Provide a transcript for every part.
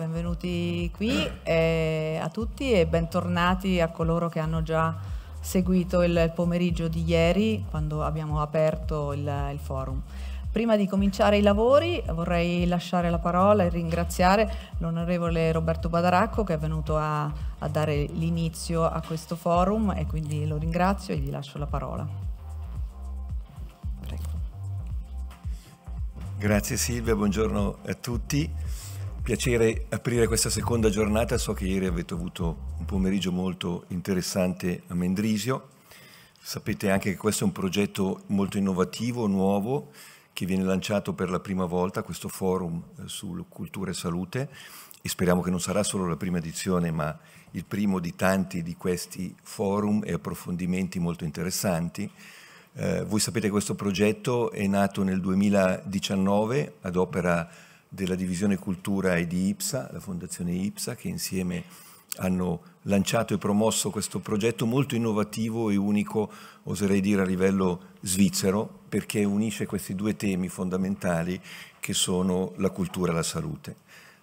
benvenuti qui eh, a tutti e bentornati a coloro che hanno già seguito il pomeriggio di ieri quando abbiamo aperto il, il forum. Prima di cominciare i lavori vorrei lasciare la parola e ringraziare l'onorevole Roberto Badaracco che è venuto a, a dare l'inizio a questo forum e quindi lo ringrazio e gli lascio la parola. Prego. Grazie Silvia, buongiorno a tutti piacere aprire questa seconda giornata. So che ieri avete avuto un pomeriggio molto interessante a Mendrisio. Sapete anche che questo è un progetto molto innovativo, nuovo, che viene lanciato per la prima volta, questo forum eh, su cultura e salute. E speriamo che non sarà solo la prima edizione, ma il primo di tanti di questi forum e approfondimenti molto interessanti. Eh, voi sapete che questo progetto è nato nel 2019 ad opera della divisione cultura e di IPSA, la fondazione IPSA, che insieme hanno lanciato e promosso questo progetto molto innovativo e unico, oserei dire a livello svizzero, perché unisce questi due temi fondamentali che sono la cultura e la salute.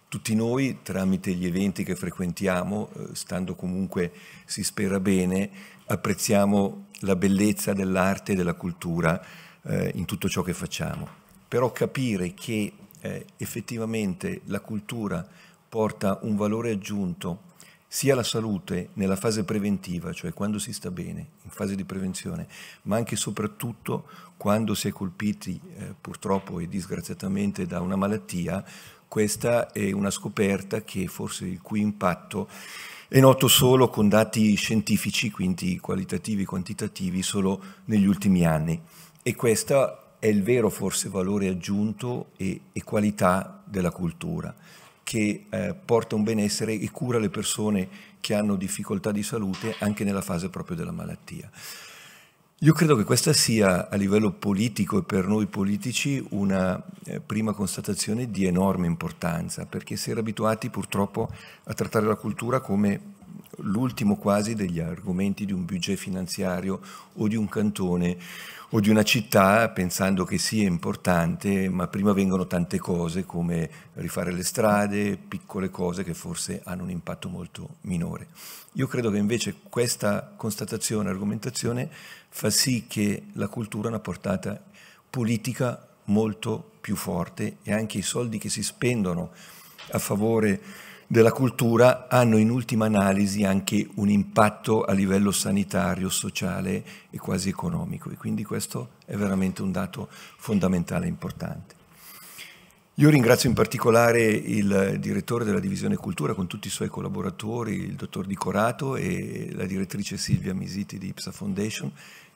Tutti noi, tramite gli eventi che frequentiamo, eh, stando comunque si spera bene, apprezziamo la bellezza dell'arte e della cultura eh, in tutto ciò che facciamo. Però capire che eh, effettivamente la cultura porta un valore aggiunto sia alla salute nella fase preventiva, cioè quando si sta bene, in fase di prevenzione, ma anche e soprattutto quando si è colpiti eh, purtroppo e disgraziatamente da una malattia, questa è una scoperta che forse il cui impatto è noto solo con dati scientifici, quindi qualitativi e quantitativi, solo negli ultimi anni. E questa è il vero forse valore aggiunto e, e qualità della cultura che eh, porta un benessere e cura le persone che hanno difficoltà di salute anche nella fase proprio della malattia. Io credo che questa sia a livello politico e per noi politici una eh, prima constatazione di enorme importanza, perché si era abituati purtroppo a trattare la cultura come l'ultimo quasi degli argomenti di un budget finanziario o di un cantone o di una città pensando che sia importante, ma prima vengono tante cose come rifare le strade, piccole cose che forse hanno un impatto molto minore. Io credo che invece questa constatazione, argomentazione fa sì che la cultura ha una portata politica molto più forte e anche i soldi che si spendono a favore della cultura hanno in ultima analisi anche un impatto a livello sanitario, sociale e quasi economico e quindi questo è veramente un dato fondamentale e importante. Io ringrazio in particolare il direttore della divisione cultura con tutti i suoi collaboratori, il dottor Di Corato e la direttrice Silvia Misiti di Ipsa Foundation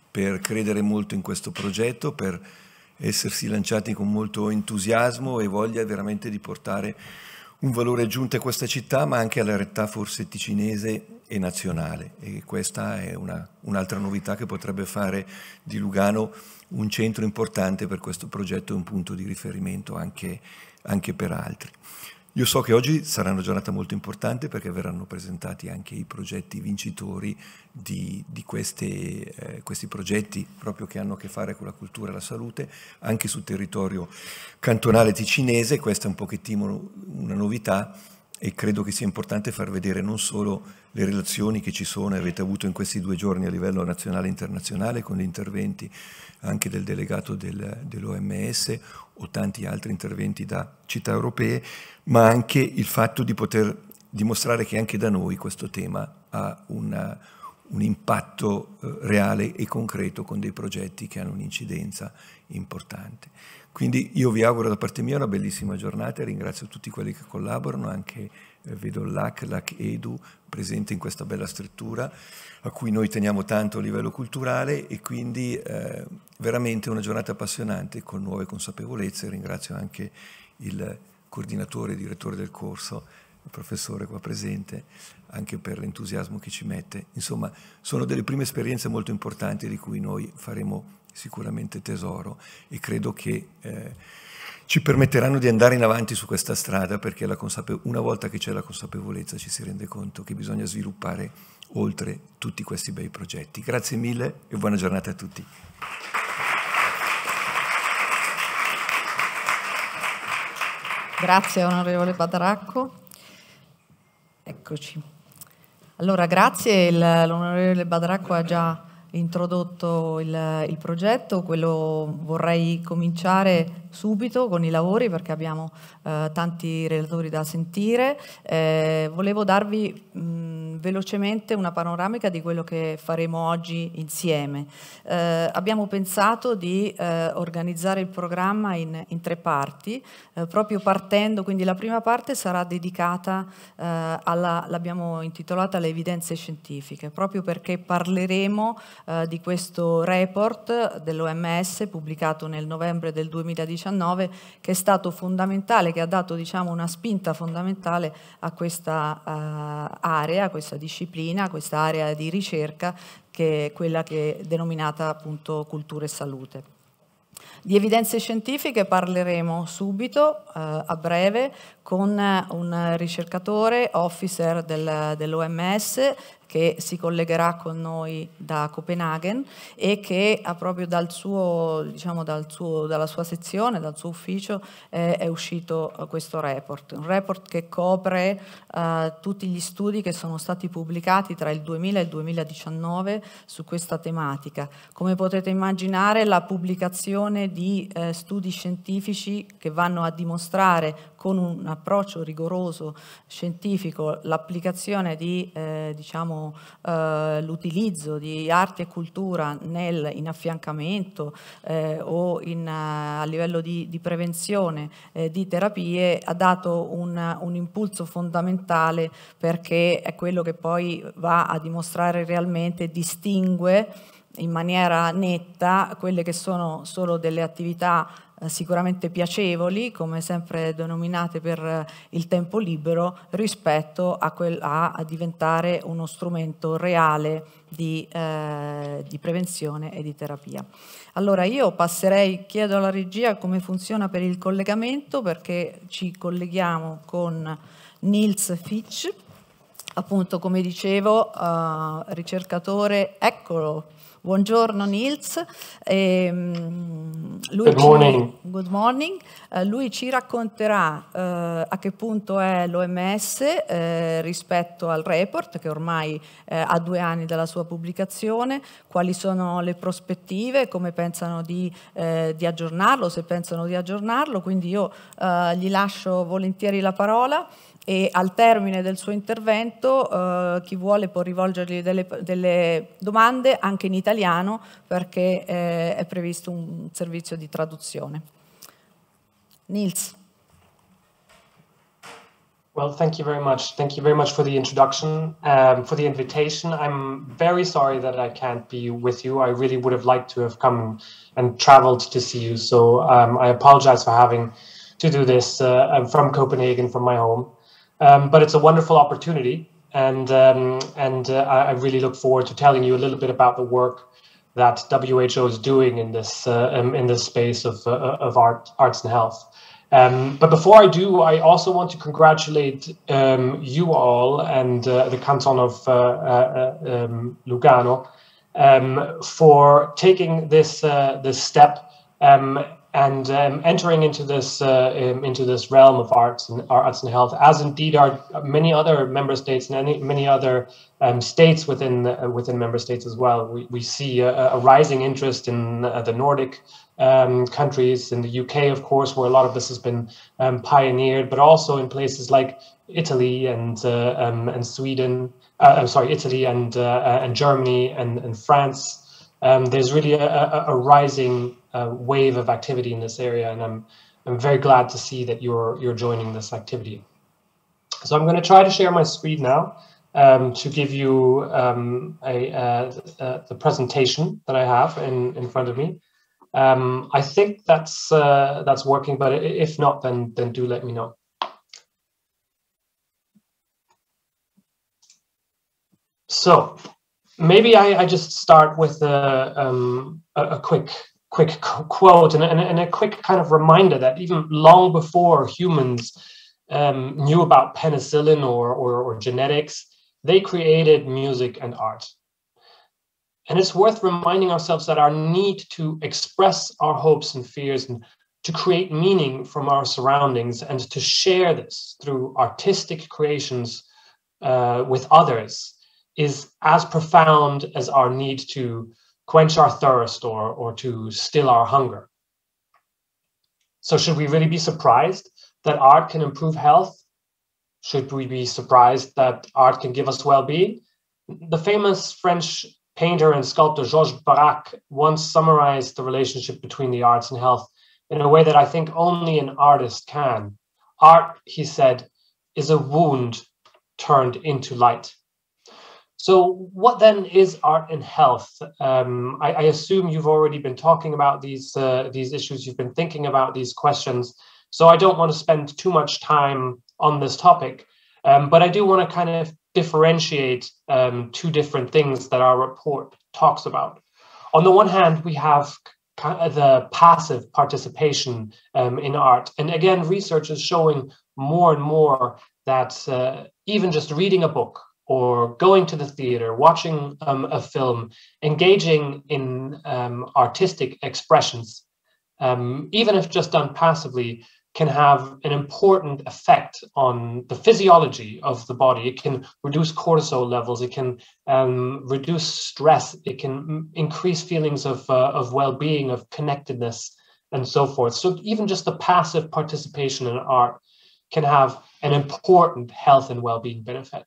per credere molto in questo progetto, per essersi lanciati con molto entusiasmo e voglia veramente di portare un valore aggiunto a questa città, ma anche alla realtà forse ticinese e nazionale. E questa è una, un'altra novità che potrebbe fare di Lugano un centro importante per questo progetto e un punto di riferimento anche, anche per altri. Io so che oggi sarà una giornata molto importante perché verranno presentati anche i progetti vincitori di, di queste, eh, questi progetti proprio che hanno a che fare con la cultura e la salute anche sul territorio cantonale ticinese. Questa è un pochettino una novità e credo che sia importante far vedere non solo le relazioni che ci sono e avete avuto in questi due giorni a livello nazionale e internazionale con gli interventi anche del delegato del, dell'OMS o tanti altri interventi da città europee, ma anche il fatto di poter dimostrare che anche da noi questo tema ha una, un impatto eh, reale e concreto con dei progetti che hanno un'incidenza importante. Quindi io vi auguro da parte mia una bellissima giornata e ringrazio tutti quelli che collaborano, anche eh, vedo l'AC, l'AC Edu presente in questa bella struttura a cui noi teniamo tanto a livello culturale e quindi eh, veramente una giornata appassionante con nuove consapevolezze. Ringrazio anche il coordinatore e direttore del corso, il professore qua presente, anche per l'entusiasmo che ci mette. Insomma, sono delle prime esperienze molto importanti di cui noi faremo sicuramente tesoro e credo che eh, ci permetteranno di andare in avanti su questa strada perché una volta che c'è la consapevolezza ci si rende conto che bisogna sviluppare oltre tutti questi bei progetti. Grazie mille e buona giornata a tutti. Grazie onorevole Badaracco. Eccoci. Allora, grazie, l'onorevole Badaracco ha già introdotto il, il progetto, quello vorrei cominciare subito con i lavori perché abbiamo eh, tanti relatori da sentire. Eh, volevo darvi mh, velocemente una panoramica di quello che faremo oggi insieme. Eh, abbiamo pensato di eh, organizzare il programma in, in tre parti, eh, proprio partendo, quindi la prima parte sarà dedicata eh, alla, l'abbiamo intitolata Le evidenze scientifiche, proprio perché parleremo di questo report dell'OMS pubblicato nel novembre del 2019 2019 che è stato fondamentale, che ha dato diciamo, una spinta fondamentale a questa uh, area, a questa disciplina, a questa area di ricerca che è quella che è denominata appunto cultura e salute. Di evidenze scientifiche parleremo subito, eh, a breve, con un ricercatore, officer del, dell'OMS, che si collegherà con noi da Copenaghen e che ha proprio dal suo, diciamo, dal suo, dalla sua sezione, dal suo ufficio eh, è uscito eh, questo report, un report che copre eh, tutti gli studi che sono stati pubblicati tra il 2000 e il 2019 su questa tematica. Come potete immaginare la pubblicazione di eh, studi scientifici che vanno a dimostrare con un approccio rigoroso scientifico l'applicazione di eh, diciamo, eh, l'utilizzo di arte e cultura nel, in affiancamento eh, o in, eh, a livello di, di prevenzione eh, di terapie ha dato un, un impulso fondamentale perché è quello che poi va a dimostrare realmente, distingue in maniera netta quelle che sono solo delle attività eh, sicuramente piacevoli, come sempre denominate per eh, il tempo libero, rispetto a, quel, a, a diventare uno strumento reale di, eh, di, prevenzione e di terapia. Allora io passerei, chiedo alla regia come funziona per il collegamento perché ci colleghiamo con Nils Fitch, appunto come dicevo eh, ricercatore, eccolo, Buongiorno Nils, e, ehm, good morning. good morning. Uh, lui ci racconterà uh, a che punto è l'OMS uh, eh, rispetto al report che ormai ha due anni dalla sua pubblicazione, quali sono le prospettive, come pensano di, di aggiornarlo, se pensano di aggiornarlo, quindi io gli lascio volentieri la parola e al termine del suo intervento eh, chi vuole può rivolgergli delle, delle, domande anche in italiano perché eh, è previsto un servizio di traduzione. Nils. Well, thank you very much. Thank you very much for the introduction, um, for the invitation. I'm very sorry that I can't be with you. I really would have liked to have come and traveled to see you. So um, I apologize for having to do this uh, um, from Copenhagen, from my home. Um, but it's a wonderful opportunity, and um, and uh, I really look forward to telling you a little bit about the work that WHO is doing in this uh, um, in this space of uh, uh of art, arts and health. Um, but before I do, I also want to congratulate um, you all and uh, the canton of uh, um, Lugano for taking this this step um, and um, entering into this uh, um, into this realm of arts and uh, arts and health, as indeed are many other member states and any, many other um, states within uh, within member states as well. We, we see a, a rising interest in uh, the Nordic um, countries, in the UK, of course, where a lot of this has been um, pioneered, but also in places like Italy and uh, um, and Sweden. Uh, I'm sorry, Italy and and Germany and and France um, there's really a, a, rising uh, wave of activity in this area, and I'm I'm very glad to see that you're you're joining this activity. So I'm going to try to share my screen now um, to give you um, a, uh, the presentation that I have in in front of me. Um, I think that's uh, that's working, but if not, then then do let me know. So maybe I, I, just start with a, um, a, a quick quick quote and, and, and, a quick kind of reminder that even long before humans um, knew about penicillin or, or, or genetics, they created music and art. And it's worth reminding ourselves that our need to express our hopes and fears and to create meaning from our surroundings and to share this through artistic creations uh, with others is as profound as our need to quench our thirst or, or to still our hunger. So should we really be surprised that art can improve health? Should we be surprised that art can give us well-being? The famous French painter and sculptor Georges Braque once summarized the relationship between the arts and health in a way that I think only an artist can. Art, he said, is a wound turned into light. So, what then is art in health? Um, I, I, assume you've already been talking about these uh, these issues. You've been thinking about these questions. So, I don't want to spend too much time on this topic, um, but I do want to kind of differentiate um, two different things that our report talks about. On the one hand, we have uh, the passive participation um, in art, and again, research is showing more and more that uh, even just reading a book or going to the theater, watching um, a film, engaging in um, artistic expressions, um, even if just done passively, can have an important effect on the physiology of the body. It can reduce cortisol levels, it can um, reduce stress, it can increase feelings of, uh, of well being, of connectedness, and so forth. So, even just the passive participation in art can have an important health and well being benefit.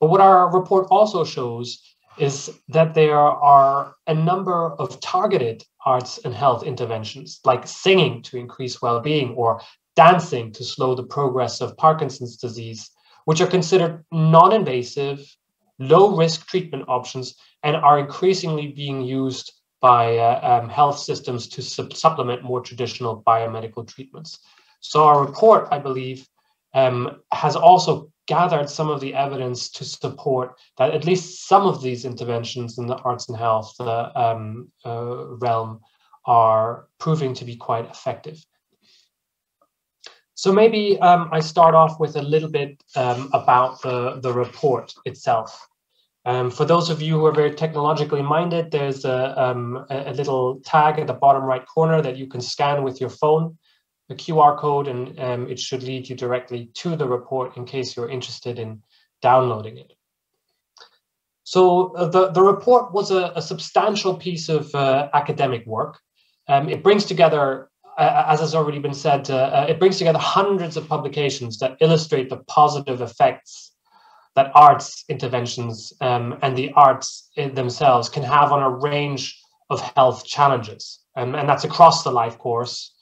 But what our report also shows is that there are a number of targeted arts and health interventions, like singing to increase well being or dancing to slow the progress of Parkinson's disease, which are considered non invasive, low risk treatment options and are increasingly being used by uh, um, health systems to supplement more traditional biomedical treatments. So, our report, I believe, um, has also gathered some of the evidence to support that at least some of these interventions in the arts and health uh, um, uh, realm are proving to be quite effective. So maybe um, I start off with a little bit um, about the, the report itself. Um, for those of you who are very technologically minded, there's a, um, a, little tag at the bottom right corner that you can scan with your phone a QR code and um, it should lead you directly to the report in case you're interested in downloading it. So uh, the, the report was a, a substantial piece of uh, academic work. Um, it brings together, uh, as has already been said, uh, uh, it brings together hundreds of publications that illustrate the positive effects that arts interventions um, and the arts themselves can have on a range of health challenges. Um, and that's across the life course,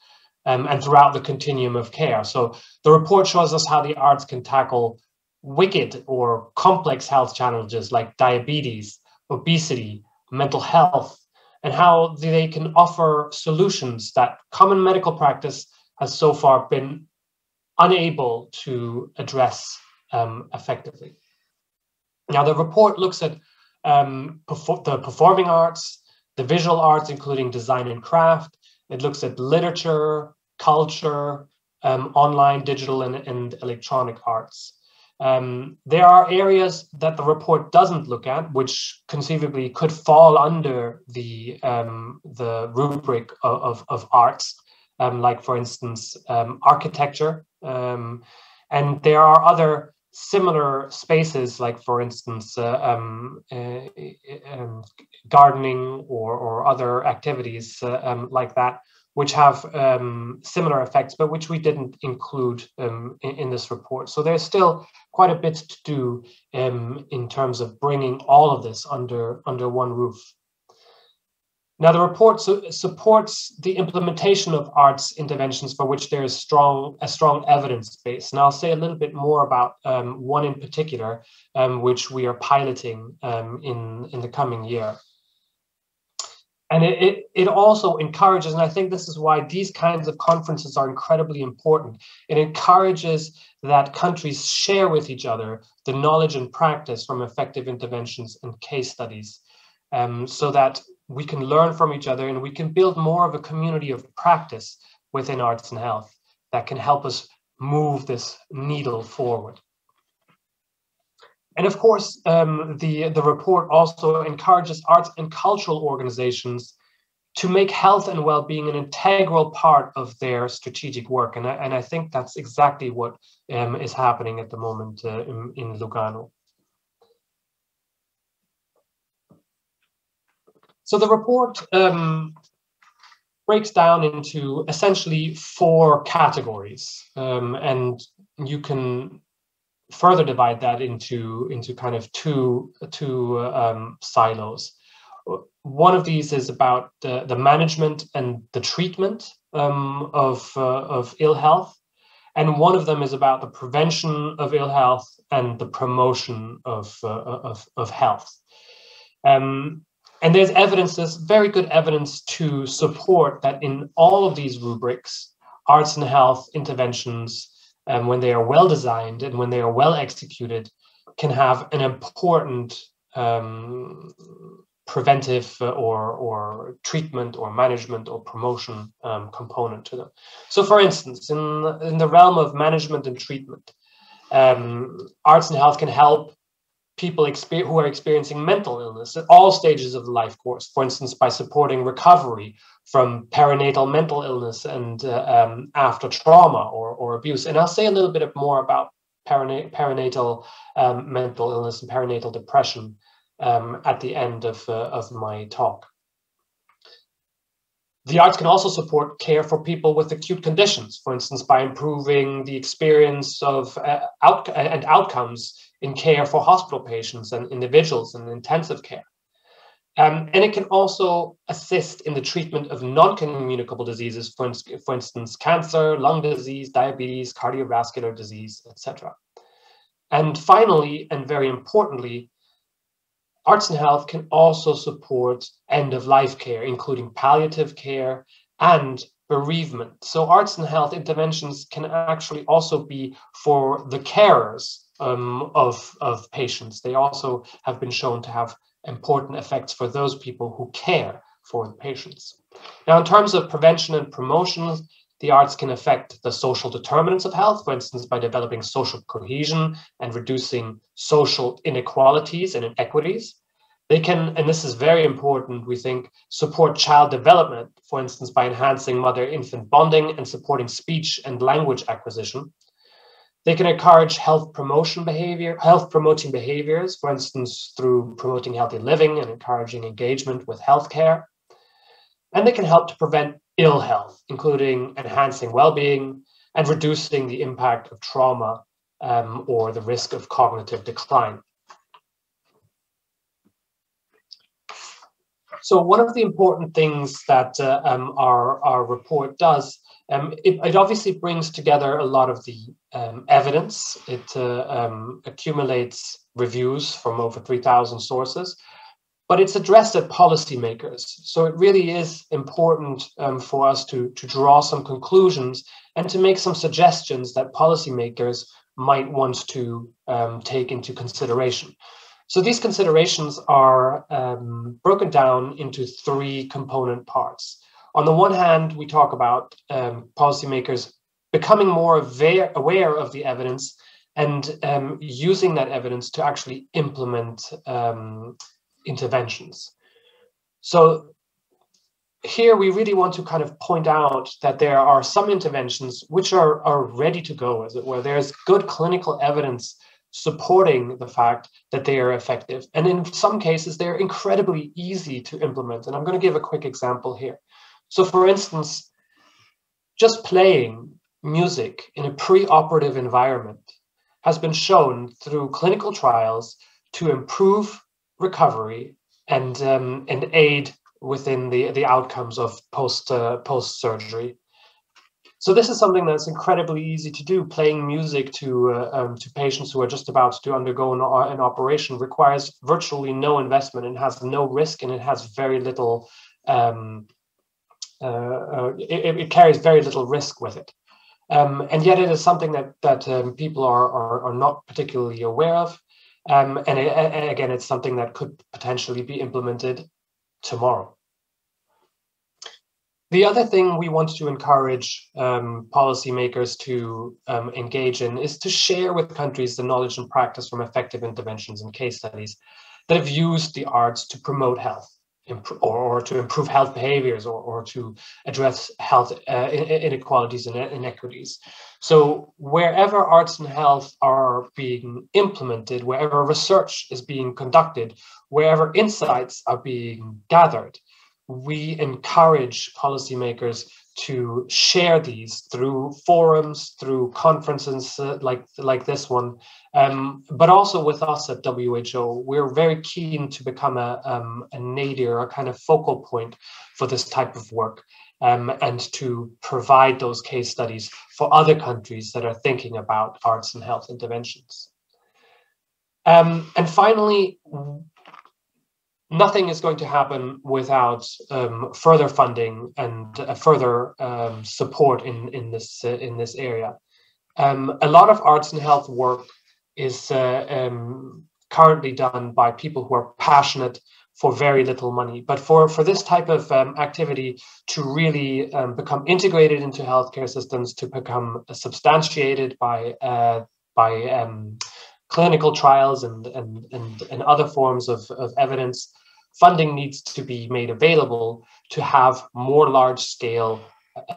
um, and throughout the continuum of care. So the report shows us how the arts can tackle wicked or complex health challenges like diabetes, obesity, mental health, and how they can offer solutions that common medical practice has so far been unable to address um, effectively. Now, the report looks at um, perfor the performing arts, the visual arts, including design and craft. It looks at literature, culture, um, online, digital, and, and electronic arts. Um, there are areas that the report doesn't look at, which conceivably could fall under the um, the rubric of, of, of arts, um, like for instance um, architecture, um, and there are other similar spaces, like for instance uh, uh, gardening or, or other activities uh, like that, which have um, similar effects, but which we didn't include um, in, in, this report. So there's still quite a bit to do um, in terms of bringing all of this under, under one roof. Now, the report su supports the implementation of arts interventions for which there is strong, a strong evidence base. And I'll say a little bit more about um, one in particular, um, which we are piloting um, in, in the coming year and it, it, it also encourages and i think this is why these kinds of conferences are incredibly important it encourages that countries share with each other the knowledge and practice from effective interventions and case studies um, so that we can learn from each other and we can build more of a community of practice within arts and health that can help us move this needle forward and of course, um, the, the report also encourages arts and cultural organizations to make health and well-being an integral part of their strategic work and i, and I think that's exactly what um, is happening at the moment uh, in, in, lugano so the report um, breaks down into essentially four categories um, and you can further divide that into into kind of two two um, silos. One of these is about the, the management and the treatment um, of uh, of ill health, and one of them is about the prevention of ill health and the promotion of uh, of, of health. Um, and there's evidence, there's very good evidence to support that in all of these rubrics, arts and health interventions um, when they are well designed and when they are well executed, can have an important um, preventive or, or treatment or management or promotion um, component to them. So, for instance, in, in the realm of management and treatment, um, arts and health can help people who are experiencing mental illness at all stages of the life course, for instance, by supporting recovery from perinatal mental illness and uh, um, after trauma or, or abuse. And I'll say a little bit more about perina perinatal um, mental illness and perinatal depression um, at the end of, uh, of my talk. The arts can also support care for people with acute conditions, for instance, by improving the experience of uh, out uh, and outcomes in care for hospital patients and individuals in intensive care. Um, and it can also assist in the treatment of non communicable diseases, for, for instance, cancer, lung disease, diabetes, cardiovascular disease, etc. And finally, and very importantly, arts and health can also support end of life care, including palliative care and bereavement. So, arts and health interventions can actually also be for the carers um, of, of patients. They also have been shown to have important effects for those people who care for the patients. Now, in terms of prevention and promotion, the arts can affect the social determinants of health, for instance, by developing social cohesion and reducing social inequalities and inequities. They can, and this is very important, we think, support child development, for instance, by enhancing mother infant bonding and supporting speech and language acquisition. They can encourage health promotion behavior, health promoting behaviors, for instance, through promoting healthy living and encouraging engagement with healthcare. And they can help to prevent ill health, including enhancing well-being and reducing the impact of trauma um, or the risk of cognitive decline. So one of the important things that uh, um, our, our report does um, it, it, obviously brings together a lot of the um, evidence. It uh, um, accumulates reviews from over 3,000 sources, but it's addressed at policymakers. So it really is important um, for us to, to draw some conclusions and to make some suggestions that policymakers might want to um, take into consideration. So these considerations are um, broken down into three component parts on the one hand, we talk about um, policymakers becoming more aware, of the evidence and um, using that evidence to actually implement um, interventions. So here we really want to kind of point out that there are some interventions which are, are ready to go, as it were. There's good clinical evidence supporting the fact that they are effective. And in some cases, they're incredibly easy to implement. And I'm going to give a quick example here. So, for instance, just playing music in a preoperative environment has been shown through clinical trials to improve recovery and um, and aid within the the outcomes of post uh, post surgery. So this is something that's incredibly easy to do. Playing music to uh, um, to patients who are just about to undergo an, uh, an, operation requires virtually no investment and has no risk and it has very little um, uh, uh it, it, carries very little risk with it. Um, and yet it is something that, that um, people are, are, are, not particularly aware of. Um, and, it, and again, it's something that could potentially be implemented tomorrow. The other thing we want to encourage um, policymakers to um, engage in is to share with countries the knowledge and practice from effective interventions and case studies that have used the arts to promote health or, or to improve health behaviors or, or to address health uh, inequalities and inequities. So wherever arts and health are being implemented, wherever research is being conducted, wherever insights are being gathered, we encourage policymakers to share these through forums, through conferences uh, like like this one, um, but also with us at WHO, we're very keen to become a, um, a nadir, a kind of focal point for this type of work, um, and to provide those case studies for other countries that are thinking about arts and health interventions. Um, and finally, Mm. nothing is going to happen without um, further funding and uh, further um, support in in this uh, in this area. Um, a lot of arts and health work is uh, um, currently done by people who are passionate for very little money. But for for this type of um, activity to really um, become integrated into healthcare systems, to become substantiated by uh, by clinical trials and, and, and, and other forms of, of evidence, funding needs to be made available to have more large scale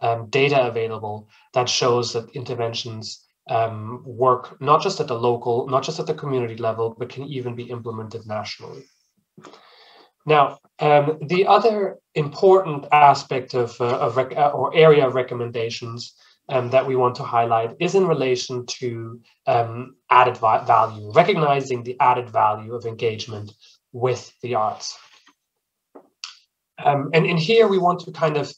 um, data available that shows that interventions um, work not just at the local, not just at the community level, but can even be implemented nationally. Now, um, the other important aspect of, uh, of uh, or area of recommendations um, that we want to highlight is in relation to um, added va value, recognizing the added value of engagement with the arts. Um, and in here, we want to kind of,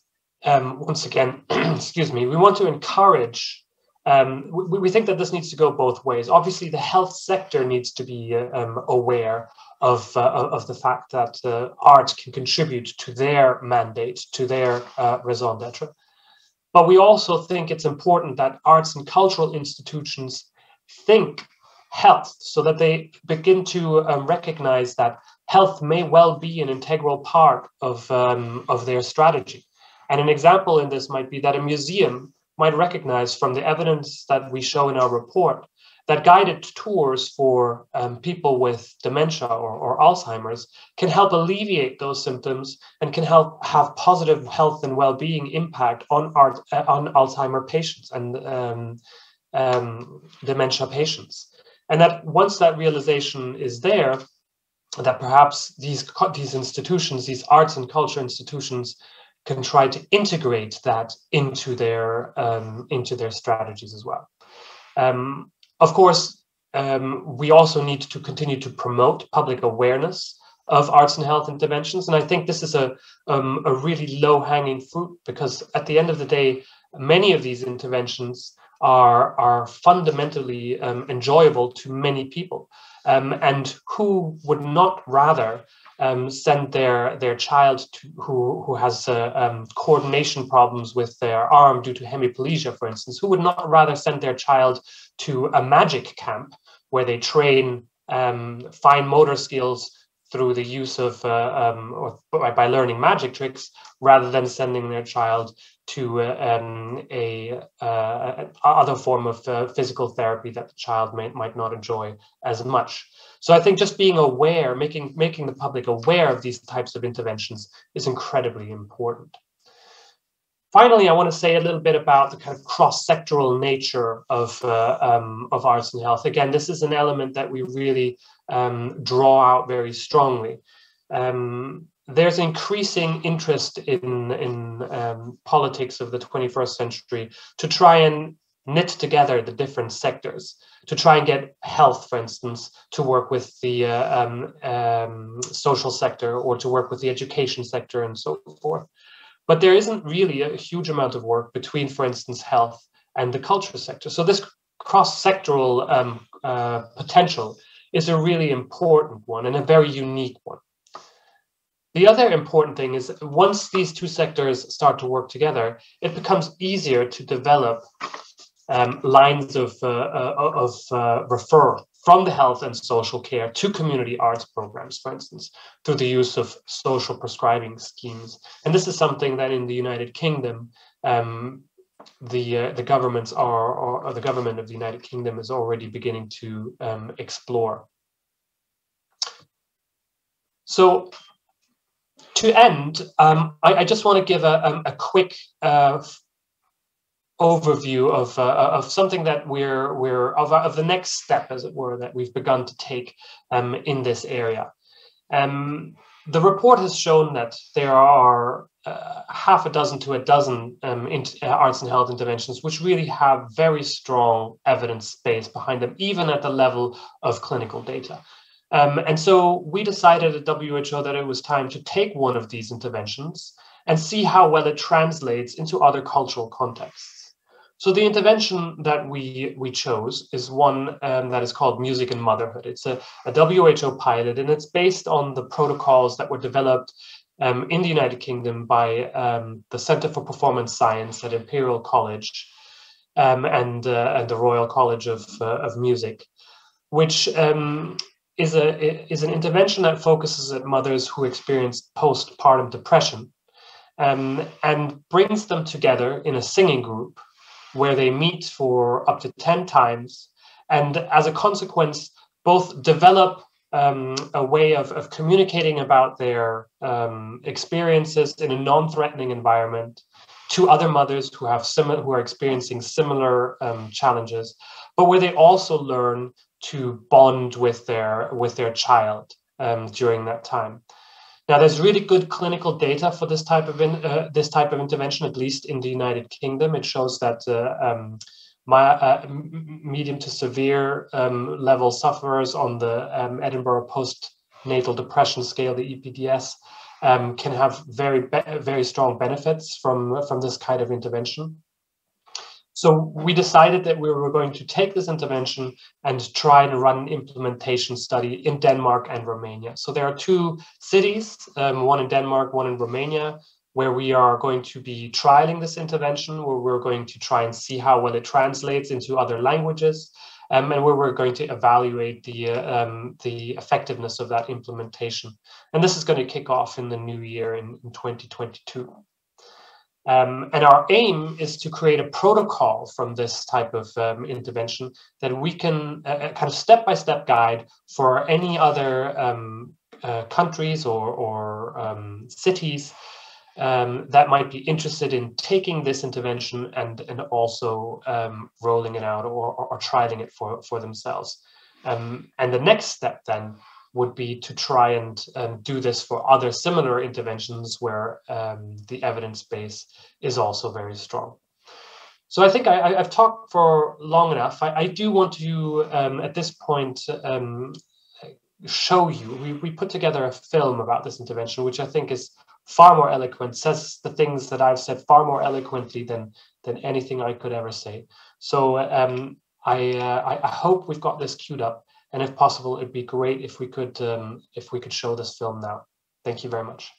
um, once again, excuse me, we want to encourage um, we, we, think that this needs to go both ways. Obviously, the health sector needs to be uh, um, aware of, uh, of the fact that uh, art can contribute to their mandate, to their uh, raison d'etre. But we also think it's important that arts and cultural institutions think health so that they begin to um, recognize that health may well be an integral part of, um, of their strategy. And an example in this might be that a museum might recognize from the evidence that we show in our report that guided tours for um, people with dementia or, or Alzheimer's can help alleviate those symptoms and can help have positive health and well-being impact on our, uh, on Alzheimer patients and um, um, dementia patients. And that once that realization is there, that perhaps these these institutions, these arts and culture institutions, can try to integrate that into their um, into their strategies as well. Um, of course, um, we also need to continue to promote public awareness of arts and health interventions. And I think this is a, um, a really low hanging fruit because at the end of the day, many of these interventions are, are fundamentally um, enjoyable to many people. Um, and who would not rather um, send their, their child to, who, who has uh, um, coordination problems with their arm due to hemiplegia, for instance, who would not rather send their child to a magic camp where they train um, fine motor skills through the use of uh, um, or by, by, learning magic tricks rather than sending their child to uh, um, a uh, other form of uh, physical therapy that the child may, might not enjoy as much. So I think just being aware, making making the public aware of these types of interventions is incredibly important. Finally, I want to say a little bit about the kind of cross-sectoral nature of, uh, um, of arts and health. Again, this is an element that we really um, draw out very strongly. Um, there's increasing interest in, in um, politics of the 21st century to try and knit together the different sectors to try and get health, for instance, to work with the uh, um, um, social sector or to work with the education sector and so forth. But there isn't really a huge amount of work between, for instance, health and the culture sector. So this cross-sectoral um, uh, potential is a really important one and a very unique one. The other important thing is once these two sectors start to work together, it becomes easier to develop um, lines of, uh, uh of uh, referral from the health and social care to community arts programs, for instance, through the use of social prescribing schemes. And this is something that in the United Kingdom, um, the uh, the governments are, or, or, the government of the United Kingdom is already beginning to um, explore. So to end, um, I, I, just want to give a, um, a quick uh, overview of, uh, uh, of something that we're, we're of, uh, of the next step, as it were, that we've begun to take um, in this area. Um, the report has shown that there are uh, half a dozen to a dozen um, uh, arts and health interventions, which really have very strong evidence base behind them, even at the level of clinical data. Um, and so we decided at WHO that it was time to take one of these interventions and see how well it translates into other cultural contexts. So the intervention that we we chose is one um, that is called Music and Motherhood. It's a, a, WHO pilot, and it's based on the protocols that were developed um, in the United Kingdom by um, the Center for Performance Science at Imperial College um, and uh, and the Royal College of uh, of Music, which um, is a is an intervention that focuses at mothers who experience postpartum depression, um, and brings them together in a singing group where they meet for up to 10 times. And as a consequence, both develop um, a way of, of communicating about their um, experiences in a non-threatening environment to other mothers who have similar who are experiencing similar um, challenges, but where they also learn to bond with their with their child um, during that time. Now, there's really good clinical data for this type of in, uh, this type of intervention, at least in the United Kingdom. It shows that uh, um, my, uh, medium to severe um, level sufferers on the um, Edinburgh postnatal depression scale, the EPDS, um, can have very very strong benefits from from this kind of intervention. So we decided that we were going to take this intervention and try and run an implementation study in Denmark and Romania. So there are two cities, um, one in Denmark, one in Romania, where we are going to be trialing this intervention, where we're going to try and see how well it translates into other languages, um, and where we're going to evaluate the, uh, um, the effectiveness of that implementation. And this is going to kick off in the new year in, in 2022. Um, and our aim is to create a protocol from this type of um, intervention that we can uh, uh kind of step by step guide for any other um, uh, countries or, or um, cities um, that might be interested in taking this intervention and, and also um, rolling it out or, or, or trialing it for, for themselves. and the next step then would be to try and do this for other similar interventions where um, the evidence base is also very strong. So I think I, have talked for long enough. I, I do want to, um, at this point, um, show you, we, we put together a film about this intervention, which I think is far more eloquent, says the things that I've said far more eloquently than, than anything I could ever say. So um, I, uh, I hope we've got this queued up. And if possible, it'd be great if we could um, if we could show this film now. Thank you very much.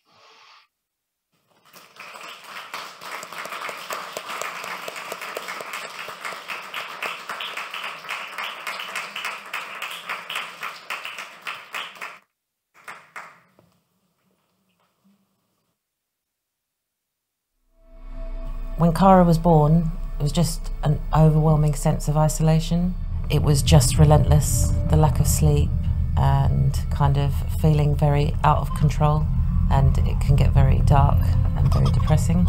When Cara was born, it was just an overwhelming sense of isolation it was just relentless the lack of sleep and kind of feeling very out of control and it can get very dark and very depressing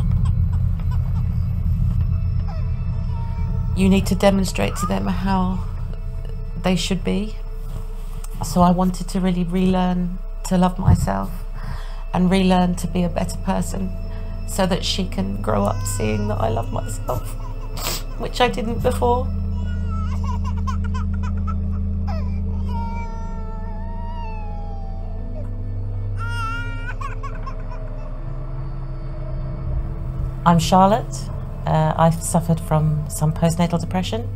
you need to demonstrate to them how they should be so i wanted to really relearn to love myself and relearn to be a better person so that she can grow up seeing that i love myself which i didn't before I'm Charlotte. Uh, I've suffered from some postnatal depression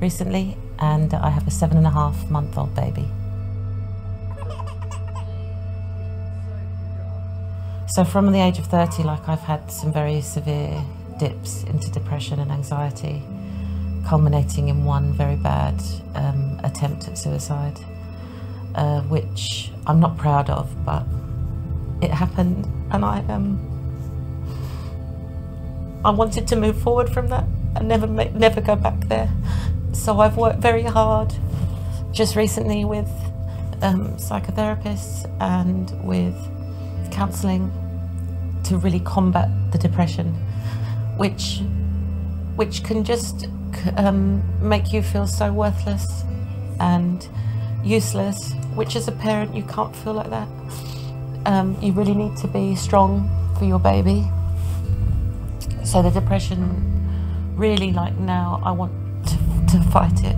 recently, and I have a seven and a half month old baby. So, from the age of 30, like I've had some very severe dips into depression and anxiety, culminating in one very bad um, attempt at suicide, uh, which I'm not proud of, but it happened, and I am. Um, I wanted to move forward from that and never never go back there. So I've worked very hard just recently with um, psychotherapists and with counselling to really combat the depression, which which can just um, make you feel so worthless and useless. Which as a parent you can't feel like that. Um, you really need to be strong for your baby so the depression, really, like now, I want to, to fight it,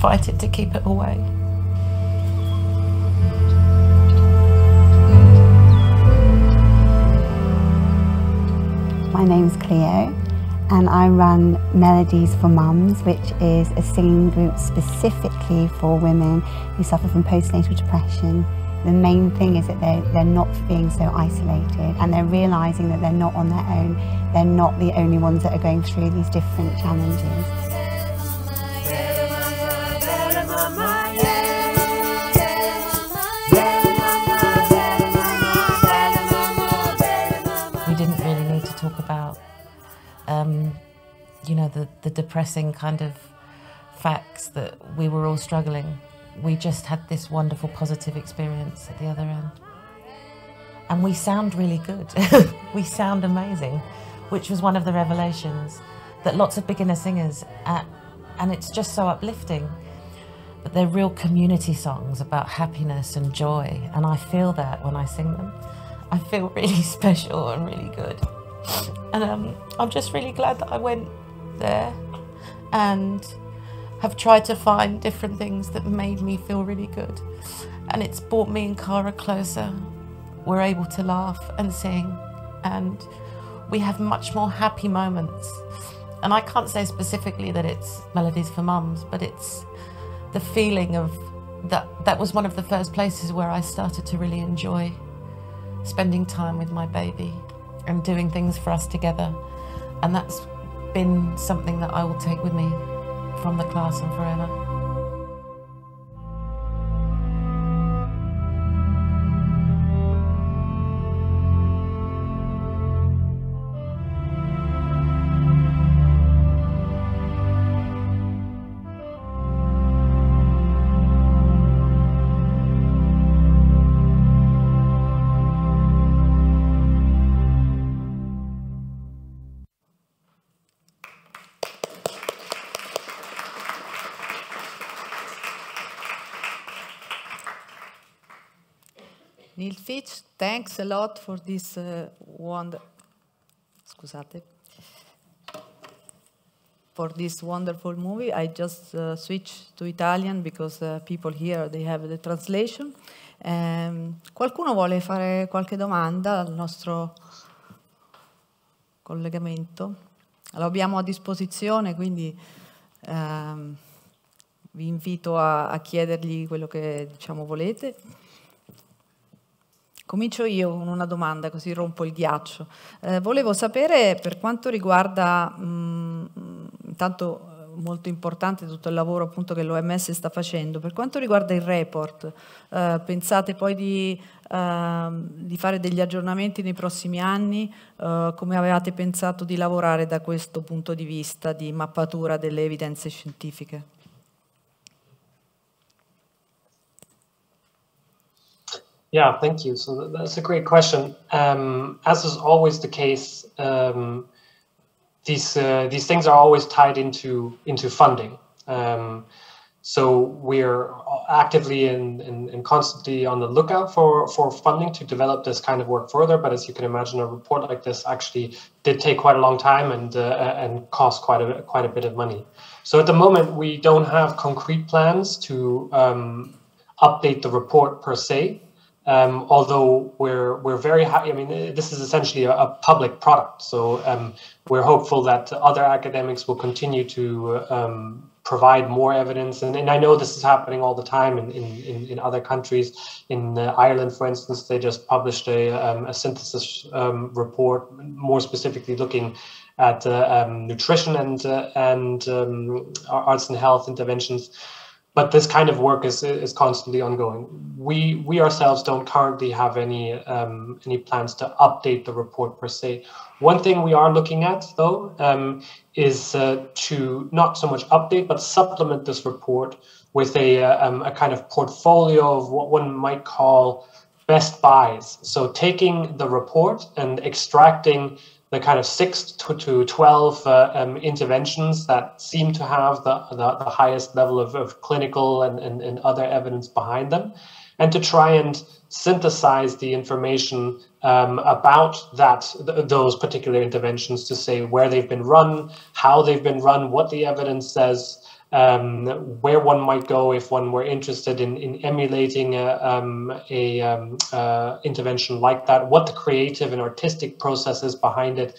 fight it to keep it away. My name's Cleo and I run Melodies for Mums, which is a singing group specifically for women who suffer from postnatal depression. The main thing is that they're, they're not being so isolated and they're realising that they're not on their own. They're not the only ones that are going through these different challenges. We didn't really Um, you know, the, the depressing kind of facts that we were all struggling we just had this wonderful positive experience at the other end. And we sound really good. we sound amazing, which was one of the revelations that lots of beginner singers, at, and it's just so uplifting. But they're real community songs about happiness and joy, and I feel that when I sing them. I feel really special and really good. And um, I'm just really glad that I went there and have tried to find different things that made me feel really good. And it's brought me and Cara closer. We're able to laugh and sing, and we have much more happy moments. And I can't say specifically that it's Melodies for Mums, but it's the feeling of that that was one of the first places where I started to really enjoy spending time with my baby and doing things for us together. And that's been something that I will take with me from the class and forever. Fitch, thanks a lot for this uh, wonder, scusate, for this wonderful movie. I just uh, switched to Italian because uh, people here they have the translation. Um, qualcuno vuole fare qualche domanda al nostro collegamento? Lo abbiamo a disposizione, quindi um, vi invito a, a chiedergli quello che diciamo volete. Comincio io con una domanda così rompo il ghiaccio. Eh, volevo sapere per quanto riguarda, mh, mm, intanto eh, molto importante tutto il lavoro appunto che l'OMS sta facendo. Per quanto riguarda il report, eh, pensate poi di, eh, di, fare degli aggiornamenti nei prossimi anni? Eh, come avevate pensato di lavorare da questo punto di vista di mappatura delle evidenze scientifiche? Yeah, thank you. So that's a great question. Um, as is always the case, um, these uh, these things are always tied into into funding. Um, so we're actively and, and, constantly on the lookout for, for funding to develop this kind of work further. But as you can imagine, a report like this actually did take quite a long time and uh, and cost quite a quite a bit of money. So at the moment, we don't have concrete plans to um, update the report per se. Um, although we're we're very happy, I mean, this is essentially a, a public product, so um, we're hopeful that other academics will continue to um, provide more evidence. And, and I know this is happening all the time in, in, in other countries. In uh, Ireland, for instance, they just published a, um, a synthesis um, report, more specifically looking at uh, um, nutrition and uh, and arts and health interventions but this kind of work is is constantly ongoing. We we ourselves don't currently have any um, any plans to update the report per se. One thing we are looking at though um, is uh, to not so much update but supplement this report with a uh, um, a kind of portfolio of what one might call best buys. So taking the report and extracting the kind of six to, to 12 uh, um, interventions that seem to have the, the, the highest level of, of clinical and, and, and, other evidence behind them, and to try and synthesize the information um, about that th those particular interventions to say where they've been run, how they've been run, what the evidence says, um, where one might go if one were interested in, in emulating a, um, a um, uh, intervention like that, what the creative and artistic process is behind it.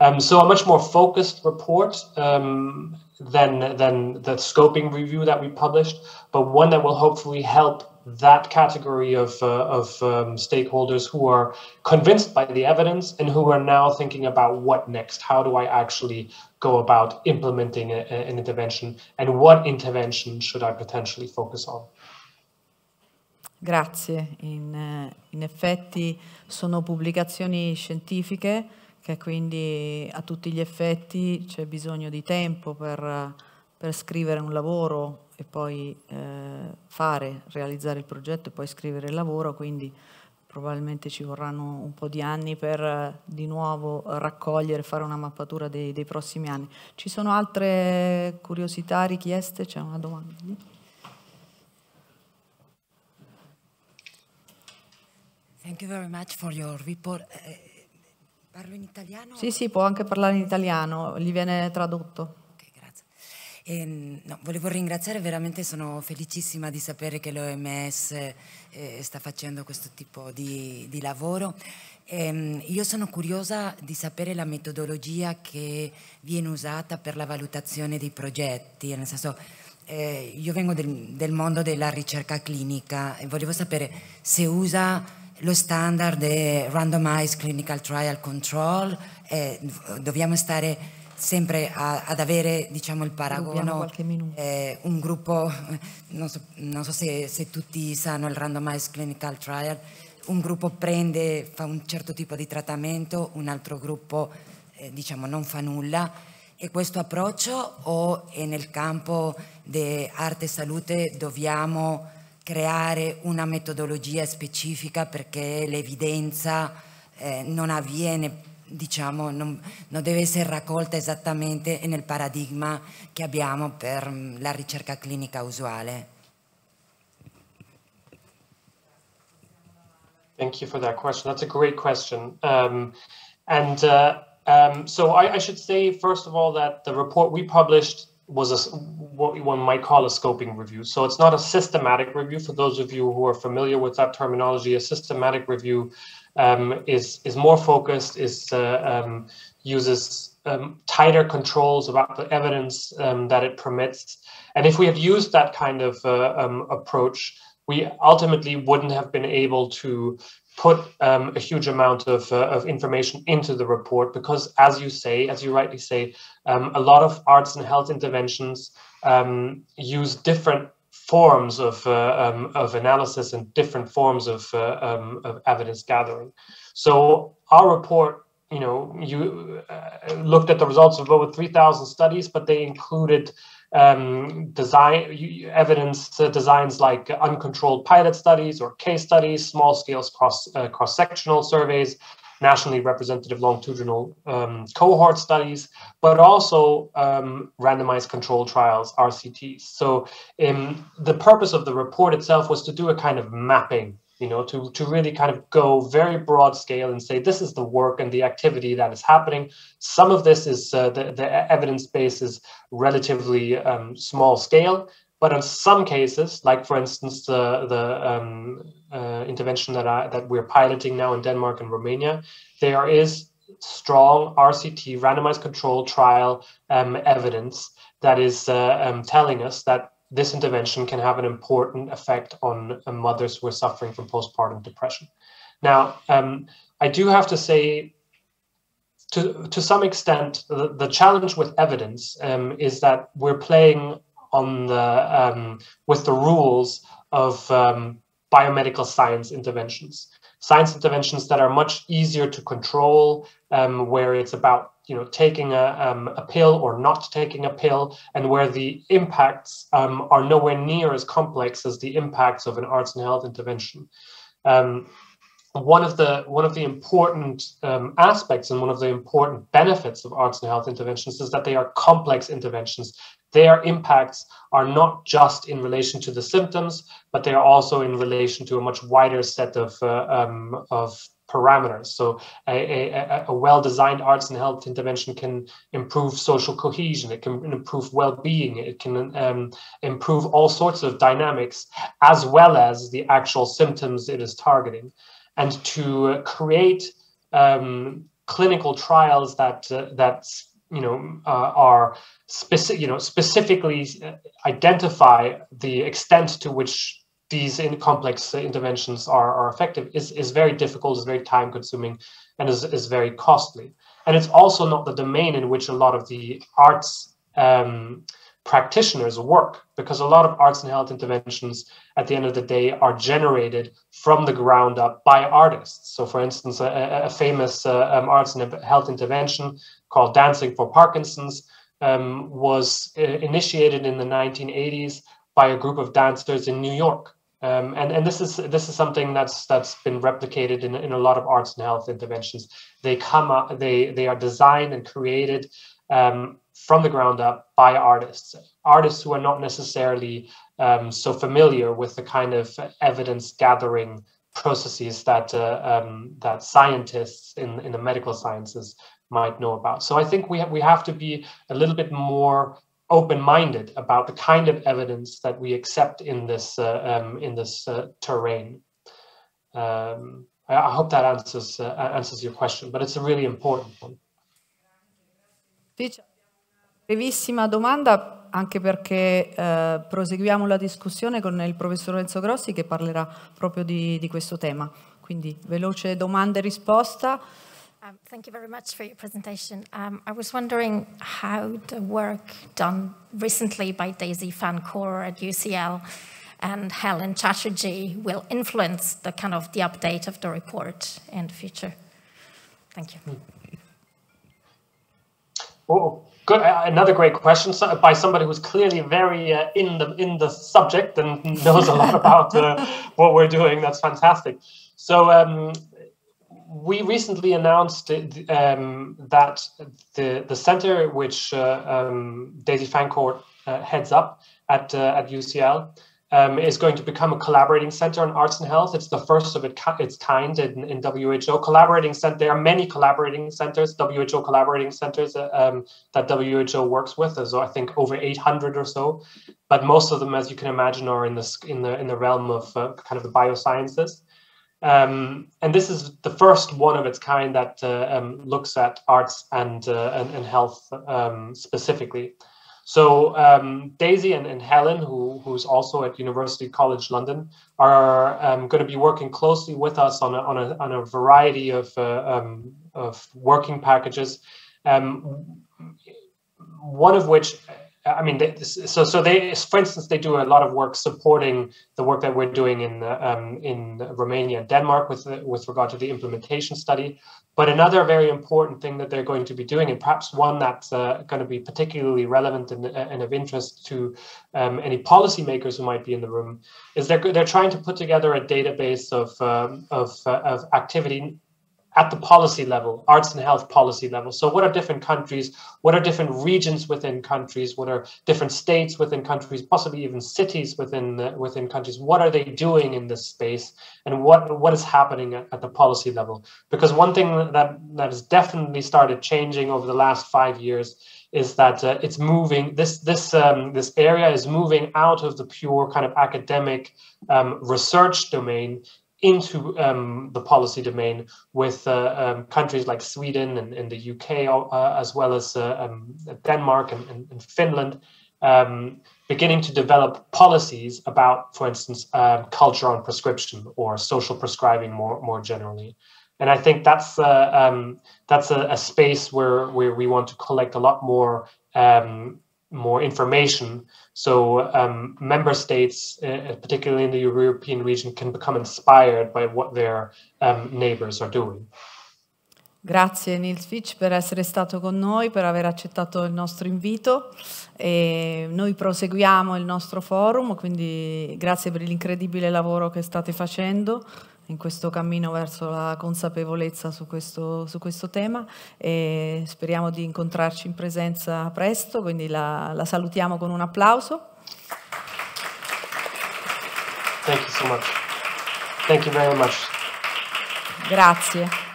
Um, so a much more focused report um, than, than the scoping review that we published, but one that will hopefully help that category of, uh, of um, stakeholders who are convinced by the evidence and who are now thinking about what next, how do I actually go about implementing a, a, an intervention and what intervention should I potentially focus on? Grazie, in, eh, in effetti sono pubblicazioni scientifiche che quindi a tutti gli effetti c'è bisogno di tempo per, per, scrivere un lavoro e poi eh, fare, realizzare il progetto e poi scrivere il lavoro, quindi probabilmente ci vorranno un po' di anni per eh, di nuovo raccogliere, fare una mappatura dei, dei prossimi anni. Ci sono altre curiosità, richieste? C'è una domanda? Thank you very much for your report. Eh, parlo in italiano? Sì, sì, può anche parlare in italiano, gli viene tradotto. E, ehm, no, volevo ringraziare, veramente sono felicissima di sapere che l'OMS eh, sta facendo questo tipo di, di lavoro. E, ehm, io sono curiosa di sapere la metodologia che viene usata per la valutazione dei progetti, nel senso eh, io vengo del, del mondo della ricerca clinica e volevo sapere se usa lo standard è randomized clinical trial control, eh, dobbiamo stare sempre a, ad avere diciamo, il paragono, eh, un gruppo, eh, non so, non so se, se, tutti sanno il randomized clinical trial, un gruppo prende, fa un certo tipo di trattamento, un altro gruppo eh, diciamo, non fa nulla e questo approccio o è nel campo di arte e salute dobbiamo creare una metodologia specifica perché l'evidenza eh, non avviene diciamo, non, non, deve essere raccolta esattamente nel paradigma che abbiamo per mm, la ricerca clinica usuale. Thank you for that question. That's a great question. Um, and uh, um, so I, I should say, first of all, that the report we published was a, what one might call a scoping review. So it's not a systematic review. For those of you who are familiar with that terminology, a systematic review um, is is more focused, is uh, um, uses um, tighter controls about the evidence um, that it permits. And if we had used that kind of uh, um, approach, we ultimately wouldn't have been able to put um, a huge amount of, uh, of information into the report because, as you say, as you rightly say, a lot of arts and health interventions use different forms of, uh, um, of analysis and different forms of, uh, um, of evidence gathering. So our report, you know, you uh, looked at the results of over 3,000 studies, but they included um, design evidence uh, designs like uncontrolled pilot studies or case studies, small scales, cross uh, cross sectional surveys, nationally representative longitudinal um, cohort studies, but also um, randomized control trials, RCTs. So um, the purpose of the report itself was to do a kind of mapping, you know, to, to really kind of go very broad scale and say, this is the work and the activity that is happening. Some of this is, uh, the, the evidence base is relatively um, small scale, but in some cases, like for instance, the, the um, uh, intervention that, I, that we're piloting now in Denmark and Romania, there is strong RCT randomized control trial um, evidence that is uh, um, telling us that this intervention can have an important effect on uh, mothers who are suffering from postpartum depression. Now, um, I do have to say, to, to some extent, the, the challenge with evidence um, is that we're playing on the um, with the rules of um, biomedical science interventions. Science interventions that are much easier to control, um, where it's about you know taking a, um, a pill or not taking a pill, and where the impacts um, are nowhere near as complex as the impacts of an arts and health intervention um, one of the one of the important um, aspects and one of the important benefits of arts and health interventions is that they are complex interventions their impacts are not just in relation to the symptoms, but they are also in relation to a much wider set of, uh, um, of parameters. So a, a, a well-designed arts and health intervention can improve social cohesion, it can improve well-being, it can um, improve all sorts of dynamics, as well as the actual symptoms it is targeting. And to create um, clinical trials that uh, that you know, uh, are specific, you know, specifically uh, identify the extent to which these in complex interventions are, are effective is, is very difficult, is very time consuming, and is, is very costly. And it's also not the domain in which a lot of the arts um, practitioners work because a lot of arts and health interventions at the end of the day are generated from the ground up by artists. So, for instance, a, a famous uh, um, arts and health intervention called Dancing for Parkinson's um, was uh, initiated in the 1980s by a group of dancers in New York. Um, and and this is this is something that's that's been replicated in, in a lot of arts and health interventions. They come up, they they are designed and created um, from the ground up by artists, artists who are not necessarily um, so familiar with the kind of evidence gathering processes that uh, um, that scientists in, in the medical sciences might know about. So I think we have, we have to be a little bit more open-minded about the kind of evidence that we accept in this uh, um, in this uh, terrain. Um, I, I, hope that answers uh, answers your question, but it's a really important one. Teacher. Brevissima domanda, anche perché eh, proseguiamo la discussione con il professor Renzo Grossi che parlerà proprio di, di questo tema. Quindi veloce domanda e risposta. Um, thank you very much for your presentation. Um, I was wondering how the work done recently by Daisy Fancor at UCL and Helen Chatterjee will influence the kind of the update of the report in the future. Thank you. Oh, Good, uh, another great question by somebody who's clearly very uh, in the in the subject and knows a lot about uh, what we're doing. That's fantastic. So um, we recently announced uh, um, that the the center which uh, um, Daisy Fancourt uh, heads up at at UCL um, is going to become a collaborating center on arts and health. It's the first of its kind in, in WHO. Collaborating center. There are many collaborating centers, WHO collaborating centers uh, um, that WHO works with. There's I think over 800 or so, but most of them, as you can imagine, are in the in the in the realm of uh, kind of the biosciences. Um, and this is the first one of its kind that uh, um, looks at arts and uh, and, and, health um, specifically. So um, Daisy and, and Helen, who, who's also at University College London, are um, going to be working closely with us on a, on a, on a variety of, uh, um, of working packages, um, one of which I mean, they, so so they, for instance, they do a lot of work supporting the work that we're doing in um, in Romania and Denmark with with regard to the implementation study. But another very important thing that they're going to be doing, and perhaps one that's uh, going to be particularly relevant and, and of interest to um, any policymakers who might be in the room, is they're they're trying to put together a database of um, of uh, of activity at the policy level, arts and health policy level. So, what are different countries? What are different regions within countries? What are different states within countries? Possibly even cities within the, within countries. What are they doing in this space? And what what is happening at, at the policy level? Because one thing that that has definitely started changing over the last five years is that uh, it's moving this this um, this area is moving out of the pure kind of academic um, research domain into um, the policy domain with uh, um, countries like Sweden and, and the UK, uh, as well as uh, um, Denmark and, and, and Finland, um, beginning to develop policies about, for instance, um, culture on prescription or social prescribing more, more generally. And I think that's uh, um, that's a, a, space where, where we want to collect a lot more more information. So um, member states, uh, uh, particularly in the European region, can become inspired by what their um, neighbors are doing. Grazie Nils Fitch per essere stato con noi, per aver accettato il nostro invito. E noi proseguiamo il nostro forum, quindi grazie per l'incredibile lavoro che state facendo in questo cammino verso la consapevolezza su questo, su questo tema e speriamo di incontrarci in presenza presto, quindi la, la salutiamo con un applauso. Thank you so much. Thank you very much. Grazie.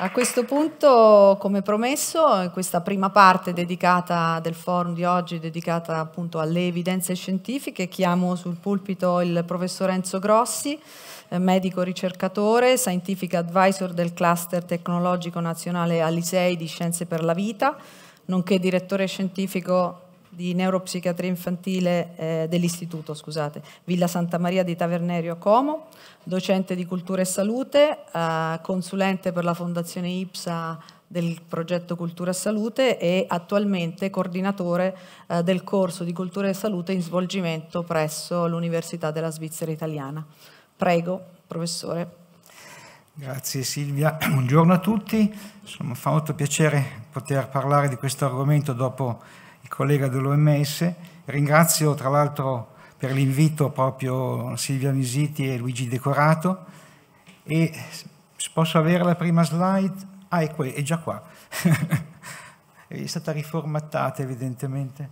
A questo punto, come promesso, in questa prima parte dedicata del forum di oggi, dedicata appunto alle evidenze scientifiche, chiamo sul pulpito il professor Enzo Grossi, eh, medico ricercatore, scientific advisor del cluster tecnologico nazionale Alisei di Scienze per la Vita, nonché direttore scientifico di neuropsichiatria infantile eh, dell'istituto, scusate, Villa Santa Maria di Tavernerio a Como, docente di cultura e salute, eh, consulente per la Fondazione IPSA del progetto Cultura e Salute e attualmente coordinatore eh, del corso di Cultura e Salute in svolgimento presso l'Università della Svizzera Italiana. Prego, professore. Grazie Silvia, buongiorno a tutti, Insomma, fa molto piacere poter parlare di questo argomento dopo il collega dell'OMS. Ringrazio tra l'altro per l'invito proprio Silvia Misiti e Luigi Decorato. E posso avere la prima slide? Ah, è, qui, è già qua. è stata riformattata evidentemente.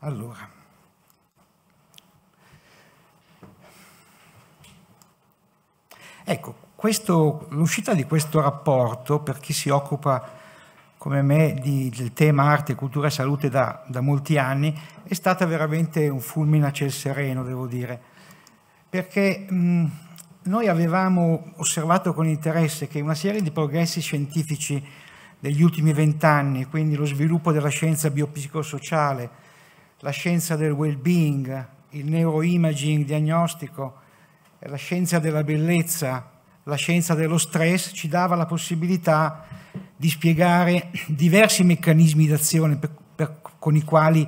Allora. Ecco, l'uscita di questo rapporto, per chi si occupa come me di, del tema arte, cultura e salute da, da, molti anni, è stata veramente un fulmine a ciel sereno, devo dire, perché mh, mm, noi avevamo osservato con interesse che una serie di progressi scientifici degli ultimi vent'anni, quindi lo sviluppo della scienza biopsicosociale, la scienza del well-being, il neuroimaging diagnostico, la scienza della bellezza, la scienza dello stress, ci dava la possibilità di spiegare diversi meccanismi d'azione per, per, con i quali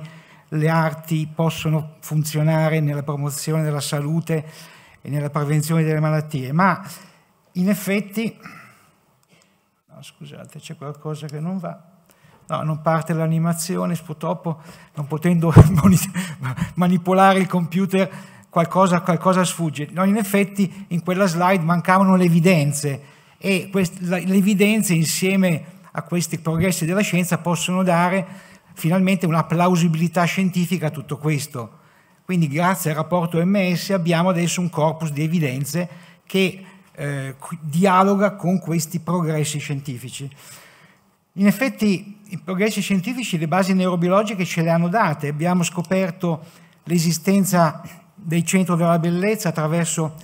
le arti possono funzionare nella promozione della salute e nella prevenzione delle malattie, ma in effetti, no, scusate c'è qualcosa che non va, no, non parte l'animazione, purtroppo non potendo manipolare il computer qualcosa, qualcosa sfugge, no, in effetti in quella slide mancavano le evidenze e le evidenze insieme a questi progressi della scienza possono dare finalmente una plausibilità scientifica a tutto questo. Quindi grazie al rapporto MS abbiamo adesso un corpus di evidenze che eh, dialoga con questi progressi scientifici. In effetti i progressi scientifici, le basi neurobiologiche ce le hanno date, abbiamo scoperto l'esistenza dei centri della bellezza attraverso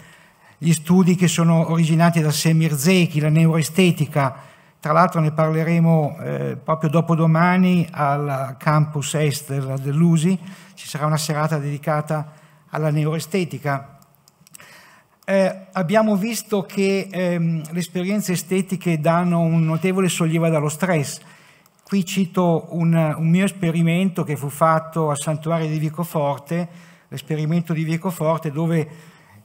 gli studi che sono originati da Semir Zeki, la neuroestetica, tra l'altro ne parleremo eh, proprio dopodomani al campus est dell'USI, ci sarà una serata dedicata alla neuroestetica. Eh, abbiamo visto che ehm, le esperienze estetiche danno un notevole sollievo dallo stress. Qui cito un, un mio esperimento che fu fatto al santuario di Vicoforte, l'esperimento di Vicoforte dove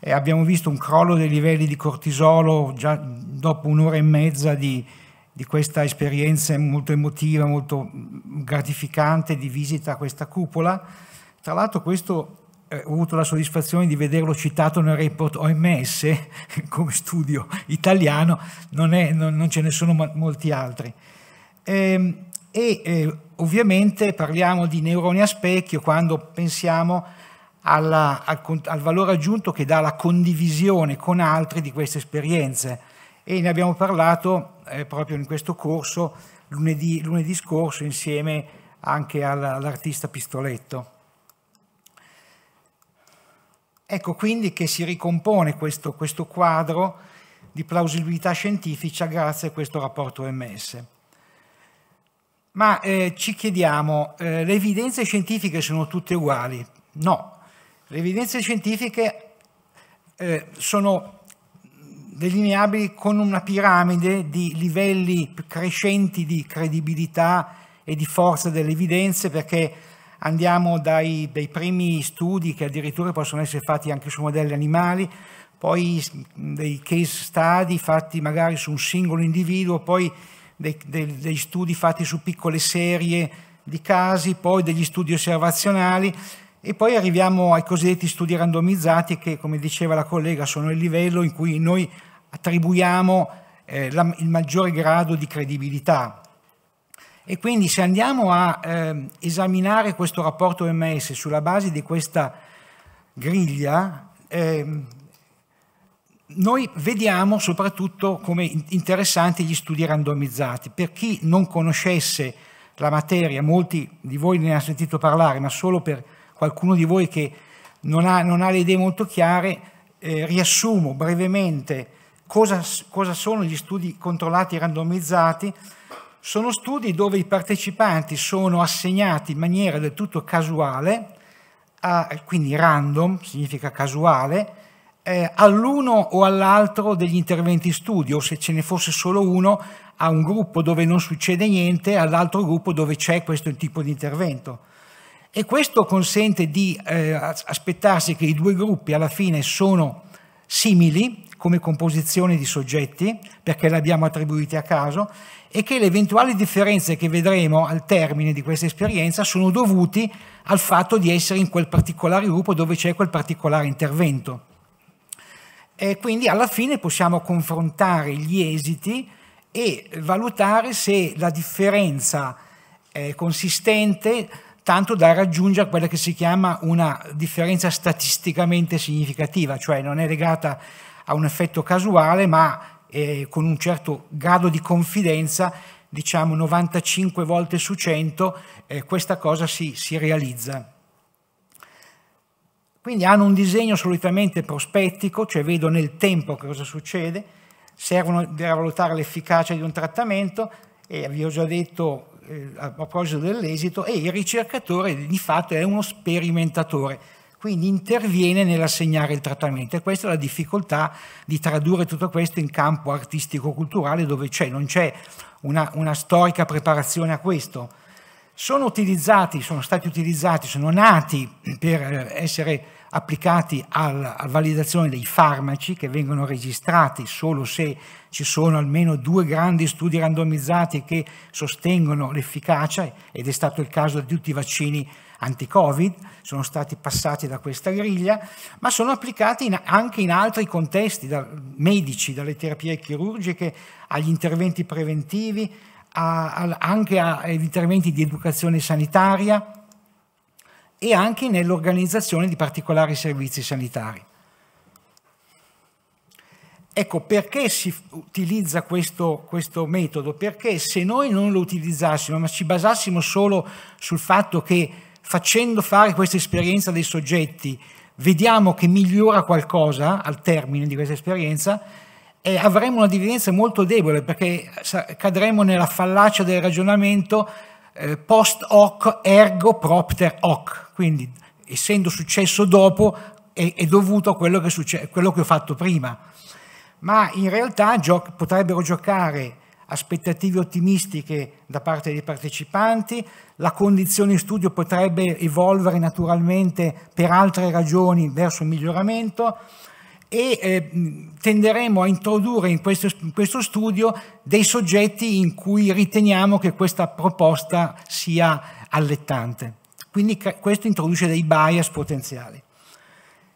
eh, abbiamo visto un crollo dei livelli di cortisolo già dopo un'ora e mezza di, di questa esperienza molto emotiva, molto mm, gratificante di visita a questa cupola. Tra l'altro questo eh, ho avuto la soddisfazione di vederlo citato nel report OMS come studio italiano, non, è, non, non ce ne sono molti altri. E, ehm, e eh, ovviamente parliamo di neuroni a specchio quando pensiamo alla, al, al, valore aggiunto che dà la condivisione con altri di queste esperienze e ne abbiamo parlato eh, proprio in questo corso lunedì, lunedì scorso insieme anche all'artista Pistoletto. Ecco quindi che si ricompone questo, questo quadro di plausibilità scientifica grazie a questo rapporto MS. Ma eh, ci chiediamo, eh, le evidenze scientifiche sono tutte uguali? No, le evidenze scientifiche eh, sono delineabili con una piramide di livelli crescenti di credibilità e di forza delle evidenze perché andiamo dai, dai, primi studi che addirittura possono essere fatti anche su modelli animali, poi dei case study fatti magari su un singolo individuo, poi dei, dei, degli studi fatti su piccole serie di casi, poi degli studi osservazionali e poi arriviamo ai cosiddetti studi randomizzati che, come diceva la collega, sono il livello in cui noi attribuiamo eh, la, il maggiore grado di credibilità. E quindi se andiamo a eh, esaminare questo rapporto OMS sulla base di questa griglia, eh, noi vediamo soprattutto come interessanti gli studi randomizzati. Per chi non conoscesse la materia, molti di voi ne ha sentito parlare, ma solo per qualcuno di voi che non ha, non ha le idee molto chiare, eh, riassumo brevemente cosa, cosa sono gli studi controllati e randomizzati. Sono studi dove i partecipanti sono assegnati in maniera del tutto casuale, a, quindi random significa casuale, eh, all'uno o all'altro degli interventi studio, se ce ne fosse solo uno, a un gruppo dove non succede niente, all'altro gruppo dove c'è questo tipo di intervento e questo consente di eh, aspettarsi che i due gruppi alla fine sono simili come composizione di soggetti, perché li abbiamo attribuiti a caso, e che le eventuali differenze che vedremo al termine di questa esperienza sono dovute al fatto di essere in quel particolare gruppo dove c'è quel particolare intervento. E quindi alla fine possiamo confrontare gli esiti e valutare se la differenza eh, consistente tanto da raggiungere quella che si chiama una differenza statisticamente significativa, cioè non è legata a un effetto casuale, ma eh, con un certo grado di confidenza, diciamo 95 volte su 100, eh, questa cosa si, si realizza. Quindi hanno un disegno solitamente prospettico, cioè vedo nel tempo cosa succede, servono per valutare l'efficacia di un trattamento e vi ho già detto eh, a proposito dell'esito, e il ricercatore di fatto è uno sperimentatore, quindi interviene nell'assegnare il trattamento. E questa è la difficoltà di tradurre tutto questo in campo artistico-culturale dove non c'è una, una storica preparazione a questo. Sono utilizzati, sono stati utilizzati, sono nati per eh, essere applicati alla, validazione dei farmaci che vengono registrati solo se ci sono almeno due grandi studi randomizzati che sostengono l'efficacia ed è stato il caso di tutti i vaccini anti-Covid, sono stati passati da questa griglia, ma sono applicati in, anche in altri contesti, da medici, dalle terapie chirurgiche agli interventi preventivi, a, a, anche agli interventi di educazione sanitaria, e anche nell'organizzazione di particolari servizi sanitari. Ecco, perché si utilizza questo, questo, metodo? Perché se noi non lo utilizzassimo, ma ci basassimo solo sul fatto che facendo fare questa esperienza dei soggetti vediamo che migliora qualcosa al termine di questa esperienza, eh, avremo una dividenza molto debole perché cadremo nella fallacia del ragionamento eh, post hoc ergo propter hoc, quindi, essendo successo dopo, è, è dovuto a quello che, succe- quello che, ho fatto prima. Ma in realtà gio- potrebbero giocare aspettative ottimistiche da parte dei partecipanti, la condizione in studio potrebbe evolvere naturalmente per altre ragioni verso un miglioramento e eh, tenderemo a introdurre in questo, in questo, studio dei soggetti in cui riteniamo che questa proposta sia allettante. Quindi questo introduce dei bias potenziali.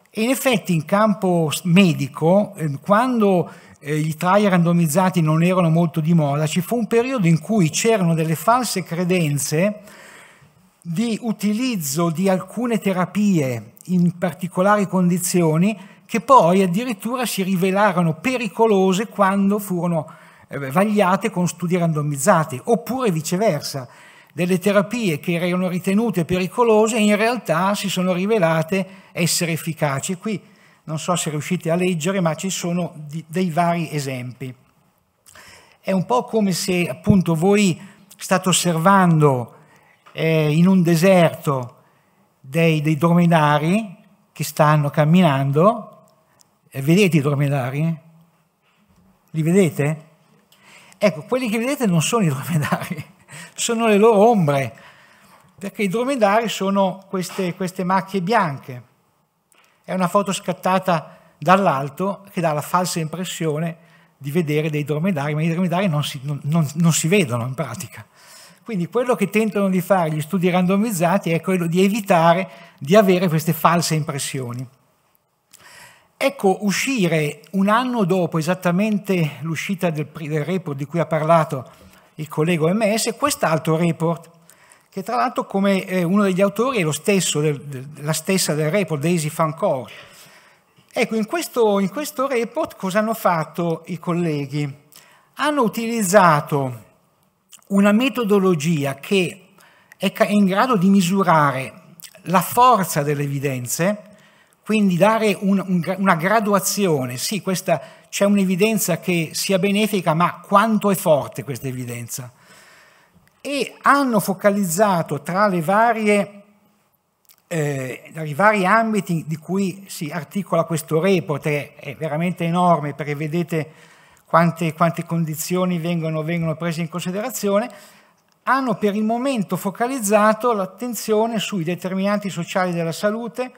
E in effetti in campo medico, ehm, quando eh, i trial randomizzati non erano molto di moda, ci fu un periodo in cui c'erano delle false credenze di utilizzo di alcune terapie in particolari condizioni che poi addirittura si rivelarono pericolose quando furono eh, vagliate con studi randomizzati, oppure viceversa delle terapie che erano ritenute pericolose in realtà si sono rivelate essere efficaci. Qui non so se riuscite a leggere, ma ci sono di, dei vari esempi. È un po' come se appunto voi state osservando eh, in un deserto dei, dei dromedari che stanno camminando, eh, vedete i dromedari? Li vedete? Ecco, quelli che vedete non sono i dromedari sono le loro ombre, perché i dromedari sono queste, queste macchie bianche. È una foto scattata dall'alto che dà la falsa impressione di vedere dei dromedari, ma i dromedari non si, non, non, non si vedono in pratica. Quindi quello che tentano di fare gli studi randomizzati è quello di evitare di avere queste false impressioni. Ecco, uscire un anno dopo esattamente l'uscita del, del report di cui ha parlato il collega OMS, quest'altro report, che tra l'altro come eh, uno degli autori è lo stesso, la stessa del report, Daisy Fancor. Ecco, in questo, in questo report cosa hanno fatto i colleghi? Hanno utilizzato una metodologia che è in grado di misurare la forza delle evidenze, quindi dare un, un, una graduazione, sì, questa c'è un'evidenza che sia benefica, ma quanto è forte questa evidenza? E hanno focalizzato tra le varie, eh, i vari ambiti di cui si articola questo report, è veramente enorme perché vedete quante, quante condizioni vengono, vengono prese in considerazione, hanno per il momento focalizzato l'attenzione sui determinanti sociali della salute,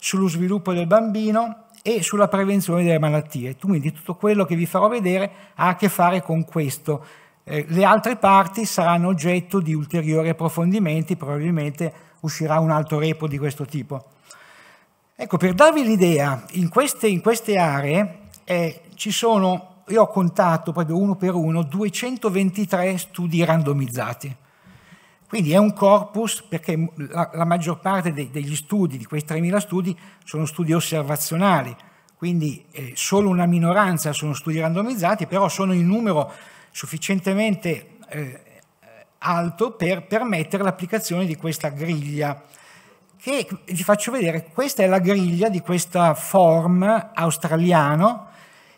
sullo sviluppo del bambino, e sulla prevenzione delle malattie. Quindi tutto quello che vi farò vedere ha a che fare con questo. Eh, le altre parti saranno oggetto di ulteriori approfondimenti, probabilmente uscirà un altro repo di questo tipo. Ecco, per darvi l'idea, in, in queste, aree eh, ci sono, io ho contato proprio uno per uno, 223 studi randomizzati. Quindi è un corpus perché la, la maggior parte de, degli studi, di questi 3.000 studi, sono studi osservazionali, quindi eh, solo una minoranza sono studi randomizzati, però sono in numero sufficientemente eh, alto per permettere l'applicazione di questa griglia. Che vi faccio vedere, questa è la griglia di questa form australiano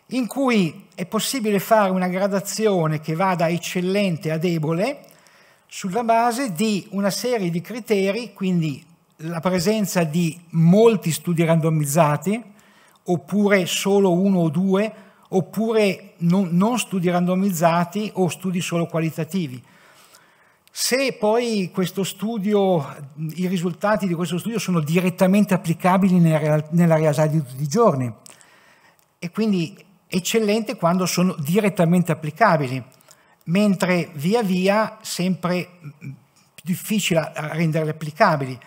in cui è possibile fare una gradazione che va da eccellente a debole sulla base di una serie di criteri, quindi la presenza di molti studi randomizzati, oppure solo uno o due, oppure non, non studi randomizzati o studi solo qualitativi. Se poi studio, i risultati di questo studio sono direttamente applicabili nella realtà di tutti i giorni, e quindi eccellente quando sono direttamente applicabili mentre via via sempre più difficile a renderle applicabili.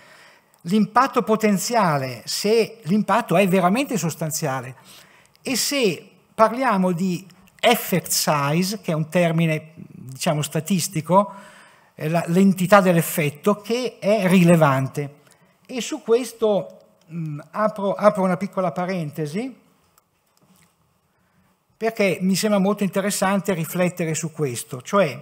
L'impatto potenziale, se l'impatto è veramente sostanziale e se parliamo di effect size, che è un termine diciamo statistico, eh, l'entità dell'effetto che è rilevante. E su questo mh, mm, apro, apro una piccola parentesi perché mi sembra molto interessante riflettere su questo, cioè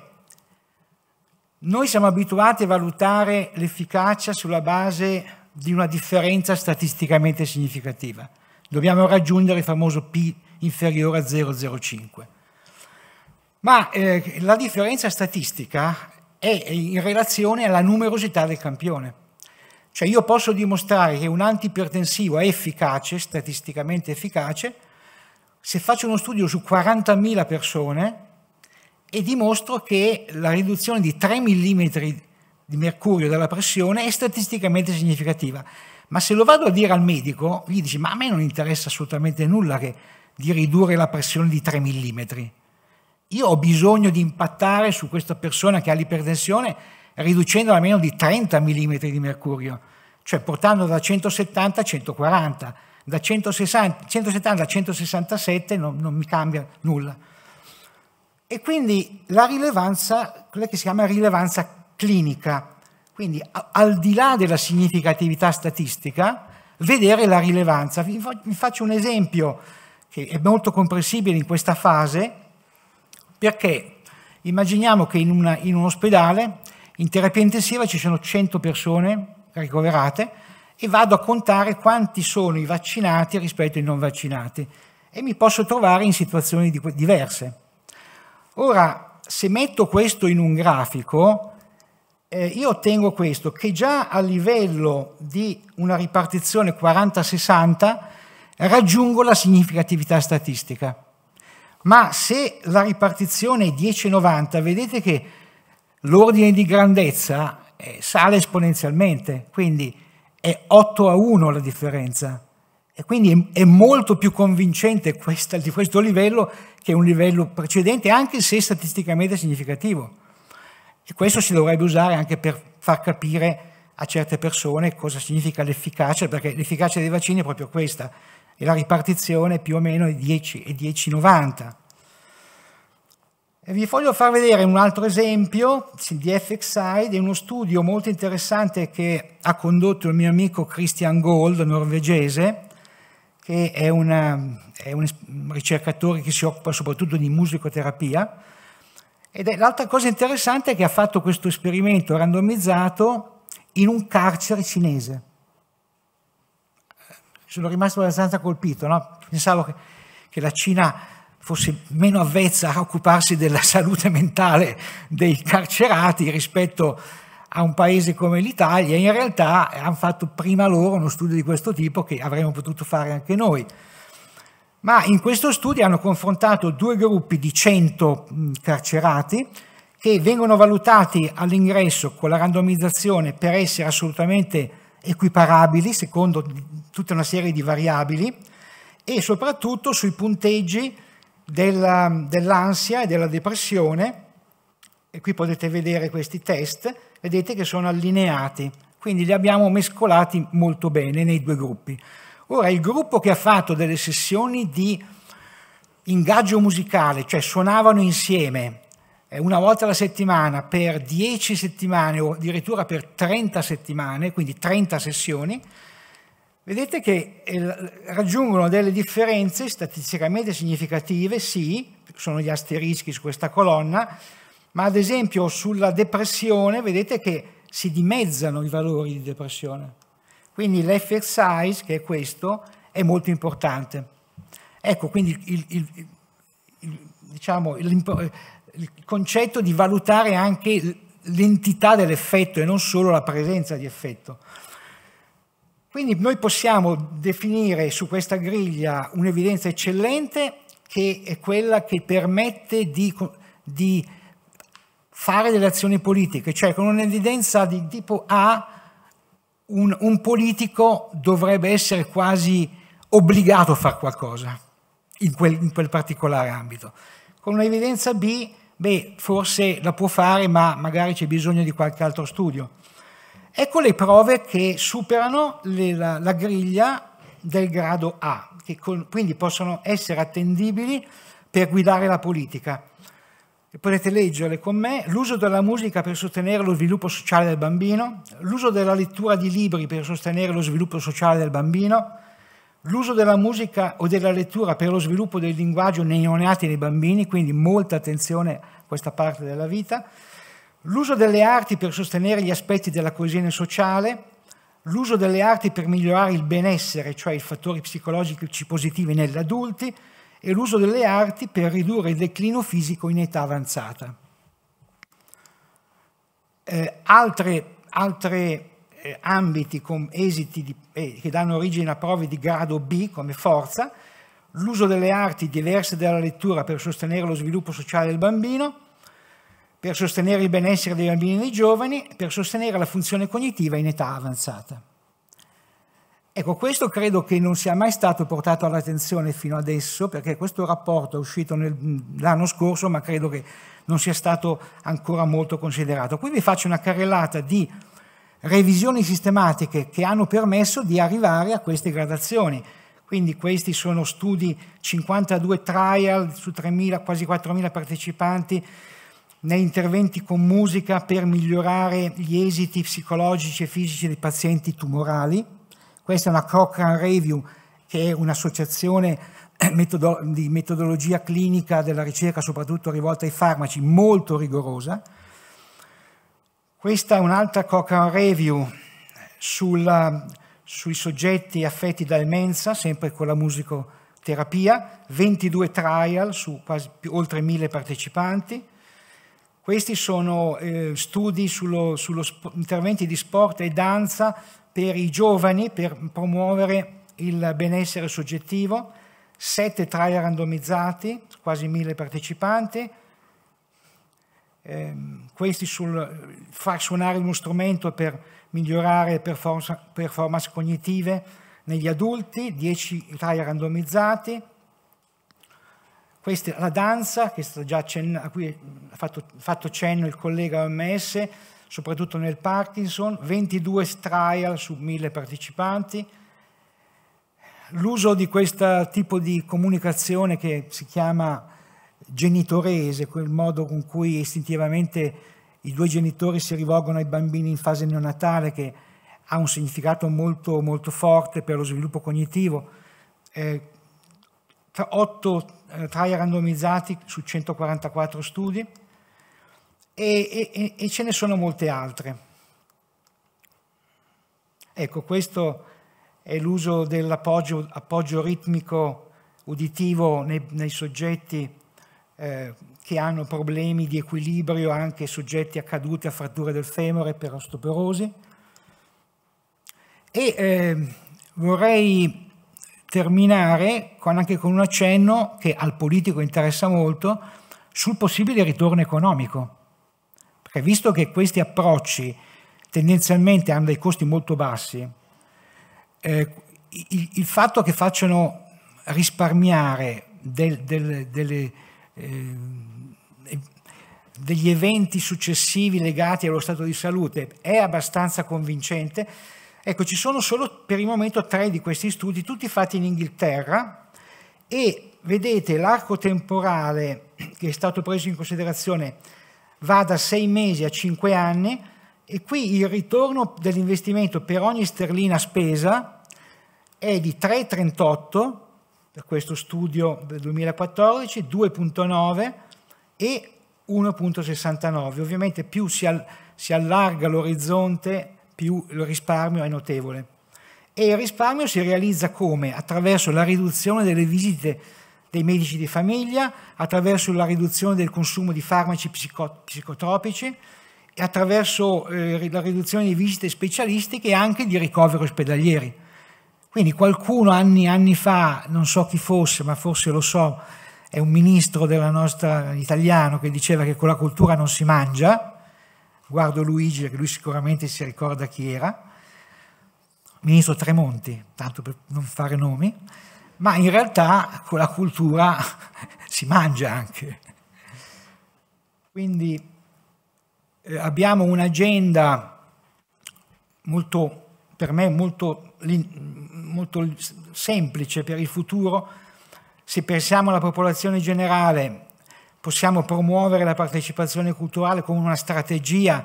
noi siamo abituati a valutare l'efficacia sulla base di una differenza statisticamente significativa. Dobbiamo raggiungere il famoso P inferiore a 0,05. Ma eh, la differenza statistica è in relazione alla numerosità del campione. Cioè io posso dimostrare che un antipertensivo è efficace, statisticamente efficace, se faccio uno studio su 40.000 persone e dimostro che la riduzione di 3 mm di mercurio dalla pressione è statisticamente significativa. Ma se lo vado a dire al medico, gli dici, ma a me non interessa assolutamente nulla che, di ridurre la pressione di 3 mm. Io ho bisogno di impattare su questa persona che ha l'ipertensione riducendola a meno di 30 mm di mercurio, cioè portandola da 170 a 140 da 160, 170 a 167 non, non mi cambia nulla. E quindi la rilevanza, quella che si chiama rilevanza clinica, quindi al di là della significatività statistica, vedere la rilevanza. Vi, faccio un esempio che è molto comprensibile in questa fase, perché immaginiamo che in, una, in un ospedale in terapia intensiva ci sono 100 persone ricoverate, e vado a contare quanti sono i vaccinati rispetto ai non vaccinati e mi posso trovare in situazioni diverse. Ora, se metto questo in un grafico, eh, io ottengo questo, che già a livello di una ripartizione 40-60 raggiungo la significatività statistica. Ma se la ripartizione è 10-90, vedete che l'ordine di grandezza eh, sale esponenzialmente, quindi è 8 a 1 la differenza. E quindi è molto più convincente questa, di questo livello che un livello precedente, anche se statisticamente significativo. E questo si dovrebbe usare anche per far capire a certe persone cosa significa l'efficacia, perché l'efficacia dei vaccini è proprio questa, e la ripartizione più o meno è 10 e 10,90. Vi voglio far vedere un altro esempio di FXI, di uno studio molto interessante che ha condotto il mio amico Christian Gold, norvegese, che è, una, è un ricercatore che si occupa soprattutto di musicoterapia. Ed l'altra cosa interessante è che ha fatto questo esperimento randomizzato in un carcere cinese. Sono rimasto abbastanza colpito, no? Pensavo che, che la Cina fosse meno avvezza a occuparsi della salute mentale dei carcerati rispetto a un paese come l'Italia, in realtà hanno fatto prima loro uno studio di questo tipo che avremmo potuto fare anche noi. Ma in questo studio hanno confrontato due gruppi di 100 carcerati che vengono valutati all'ingresso con la randomizzazione per essere assolutamente equiparabili secondo tutta una serie di variabili e soprattutto sui punteggi della, dell'ansia e della depressione, e qui potete vedere questi test, vedete che sono allineati, quindi li abbiamo mescolati molto bene nei due gruppi. Ora, il gruppo che ha fatto delle sessioni di ingaggio musicale, cioè suonavano insieme eh, una volta alla settimana per 10 settimane o addirittura per 30 settimane, quindi 30 sessioni, Vedete che eh, raggiungono delle differenze statisticamente significative, sì, sono gli asterischi su questa colonna, ma ad esempio sulla depressione vedete che si dimezzano i valori di depressione. Quindi l'effect size, che è questo, è molto importante. Ecco, quindi il, il, il, diciamo, il concetto di valutare anche l'entità dell'effetto e non solo la presenza di effetto. Quindi noi possiamo definire su questa griglia un'evidenza eccellente che è quella che permette di, di fare delle azioni politiche, cioè con un'evidenza di tipo A un, un, politico dovrebbe essere quasi obbligato a fare qualcosa in quel, in quel particolare ambito. Con un'evidenza B, beh, forse la può fare, ma magari c'è bisogno di qualche altro studio. Ecco le prove che superano le, la, la, griglia del grado A, che con, quindi possono essere attendibili per guidare la politica. E potete leggerle con me, l'uso della musica per sostenere lo sviluppo sociale del bambino, l'uso della lettura di libri per sostenere lo sviluppo sociale del bambino, l'uso della musica o della lettura per lo sviluppo del linguaggio nei neonati e nei bambini, quindi molta attenzione a questa parte della vita, L'uso delle arti per sostenere gli aspetti della coesione sociale, l'uso delle arti per migliorare il benessere, cioè i fattori psicologici positivi negli adulti, e l'uso delle arti per ridurre il declino fisico in età avanzata. Eh, altre, altre eh, ambiti con esiti di, eh, che danno origine a prove di grado B come forza, l'uso delle arti diverse dalla lettura per sostenere lo sviluppo sociale del bambino, per sostenere il benessere dei bambini e dei giovani, per sostenere la funzione cognitiva in età avanzata. Ecco, questo credo che non sia mai stato portato all'attenzione fino adesso, perché questo rapporto è uscito l'anno scorso, ma credo che non sia stato ancora molto considerato. Qui vi faccio una carrellata di revisioni sistematiche che hanno permesso di arrivare a queste gradazioni. Quindi questi sono studi 52 trial su 3.000, quasi 4.000 partecipanti, né interventi con musica per migliorare gli esiti psicologici e fisici dei pazienti tumorali. Questa è una Cochrane Review, che è un'associazione eh, metodo di metodologia clinica della ricerca, soprattutto rivolta ai farmaci, molto rigorosa. Questa è un'altra Cochrane Review sulla, sui soggetti affetti da demenza, sempre con la musicoterapia, 22 trial su quasi più, oltre 1000 partecipanti. Questi sono eh, studi sullo, sullo interventi di sport e danza per i giovani per promuovere il benessere soggettivo, sette trial randomizzati, quasi mille partecipanti, eh, questi sul far suonare uno strumento per migliorare performance, performance cognitive negli adulti, 10 trial randomizzati, questa è la danza, a cui ha fatto, fatto cenno il collega OMS, soprattutto nel Parkinson, 22 trial su 1000 partecipanti. L'uso di questo tipo di comunicazione che si chiama genitorese, quel modo con cui istintivamente i due genitori si rivolgono ai bambini in fase neonatale, che ha un significato molto, molto forte per lo sviluppo cognitivo. Eh, 8 eh, trial randomizzati su 144 studi e, e, e, ce ne sono molte altre. Ecco, questo è l'uso dell'appoggio ritmico uditivo nei, nei soggetti eh, che hanno problemi di equilibrio, anche soggetti accaduti a fratture del femore per osteoporosi. E eh, vorrei terminare con, anche con un accenno che al politico interessa molto sul possibile ritorno economico. Perché visto che questi approcci tendenzialmente hanno dei costi molto bassi, eh, il, il, fatto che facciano risparmiare del, del, delle, eh, degli eventi successivi legati allo stato di salute è abbastanza convincente, Ecco, ci sono solo per il momento tre di questi studi, tutti fatti in Inghilterra e vedete l'arco temporale che è stato preso in considerazione va da sei mesi a cinque anni e qui il ritorno dell'investimento per ogni sterlina spesa è di 3,38 per questo studio del 2014, 2,9 e 1,69. Ovviamente più si, allarga l'orizzonte più il risparmio è notevole. E il risparmio si realizza come? Attraverso la riduzione delle visite dei medici di famiglia, attraverso la riduzione del consumo di farmaci psico- psicotropici e attraverso eh, la riduzione di visite specialistiche e anche di ricoveri ospedalieri. Quindi qualcuno anni anni fa, non so chi fosse, ma forse lo so, è un ministro della nostra italiano che diceva che con la cultura non si mangia, guardo Luigi, che lui sicuramente si ricorda chi era, ministro Tremonti, tanto per non fare nomi, ma in realtà con la cultura si mangia anche. Quindi eh, abbiamo un'agenda molto, per me, molto, molto semplice per il futuro. Se pensiamo alla popolazione generale possiamo promuovere la partecipazione culturale come una strategia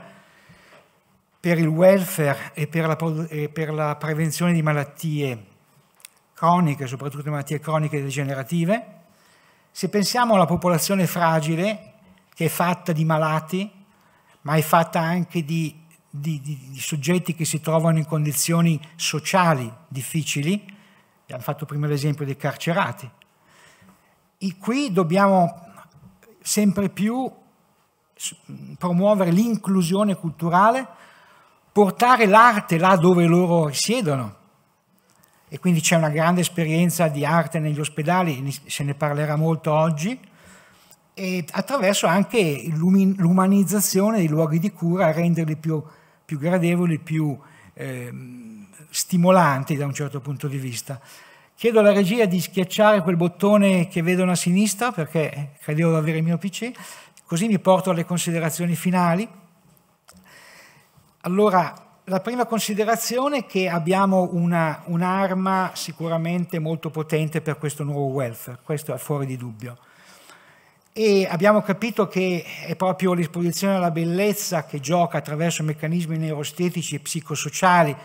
per il welfare e per la, e per la prevenzione di malattie croniche, soprattutto malattie croniche degenerative. Se pensiamo alla popolazione fragile, che è fatta di malati, ma è fatta anche di, di, di, di soggetti che si trovano in condizioni sociali difficili, abbiamo fatto prima l'esempio dei carcerati, e qui dobbiamo sempre più promuovere l'inclusione culturale, portare l'arte là dove loro risiedono. E quindi c'è una grande esperienza di arte negli ospedali, se ne parlerà molto oggi, e attraverso anche l'umanizzazione dei luoghi di cura, renderli più, più gradevoli, più eh, stimolanti da un certo punto di vista. Chiedo alla regia di schiacciare quel bottone che vedono a sinistra perché credevo di avere il mio PC, così mi porto alle considerazioni finali. Allora, la prima considerazione è che abbiamo una, un'arma sicuramente molto potente per questo nuovo welfare, questo è fuori di dubbio. E abbiamo capito che è proprio l'esposizione alla bellezza che gioca attraverso meccanismi neurostetici e psicosociali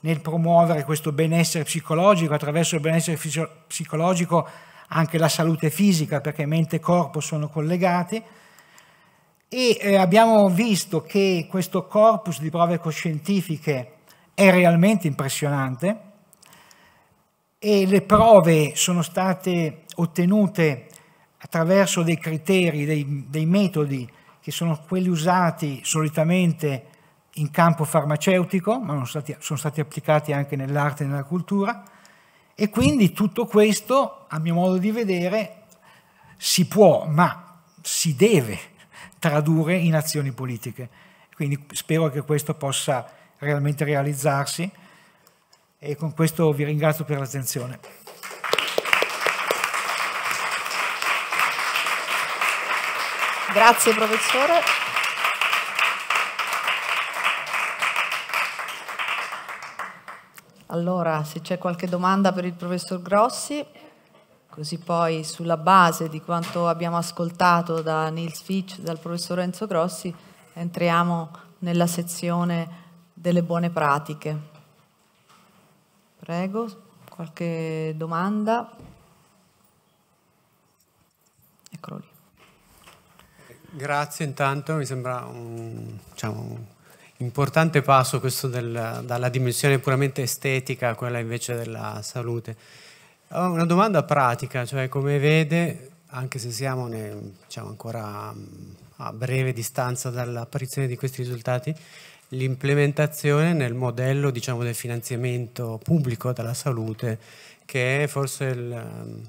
nel promuovere questo benessere psicologico, attraverso il benessere psicologico anche la salute fisica, perché mente e corpo sono collegati, e eh, abbiamo visto che questo corpus di prove coscientifiche è realmente impressionante e le prove sono state ottenute attraverso dei criteri, dei, dei metodi che sono quelli usati solitamente in campo farmaceutico, ma sono stati, sono stati applicati anche nell'arte e nella cultura, e quindi tutto questo, a mio modo di vedere, si può, ma si deve tradurre in azioni politiche. Quindi spero che questo possa realmente realizzarsi e con questo vi ringrazio per l'attenzione. Grazie professore. Allora, se c'è qualche domanda per il professor Grossi, così poi sulla base di quanto abbiamo ascoltato da Nils Fitch e dal professor Enzo Grossi, entriamo nella sezione delle buone pratiche. Prego, qualche domanda? Eccolo lì. Grazie intanto, mi sembra un, diciamo, importante passo questo del, dalla dimensione puramente estetica a quella invece della salute. Ho una domanda pratica, cioè come vede, anche se siamo ne, diciamo ancora mm, a breve distanza dall'apparizione di questi risultati, l'implementazione nel modello diciamo, del finanziamento pubblico della salute, che è forse il,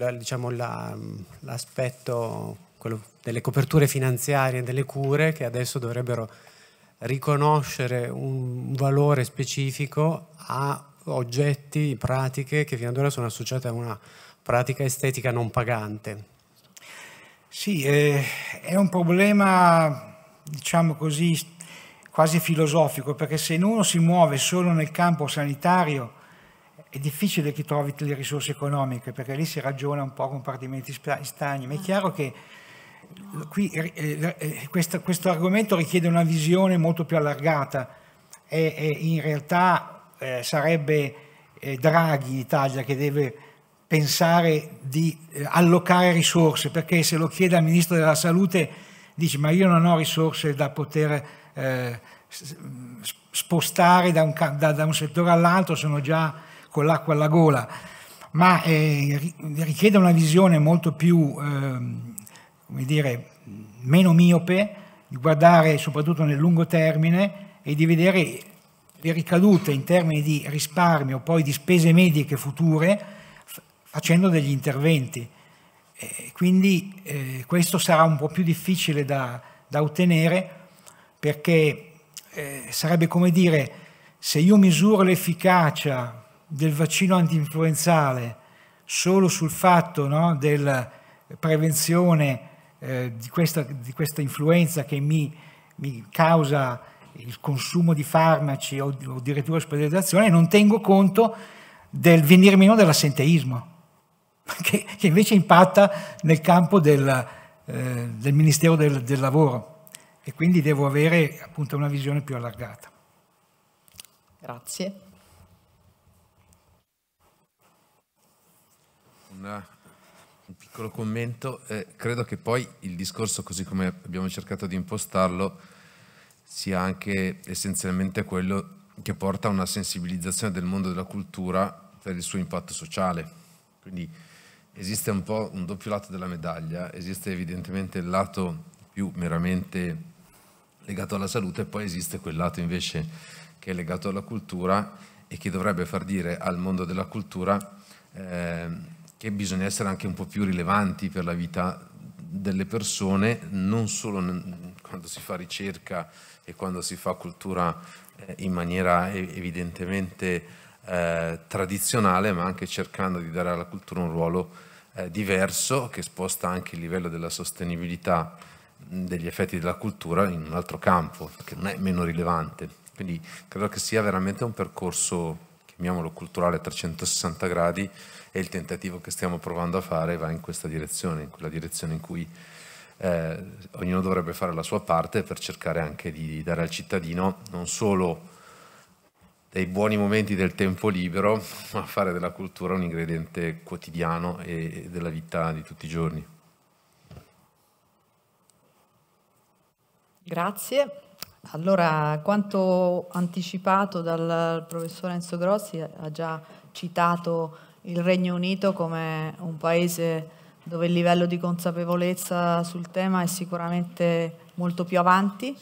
mm, diciamo, mm, l'aspetto la, delle coperture finanziarie delle cure che adesso dovrebbero riconoscere un valore specifico a oggetti, pratiche che fino ad ora sono associate a una pratica estetica non pagante. Sì, eh, è un problema, diciamo così, quasi filosofico, perché se uno si muove solo nel campo sanitario è difficile che trovi le risorse economiche, perché lì si ragiona un po' con partimenti stagni, ma è chiaro che qui eh, eh, eh, questo, questo, argomento richiede una visione molto più allargata e, e in realtà eh, sarebbe eh, Draghi in Italia che deve pensare di eh, allocare risorse, perché se lo chiede al Ministro della Salute dice ma io non ho risorse da poter spostare da un, da, da un settore all'altro, sono già con l'acqua alla gola ma eh, richiede una visione molto più eh, come dire, meno miope, di guardare soprattutto nel lungo termine e di vedere le ricadute in termini di risparmio, poi di spese mediche future, facendo degli interventi. E quindi eh, questo sarà un po' più difficile da, da ottenere perché eh, sarebbe come dire se io misuro l'efficacia del vaccino antinfluenzale solo sul fatto no, della prevenzione eh, di, questa, di, questa, influenza che mi, mi, causa il consumo di farmaci o, o addirittura ospedalizzazione, non tengo conto del venir meno dell'assenteismo, che, che, invece impatta nel campo del, eh, del Ministero del, del Lavoro e quindi devo avere appunto una visione più allargata. Grazie. Una piccolo commento, eh, credo che poi il discorso, così come abbiamo cercato di impostarlo, sia anche essenzialmente quello che porta a una sensibilizzazione del mondo della cultura per il suo impatto sociale. Quindi esiste un po' un doppio lato della medaglia, esiste evidentemente il lato più meramente legato alla salute e poi esiste quel lato invece che è legato alla cultura e che dovrebbe far dire al mondo della cultura eh, che bisogna essere anche un po' più rilevanti per la vita delle persone, non solo quando si fa ricerca e quando si fa cultura eh, in maniera evidentemente eh, tradizionale, ma anche cercando di dare alla cultura un ruolo eh, diverso che sposta anche il livello della sostenibilità degli effetti della cultura in un altro campo, che non è meno rilevante. Quindi credo che sia veramente un percorso chiamiamolo culturale a 360 gradi, e il tentativo che stiamo provando a fare va in questa direzione, in quella direzione in cui eh, ognuno dovrebbe fare la sua parte per cercare anche di dare al cittadino non solo dei buoni momenti del tempo libero, ma fare della cultura un ingrediente quotidiano e della vita di tutti i giorni. Grazie. Allora, quanto anticipato dal professor Enzo Grossi, eh, ha già citato il Regno Unito come un paese dove il livello di consapevolezza sul tema è sicuramente molto più avanti,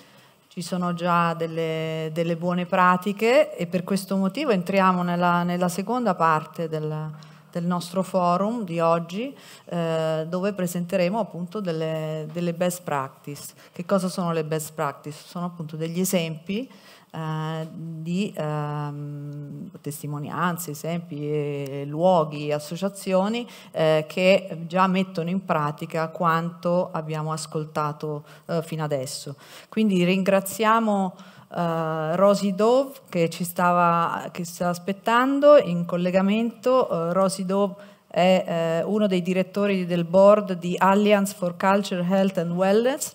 ci sono già delle, delle buone pratiche e per questo motivo entriamo nella, nella seconda parte del, del nostro forum di oggi eh, dove presenteremo appunto delle, delle, best practice. Che cosa sono le best practice? Sono appunto degli esempi eh, di ehm, testimonianze, esempi, luoghi, associazioni eh, che già mettono in pratica quanto abbiamo ascoltato eh, fino adesso. Quindi ringraziamo uh, eh, Rosy Dove che ci stava, che stava aspettando in collegamento. Uh, eh, Rosy Dove è uh, uno dei direttori del board di Alliance for Culture, Health and Wellness,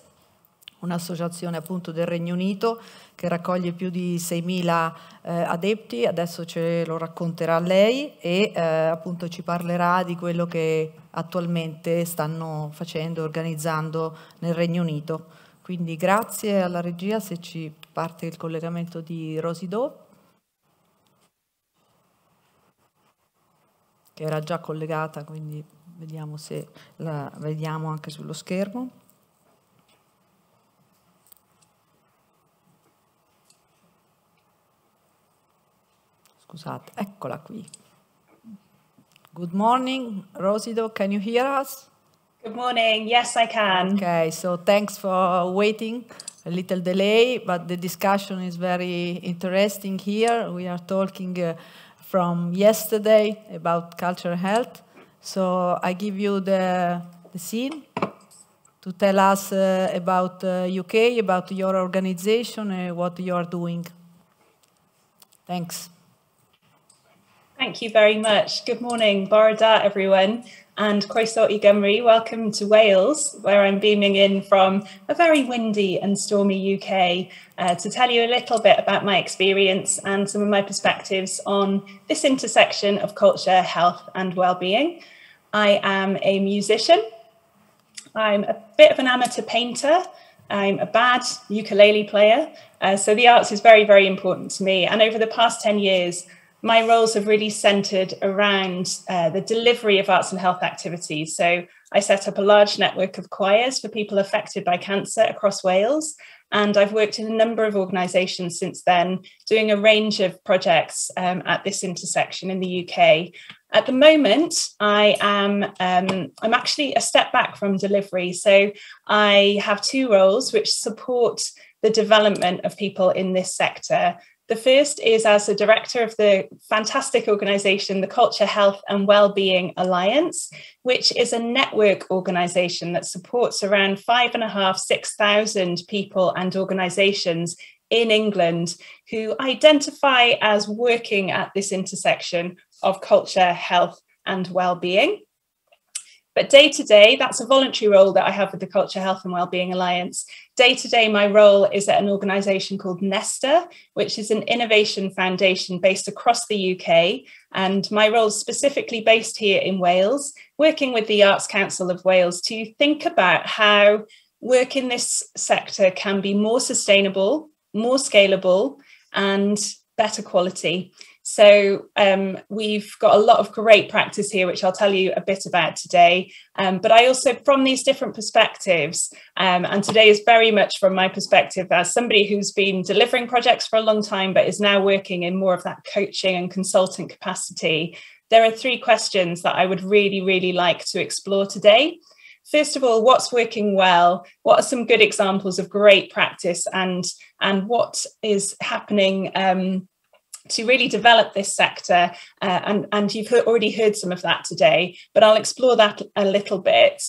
un'associazione appunto del Regno Unito che raccoglie più di 6.000 eh, adepti, adesso ce lo racconterà lei e eh, appunto ci parlerà di quello che attualmente stanno facendo, organizzando nel Regno Unito. Quindi grazie alla regia se ci parte il collegamento di Rosidò, che era già collegata, quindi vediamo se la vediamo anche sullo schermo. Scusate, eccola qui. Good morning, Rosido, can you hear us? Good morning. Yes, I can. Okay, so thanks for waiting. A little delay, but the discussion is very interesting here. We are talking uh, from yesterday about cultural health. So I give you the, the scene to tell us uh, about uh, UK, about your organization, and what you are doing. Thanks. Thank you very much. Good morning, Borada, everyone and Croeso Gymru. Welcome to Wales, where I'm beaming in from a very windy and stormy UK uh, to tell you a little bit about my experience and some of my perspectives on this intersection of culture, health, and well-being. I am a musician. I'm a bit of an amateur painter. I'm a bad ukulele player. Uh, so the arts is very, very important to me. And over the past 10 years, my roles have really centered around uh, the delivery of arts and health activities. So I set up a large network of choirs for people affected by cancer across Wales. And I've worked in a number of organisations since then, doing a range of projects um, at this intersection in the UK. At the moment, I am um, I'm actually a step back from delivery. So I have two roles which support the development of people in this sector. The first is as the director of the fantastic organisation, the Culture, Health and Wellbeing Alliance, which is a network organisation that supports around five and a half, six thousand people and organisations in England who identify as working at this intersection of culture, health, and well-being. But day to day, that's a voluntary role that I have with the Culture, Health and Wellbeing Alliance. Day to day, my role is at an organisation called Nesta, which is an innovation foundation based across the UK. And my role is specifically based here in Wales, working with the Arts Council of Wales to think about how work in this sector can be more sustainable, more scalable, and better quality. So um, we've got a lot of great practice here, which I'll tell you a bit about today. Um, but I also, from these different perspectives, um, and today is very much from my perspective as somebody who's been delivering projects for a long time, but is now working in more of that coaching and consultant capacity. There are three questions that I would really, really like to explore today. First of all, what's working well? What are some good examples of great practice, and and what is happening um, to really develop this sector. Uh, and, and you've heard, already heard some of that today, but I'll explore that a little bit.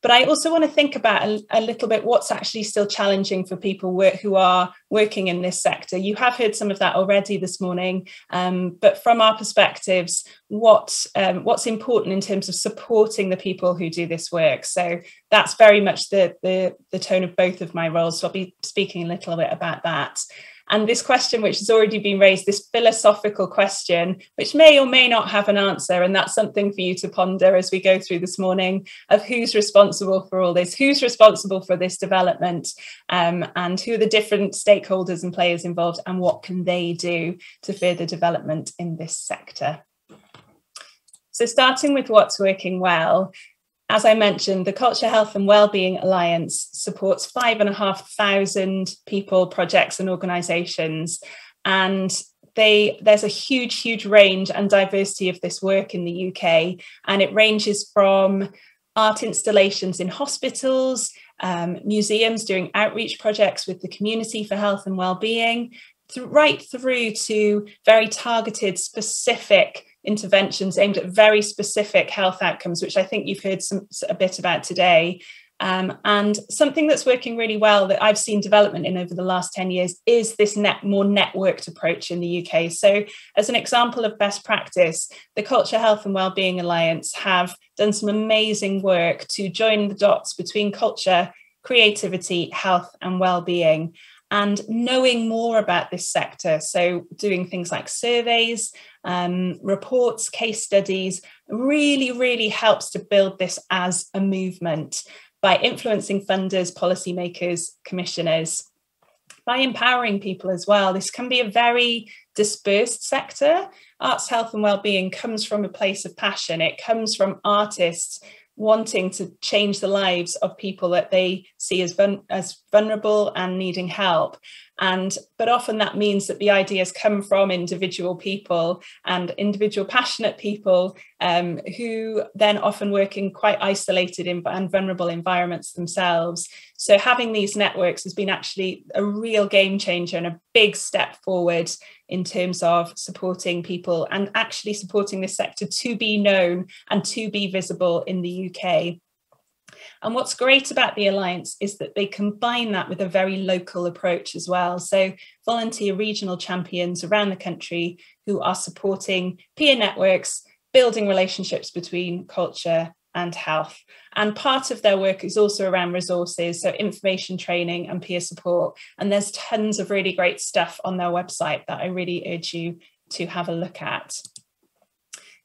But I also want to think about a, a little bit what's actually still challenging for people work, who are working in this sector. You have heard some of that already this morning, um, but from our perspectives, what um, what's important in terms of supporting the people who do this work. So that's very much the, the the tone of both of my roles. So I'll be speaking a little bit about that. And this question, which has already been raised, this philosophical question, which may or may not have an answer, and that's something for you to ponder as we go through this morning of who's responsible for all this, who's responsible for this development, um, and who are the different stakeholders and players involved, and what can they do to further development in this sector. So, starting with what's working well, as I mentioned, the Culture, Health and Wellbeing Alliance supports five and a half thousand people, projects, and organisations, and they there's a huge, huge range and diversity of this work in the UK, and it ranges from art installations in hospitals, um, museums doing outreach projects with the community for health and wellbeing, th- right through to very targeted, specific interventions aimed at very specific health outcomes, which I think you've heard some, a bit about today. Um, and something that's working really well that I've seen development in over the last 10 years is this net, more networked approach in the UK. So, as an example of best practice, the Culture, Health and Wellbeing Alliance have done some amazing work to join the dots between culture, creativity, health, and wellbeing and knowing more about this sector. So, doing things like surveys, um, reports, case studies, really, really helps to build this as a movement by influencing funders, policymakers, commissioners, by empowering people as well. This can be a very dispersed sector. Arts, health, and well-being comes from a place of passion. It comes from artists wanting to change the lives of people that they see as, as vulnerable and needing help and but often that means that the ideas come from individual people and individual passionate people um, who then often work in quite isolated and vulnerable environments themselves so having these networks has been actually a real game changer and a big step forward in terms of supporting people and actually supporting this sector to be known and to be visible in the uk and what's great about the Alliance is that they combine that with a very local approach as well. So, volunteer regional champions around the country who are supporting peer networks, building relationships between culture and health. And part of their work is also around resources, so information training and peer support. And there's tons of really great stuff on their website that I really urge you to have a look at.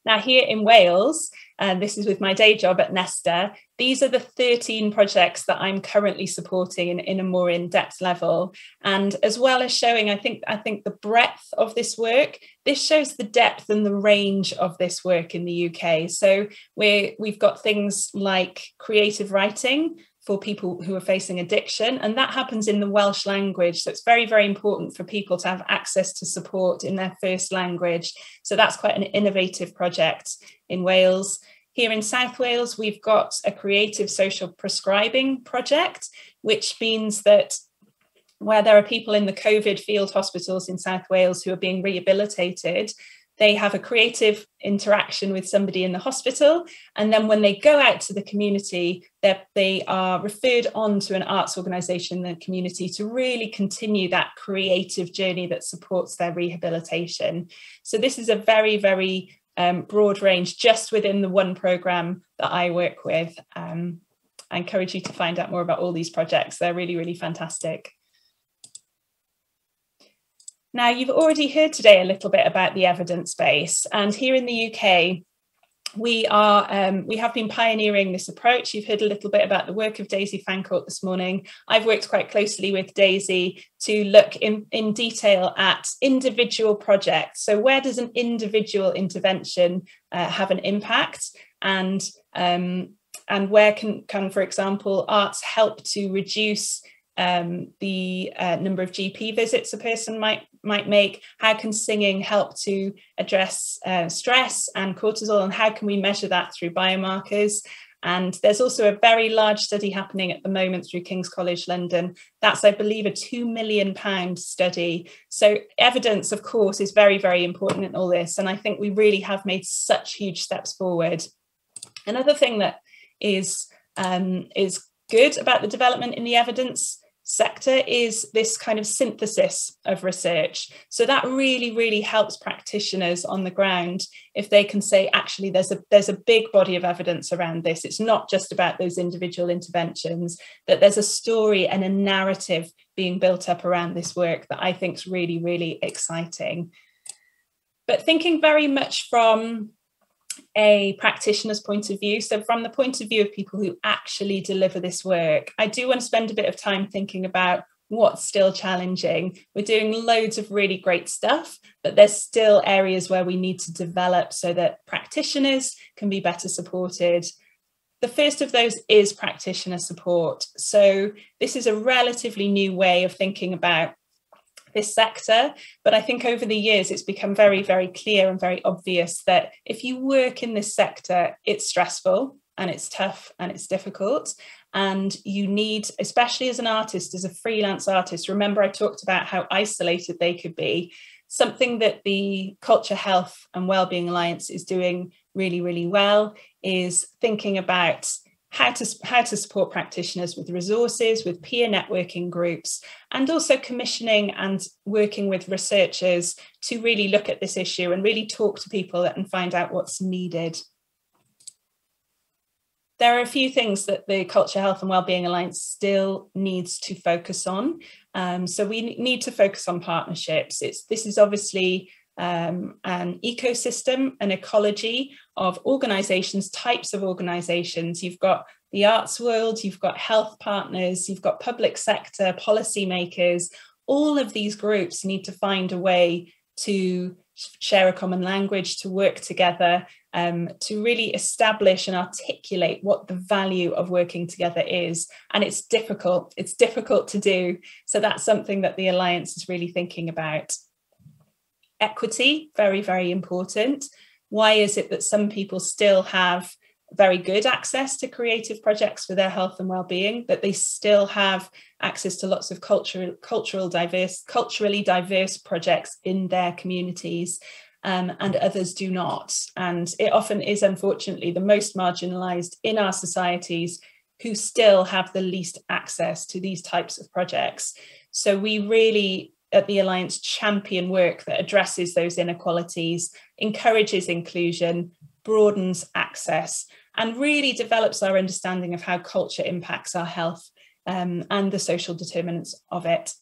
Now, here in Wales, and this is with my day job at Nesta. These are the 13 projects that I'm currently supporting in, in a more in-depth level. And as well as showing, I think, I think the breadth of this work, this shows the depth and the range of this work in the UK. So we we've got things like creative writing, for people who are facing addiction. And that happens in the Welsh language. So it's very, very important for people to have access to support in their first language. So that's quite an innovative project in Wales. Here in South Wales, we've got a creative social prescribing project, which means that where there are people in the COVID field hospitals in South Wales who are being rehabilitated, they have a creative interaction with somebody in the hospital and then when they go out to the community they are referred on to an arts organisation in the community to really continue that creative journey that supports their rehabilitation so this is a very very um, broad range just within the one programme that i work with um, i encourage you to find out more about all these projects they're really really fantastic now, you've already heard today a little bit about the evidence base, and here in the UK, we are um, we have been pioneering this approach. You've heard a little bit about the work of Daisy Fancourt this morning. I've worked quite closely with Daisy to look in, in detail at individual projects. So where does an individual intervention uh, have an impact, and um, and where can can for example arts help to reduce um, the uh, number of GP visits a person might might make how can singing help to address uh, stress and cortisol and how can we measure that through biomarkers and there's also a very large study happening at the moment through King's College London. That's, I believe, a £2 million study. So, evidence, of course, is very, very important in all this. And I think we really have made such huge steps forward. Another thing that is, um, is good about the development in the evidence sector is this kind of synthesis of research. So that really, really helps practitioners on the ground if they can say, actually, there's a there's a big body of evidence around this. It's not just about those individual interventions, that there's a story and a narrative being built up around this work that I think is really, really exciting. But thinking very much from a practitioner's point of view. So, from the point of view of people who actually deliver this work, I do want to spend a bit of time thinking about what's still challenging. We're doing loads of really great stuff, but there's still areas where we need to develop so that practitioners can be better supported. The first of those is practitioner support. So, this is a relatively new way of thinking about this sector. But I think over the years, it's become very, very clear and very obvious that if you work in this sector, it's stressful and it's tough and it's difficult. And you need, especially as an artist, as a freelance artist, remember I talked about how isolated they could be. Something that the Culture, Health and Wellbeing Alliance is doing really, really well is thinking about how to, how to support practitioners with resources, with peer networking groups, and also commissioning and working with researchers to really look at this issue and really talk to people and find out what's needed. There are a few things that the Culture, Health and Wellbeing Alliance still needs to focus on. Um, so we need to focus on partnerships. It's, this is obviously um, an ecosystem, an ecology of organizations, types of organizations. You've got the arts world, you've got health partners, you've got public sector policymakers. All of these groups need to find a way to share a common language, to work together, um, to really establish and articulate what the value of working together is. And it's difficult, it's difficult to do. So that's something that the Alliance is really thinking about equity, very, very important. Why is it that some people still have very good access to creative projects for their health and well-being That they still have access to lots of cultural cultural diverse culturally diverse projects in their communities um, and others do not and it often is unfortunately the most marginalized in our societies who still have the least access to these types of projects so we really at the Alliance champion work that addresses those inequalities, encourages inclusion, broadens access, and really develops our understanding of how culture impacts our health um, and the social determinants of it.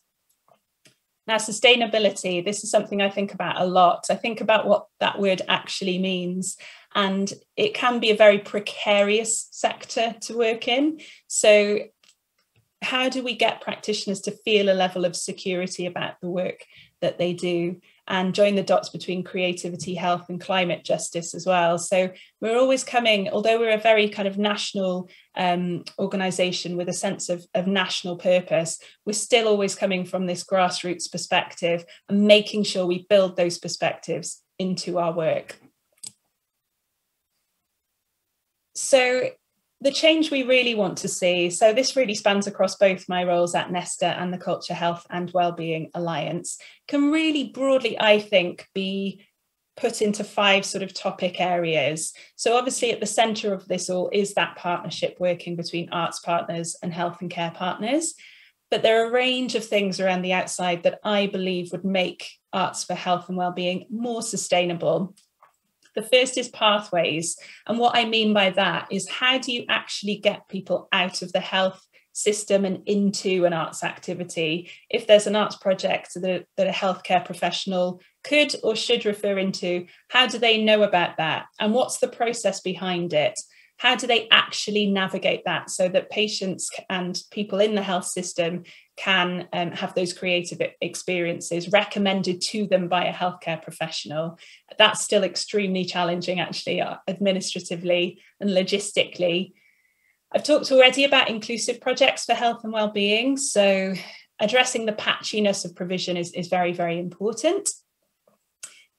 Now, sustainability, this is something I think about a lot. I think about what that word actually means. And it can be a very precarious sector to work in. So how do we get practitioners to feel a level of security about the work that they do and join the dots between creativity, health, and climate justice as well. So we're always coming, although we're a very kind of national um, organisation with a sense of, of national purpose, we're still always coming from this grassroots perspective and making sure we build those perspectives into our work. So the change we really want to see. So this really spans across both my roles at Nesta and the Culture Health and Wellbeing Alliance can really broadly, I think, be put into five sort of topic areas. So obviously at the center of this all is that partnership working between arts partners and health and care partners. But there are a range of things around the outside that I believe would make arts for health and well-being more sustainable the first is pathways. And what I mean by that is how do you actually get people out of the health system and into an arts activity if there's an arts project that, that a healthcare professional could or should refer into how do they know about that and what's the process behind it how do they actually navigate that so that patients and people in the health system can um, have those creative experiences recommended to them by a healthcare professional? That's still extremely challenging, actually, uh, administratively and logistically. I've talked already about inclusive projects for health and well-being. So addressing the patchiness of provision is, is very, very important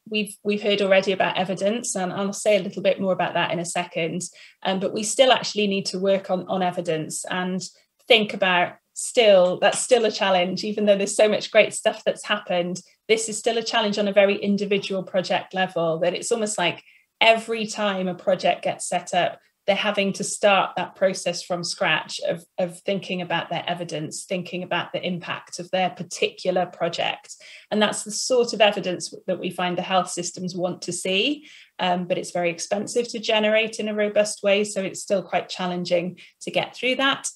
we've we've heard already about evidence and I'll say a little bit more about that in a second um, but we still actually need to work on on evidence and think about still that's still a challenge even though there's so much great stuff that's happened this is still a challenge on a very individual project level that it's almost like every time a project gets set up they're having to start that process from scratch of, of thinking about their evidence, thinking about the impact of their particular project. And that's the sort of evidence that we find the health systems want to see, um, but it's very expensive to generate in a robust way. So it's still quite challenging to get through that.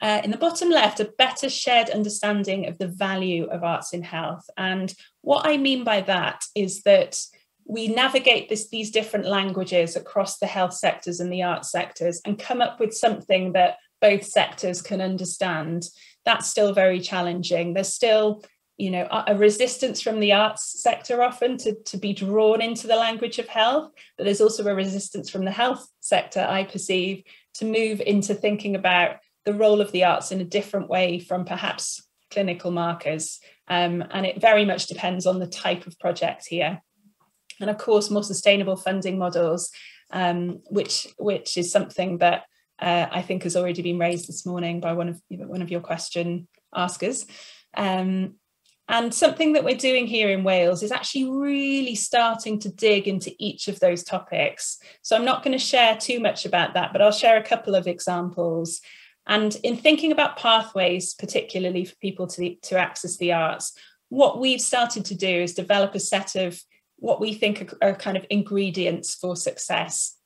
Uh, in the bottom left, a better shared understanding of the value of arts in health. And what I mean by that is that we navigate this, these different languages across the health sectors and the arts sectors and come up with something that both sectors can understand that's still very challenging there's still you know a resistance from the arts sector often to, to be drawn into the language of health but there's also a resistance from the health sector i perceive to move into thinking about the role of the arts in a different way from perhaps clinical markers um, and it very much depends on the type of project here and of course more sustainable funding models, um, which which is something that uh, I think has already been raised this morning by one of one of your question askers. Um, and something that we're doing here in Wales is actually really starting to dig into each of those topics. So I'm not going to share too much about that, but I'll share a couple of examples. And in thinking about pathways, particularly for people to, to access the arts, what we've started to do is develop a set of what we think are, are kind of ingredients for success.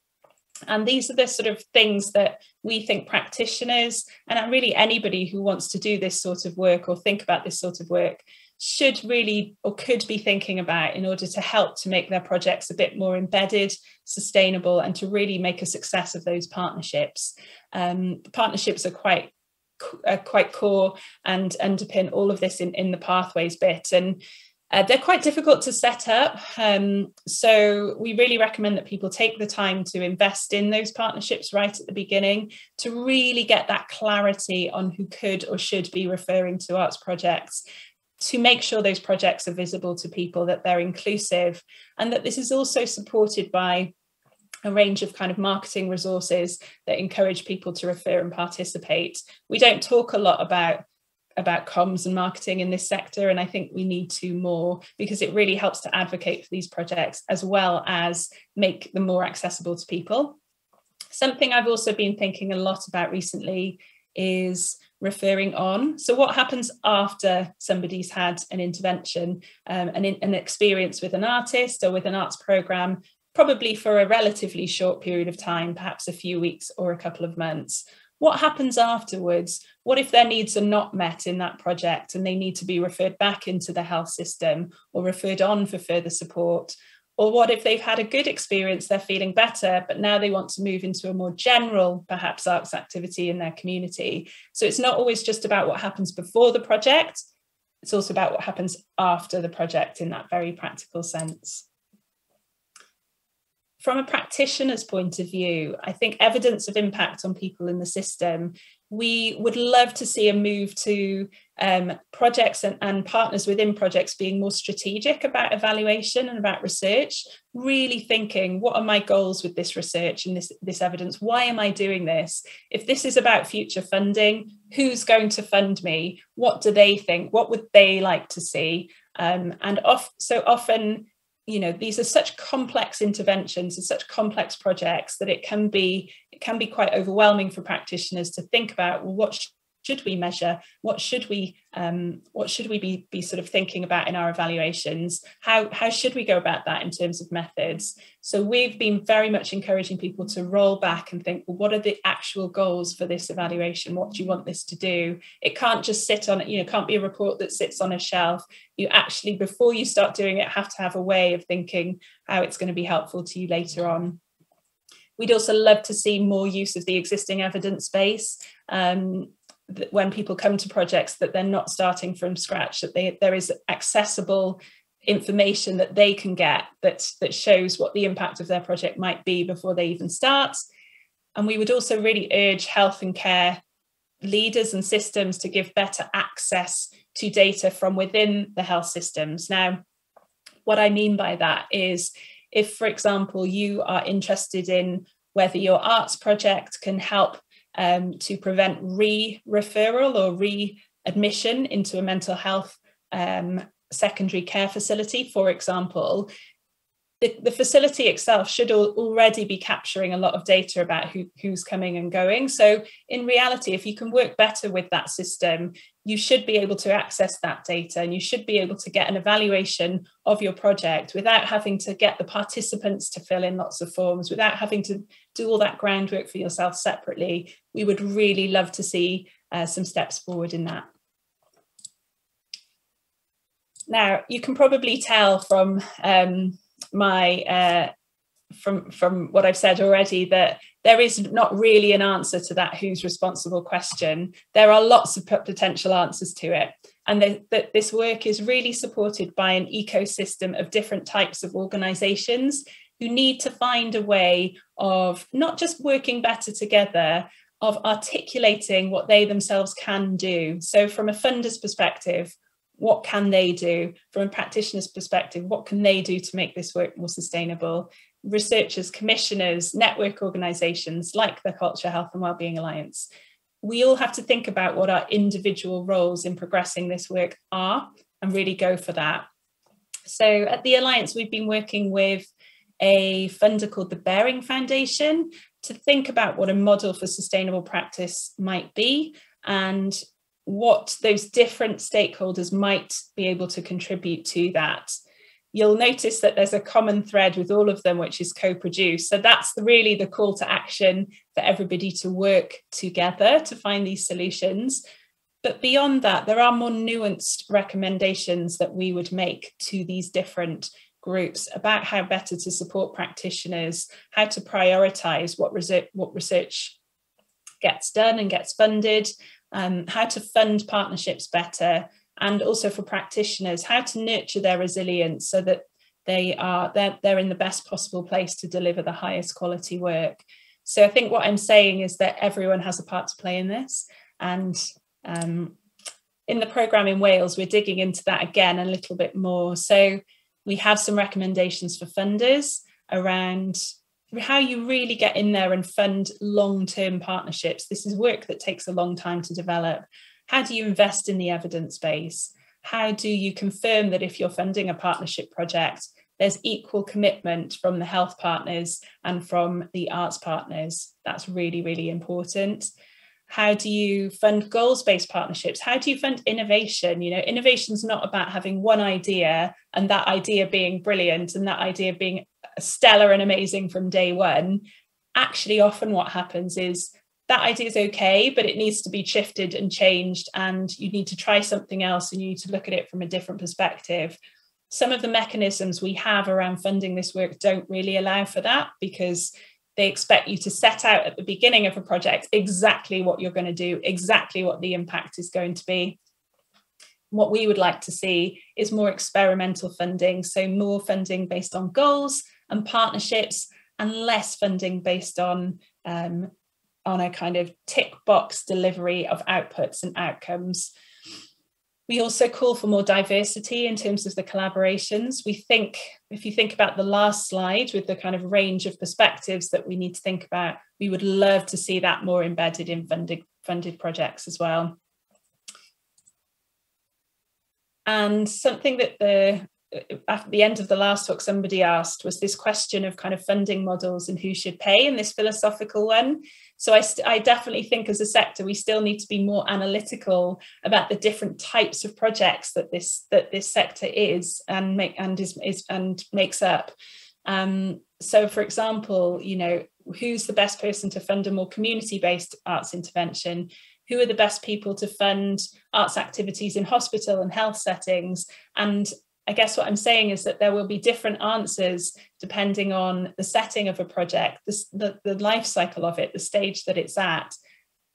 And these are the sort of things that we think practitioners and really anybody who wants to do this sort of work or think about this sort of work should really or could be thinking about in order to help to make their projects a bit more embedded, sustainable, and to really make a success of those partnerships. Um, partnerships are quite are quite core and underpin all of this in, in the pathways bit. And uh, they're quite difficult to set up. Um, so, we really recommend that people take the time to invest in those partnerships right at the beginning to really get that clarity on who could or should be referring to arts projects, to make sure those projects are visible to people, that they're inclusive, and that this is also supported by a range of kind of marketing resources that encourage people to refer and participate. We don't talk a lot about about comms and marketing in this sector. And I think we need to more because it really helps to advocate for these projects as well as make them more accessible to people. Something I've also been thinking a lot about recently is referring on. So, what happens after somebody's had an intervention, um, an, an experience with an artist or with an arts program, probably for a relatively short period of time, perhaps a few weeks or a couple of months? what happens afterwards? What if their needs are not met in that project and they need to be referred back into the health system or referred on for further support? Or what if they've had a good experience, they're feeling better, but now they want to move into a more general, perhaps, arts activity in their community? So it's not always just about what happens before the project, it's also about what happens after the project in that very practical sense from a practitioner's point of view, I think evidence of impact on people in the system, we would love to see a move to um, projects and, and, partners within projects being more strategic about evaluation and about research, really thinking, what are my goals with this research and this, this evidence? Why am I doing this? If this is about future funding, who's going to fund me? What do they think? What would they like to see? Um, and off, so often you know these are such complex interventions and such complex projects that it can be it can be quite overwhelming for practitioners to think about well, what should we measure? What should we um, what should we be, be sort of thinking about in our evaluations? How, how should we go about that in terms of methods? So we've been very much encouraging people to roll back and think, well, what are the actual goals for this evaluation? What do you want this to do? It can't just sit on, you know, can't be a report that sits on a shelf. You actually, before you start doing it, have to have a way of thinking how it's going to be helpful to you later on. We'd also love to see more use of the existing evidence base. Um, when people come to projects that they're not starting from scratch that they, there is accessible information that they can get that that shows what the impact of their project might be before they even start and we would also really urge health and care leaders and systems to give better access to data from within the health systems now what i mean by that is if for example you are interested in whether your arts project can help um, to prevent re referral or re admission into a mental health um, secondary care facility, for example, the, the facility itself should al- already be capturing a lot of data about who, who's coming and going. So, in reality, if you can work better with that system, you should be able to access that data and you should be able to get an evaluation of your project without having to get the participants to fill in lots of forms, without having to do all that groundwork for yourself separately. We would really love to see uh, some steps forward in that. Now, you can probably tell from um, my uh, from from what I've said already that there is not really an answer to that who's responsible question. There are lots of potential answers to it, and that this work is really supported by an ecosystem of different types of organisations who need to find a way of not just working better together. Of articulating what they themselves can do. So, from a funder's perspective, what can they do from a practitioner's perspective what can they do to make this work more sustainable researchers commissioners network organizations like the culture health and wellbeing alliance we all have to think about what our individual roles in progressing this work are and really go for that so at the alliance we've been working with a funder called the bearing foundation to think about what a model for sustainable practice might be and what those different stakeholders might be able to contribute to that. You'll notice that there's a common thread with all of them, which is co produce. So that's really the call to action for everybody to work together to find these solutions. But beyond that, there are more nuanced recommendations that we would make to these different groups about how better to support practitioners, how to prioritize what, research, what research gets done and gets funded, um, how to fund partnerships better, and also for practitioners, how to nurture their resilience so that they are they're, they're in the best possible place to deliver the highest quality work. So I think what I'm saying is that everyone has a part to play in this, and um, in the program in Wales, we're digging into that again a little bit more. So we have some recommendations for funders around how you really get in there and fund long-term partnerships. This is work that takes a long time to develop. How do you invest in the evidence base? How do you confirm that if you're funding a partnership project, there's equal commitment from the health partners and from the arts partners. That's really, really important. How do you fund goals based partnerships? How do you fund innovation? You know, innovation's not about having one idea and that idea being brilliant and that idea being stellar and amazing from day one, actually, often what happens is that idea is okay, but it needs to be shifted and changed, and you need to try something else and you need to look at it from a different perspective. Some of the mechanisms we have around funding this work don't really allow for that because they expect you to set out at the beginning of a project exactly what you're going to do, exactly what the impact is going to be. What we would like to see is more experimental funding, so more funding based on goals and partnerships and less funding based on um, on a kind of tick box delivery of outputs and outcomes. We also call for more diversity in terms of the collaborations. We think, if you think about the last slide with the kind of range of perspectives that we need to think about, we would love to see that more embedded in funded, funded projects as well. And something that the at the end of the last talk somebody asked was this question of kind of funding models and who should pay and this philosophical one so I, st- I definitely think as a sector we still need to be more analytical about the different types of projects that this that this sector is and make and is, is and makes up um, so for example you know who's the best person to fund a more community-based arts intervention who are the best people to fund arts activities in hospital and health settings and I guess what I'm saying is that there will be different answers depending on the setting of a project, the, the, the life cycle of it, the stage that it's at.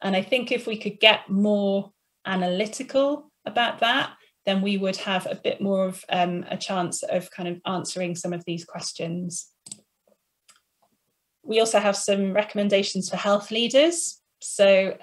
And I think if we could get more analytical about that, then we would have a bit more of um, a chance of kind of answering some of these questions. We also have some recommendations for health leaders. So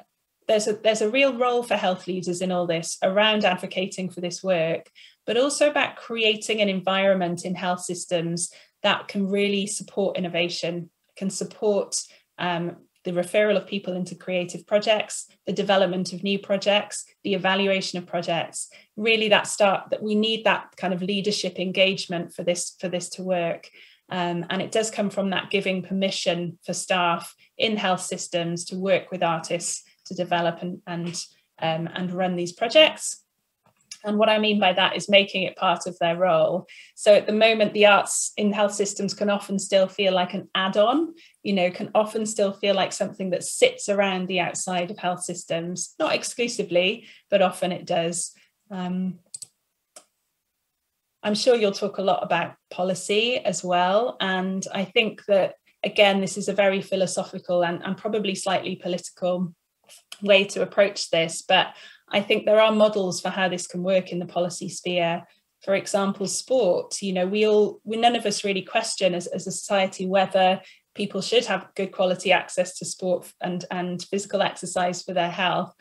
there's a there's a real role for health leaders in all this around advocating for this work but also about creating an environment in health systems that can really support innovation can support um, the referral of people into creative projects the development of new projects the evaluation of projects really that start that we need that kind of leadership engagement for this for this to work um, and it does come from that giving permission for staff in health systems to work with artists to develop and and um, and run these projects. And what I mean by that is making it part of their role. So at the moment, the arts in health systems can often still feel like an add on, you know, can often still feel like something that sits around the outside of health systems, not exclusively, but often it does. Um, I'm sure you'll talk a lot about policy as well. And I think that, again, this is a very philosophical and, and probably slightly political way to approach this, but I think there are models for how this can work in the policy sphere. For example, sport, you know, we all, we none of us really question as, as a society whether people should have good quality access to sport and, and physical exercise for their health.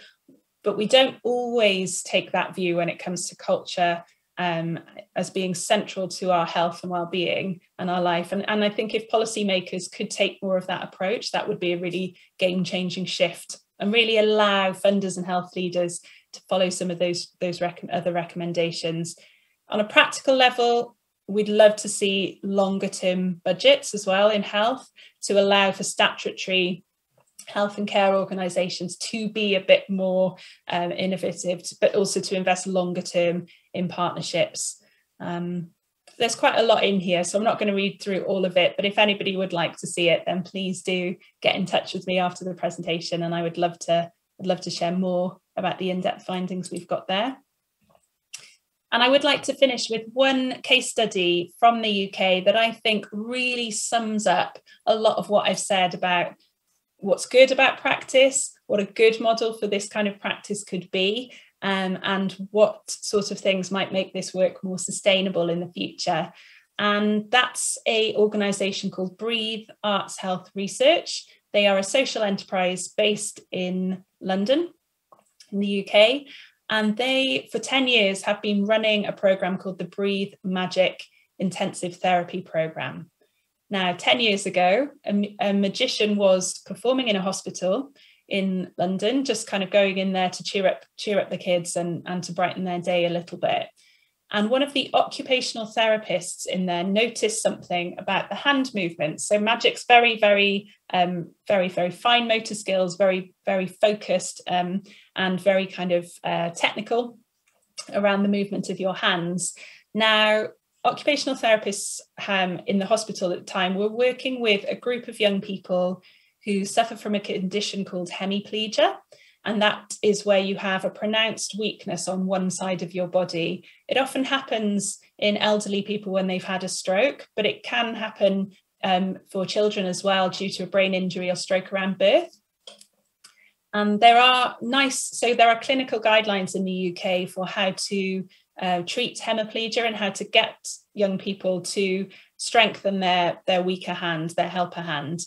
But we don't always take that view when it comes to culture um, as being central to our health and well-being and our life. And, and I think if policymakers could take more of that approach, that would be a really game-changing shift and really allow funders and health leaders to follow some of those those rec- other recommendations. On a practical level, we'd love to see longer term budgets as well in health to allow for statutory health and care organisations to be a bit more um, innovative, but also to invest longer term in partnerships. Um, there's quite a lot in here, so I'm not going to read through all of it. But if anybody would like to see it, then please do get in touch with me after the presentation, and I would love to I'd love to share more about the in-depth findings we've got there. And I would like to finish with one case study from the UK that I think really sums up a lot of what I've said about what's good about practice, what a good model for this kind of practice could be, um, and what sort of things might make this work more sustainable in the future. And that's a organisation called Breathe Arts Health Research. They are a social enterprise based in London, in the UK. And they, for 10 years, have been running a programme called the Breathe Magic Intensive Therapy Programme. Now, 10 years ago, a, a magician was performing in a hospital in London, just kind of going in there to cheer up, cheer up the kids and, and to brighten their day a little bit. And one of the occupational therapists in there noticed something about the hand movements. So magic's very, very, um, very, very fine motor skills, very, very focused um, and very kind of uh, technical around the movement of your hands. Now, occupational therapists um, in the hospital at the time were working with a group of young people who suffer from a condition called hemiplegia. And that is where you have a pronounced weakness on one side of your body. It often happens in elderly people when they've had a stroke, but it can happen um, for children as well due to a brain injury or stroke around birth. And there are nice, so there are clinical guidelines in the UK for how to uh, treat hemiplegia and how to get young people to strengthen their, their weaker hand, their helper hand.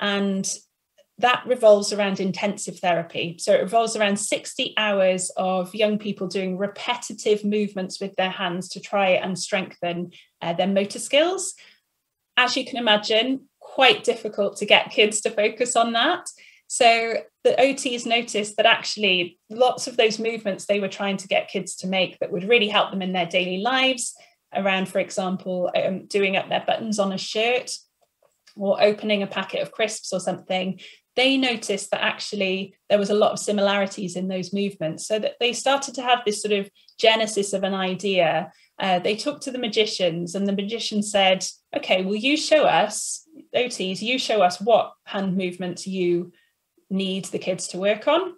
And that revolves around intensive therapy. So it revolves around 60 hours of young people doing repetitive movements with their hands to try and strengthen uh, their motor skills. As you can imagine, quite difficult to get kids to focus on that. So the OTs noticed that actually lots of those movements they were trying to get kids to make that would really help them in their daily lives around, for example, um, doing up their buttons on a shirt or opening a packet of crisps or something, they noticed that actually there was a lot of similarities in those movements. So that they started to have this sort of genesis of an idea. Uh, they talked to the magicians, and the magician said, Okay, well, you show us, OTs, you show us what hand movements you need the kids to work on.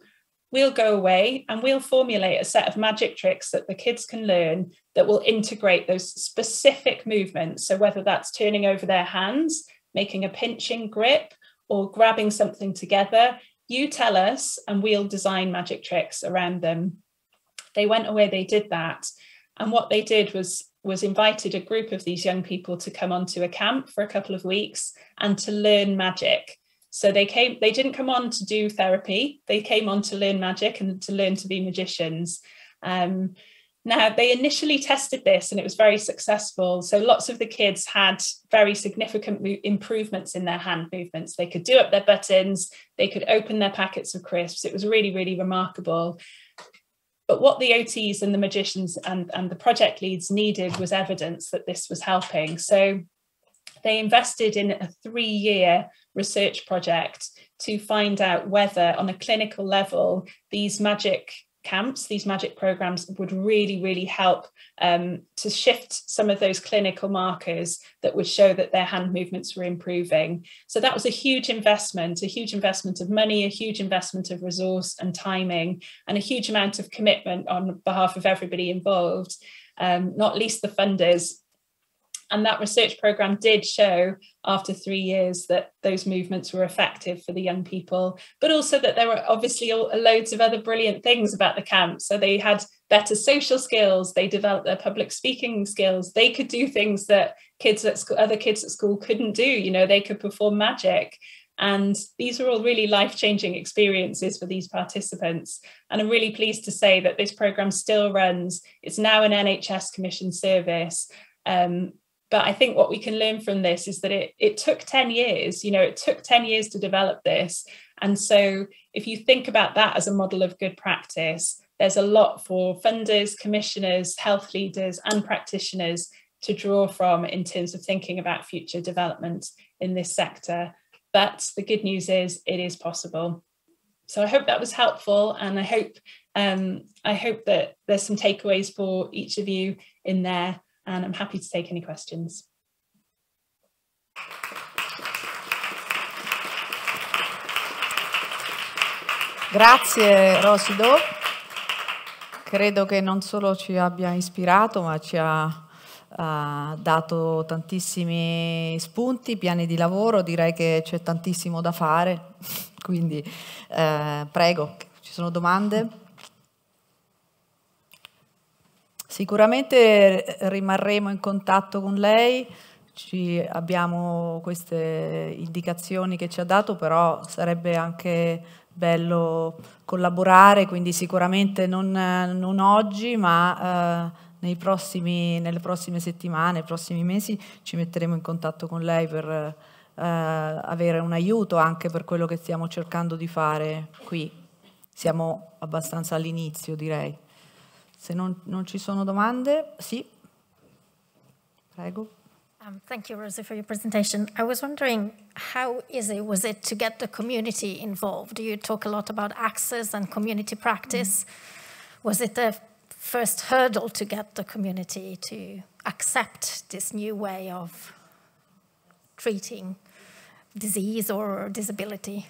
We'll go away and we'll formulate a set of magic tricks that the kids can learn that will integrate those specific movements. So, whether that's turning over their hands, making a pinching grip, or grabbing something together. You tell us, and we'll design magic tricks around them. They went away, they did that. And what they did was was invited a group of these young people to come onto a camp for a couple of weeks and to learn magic. So they came, they didn't come on to do therapy, they came on to learn magic and to learn to be magicians. Um, now, they initially tested this and it was very successful. So, lots of the kids had very significant mo- improvements in their hand movements. They could do up their buttons, they could open their packets of crisps. It was really, really remarkable. But what the OTs and the magicians and, and the project leads needed was evidence that this was helping. So, they invested in a three year research project to find out whether, on a clinical level, these magic camps, these magic programs would really, really help um, to shift some of those clinical markers that would show that their hand movements were improving. So that was a huge investment, a huge investment of money, a huge investment of resource and timing, and a huge amount of commitment on behalf of everybody involved, um, not least the funders and that research program did show after three years that those movements were effective for the young people, but also that there were obviously loads of other brilliant things about the camp. So they had better social skills, they developed their public speaking skills, they could do things that kids at school, other kids at school couldn't do. You know, they could perform magic. And these were all really life changing experiences for these participants. And I'm really pleased to say that this programme still runs. It's now an NHS Commission service. Um, but i think what we can learn from this is that it, it took 10 years you know it took 10 years to develop this and so if you think about that as a model of good practice there's a lot for funders commissioners health leaders and practitioners to draw from in terms of thinking about future development in this sector but the good news is it is possible so i hope that was helpful and i hope um, i hope that there's some takeaways for each of you in there and I'm happy to take any questions. Grazie Rosido, credo che non solo ci abbia ispirato ma ci ha ha dato tantissimi spunti, piani di lavoro, direi che c'è tantissimo da fare, quindi eh, prego, ci sono domande? Sicuramente eh, rimarremo in contatto con lei, ci abbiamo queste indicazioni che ci ha dato, però sarebbe anche bello collaborare, quindi sicuramente non, non oggi, ma eh, prossimi, nelle prossime settimane, nei prossimi mesi ci metteremo in contatto con lei per eh, avere un aiuto anche per quello che stiamo cercando di fare qui. Siamo abbastanza all'inizio, direi. Se non, non ci sono domande, sì, prego. Um, thank you, Rosie, for your presentation. I was wondering how easy was it to get the community involved? You talk a lot about access and community practice. Mm -hmm. Was it the first hurdle to get the community to accept this new way of treating disease or disability?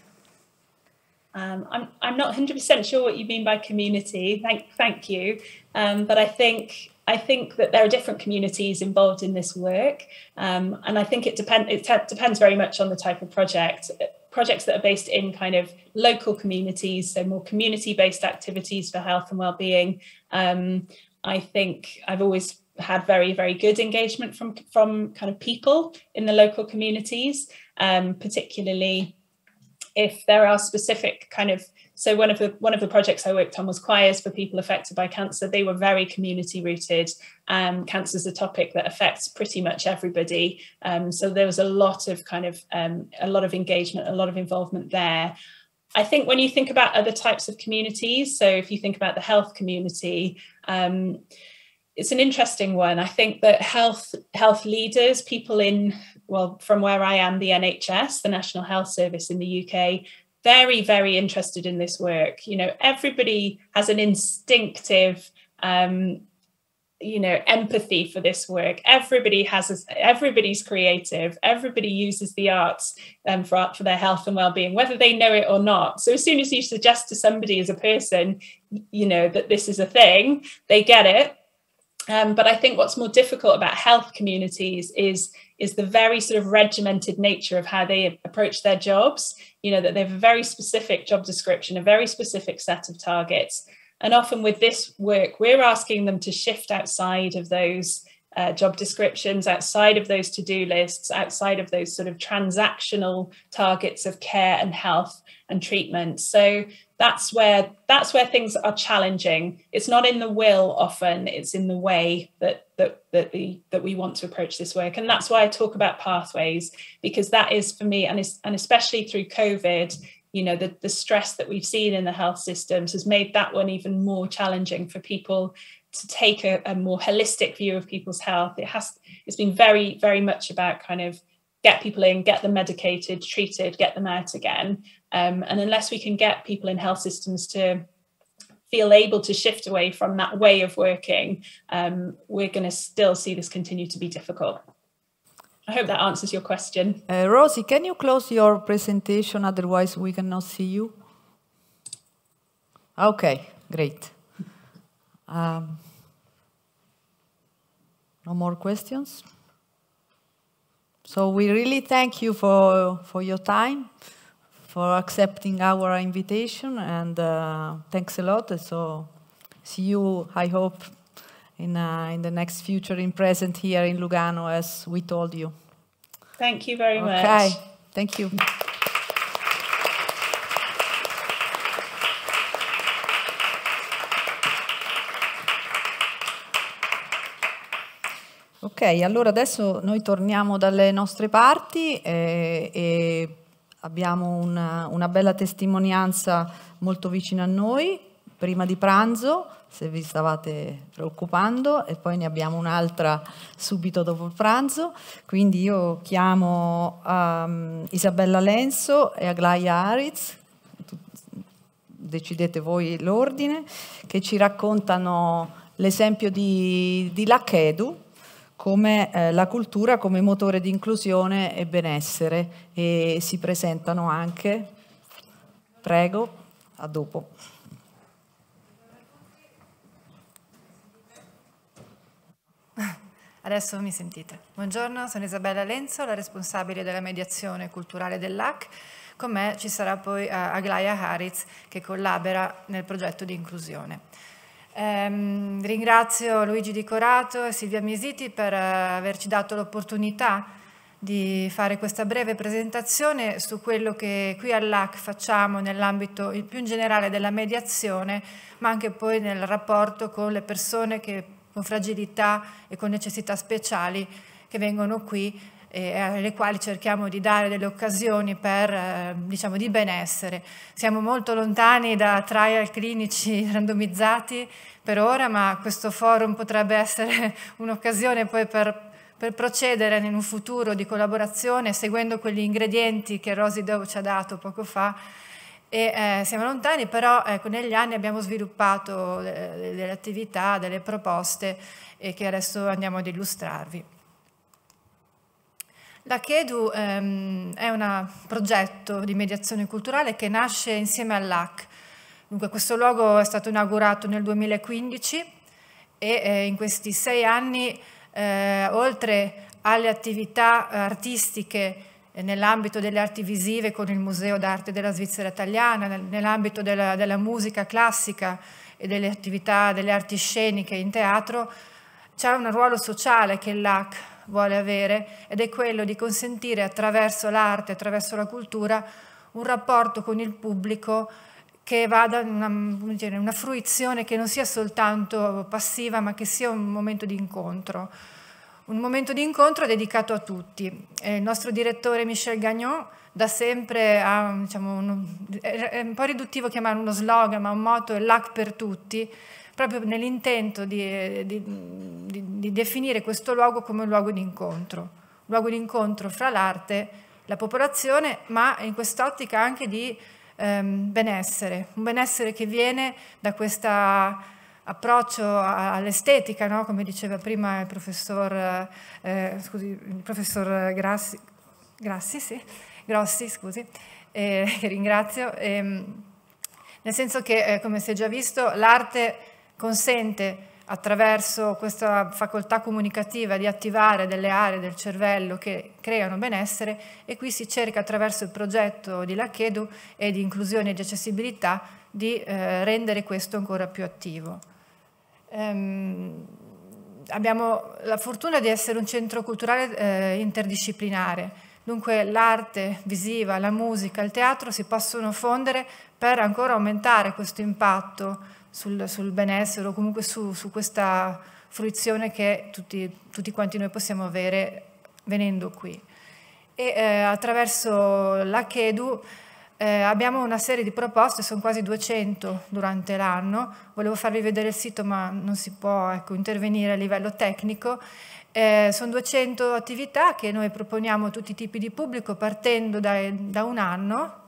Um, I'm, I'm not 100% sure what you mean by community. Thank, thank you. Um, but I think I think that there are different communities involved in this work, um, and I think it depend it depends very much on the type of project. Projects that are based in kind of local communities, so more community-based activities for health and well-being. Um, I think I've always had very very good engagement from from kind of people in the local communities um, particularly if there are specific kind of so one of the one of the projects I worked on was choirs for people affected by cancer. They were very community rooted. Um, cancer is a topic that affects pretty much everybody. Um, so there was a lot of kind of um, a lot of engagement, a lot of involvement there. I think when you think about other types of communities, so if you think about the health community, um, it's an interesting one. I think that health health leaders, people in well, from where I am, the NHS, the National Health Service in the UK, very, very interested in this work. You know, everybody has an instinctive, um, you know, empathy for this work. Everybody has, a, everybody's creative. Everybody uses the arts um, for for their health and well-being, whether they know it or not. So as soon as you suggest to somebody as a person, you know, that this is a thing, they get it. Um, but I think what's more difficult about health communities is is the very sort of regimented nature of how they approach their jobs. You know, that they have a very specific job description, a very specific set of targets. And often with this work, we're asking them to shift outside of those uh, job descriptions, outside of those to do lists, outside of those sort of transactional targets of care and health and treatment. So that's where that's where things are challenging. It's not in the will often; it's in the way that that that the that we want to approach this work, and that's why I talk about pathways because that is for me, and and especially through COVID, you know the, the stress that we've seen in the health systems has made that one even more challenging for people to take a, a, more holistic view of people's health. It has it's been very very much about kind of get people in, get them medicated, treated, get them out again. Um, and unless we can get people in health systems to feel able to shift away from that way of working, um, we're going to still see this continue to be difficult. I hope that answers your question. Uh, Rosie, can you close your presentation? Otherwise, we cannot see you. Okay, great. Um, no more questions? So we really thank you for, for your time, for accepting our invitation, and uh, thanks a lot. So see you, I hope, in, uh, in the next future, in present here in Lugano, as we told you. Thank you very okay. much. Okay, thank you. Ok, allora adesso noi torniamo dalle nostre parti eh, e abbiamo una, una, bella testimonianza molto vicina a noi, prima di pranzo, se vi stavate preoccupando, e poi ne abbiamo un'altra subito dopo il pranzo. Quindi io chiamo um, Isabella Lenzo e Aglaia Ariz, decidete voi l'ordine, che ci raccontano l'esempio di, di Lachedu, come eh, la cultura come motore di inclusione e benessere e si presentano anche, prego, a dopo. Adesso mi sentite. Buongiorno, sono Isabella Lenzo, la responsabile della mediazione culturale dell'AC. Con me ci sarà poi eh, Aglaia Haritz che collabora nel progetto di inclusione. Eh, ringrazio Luigi Di Corato e Silvia Miesiti per eh, averci dato l'opportunità di fare questa breve presentazione su quello che qui all'AC facciamo nell'ambito più in generale della mediazione, ma anche poi nel rapporto con le persone che, con fragilità e con necessità speciali che vengono qui e alle quali cerchiamo di dare delle occasioni per, eh, diciamo, di benessere. Siamo molto lontani da trial clinici randomizzati per ora, ma questo forum potrebbe essere un'occasione poi per per procedere in un futuro di collaborazione seguendo quegli ingredienti che Rosy Dove ci ha dato poco fa. E, eh, siamo lontani, però ecco, negli anni abbiamo sviluppato delle, eh, delle attività, delle proposte eh, che adesso andiamo ad illustrarvi. La Chedu ehm, è un progetto di mediazione culturale che nasce insieme all'AC. Dunque, questo luogo è stato inaugurato nel 2015 e eh, in questi sei anni, eh, oltre alle attività artistiche eh, nell'ambito delle arti visive con il Museo d'arte della Svizzera italiana, nell'ambito della, della, musica classica e delle attività delle arti sceniche in teatro, c'è un ruolo sociale che l'AC vuole avere ed è quello di consentire attraverso l'arte, attraverso la cultura, un rapporto con il pubblico che vada una, una fruizione che non sia soltanto passiva ma che sia un momento di incontro. Un momento di incontro dedicato a tutti. Eh, il nostro direttore Michel Gagnon da sempre ha, diciamo, uno, è un po' riduttivo chiamare uno slogan, ma un motto è l'AC per tutti, proprio nell'intento di, di, di, di, definire questo luogo come un luogo di incontro, un luogo di incontro fra l'arte, la popolazione, ma in quest'ottica anche di ehm, benessere, un benessere che viene da questo approccio all'estetica, no? come diceva prima il professor, eh, scusi, il professor Grassi, Grassi sì, Grossi, scusi, eh, che ringrazio. Eh, nel senso che, eh, come si è già visto, l'arte consente attraverso questa facoltà comunicativa di attivare delle aree del cervello che creano benessere e qui si cerca attraverso il progetto di Lachedu e di inclusione e di accessibilità di eh, rendere questo ancora più attivo. Ehm, abbiamo la fortuna di essere un centro culturale eh, interdisciplinare, Dunque l'arte visiva, la musica, il teatro si possono fondere per ancora aumentare questo impatto sul, sul benessere o comunque su, su questa fruizione che tutti, tutti, quanti noi possiamo avere venendo qui. E eh, attraverso l'Achedu eh, abbiamo una serie di proposte, sono quasi 200 durante l'anno. Volevo farvi vedere il sito, ma non si può ecco, intervenire a livello tecnico. Eh, sono 200 attività che noi proponiamo a tutti i tipi di pubblico partendo da, da un anno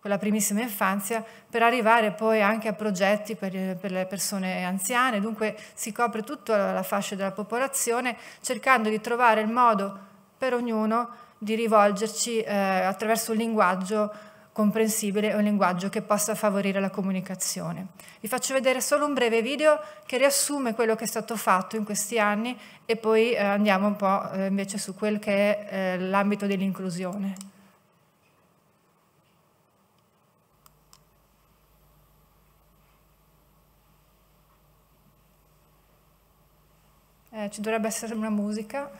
quella primissima infanzia, per arrivare poi anche a progetti per, per, le persone anziane. Dunque si copre tutta la fascia della popolazione cercando di trovare il modo per ognuno di rivolgerci eh, attraverso un linguaggio comprensibile un linguaggio che possa favorire la comunicazione. Vi faccio vedere solo un breve video che riassume quello che è stato fatto in questi anni e poi eh, andiamo un po' eh, invece su quel che è eh, l'ambito dell'inclusione. eh, ci dovrebbe essere una musica.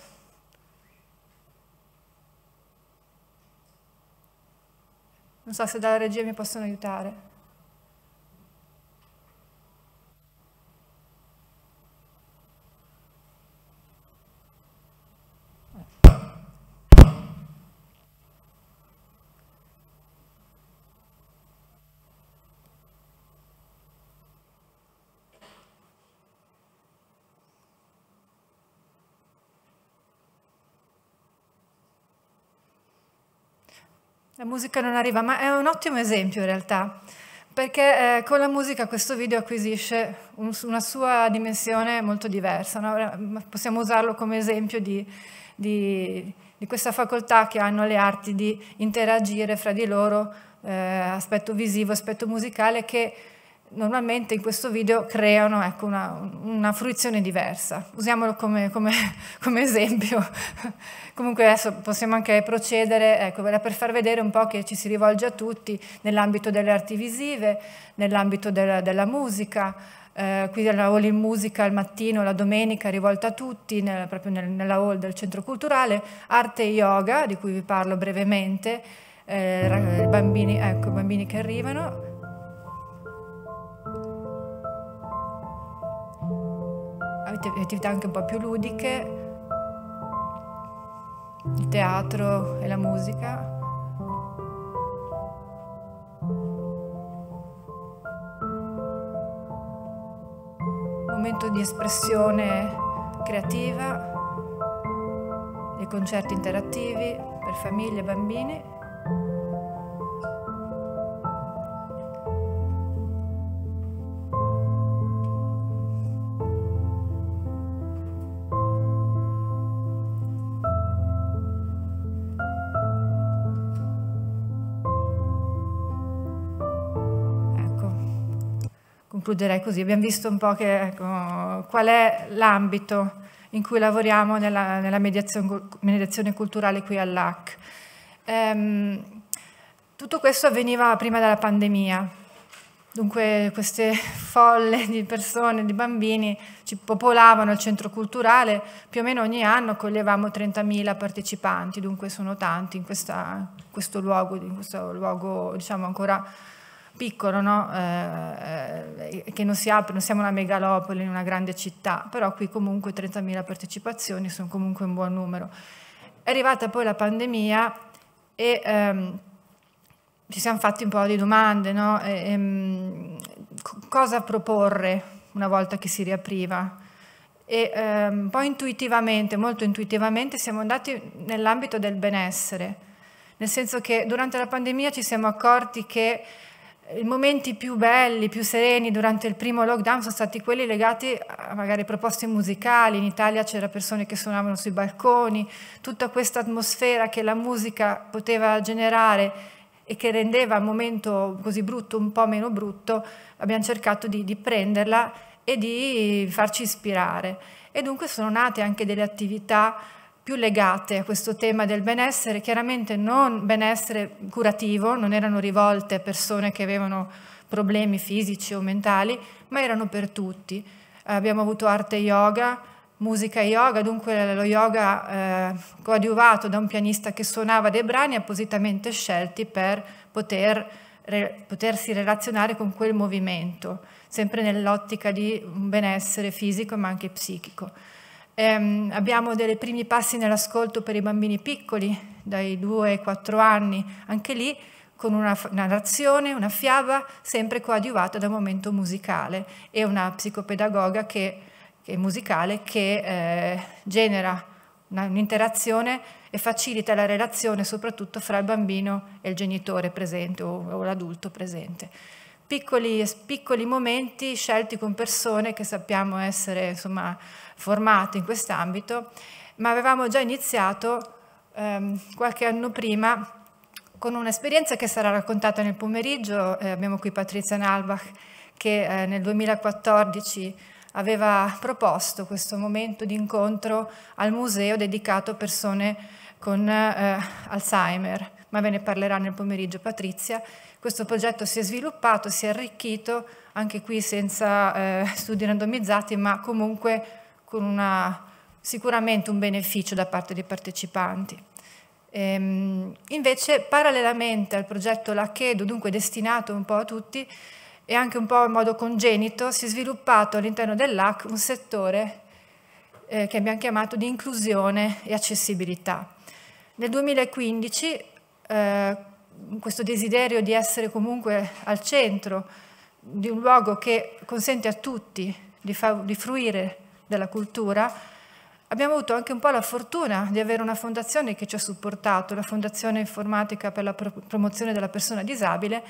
Non so se dalla regia mi possono aiutare. La musica non arriva, ma è un ottimo esempio in realtà, perché eh, con la musica questo video acquisisce un, una sua dimensione molto diversa. No? Mm, possiamo usarlo come esempio di, di, di, questa facoltà che hanno le arti di interagire fra di loro, eh, aspetto visivo, aspetto musicale, che normalmente in questo video creano ecco, una, una, fruizione diversa. Usiamolo come, come, come esempio. Comunque adesso possiamo anche procedere ecco, per far vedere un po' che ci si rivolge a tutti nell'ambito delle arti visive, nell'ambito della, della musica, eh, qui la hall in musica al mattino, la domenica rivolta a tutti, nel, proprio nel, nella hall del centro culturale, arte e yoga, di cui vi parlo brevemente, eh, bambini, ecco, bambini che arrivano, attività anche un po' più ludiche, il teatro e la musica. momento di espressione creativa, dei concerti interattivi per famiglie e bambini concluderei così. Abbiamo visto un po' che, ecco, qual è l'ambito in cui lavoriamo nella, nella mediazione, mediazione, culturale qui all'AC. Ehm, tutto questo avveniva prima della pandemia, dunque queste folle di persone, di bambini, ci popolavano il centro culturale, più o meno ogni anno coglievamo 30.000 partecipanti, dunque sono tanti in, questa, in questo luogo, in questo luogo diciamo ancora piccolo, no? Eh, eh, che non si apre, non siamo una megalopoli, in una grande città, però qui comunque 30.000 partecipazioni sono comunque un buon numero. È arrivata poi la pandemia e ehm, ci siamo fatti un po' di domande, no? e, ehm, cosa proporre una volta che si riapriva? E ehm, poi intuitivamente, molto intuitivamente, siamo andati nell'ambito del benessere, nel senso che durante la pandemia ci siamo accorti che i momenti più belli, più sereni durante il primo lockdown sono stati quelli legati a magari proposte musicali, in Italia c'erano persone che suonavano sui balconi, tutta questa atmosfera che la musica poteva generare e che rendeva un momento così brutto un po' meno brutto, abbiamo cercato di, di prenderla e di farci ispirare. E dunque sono nate anche delle attività più legate a questo tema del benessere, chiaramente non benessere curativo, non erano rivolte a persone che avevano problemi fisici o mentali, ma erano per tutti. Eh, abbiamo avuto arte yoga, musica yoga, dunque lo yoga eh, coadiuvato da un pianista che suonava dei brani appositamente scelti per poter, re, potersi relazionare con quel movimento, sempre nell'ottica di un benessere fisico ma anche psichico ehm, abbiamo dei primi passi nell'ascolto per i bambini piccoli, dai 2 ai 4 anni, anche lì con una narrazione, una fiaba, sempre coadiuvata da un momento musicale e una psicopedagoga che, che è musicale che eh, genera un'interazione e facilita la relazione soprattutto fra il bambino e il genitore presente o, o l'adulto presente. Piccoli, piccoli, momenti scelti con persone che sappiamo essere insomma, formato in quest'ambito, ma avevamo già iniziato ehm, qualche anno prima con un'esperienza che sarà raccontata nel pomeriggio. Eh, abbiamo qui Patrizia Nalbach che eh, nel 2014 aveva proposto questo momento di incontro al museo dedicato a persone con eh, Alzheimer, ma ve ne parlerà nel pomeriggio Patrizia. Questo progetto si è sviluppato, si è arricchito, anche qui senza eh, studi randomizzati, ma comunque con una, sicuramente un beneficio da parte dei partecipanti. Ehm, invece, parallelamente al progetto Lachedo, dunque destinato un po' a tutti, e anche un po' in modo congenito, si è sviluppato all'interno dell'AC un settore eh, che abbiamo chiamato di inclusione e accessibilità. Nel 2015 eh, questo desiderio di essere comunque al centro di un luogo che consente a tutti di, di fruire della cultura, abbiamo avuto anche un po' la fortuna di avere una fondazione che ci ha supportato, la Fondazione Informatica per la Promozione della Persona Disabile,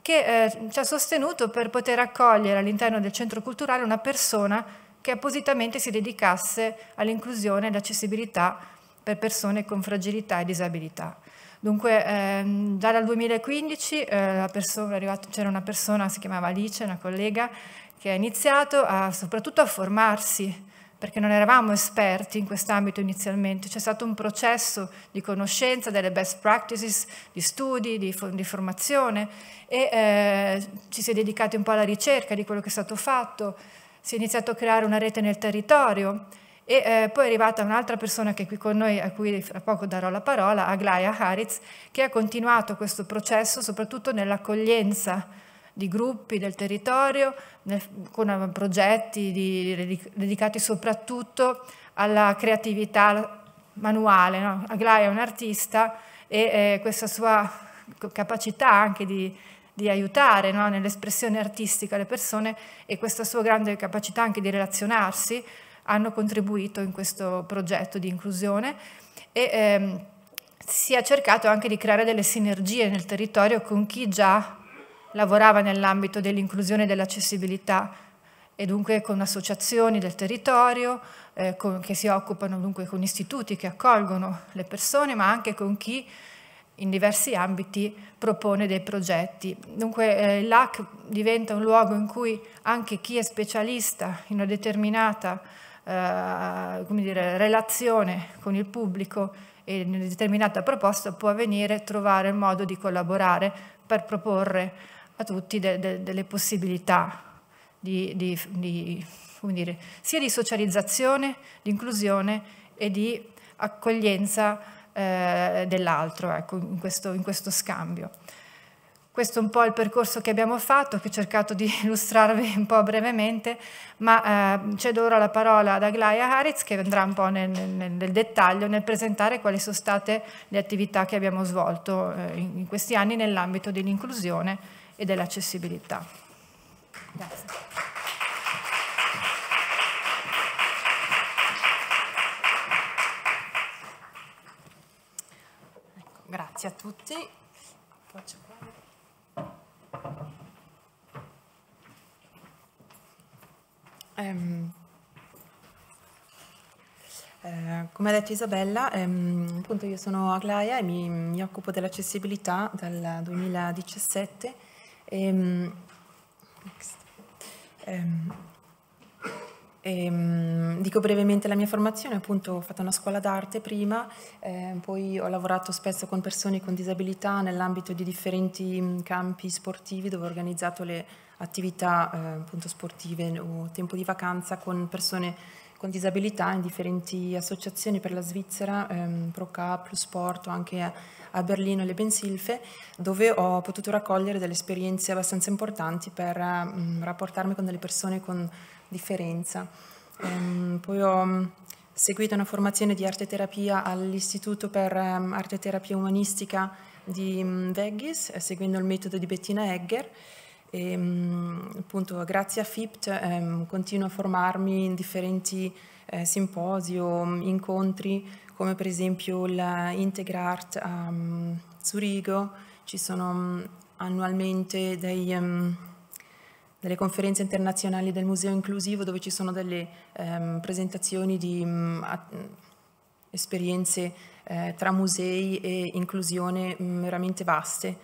che eh, ci ha sostenuto per poter accogliere all'interno del centro culturale una persona che appositamente si dedicasse all'inclusione e all'accessibilità per persone con fragilità e disabilità. Dunque, ehm, già dal 2015 eh, c'era una persona, si chiamava Alice, una collega, che ha iniziato a, soprattutto a formarsi, perché non eravamo esperti in quest'ambito inizialmente, c'è stato un processo di conoscenza delle best practices, di studi, di, di formazione e eh, ci si è dedicati un po' alla ricerca di quello che è stato fatto, si è iniziato a creare una rete nel territorio e eh, poi è arrivata un'altra persona che è qui con noi, a cui fra poco darò la parola, Aglaia Haritz, che ha continuato questo processo soprattutto nell'accoglienza di gruppi del territorio nel, con eh, progetti di, dedicati soprattutto alla creatività manuale. No? Aglaia è un artista e eh, questa sua capacità anche di, di aiutare no? nell'espressione artistica le persone e questa sua grande capacità anche di relazionarsi hanno contribuito in questo progetto di inclusione e ehm, si è cercato anche di creare delle sinergie nel territorio con chi già lavorava nell'ambito dell'inclusione e dell'accessibilità e dunque con associazioni del territorio eh, con, che si occupano dunque con istituti che accolgono le persone ma anche con chi in diversi ambiti propone dei progetti. Dunque eh, l'AC diventa un luogo in cui anche chi è specialista in una determinata eh, dire, relazione con il pubblico e in una determinata proposta può venire a trovare il modo di collaborare per proporre a tutti de, de, delle possibilità di, di, di, dire, sia di socializzazione, di inclusione e di accoglienza eh, dell'altro ecco, in, questo, in questo scambio. Questo è un po' il percorso che abbiamo fatto, che ho cercato di illustrarvi un po' brevemente, ma eh, cedo ora la parola ad Aglaia Haritz che andrà un po' nel, nel, nel, dettaglio nel presentare quali sono state le attività che abbiamo svolto eh, in questi anni nell'ambito dell'inclusione e dell'accessibilità. Grazie. Ecco, grazie a tutti. Um, eh, come ha detto Isabella, um, appunto io sono Aglaia e mi, mi occupo dell'accessibilità dal 2017 Ehm, ehm, ehm, dico brevemente la mia formazione, appunto ho fatto una scuola d'arte prima, eh, poi ho lavorato spesso con persone con disabilità nell'ambito di differenti mm, campi sportivi dove ho organizzato le attività eh, appunto sportive o tempo di vacanza con persone con disabilità in differenti associazioni per la Svizzera, ehm, ProCA, PluSport, anche a Berlino e le Bensilfe, dove ho potuto raccogliere delle esperienze abbastanza importanti per ehm, rapportarmi con delle persone con differenza. Ehm, poi ho mm, seguito una formazione di arte e terapia all'Istituto per ehm, Arte e Terapia Umanistica di mm, Veghis, seguendo il metodo di Bettina Egger, e, ehm, appunto, grazie a FIPT ehm, continuo a formarmi in differenti eh, simposi o mm, incontri, come per esempio l'Integrart a um, Zurigo. Ci sono um, annualmente dei, um, delle conferenze internazionali del Museo Inclusivo dove ci sono delle ehm, presentazioni di esperienze eh, tra musei e inclusione veramente vaste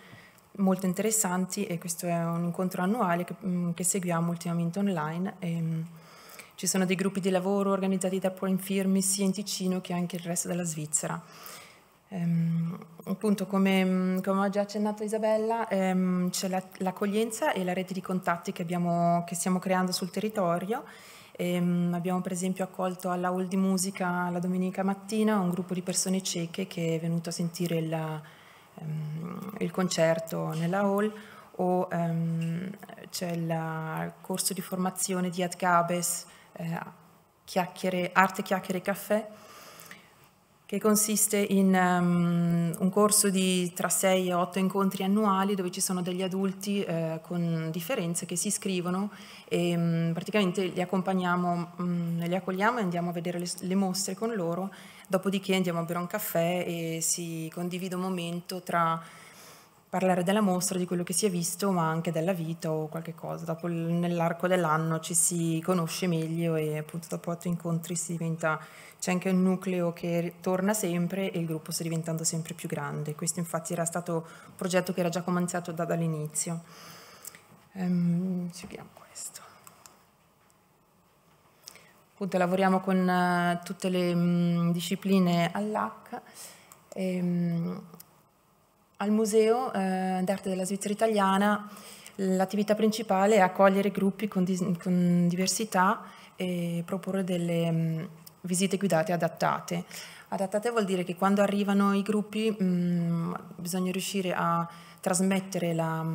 molto interessanti e questo è un incontro annuale che, mm, che seguiamo ultimamente online. E, ehm, ci sono dei gruppi di lavoro organizzati da Proinfirmi sia in Ticino che anche il resto della Svizzera. Ehm, appunto, come, mm, come, ho già accennato Isabella, ehm, c'è l'accoglienza e la rete di contatti che, abbiamo, che stiamo creando sul territorio. Ehm, abbiamo per esempio accolto alla Hall di Musica la domenica mattina un gruppo di persone cieche che è venuto a sentire la, ehm, il concerto nella hall o ehm, c'è il corso di formazione di Adgabes, eh, chiacchiere, arte, chiacchiere, caffè, che consiste in um, un corso di tra 6 e 8 incontri annuali dove ci sono degli adulti eh, con differenze che si iscrivono e um, praticamente li accompagniamo, um, li accogliamo e andiamo a vedere le, le mostre con loro dopodiché andiamo a bere un caffè e si condivide un momento tra parlare della mostra, di quello che si è visto, ma anche della vita o qualche cosa. Dopo nell'arco dell'anno ci si conosce meglio e appunto dopo otto incontri diventa, c'è anche un nucleo che torna sempre e il gruppo sta diventando sempre più grande. Questo infatti era stato un progetto che era già cominciato da, dall'inizio. Ehm, seguiamo questo appunto lavoriamo con eh, tutte le mh, mm, discipline all'AC. Ehm, al Museo eh, d'Arte della Svizzera Italiana l'attività principale è accogliere gruppi con, dis- con diversità e proporre delle mh, mm, visite guidate adattate. Adattate vuol dire che quando arrivano i gruppi mh, mm, bisogna riuscire a trasmettere la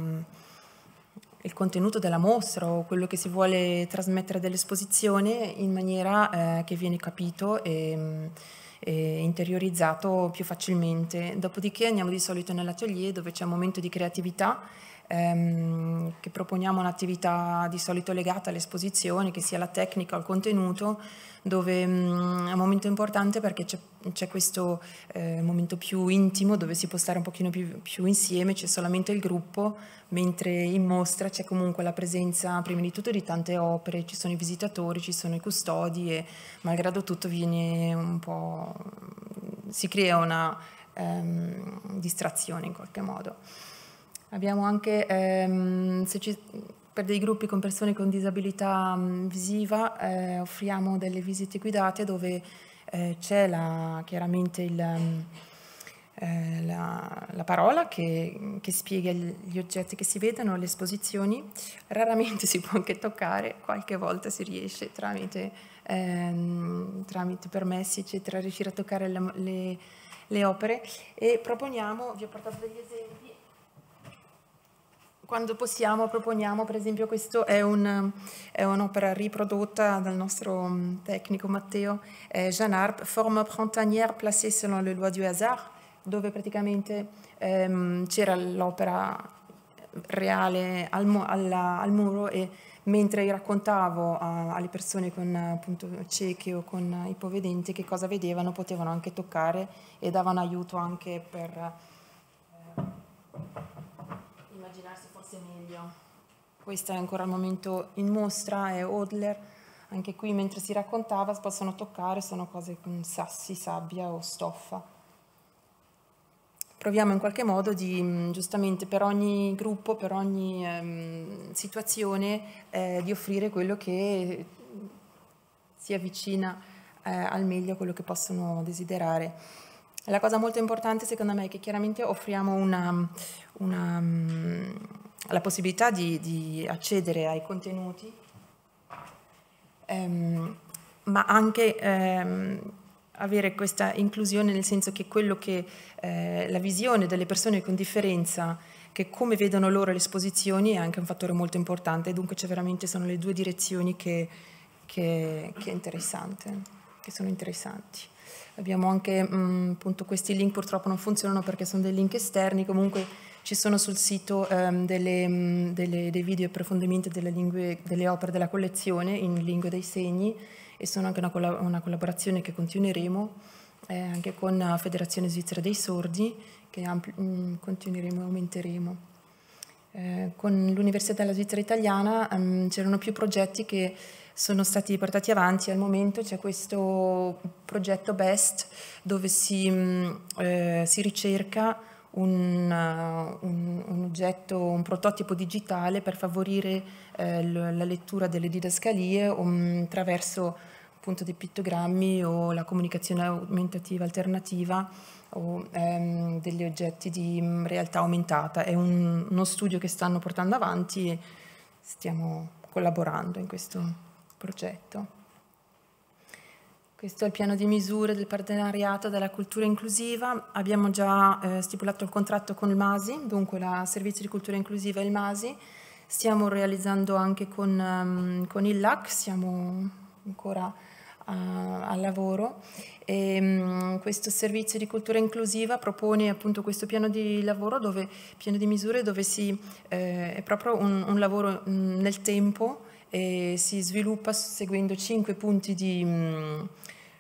il contenuto della mostra o quello che si vuole trasmettere dell'esposizione in maniera eh, che viene capito e, mm, e, interiorizzato più facilmente. Dopodiché andiamo di solito nell'atelier dove c'è un momento di creatività ehm, che proponiamo un'attività di solito legata all'esposizione, che sia la tecnica o il contenuto, dove mh, mm, è un momento importante perché c'è, questo eh, momento più intimo dove si può stare un pochino più, più insieme, c'è solamente il gruppo, mentre in mostra c'è comunque la presenza prima di tutto di tante opere, ci sono i visitatori, ci sono i custodi e malgrado tutto viene un po'... si crea una... Ehm, distrazione in qualche modo. Abbiamo anche, ehm, ci, per dei gruppi con persone con disabilità mh, mm, visiva, eh, offriamo delle visite guidate dove eh, c'è chiaramente il, mm, eh, la, la, parola che, che, spiega gli oggetti che si vedono, le esposizioni. Raramente si può anche toccare, qualche volta si riesce tramite, ehm, tramite permessi, eccetera, riuscire a toccare le, le, le opere. E proponiamo, vi ho portato degli esempi, quando possiamo proponiamo per esempio questo è, un'opera riprodotta dal nostro mm, tecnico Matteo eh, Jeanne Arp Forme printanière placée selon le loi du hasard dove praticamente ehm, c'era l'opera reale al, alla, al, muro e mentre raccontavo a, alle persone con appunto, ciechi o con ipovedenti che cosa vedevano potevano anche toccare e davano aiuto anche per eh, forse meglio. Questo è ancora al momento in mostra, è Odler. Anche qui mentre si raccontava possono toccare, sono cose con sassi, sabbia o stoffa. Proviamo in qualche modo di, mm, giustamente per ogni gruppo, per ogni ehm, situazione, eh, di offrire quello che mm, si avvicina eh, al meglio a quello che possono desiderare. La cosa molto importante secondo me è che chiaramente offriamo una, una mm, la possibilità di, di accedere ai contenuti, ehm, ma anche ehm, avere questa inclusione nel senso che quello che eh, la visione delle persone con differenza che come vedono loro le esposizioni è anche un fattore molto importante, dunque c'è veramente sono le due direzioni che, che, che è interessante che sono interessanti. Abbiamo anche mh, mm, appunto questi link purtroppo non funzionano perché sono dei link esterni, comunque ci sono sul sito um, delle, mh, mm, delle, dei video approfondimenti delle, lingue, delle opere della collezione in lingua dei segni e sono anche una, una collaborazione che continueremo eh, anche con la Federazione Svizzera dei Sordi che mh, mm, continueremo e aumenteremo. Eh, con l'Università della Svizzera Italiana um, c'erano più progetti che sono stati portati avanti. Al momento c'è questo progetto BEST dove si, mm, eh, si ricerca un, eh, un, un, oggetto, un prototipo digitale per favorire eh, la lettura delle didascalie um, attraverso appunto dei pittogrammi o la comunicazione aumentativa alternativa o um, degli oggetti di mm, realtà aumentata. È un, uno studio che stanno portando avanti e stiamo collaborando in questo progetto. Questo è il piano di misure del partenariato della cultura inclusiva. Abbiamo già eh, stipulato il contratto con il MASI, dunque la Servizio di Cultura Inclusiva e il MASI. Stiamo realizzando anche con, um, con il LAC, siamo ancora eh, al lavoro. E, um, questo servizio di cultura inclusiva propone appunto questo piano di lavoro, dove, piano di misure dove si, eh, è proprio un, un lavoro mh, mm, nel tempo e si sviluppa seguendo cinque punti di... Mh, mm,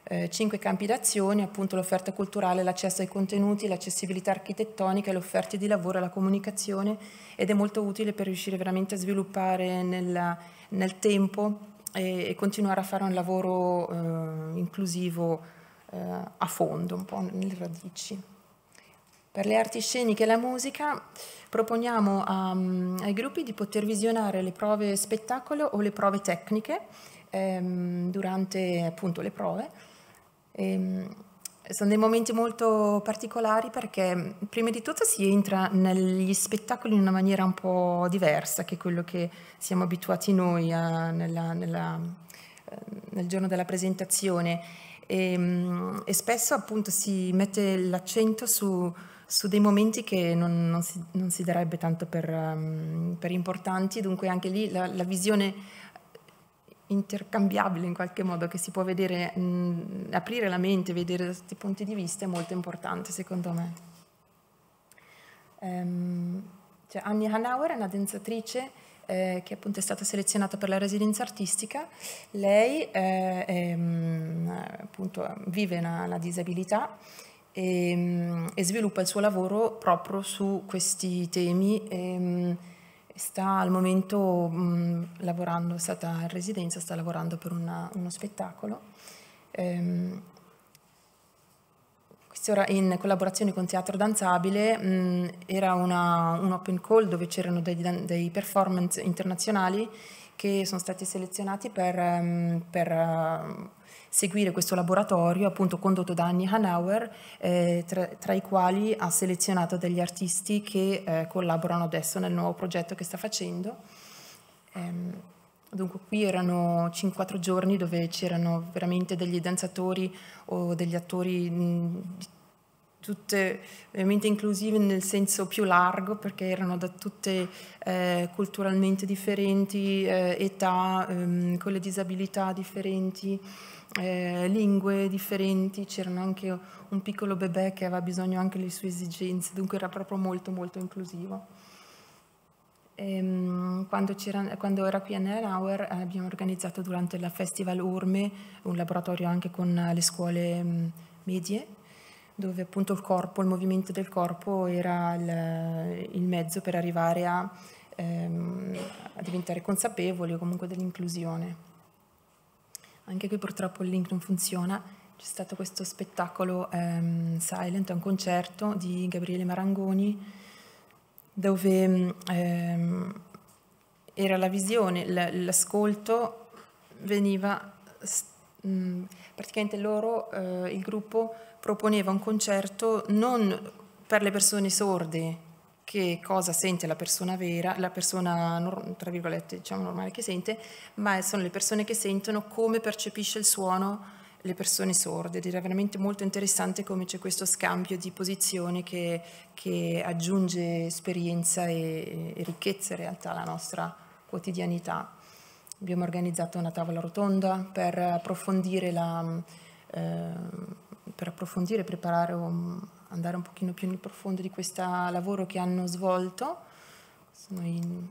eh, cinque campi d'azione, appunto l'offerta culturale, l'accesso ai contenuti, l'accessibilità architettonica, le offerte di lavoro, la comunicazione ed è molto utile per riuscire veramente a sviluppare nel, nel tempo e, e, continuare a fare un lavoro eh, inclusivo eh, a fondo, un po' nelle radici per le arti sceniche e la musica proponiamo um, ai gruppi di poter visionare le prove spettacolo o le prove tecniche ehm, durante appunto le prove. E, ehm, sono dei momenti molto particolari perché prima di tutto si entra negli spettacoli in una maniera un po' diversa che quello che siamo abituati noi a, eh, nella, nella, eh, nel giorno della presentazione e, ehm, e spesso appunto si mette l'accento su su dei momenti che non, non, si, non si, darebbe tanto per, um, per, importanti, dunque anche lì la, la, visione intercambiabile in qualche modo che si può vedere, mh, aprire la mente, vedere da tutti i punti di vista è molto importante secondo me. Um, cioè Annie Hanauer è una danzatrice eh, che appunto è stata selezionata per la residenza artistica. Lei eh, è, appunto, vive una, una disabilità e, ehm, e, sviluppa il suo lavoro proprio su questi temi. Ehm, e, sta al momento mh, mm, lavorando, è stata in residenza, sta lavorando per una, uno spettacolo. Ehm, in collaborazione con Teatro Danzabile mh, mm, era una, un open call dove c'erano dei, dei, performance internazionali che sono stati selezionati per, mm, per seguire questo laboratorio appunto condotto da Annie Hanauer, eh, tra, tra, i quali ha selezionato degli artisti che eh, collaborano adesso nel nuovo progetto che sta facendo. Ehm, dunque qui erano 5-4 giorni dove c'erano veramente degli danzatori o degli attori mh, mm, tutte veramente inclusive nel senso più largo perché erano da tutte eh, culturalmente differenti, eh, età, ehm, con le disabilità differenti eh, lingue differenti, c'era anche un piccolo bebè che aveva bisogno anche delle sue esigenze, dunque era proprio molto molto inclusivo. Ehm, quando, era, quando era qui a Nerenauer abbiamo organizzato durante la Festival Urme un laboratorio anche con le scuole mm, medie dove appunto il corpo, il movimento del corpo era il, il mezzo per arrivare a, ehm, a diventare consapevoli o comunque dell'inclusione. Anche qui purtroppo il link non funziona. C'è stato questo spettacolo um, Silent, un concerto di Gabriele Marangoni, dove um, era la visione, l'ascolto veniva... Um, praticamente loro, uh, il gruppo, proponeva un concerto non per le persone sorde, che cosa sente la persona vera, la persona tra virgolette diciamo normale che sente, ma sono le persone che sentono come percepisce il suono le persone sorde ed è veramente molto interessante come c'è questo scambio di posizioni che, che aggiunge esperienza e, e ricchezza in realtà alla nostra quotidianità. Abbiamo organizzato una tavola rotonda per approfondire la, eh, per approfondire e preparare un, andare un pochino più nel profondo di questo lavoro che hanno svolto. In...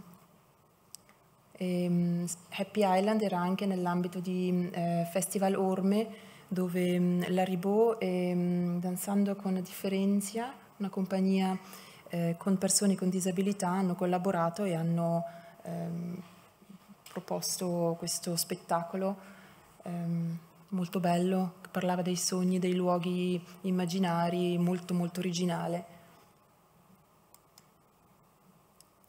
E, ehm, Happy Island era anche nell'ambito di eh, Festival Orme, dove mh, mm, la Ribot, e, ehm, danzando con Differenzia, una compagnia eh, con persone con disabilità, hanno collaborato e hanno ehm, proposto questo spettacolo ehm, molto bello parlava dei sogni, dei luoghi immaginari, molto molto originale.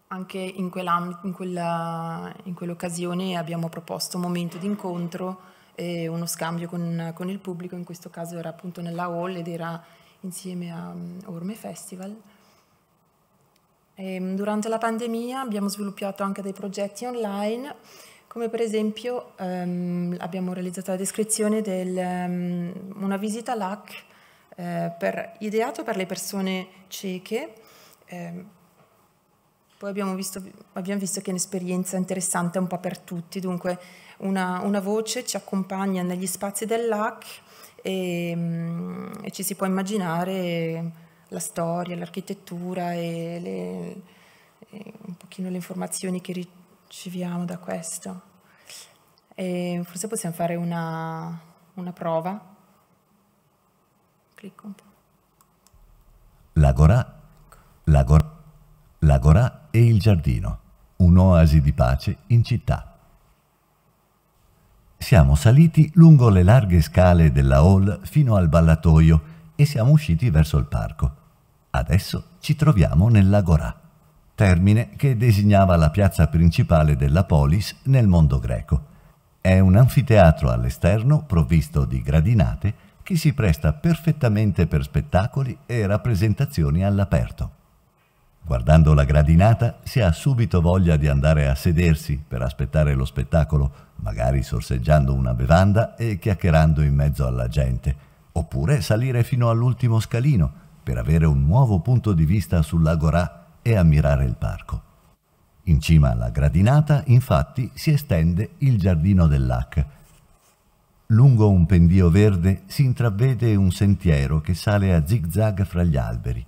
Anche in, quell'occasione abbiamo proposto un momento di incontro e uno scambio con, con, il pubblico, in questo caso era appunto nella hall ed era insieme a mm, Orme Festival. E ehm, durante la pandemia abbiamo sviluppato anche dei progetti online come per esempio ehm, abbiamo realizzato la descrizione di um, ehm, una visita LAC eh, per, ideato per le persone cieche. Eh, poi abbiamo visto, abbiamo visto, che è un'esperienza interessante un po' per tutti, dunque una, una voce ci accompagna negli spazi dell'HAC e, mm, e, ci si può immaginare la storia, l'architettura e, le, e un pochino le informazioni che ritroviamo usciviamo da questo. E forse possiamo fare una, una prova. Clicco un po'. L'agora, l'agora, l'agora e il giardino, un'oasi di pace in città. Siamo saliti lungo le larghe scale della hall fino al ballatoio e siamo usciti verso il parco. Adesso ci troviamo nell'agorà termine che designava la piazza principale della polis nel mondo greco. È un anfiteatro all'esterno provvisto di gradinate che si presta perfettamente per spettacoli e rappresentazioni all'aperto. Guardando la gradinata si ha subito voglia di andare a sedersi per aspettare lo spettacolo, magari sorseggiando una bevanda e chiacchierando in mezzo alla gente, oppure salire fino all'ultimo scalino per avere un nuovo punto di vista sull'agorà e ammirare il parco. In cima alla gradinata, infatti, si estende il giardino del lac. Lungo un pendio verde si intravede un sentiero che sale a zigzag fra gli alberi.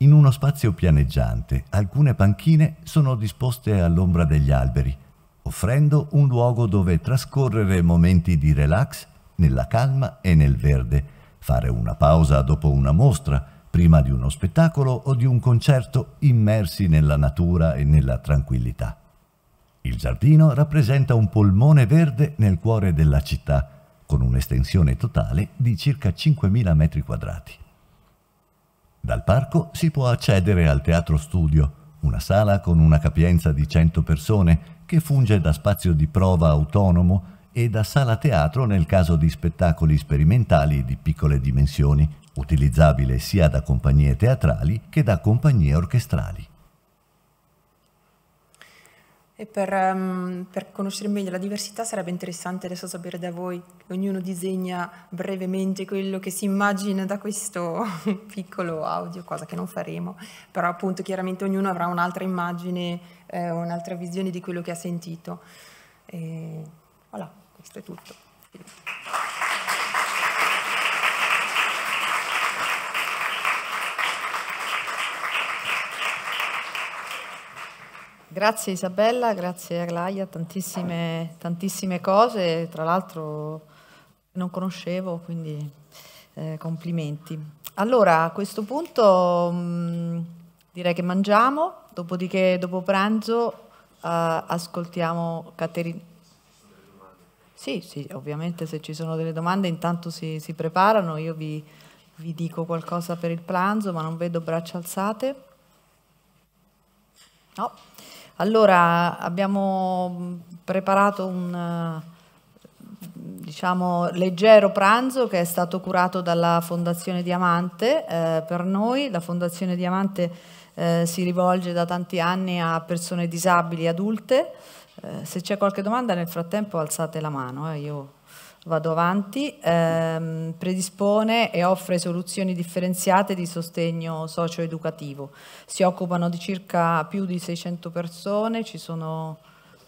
In uno spazio pianeggiante alcune panchine sono disposte all'ombra degli alberi, offrendo un luogo dove trascorrere momenti di relax nella calma e nel verde, fare una pausa dopo una mostra, prima di uno spettacolo o di un concerto immersi nella natura e nella tranquillità. Il giardino rappresenta un polmone verde nel cuore della città, con un'estensione totale di circa 5.000 metri quadrati. Dal parco si può accedere al teatro studio, una sala con una capienza di 100 persone che funge da spazio di prova autonomo e da sala teatro nel caso di spettacoli sperimentali di piccole dimensioni utilizzabile sia da compagnie teatrali che da compagnie orchestrali. E per, um, per, conoscere meglio la diversità sarebbe interessante adesso sapere da voi, ognuno disegna brevemente quello che si immagina da questo piccolo audio, cosa che non faremo, però appunto chiaramente ognuno avrà un'altra immagine, eh, un'altra visione di quello che ha sentito. E voilà, questo è tutto. Grazie Isabella, grazie Aglaia, tantissime, tantissime cose, tra l'altro non conoscevo, quindi eh, complimenti. Allora, a questo punto mh, mm, direi che mangiamo, dopodiché dopo pranzo uh, ascoltiamo Caterina. Sì, sì, ovviamente se ci sono delle domande intanto si, si preparano, io vi, vi dico qualcosa per il pranzo, ma non vedo braccia alzate. No. Allora abbiamo mm, preparato un diciamo, leggero pranzo che è stato curato dalla Fondazione Diamante eh, per noi. La Fondazione Diamante eh, si rivolge da tanti anni a persone disabili adulte. Eh, se c'è qualche domanda nel frattempo alzate la mano, eh, io vado avanti, ehm, predispone e offre soluzioni differenziate di sostegno socio-educativo. Si occupano di circa più di 600 persone, ci sono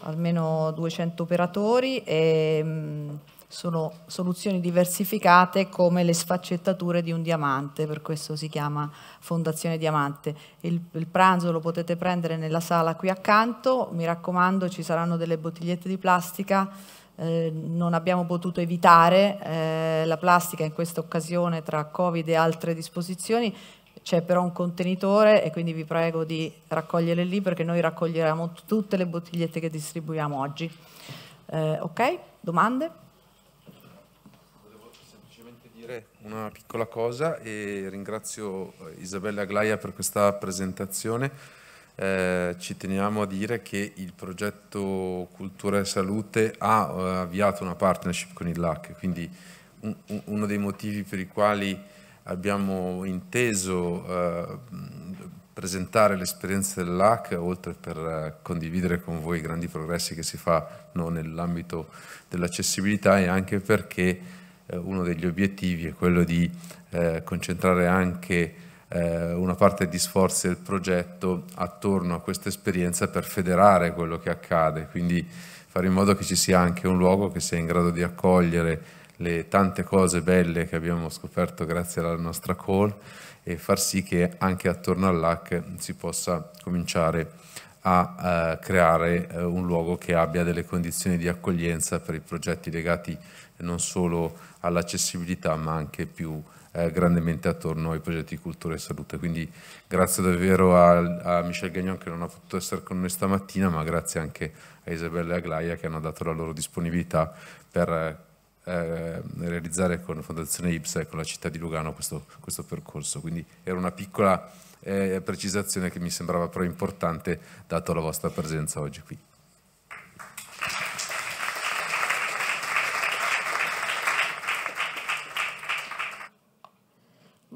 almeno 200 operatori e mh, mm, sono soluzioni diversificate come le sfaccettature di un diamante, per questo si chiama Fondazione Diamante. Il, il, pranzo lo potete prendere nella sala qui accanto, mi raccomando ci saranno delle bottigliette di plastica eh, non abbiamo potuto evitare eh, la plastica in questa occasione tra Covid e altre disposizioni, c'è però un contenitore e quindi vi prego di raccogliere lì perché noi raccoglieremo tutte le bottigliette che distribuiamo oggi. Eh, ok, domande? Volevo semplicemente dire una piccola cosa e ringrazio eh, Isabella Glaia per questa presentazione eh, ci teniamo a dire che il progetto Cultura e Salute ha eh, avviato una partnership con il LAC, quindi un, un, uno dei motivi per i quali abbiamo inteso eh, presentare l'esperienza del LAC, oltre per eh, condividere con voi i grandi progressi che si fanno nell'ambito dell'accessibilità è anche perché eh, uno degli obiettivi è quello di eh, concentrare anche eh, una parte di sforzi del progetto attorno a questa esperienza per federare quello che accade, quindi fare in modo che ci sia anche un luogo che sia in grado di accogliere le tante cose belle che abbiamo scoperto grazie alla nostra call e far sì che anche attorno all'HAC si possa cominciare a eh, creare eh, un luogo che abbia delle condizioni di accoglienza per i progetti legati non solo all'accessibilità ma anche più eh, grandemente attorno ai progetti di cultura e salute. Quindi grazie davvero a, a Michel Gagnon che non ha potuto essere con noi stamattina, ma grazie anche a Isabella e a Glaia che hanno dato la loro disponibilità per eh, eh realizzare con Fondazione Ipsa e con la città di Lugano questo, questo percorso. Quindi era una piccola eh, precisazione che mi sembrava però importante dato la vostra presenza oggi qui.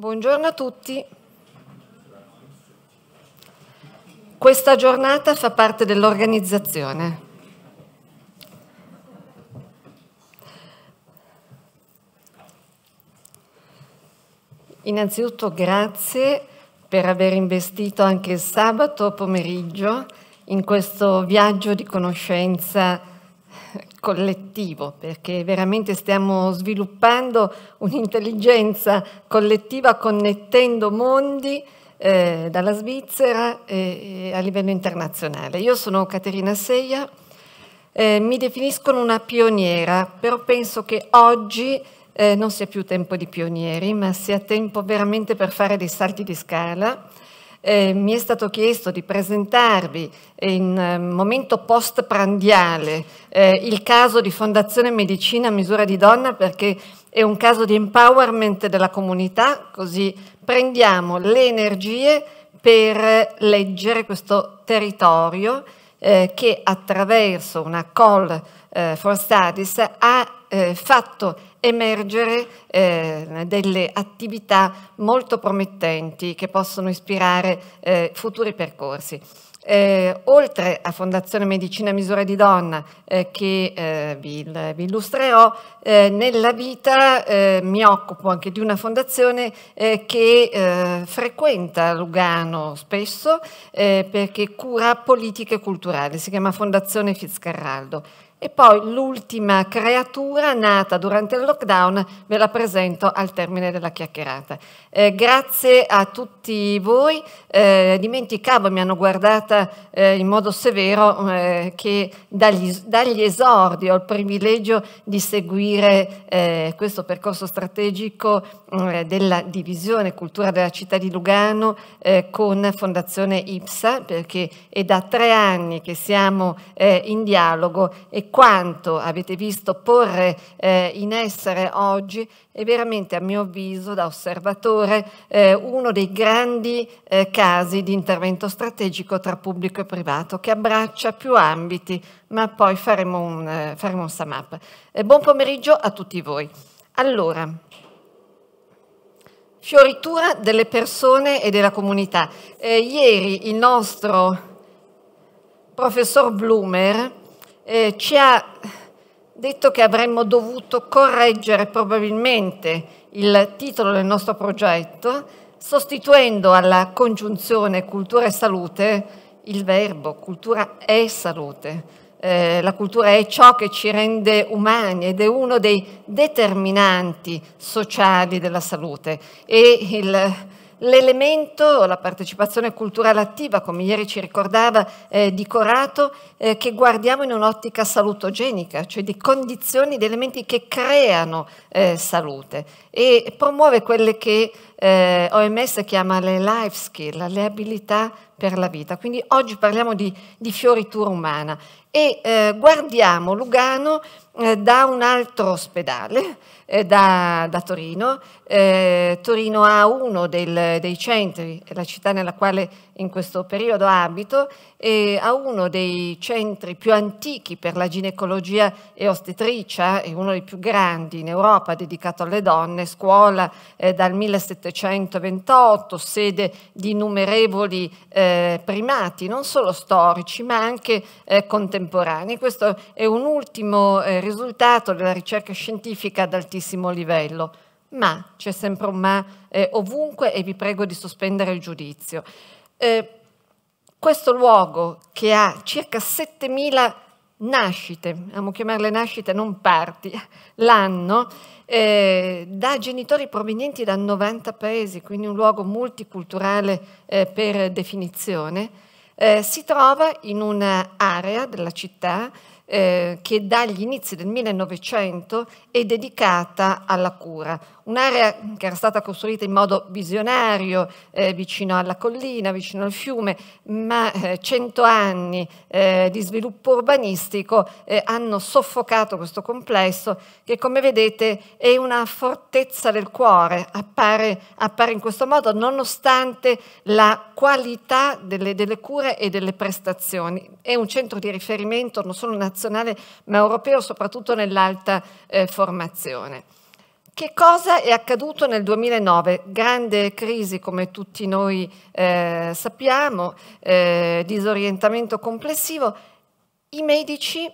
Buongiorno a tutti. Questa giornata fa parte dell'organizzazione. Innanzitutto grazie per aver investito anche il sabato pomeriggio in questo viaggio di conoscenza collettivo, perché veramente stiamo sviluppando un'intelligenza collettiva connettendo mondi eh, dalla Svizzera eh, a livello internazionale. Io sono Caterina Seia, eh, mi definiscono una pioniera, però penso che oggi eh, non sia più tempo di pionieri, ma sia tempo veramente per fare dei salti di scala eh, mi è stato chiesto di presentarvi in eh, momento post-prandiale eh, il caso di Fondazione Medicina a misura di donna perché è un caso di empowerment della comunità, così prendiamo le energie per leggere questo territorio eh, che attraverso una call eh, for studies ha eh, fatto emergere eh, delle attività molto promettenti che possono ispirare eh, futuri percorsi. Eh, oltre a Fondazione Medicina Misura di Donna eh, che eh, vi, vi, illustrerò, eh, nella vita eh, mi occupo anche di una fondazione eh, che frequenta Lugano spesso perché cura politiche culturali, si chiama Fondazione Fitzcarraldo. E poi l'ultima creatura nata durante il lockdown ve la presento al termine della chiacchierata. Eh, grazie a tutti voi. Eh, dimenticavo, mi hanno guardata eh, in modo severo, eh, che dagli, dagli, esordi ho il privilegio di seguire eh, questo percorso strategico eh, della divisione cultura della città di Lugano con Fondazione IPSA, perché è da tre anni che siamo in dialogo e quanto avete visto porre in essere oggi è veramente, a mio avviso, da osservatore settore eh, uno dei grandi eh, casi di intervento strategico tra pubblico e privato che abbraccia più ambiti, ma poi faremo un, eh, faremo un sum up. Eh, buon pomeriggio a tutti voi. Allora, fioritura delle persone e della comunità. Eh, ieri il nostro professor Blumer eh, ci ha detto che avremmo dovuto correggere probabilmente il titolo del nostro progetto, sostituendo alla congiunzione cultura e salute il verbo cultura e salute. Eh, la cultura è ciò che ci rende umani ed è uno dei determinanti sociali della salute e il, l'elemento, la partecipazione culturale attiva, come ieri ci ricordava eh, Di Corato, eh, che guardiamo in un'ottica salutogenica, cioè di condizioni, di elementi che creano eh, salute e promuove quelle che eh, OMS chiama le life skill, le abilità per la vita. Quindi oggi parliamo di, di fioritura umana e eh, guardiamo Lugano eh, da un altro ospedale, eh, da, da, Torino. Eh, Torino ha uno del, dei centri, la città nella quale in questo periodo abito e a uno dei centri più antichi per la ginecologia e ostetricia, e uno dei più grandi in Europa dedicato alle donne, scuola eh, dal 1728, sede di innumerevoli eh, primati, non solo storici ma anche eh, contemporanei. Questo è un ultimo eh, risultato della ricerca scientifica ad altissimo livello ma, c'è sempre un ma eh, ovunque e vi prego di sospendere il giudizio eh, questo luogo che ha circa 7000 nascite, amo chiamarle nascite, non parti, l'anno, eh, da genitori provenienti da 90 paesi, quindi un luogo multiculturale eh, per definizione, eh, si trova in un'area della città eh, che dagli inizi del 1900 è dedicata alla cura, un'area che era stata costruita in modo visionario, eh, vicino alla collina, vicino al fiume, ma eh, cento anni eh, di sviluppo urbanistico eh, hanno soffocato questo complesso che come vedete è una fortezza del cuore, appare, appare in questo modo nonostante la qualità delle, delle cure e delle prestazioni. È un centro di riferimento non solo nazionale ma europeo, soprattutto nell'alta eh, formazione. Che cosa è accaduto nel 2009? Grande crisi, come tutti noi eh, sappiamo, eh, disorientamento complessivo. I medici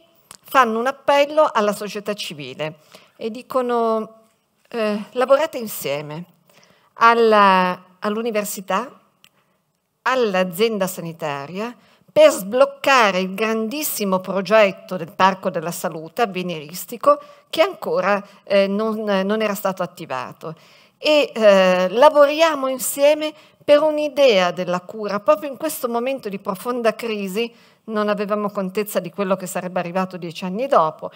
fanno un appello alla società civile e dicono eh, lavorate insieme all'università, all'azienda sanitaria, per sbloccare il grandissimo progetto del Parco della Salute avveniristico che ancora eh, non, non, era stato attivato. E eh, lavoriamo insieme per un'idea della cura. Proprio in questo momento di profonda crisi non avevamo contezza di quello che sarebbe arrivato dieci anni dopo,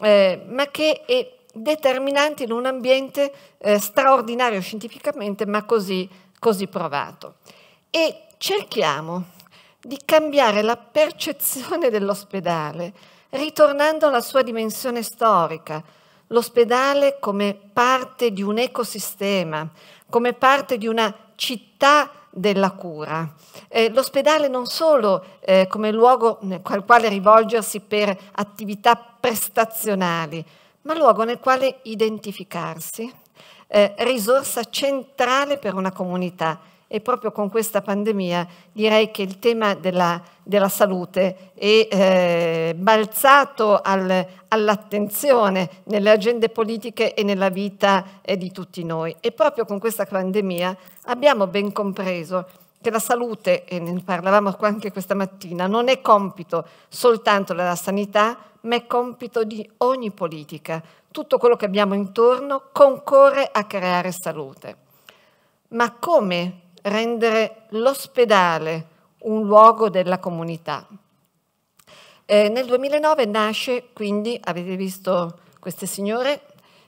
eh, ma che è determinante in un ambiente eh, straordinario scientificamente, ma così, così provato. E cerchiamo di cambiare la percezione dell'ospedale, ritornando alla sua dimensione storica, l'ospedale come parte di un ecosistema, come parte di una città della cura. Eh, l'ospedale non solo eh, come luogo al quale rivolgersi per attività prestazionali, ma luogo nel quale identificarsi, eh, risorsa centrale per una comunità e proprio con questa pandemia direi che il tema della, della salute è eh, balzato al, all'attenzione nelle agende politiche e nella vita eh, di tutti noi. E proprio con questa pandemia abbiamo ben compreso che la salute, e ne parlavamo anche questa mattina, non è compito soltanto della sanità, ma è compito di ogni politica. Tutto quello che abbiamo intorno concorre a creare salute. Ma come rendere l'ospedale un luogo della comunità. Eh, nel 2009 nasce quindi, avete visto queste signore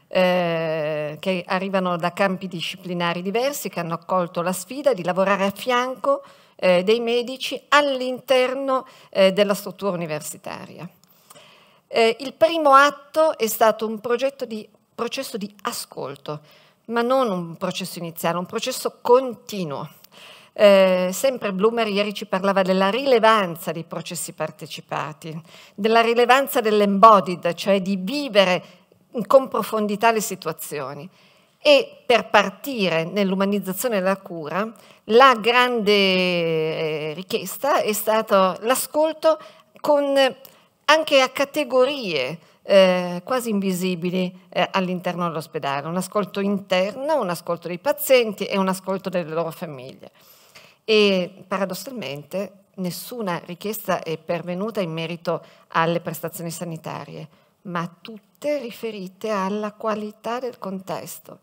eh, che arrivano da campi disciplinari diversi, che hanno accolto la sfida di lavorare a fianco eh, dei medici all'interno eh, della struttura universitaria. Eh, il primo atto è stato un progetto di, processo di ascolto, ma non un processo iniziale, un processo continuo. Eh, sempre Bloomer ieri ci parlava della rilevanza dei processi partecipati, della rilevanza dell'embodied, cioè di vivere con profondità le situazioni. E per partire nell'umanizzazione della cura, la grande eh, richiesta è stato l'ascolto con, anche a categorie, eh, quasi invisibili eh, all'interno dell'ospedale, un ascolto interno, un ascolto dei pazienti e un ascolto delle loro famiglie. E paradossalmente nessuna richiesta è pervenuta in merito alle prestazioni sanitarie, ma tutte riferite alla qualità del contesto.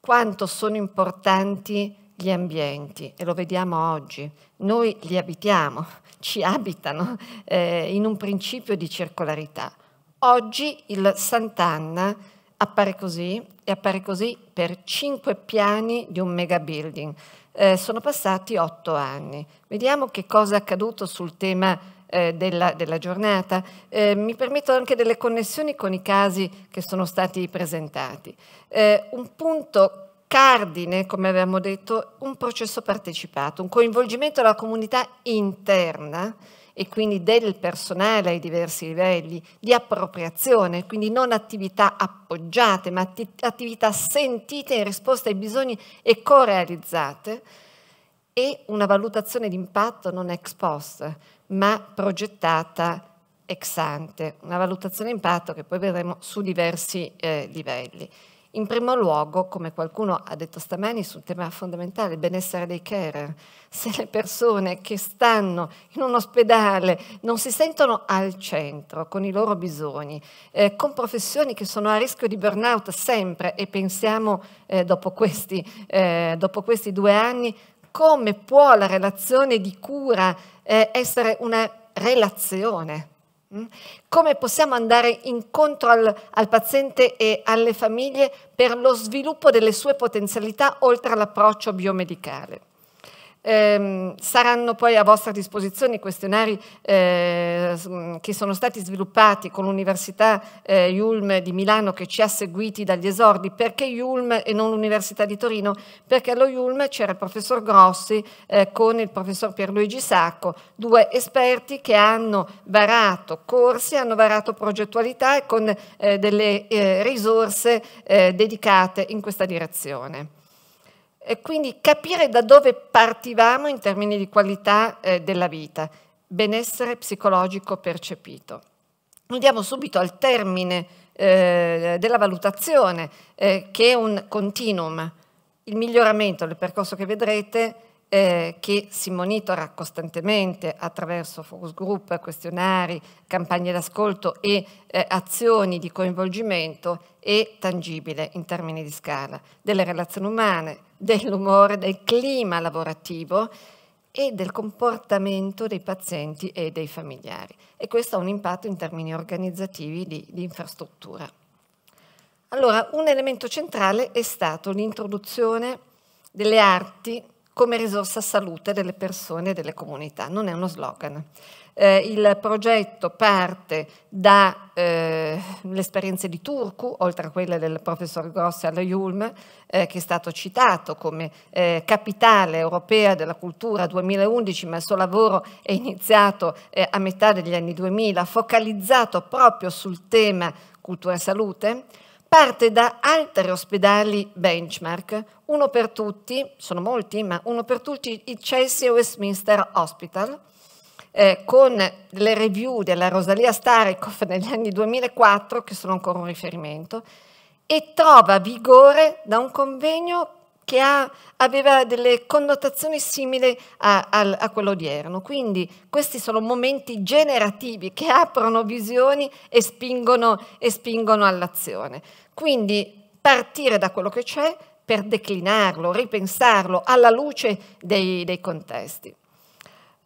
Quanto sono importanti gli ambienti, e lo vediamo oggi, noi li abitiamo, ci abitano eh, in un principio di circolarità. Oggi il Sant'Anna appare così e appare così per cinque piani di un megabuilding. Eh, sono passati otto anni. Vediamo che cosa è accaduto sul tema eh, della, della, giornata. Eh, mi permetto anche delle connessioni con i casi che sono stati presentati. Eh, un punto cardine, come avevamo detto, un processo partecipato, un coinvolgimento della comunità interna e quindi del personale ai diversi livelli, di appropriazione, quindi non attività appoggiate, ma attività sentite in risposta ai bisogni e co-realizzate, e una valutazione d'impatto non ex post, ma progettata ex ante, una valutazione d'impatto che poi vedremo su diversi eh, livelli. In primo luogo, come qualcuno ha detto stamani, sul tema fondamentale, il benessere dei carer. Se le persone che stanno in un ospedale non si sentono al centro con i loro bisogni, eh, con professioni che sono a rischio di burnout sempre, e pensiamo eh, dopo, questi, eh, dopo questi due anni, come può la relazione di cura eh, essere una relazione Mm? Come possiamo andare incontro al, al, paziente e alle famiglie per lo sviluppo delle sue potenzialità oltre all'approccio biomedicale? Ehm, saranno poi a vostra disposizione i questionari eh, mm, che sono stati sviluppati con l'Università eh, Yulm di Milano che ci ha seguiti dagli esordi. Perché Yulm e non l'Università di Torino? Perché allo Yulm c'era il professor Grossi eh, con il professor Pierluigi Sacco, due esperti che hanno varato corsi, hanno varato progettualità e con eh, delle eh, risorse eh, dedicate in questa direzione. E quindi capire da dove partivamo in termini di qualità eh, della vita, benessere psicologico percepito. Andiamo subito al termine eh, della valutazione, eh, che è un continuum, il miglioramento del percorso che vedrete, eh, che si monitora costantemente attraverso focus group, questionari, campagne d'ascolto e eh, azioni di coinvolgimento, è tangibile in termini di scala delle relazioni umane, dell'umore, del clima lavorativo e del comportamento dei pazienti e dei familiari. E questo ha un impatto in termini organizzativi di, di infrastruttura. Allora, un elemento centrale è stato l'introduzione delle arti come risorsa salute delle persone e delle comunità. Non è uno slogan, eh, il progetto parte dalle eh, esperienze di Turku, oltre a quelle del professor Grossi alla Yulm, eh, che è stato citato come eh, capitale europea della cultura 2011, ma il suo lavoro è iniziato eh, a metà degli anni 2000, focalizzato proprio sul tema cultura e salute parte da altri ospedali benchmark, uno per tutti, sono molti, ma uno per tutti il Chelsea Westminster Hospital, eh, con le review della Rosalia Starikoff negli anni 2004, che sono ancora un riferimento, e trova vigore da un convegno che ha, aveva delle connotazioni simili a, a, a, quello odierno. Quindi questi sono momenti generativi che aprono visioni e spingono, e spingono all'azione. Quindi partire da quello che c'è per declinarlo, ripensarlo alla luce dei, dei contesti.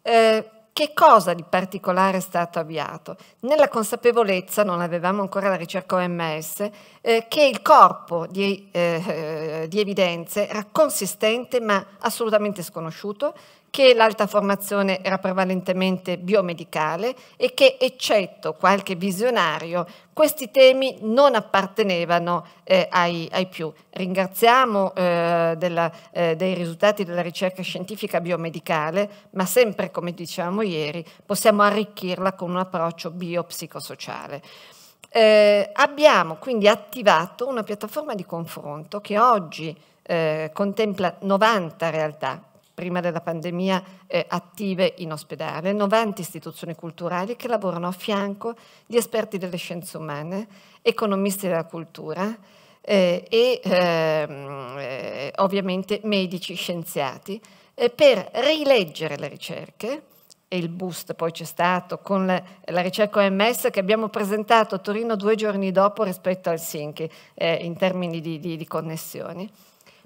Eh, che cosa di particolare è stato avviato? Nella consapevolezza, non avevamo ancora la ricerca OMS, eh, che il corpo di, eh, eh, di evidenze era consistente ma assolutamente sconosciuto, che l'alta formazione era prevalentemente biomedicale e che, eccetto qualche visionario, questi temi non appartenevano eh, ai, ai, più. Ringraziamo eh, della, eh, dei risultati della ricerca scientifica biomedicale, ma sempre, come dicevamo ieri, possiamo arricchirla con un approccio biopsicosociale. Eh, abbiamo quindi attivato una piattaforma di confronto che oggi eh, contempla 90 realtà prima della pandemia eh, attive in ospedale, 90 istituzioni culturali che lavorano a fianco di esperti delle scienze umane, economisti della cultura eh, e ehm, eh, ovviamente medici, scienziati, eh, per rileggere le ricerche e il boost poi c'è stato con la, la, ricerca OMS che abbiamo presentato a Torino due giorni dopo rispetto a Helsinki eh, in termini di, di, di connessioni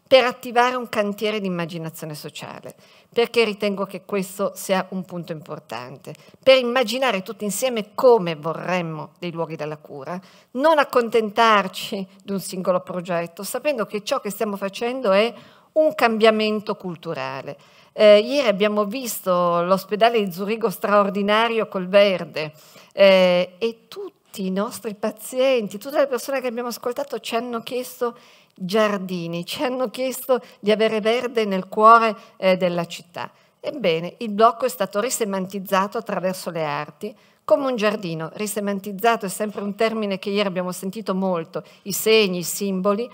per attivare un cantiere di immaginazione sociale, perché ritengo che questo sia un punto importante, per immaginare tutti insieme come vorremmo dei luoghi della cura, non accontentarci di un singolo progetto, sapendo che ciò che stiamo facendo è un cambiamento culturale. Eh, ieri abbiamo visto l'ospedale di Zurigo straordinario col verde eh, e tutto i nostri pazienti, tutte le persone che abbiamo ascoltato ci hanno chiesto giardini, ci hanno chiesto di avere verde nel cuore eh, della città. Ebbene, il blocco è stato risemantizzato attraverso le arti, come un giardino. Risemantizzato è sempre un termine che ieri abbiamo sentito molto, i segni, i simboli,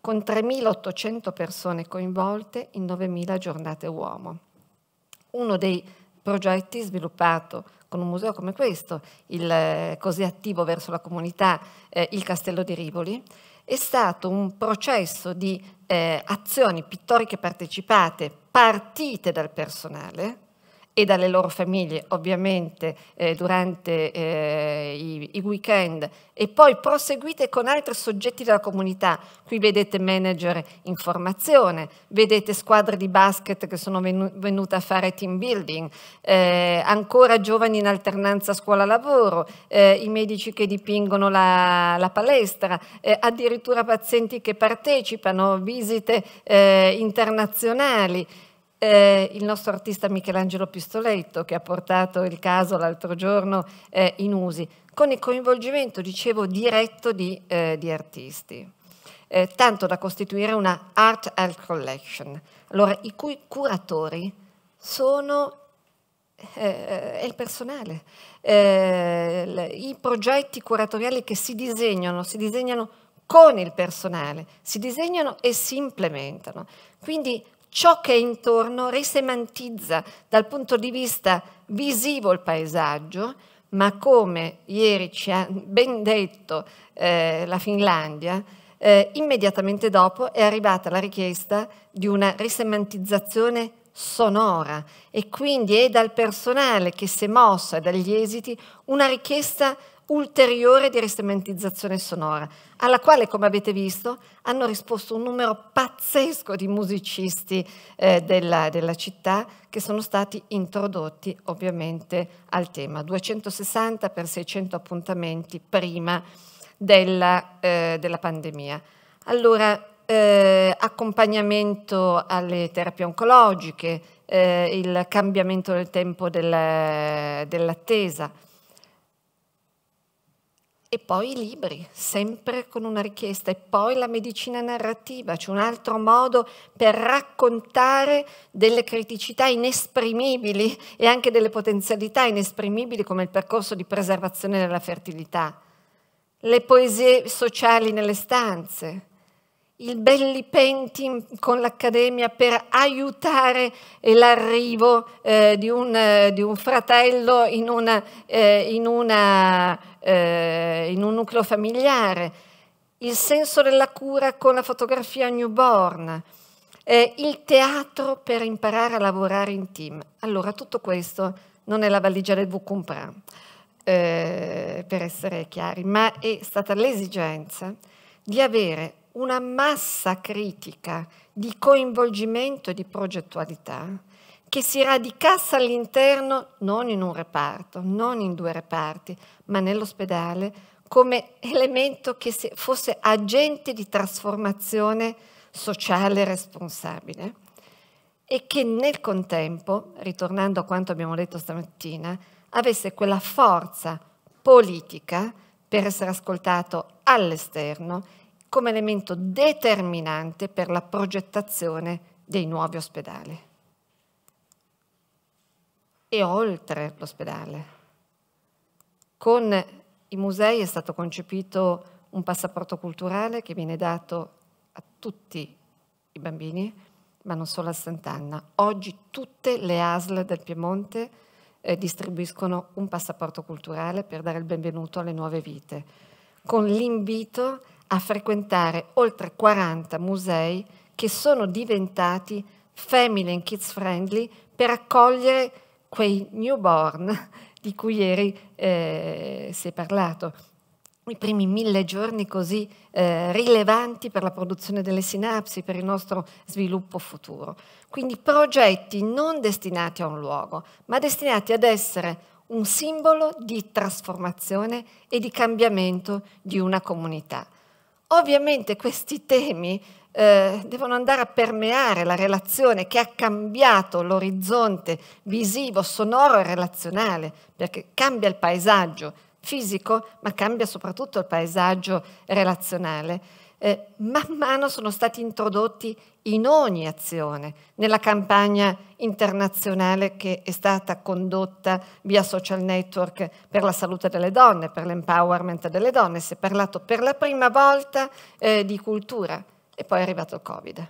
con 3.800 persone coinvolte in 9.000 giornate uomo. Uno dei progetti sviluppato con un museo come questo, il, eh, così attivo verso la comunità, eh, il Castello di Rivoli, è stato un processo di eh, azioni pittoriche partecipate partite dal personale, e dalle loro famiglie ovviamente eh, durante eh, i, i, weekend e poi proseguite con altri soggetti della comunità. Qui vedete manager in formazione, vedete squadre di basket che sono venu venute a fare team building, eh, ancora giovani in alternanza scuola-lavoro, eh, i medici che dipingono la, la palestra, eh, addirittura pazienti che partecipano, visite eh, internazionali eh, il nostro artista Michelangelo Pistoletto che ha portato il caso l'altro giorno eh, in Usi, con il coinvolgimento, dicevo, diretto di, eh, di artisti, eh, tanto da costituire una Art Health Collection, allora, i cui curatori sono eh, eh, è il personale, i progetti curatoriali che si disegnano, si disegnano con il personale, si disegnano e si implementano. Quindi ciò che è intorno risemantizza dal punto di vista visivo il paesaggio, ma come ieri ci ha ben detto eh, la Finlandia, eh, immediatamente dopo è arrivata la richiesta di una risemantizzazione sonora e quindi è dal personale che si è mossa dagli esiti una richiesta ulteriore di ristementizzazione sonora, alla quale, come avete visto, hanno risposto un numero pazzesco di musicisti eh, della, della, città che sono stati introdotti ovviamente al tema. 260 per 600 appuntamenti prima della, eh, della pandemia. Allora, eh, accompagnamento alle terapie oncologiche, eh, il cambiamento del tempo dell'attesa. E poi i libri, sempre con una richiesta, e poi la medicina narrativa, c'è un altro modo per raccontare delle criticità inesprimibili e anche delle potenzialità inesprimibili come il percorso di preservazione della fertilità, le poesie sociali nelle stanze, il belli Bellipentin con l'Accademia per aiutare l'arrivo eh, di, di, un, fratello in, una, eh, in, una, eh, in un nucleo familiare, il senso della cura con la fotografia newborn, eh, il teatro per imparare a lavorare in team. Allora, tutto questo non è la valigia del Vucumpra, eh, per essere chiari, ma è stata l'esigenza di avere una massa critica di coinvolgimento e di progettualità che si radicasse all'interno non in un reparto, non in due reparti, ma nell'ospedale come elemento che fosse agente di trasformazione sociale responsabile e che nel contempo, ritornando a quanto abbiamo detto stamattina, avesse quella forza politica per essere ascoltato all'esterno come elemento determinante per la progettazione dei nuovi ospedali e oltre l'ospedale. Con i musei è stato concepito un passaporto culturale che viene dato a tutti i bambini, ma non solo a Sant'Anna. Oggi tutte le ASL del Piemonte eh, distribuiscono un passaporto culturale per dare il benvenuto alle nuove vite, con l'invito a a frequentare oltre 40 musei che sono diventati family and kids friendly per accogliere quei newborn di cui ieri eh, si è parlato. I primi mille giorni così eh, rilevanti per la produzione delle sinapsi, per il nostro sviluppo futuro. Quindi progetti non destinati a un luogo, ma destinati ad essere un simbolo di trasformazione e di cambiamento di una comunità. Ovviamente questi temi eh, devono andare a permeare la relazione che ha cambiato l'orizzonte visivo, sonoro e relazionale, perché cambia il paesaggio fisico, ma cambia soprattutto il paesaggio relazionale eh, man mano sono stati introdotti in ogni azione, nella campagna internazionale che è stata condotta via social network per la salute delle donne, per l'empowerment delle donne, si è parlato per la prima volta eh, di cultura e poi è arrivato il Covid.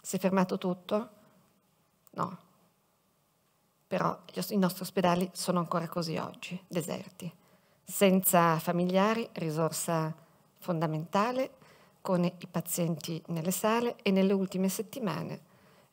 Si è fermato tutto? No. Però i nostri ospedali sono ancora così oggi, deserti, senza familiari, risorsa fondamentale con i pazienti nelle sale e nelle ultime settimane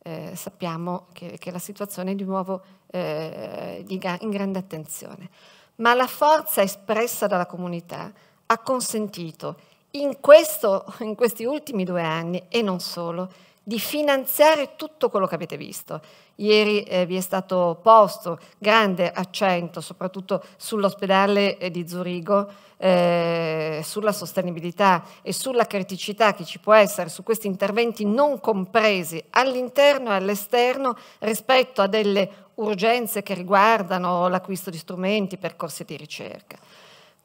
eh, sappiamo che, che, la situazione è di nuovo eh, in grande attenzione. Ma la forza espressa dalla comunità ha consentito in, questo, in questi ultimi due anni e non solo di finanziare tutto quello che avete visto. Ieri eh, vi è stato posto grande accento soprattutto sull'ospedale eh, di Zurigo, eh, sulla sostenibilità e sulla criticità che ci può essere su questi interventi non compresi all'interno e all'esterno rispetto a delle urgenze che riguardano l'acquisto di strumenti, percorsi di ricerca.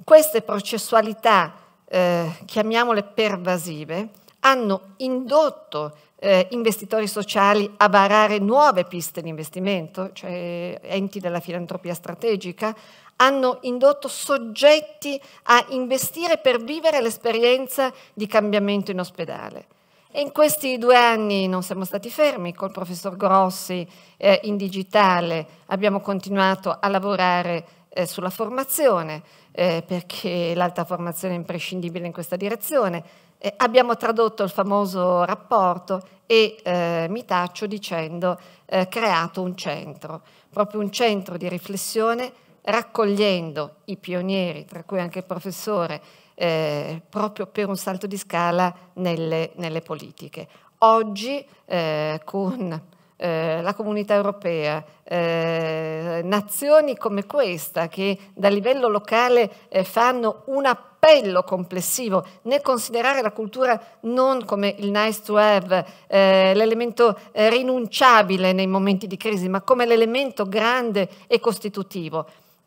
Queste processualità, eh, chiamiamole pervasive, hanno indotto eh, investitori sociali a varare nuove piste di investimento, cioè enti della filantropia strategica, hanno indotto soggetti a investire per vivere l'esperienza di cambiamento in ospedale. E in questi due anni non siamo stati fermi, col professor Grossi eh, in digitale abbiamo continuato a lavorare eh, sulla formazione, eh, perché l'alta formazione è imprescindibile in questa direzione. Eh, abbiamo tradotto il famoso rapporto e eh, mi taccio dicendo eh, creato un centro, proprio un centro di riflessione raccogliendo i pionieri, tra cui anche il professore, eh, proprio per un salto di scala nelle, nelle politiche. Oggi eh, con eh, la comunità europea, eh, nazioni come questa che da livello locale fanno una appello complessivo, né considerare la cultura non come il nice to have, eh, l'elemento eh, rinunciabile nei momenti di crisi, ma come l'elemento grande e costitutivo.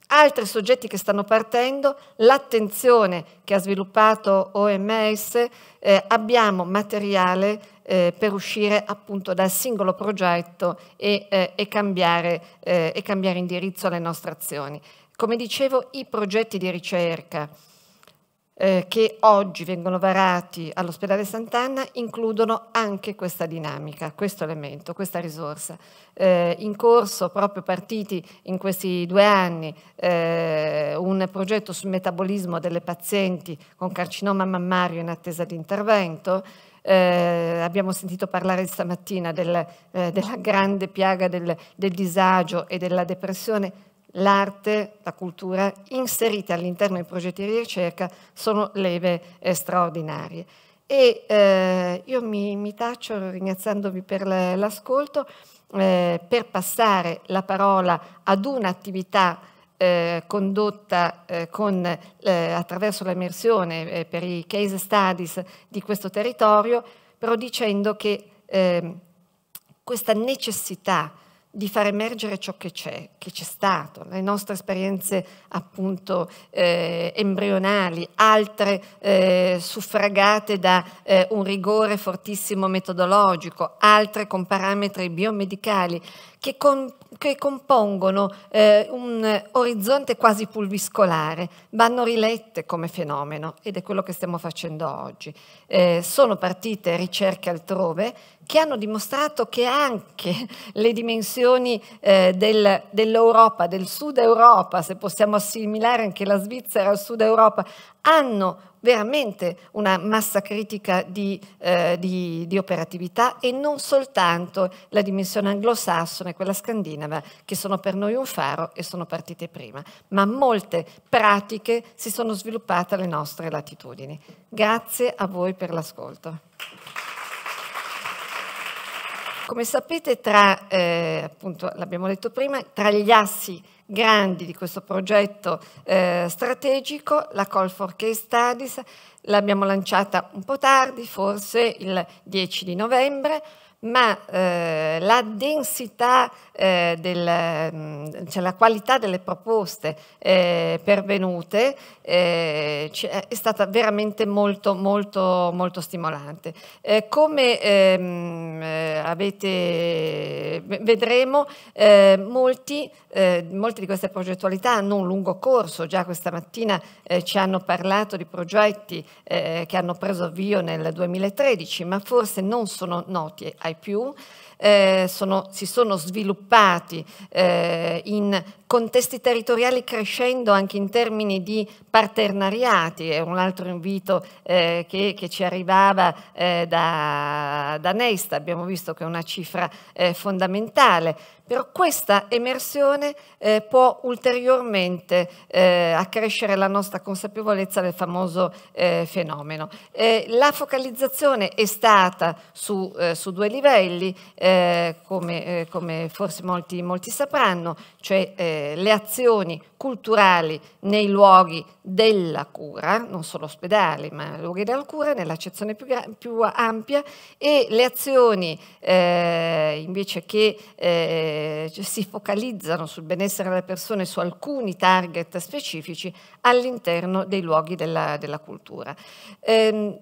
Altri soggetti che stanno partendo, l'attenzione che ha sviluppato OMS, eh, abbiamo materiale eh, per uscire appunto dal singolo progetto e, eh, e, cambiare, eh, e cambiare indirizzo alle nostre azioni. Come dicevo, i progetti di ricerca, eh, che oggi vengono varati all'ospedale Sant'Anna includono anche questa dinamica, questo elemento, questa risorsa. Eh, in corso, proprio partiti in questi due anni, eh, un progetto sul metabolismo delle pazienti con carcinoma mammario in attesa di intervento, eh, abbiamo sentito parlare stamattina del, eh, della grande piaga del, del, disagio e della depressione, l'arte, la cultura inserite all'interno dei progetti di ricerca sono leve straordinarie. E eh, io mi, mi, taccio ringraziandovi per l'ascolto eh, per passare la parola ad un'attività eh, condotta eh, con, eh, attraverso l'immersione eh, per i case studies di questo territorio, però dicendo che ehm, questa necessità di far emergere ciò che c'è, che c'è stato, le nostre esperienze appunto eh, embrionali, altre eh, suffragate da eh, un rigore fortissimo metodologico, altre con parametri biomedicali che, con, che compongono eh, un orizzonte quasi pulviscolare, vanno rilette come fenomeno ed è quello che stiamo facendo oggi. Eh, sono partite ricerche altrove che hanno dimostrato che anche le dimensioni eh, del, dell'Europa, del Sud Europa, se possiamo assimilare anche la Svizzera al Sud Europa, hanno veramente una massa critica di, eh, di, di operatività e non soltanto la dimensione anglosassone, quella scandinava, che sono per noi un faro e sono partite prima, ma molte pratiche si sono sviluppate alle nostre latitudini. Grazie a voi per l'ascolto. Come sapete, tra, eh, appunto, l'abbiamo detto prima, tra gli assi grandi di questo progetto eh, strategico, la Call for Case Studies, l'abbiamo lanciata un po' tardi, forse il 10 di novembre, ma eh, la densità, eh, del, mm, cioè la qualità delle proposte eh, pervenute eh, è stata veramente molto, molto, molto stimolante. Eh, come ehm, eh, avete, vedremo, molti, molte di queste progettualità hanno un lungo corso, già questa mattina ci hanno parlato di progetti che hanno preso avvio nel 2013, ma forse non sono noti ai più, eh, sono, si sono sviluppati eh, in contesti territoriali crescendo anche in termini di partenariati, è un altro invito eh, che, che, ci arrivava eh, da, da Nesta, abbiamo visto che è una cifra eh, fondamentale. Però questa emersione eh, può ulteriormente eh, accrescere la nostra consapevolezza del famoso eh, fenomeno. Eh, la focalizzazione è stata su, eh, su due livelli, eh, come, come, forse molti, molti sapranno, cioè le azioni culturali nei luoghi della cura, non solo ospedali, ma luoghi della cura, nell'accezione più, più, ampia, e le azioni invece che eh, si focalizzano sul benessere delle persone su alcuni target specifici all'interno dei luoghi della, della cultura. Eh,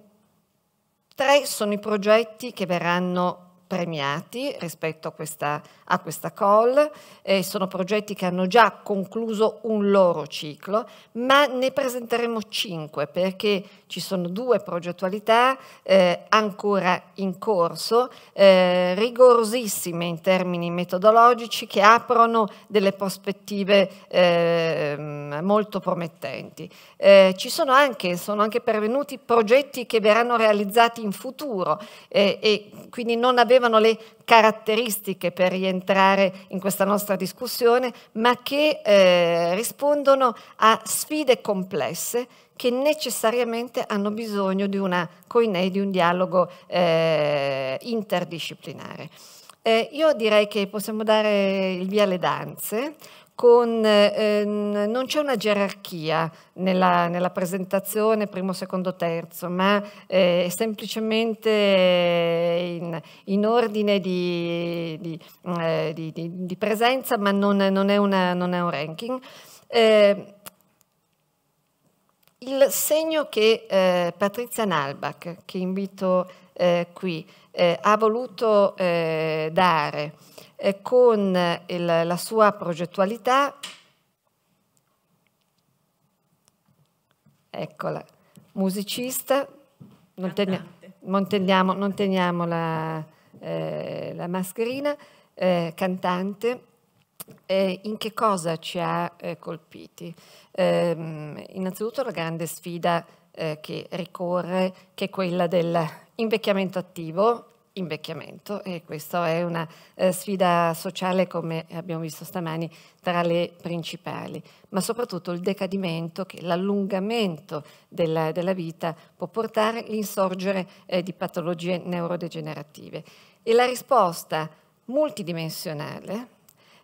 tre sono i progetti che verranno premiati rispetto a questa, a questa call, eh, sono progetti che hanno già concluso un loro ciclo, ma ne presenteremo cinque perché ci sono due progettualità eh, ancora in corso, eh, rigorosissime in termini metodologici che aprono delle prospettive ehm, molto promettenti. Eh, ci sono anche, sono anche pervenuti progetti che verranno realizzati in futuro eh, e quindi non avere avevano le caratteristiche per rientrare in questa nostra discussione, ma che eh, rispondono a sfide complesse che necessariamente hanno bisogno di una coinei, di un dialogo eh, interdisciplinare. Eh, io direi che possiamo dare il via alle danze, con, ehm, non c'è una gerarchia nella, nella, presentazione primo, secondo, terzo, ma eh, è semplicemente in, in ordine di, di, eh, di, di, presenza, ma non, non, è, una, non è, un ranking. Eh, il segno che eh, Patrizia Nalbach, che invito eh, qui, eh, ha voluto dare eh, con il, la sua progettualità, eccola, musicista, non, tenia, non, teniamo, non teniamo, la, eh, la mascherina, eh, cantante, eh, in che cosa ci ha eh, colpiti? Ehm, innanzitutto la grande sfida eh, che ricorre, che è quella dell'invecchiamento attivo, invecchiamento e questa è una eh, sfida sociale come abbiamo visto stamani tra le principali, ma soprattutto il decadimento che l'allungamento della, della vita può portare l'insorgere eh, di patologie neurodegenerative. E la risposta multidimensionale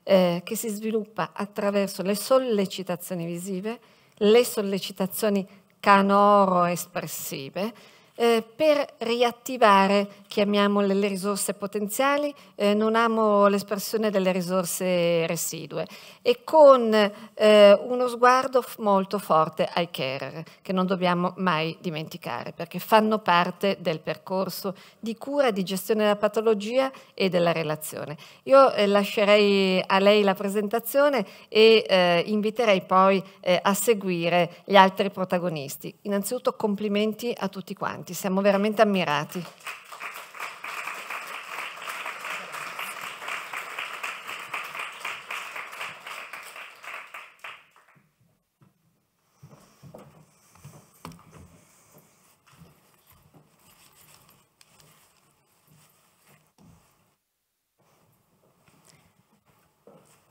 eh, che si sviluppa attraverso le sollecitazioni visive, le sollecitazioni canoro-espressive, eh, per riattivare, chiamiamole le risorse potenziali, eh, non amo l'espressione delle risorse residue, e con eh, uno sguardo molto forte ai carer, che non dobbiamo mai dimenticare, perché fanno parte del percorso di cura, di gestione della patologia e della relazione. Io eh, lascerei a lei la presentazione e eh, inviterei poi eh, a seguire gli altri protagonisti. Innanzitutto complimenti a tutti quanti ammirati, siamo veramente ammirati.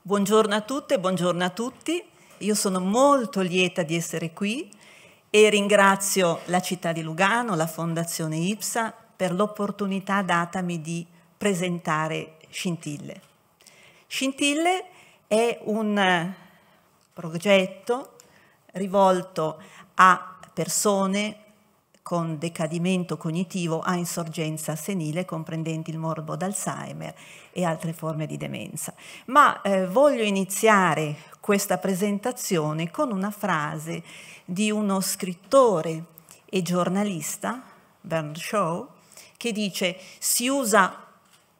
Buongiorno a tutte, buongiorno a tutti. Io sono molto lieta di essere qui e ringrazio la città di Lugano, la Fondazione IPSA per l'opportunità datami di presentare Scintille. Scintille è un progetto rivolto a persone con decadimento cognitivo a insorgenza senile comprendenti il morbo d'Alzheimer e altre forme di demenza. Ma eh, voglio iniziare questa presentazione con una frase di uno scrittore e giornalista, Bernd Shaw, che dice si usa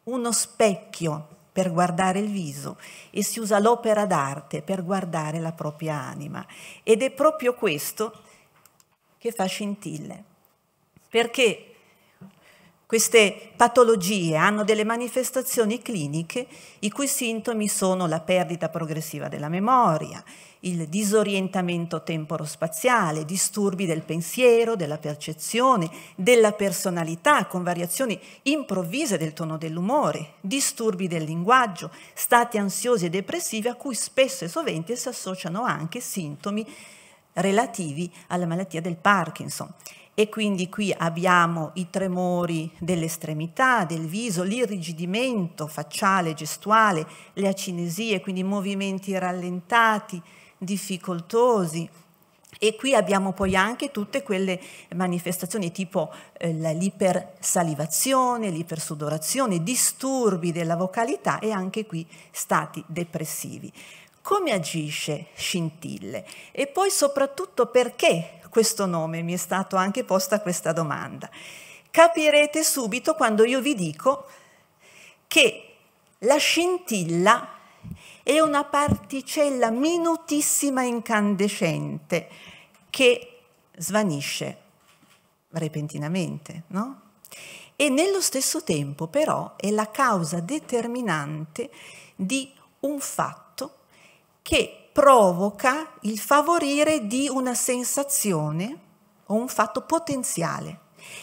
uno specchio per guardare il viso e si usa l'opera d'arte per guardare la propria anima. Ed è proprio questo che fa scintille, perché queste patologie hanno delle manifestazioni cliniche i cui sintomi sono la perdita progressiva della memoria, il disorientamento temporo-spaziale, disturbi del pensiero, della percezione, della personalità con variazioni improvvise del tono dell'umore, disturbi del linguaggio, stati ansiosi e depressivi a cui spesso e sovente si associano anche sintomi relativi alla malattia del Parkinson e quindi qui abbiamo i tremori dell'estremità, del viso, l'irrigidimento facciale, gestuale, le acinesie, quindi movimenti rallentati, difficoltosi. E qui abbiamo poi anche tutte quelle manifestazioni tipo eh, l'ipersalivazione, l'ipersudorazione, disturbi della vocalità e anche qui stati depressivi. Come agisce Scintille? E poi soprattutto perché questo nome, mi è stata anche posta questa domanda. Capirete subito quando io vi dico che la scintilla è una particella minutissima incandescente che svanisce repentinamente, no? E nello stesso tempo però è la causa determinante di un fatto che provoca il favorire di una sensazione o un fatto potenziale.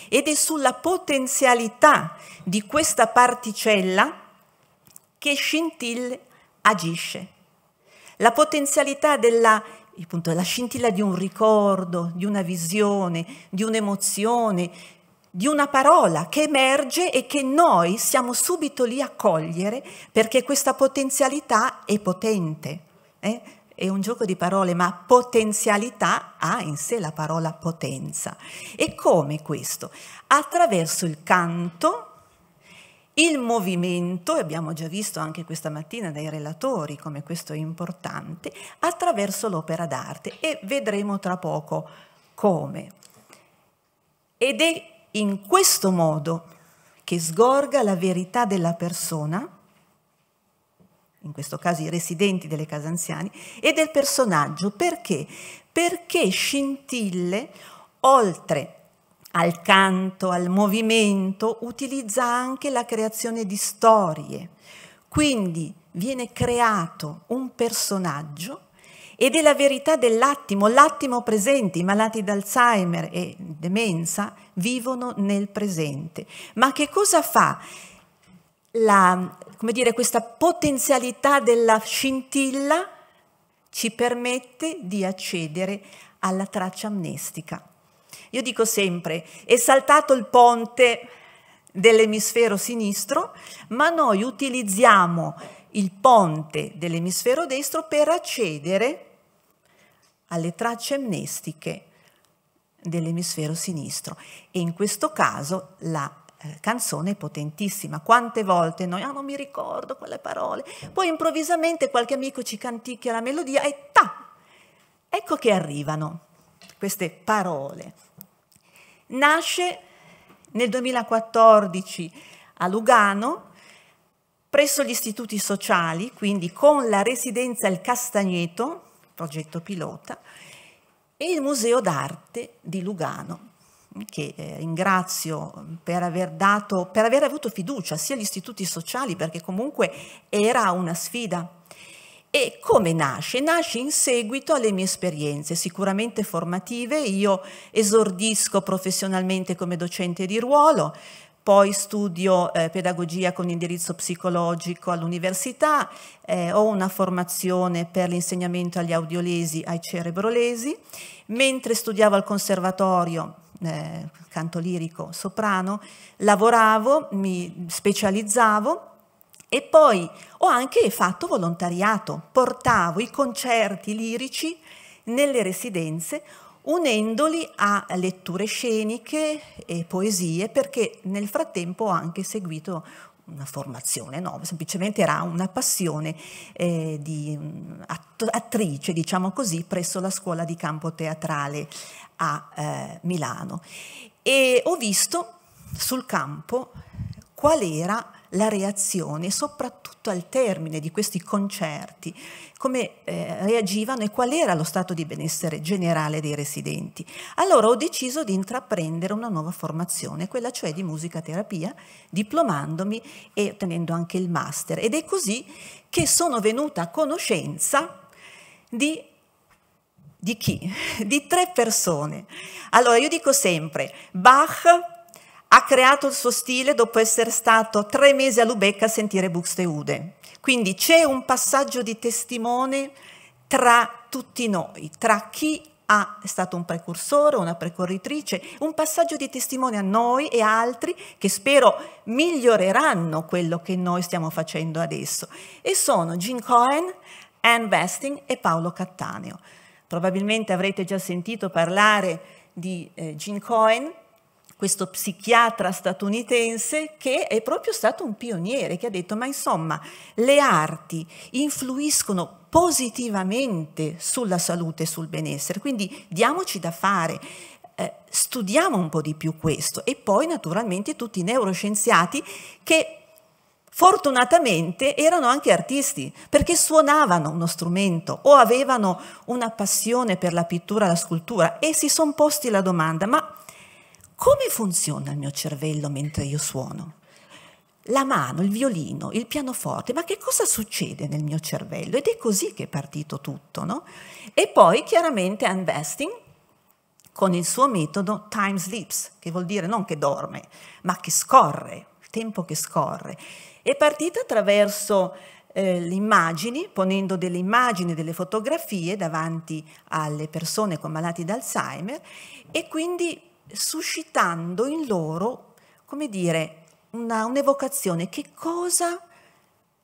Ed è sulla potenzialità di questa particella che scintille agisce. La potenzialità della appunto, la scintilla di un ricordo, di una visione, di un'emozione, di una parola che emerge e che noi siamo subito lì a cogliere perché questa potenzialità è potente. Eh? è un gioco di parole, ma potenzialità ha in sé la parola potenza. E come questo? Attraverso il canto, il movimento, e abbiamo già visto anche questa mattina dai relatori come questo è importante, attraverso l'opera d'arte e vedremo tra poco come. Ed è in questo modo che sgorga la verità della persona in questo caso i residenti delle case anziane, e del personaggio. Perché? Perché scintille, oltre al canto, al movimento, utilizza anche la creazione di storie. Quindi viene creato un personaggio ed è la verità dell'attimo, l'attimo presente, i malati d'Alzheimer e demenza vivono nel presente. Ma che cosa fa? La, come dire, questa potenzialità della scintilla ci permette di accedere alla traccia amnestica. Io dico sempre, è saltato il ponte dell'emisfero sinistro, ma noi utilizziamo il ponte dell'emisfero destro per accedere alle tracce amnestiche dell'emisfero sinistro e in questo caso la eh, canzone potentissima. Quante volte noi, ah non mi ricordo quelle parole, poi improvvisamente qualche amico ci canticchia la melodia e ta! Ecco che arrivano queste parole. Nasce nel 2014 a Lugano presso gli istituti sociali, quindi con la residenza Il Castagneto, progetto pilota, e il Museo d'arte di Lugano che eh, ringrazio mm, per aver, dato, per aver avuto fiducia sia agli istituti sociali perché comunque era una sfida. E come nasce? Nasce in seguito alle mie esperienze sicuramente formative. Io esordisco professionalmente come docente di ruolo, poi studio eh, pedagogia con indirizzo psicologico all'università, eh, ho una formazione per l'insegnamento agli audiolesi, ai cerebrolesi, mentre studiavo al conservatorio eh, canto lirico soprano, lavoravo, mi specializzavo e poi ho anche fatto volontariato, portavo i concerti lirici nelle residenze unendoli a letture sceniche e poesie perché nel frattempo ho anche seguito una formazione, no, semplicemente era una passione eh, di mm, attrice, diciamo così, presso la scuola di campo teatrale a eh, Milano e ho visto sul campo qual era la reazione, soprattutto al termine di questi concerti, come eh, reagivano e qual era lo stato di benessere generale dei residenti. Allora ho deciso di intraprendere una nuova formazione, quella cioè di musica diplomandomi e ottenendo anche il master. Ed è così che sono venuta a conoscenza di di chi? Di tre persone. Allora io dico sempre, Bach ha creato il suo stile dopo essere stato tre mesi a Lubecca a sentire Buxtehude. Quindi c'è un passaggio di testimone tra tutti noi, tra chi ha, è stato un precursore, una precorritrice, un passaggio di testimone a noi e a altri che spero miglioreranno quello che noi stiamo facendo adesso. E sono Gene Cohen, Anne Vesting e Paolo Cattaneo. Probabilmente avrete già sentito parlare di eh, Gene Cohen, questo psichiatra statunitense che è proprio stato un pioniere, che ha detto ma insomma le arti influiscono positivamente sulla salute e sul benessere, quindi diamoci da fare, eh, studiamo un po' di più questo e poi naturalmente tutti i neuroscienziati che fortunatamente erano anche artisti perché suonavano uno strumento o avevano una passione per la pittura, la scultura e si sono posti la domanda, ma come funziona il mio cervello mentre io suono? La mano, il violino, il pianoforte, ma che cosa succede nel mio cervello? Ed è così che è partito tutto, no? E poi chiaramente Anne Vesting con il suo metodo time sleeps, che vuol dire non che dorme, ma che scorre, il tempo che scorre. È partita attraverso eh, le immagini, ponendo delle immagini, delle fotografie davanti alle persone con malati d'Alzheimer e quindi suscitando in loro, come dire, una, un'evocazione. Che cosa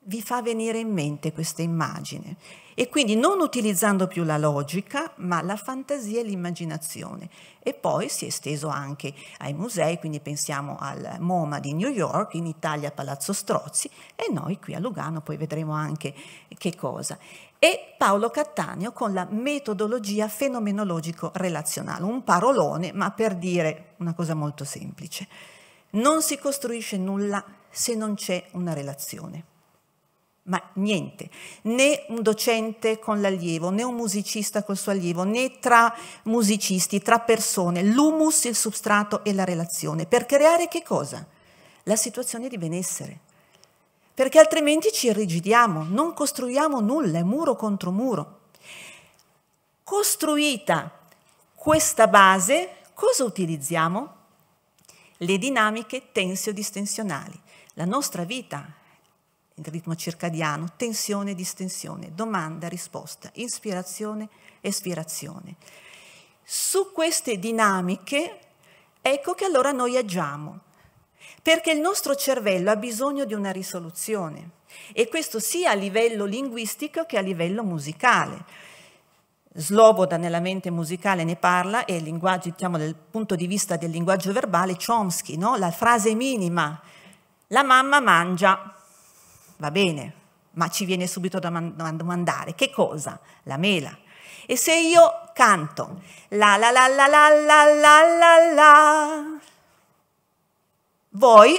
vi fa venire in mente questa immagine? e quindi non utilizzando più la logica ma la fantasia e l'immaginazione. E poi si è esteso anche ai musei, quindi pensiamo al MoMA di New York, in Italia Palazzo Strozzi e noi qui a Lugano poi vedremo anche che cosa. E Paolo Cattaneo con la metodologia fenomenologico-relazionale, un parolone ma per dire una cosa molto semplice. Non si costruisce nulla se non c'è una relazione ma niente, né un docente con l'allievo, né un musicista col suo allievo, né tra musicisti, tra persone, l'humus, il substrato e la relazione, per creare che cosa? La situazione di benessere. Perché altrimenti ci irrigidiamo, non costruiamo nulla, è muro contro muro. Costruita questa base, cosa utilizziamo? Le dinamiche tensio-distensionali. La nostra vita il ritmo circadiano, tensione e distensione, domanda, risposta, ispirazione, espirazione. Su queste dinamiche ecco che allora noi agiamo, perché il nostro cervello ha bisogno di una risoluzione e questo sia a livello linguistico che a livello musicale. Sloboda nella mente musicale ne parla e il linguaggio, diciamo, dal punto di vista del linguaggio verbale, Chomsky, no? la frase minima, la mamma mangia, va bene, ma ci viene subito da domandare che cosa? La mela. E se io canto la la la la la la la la la, voi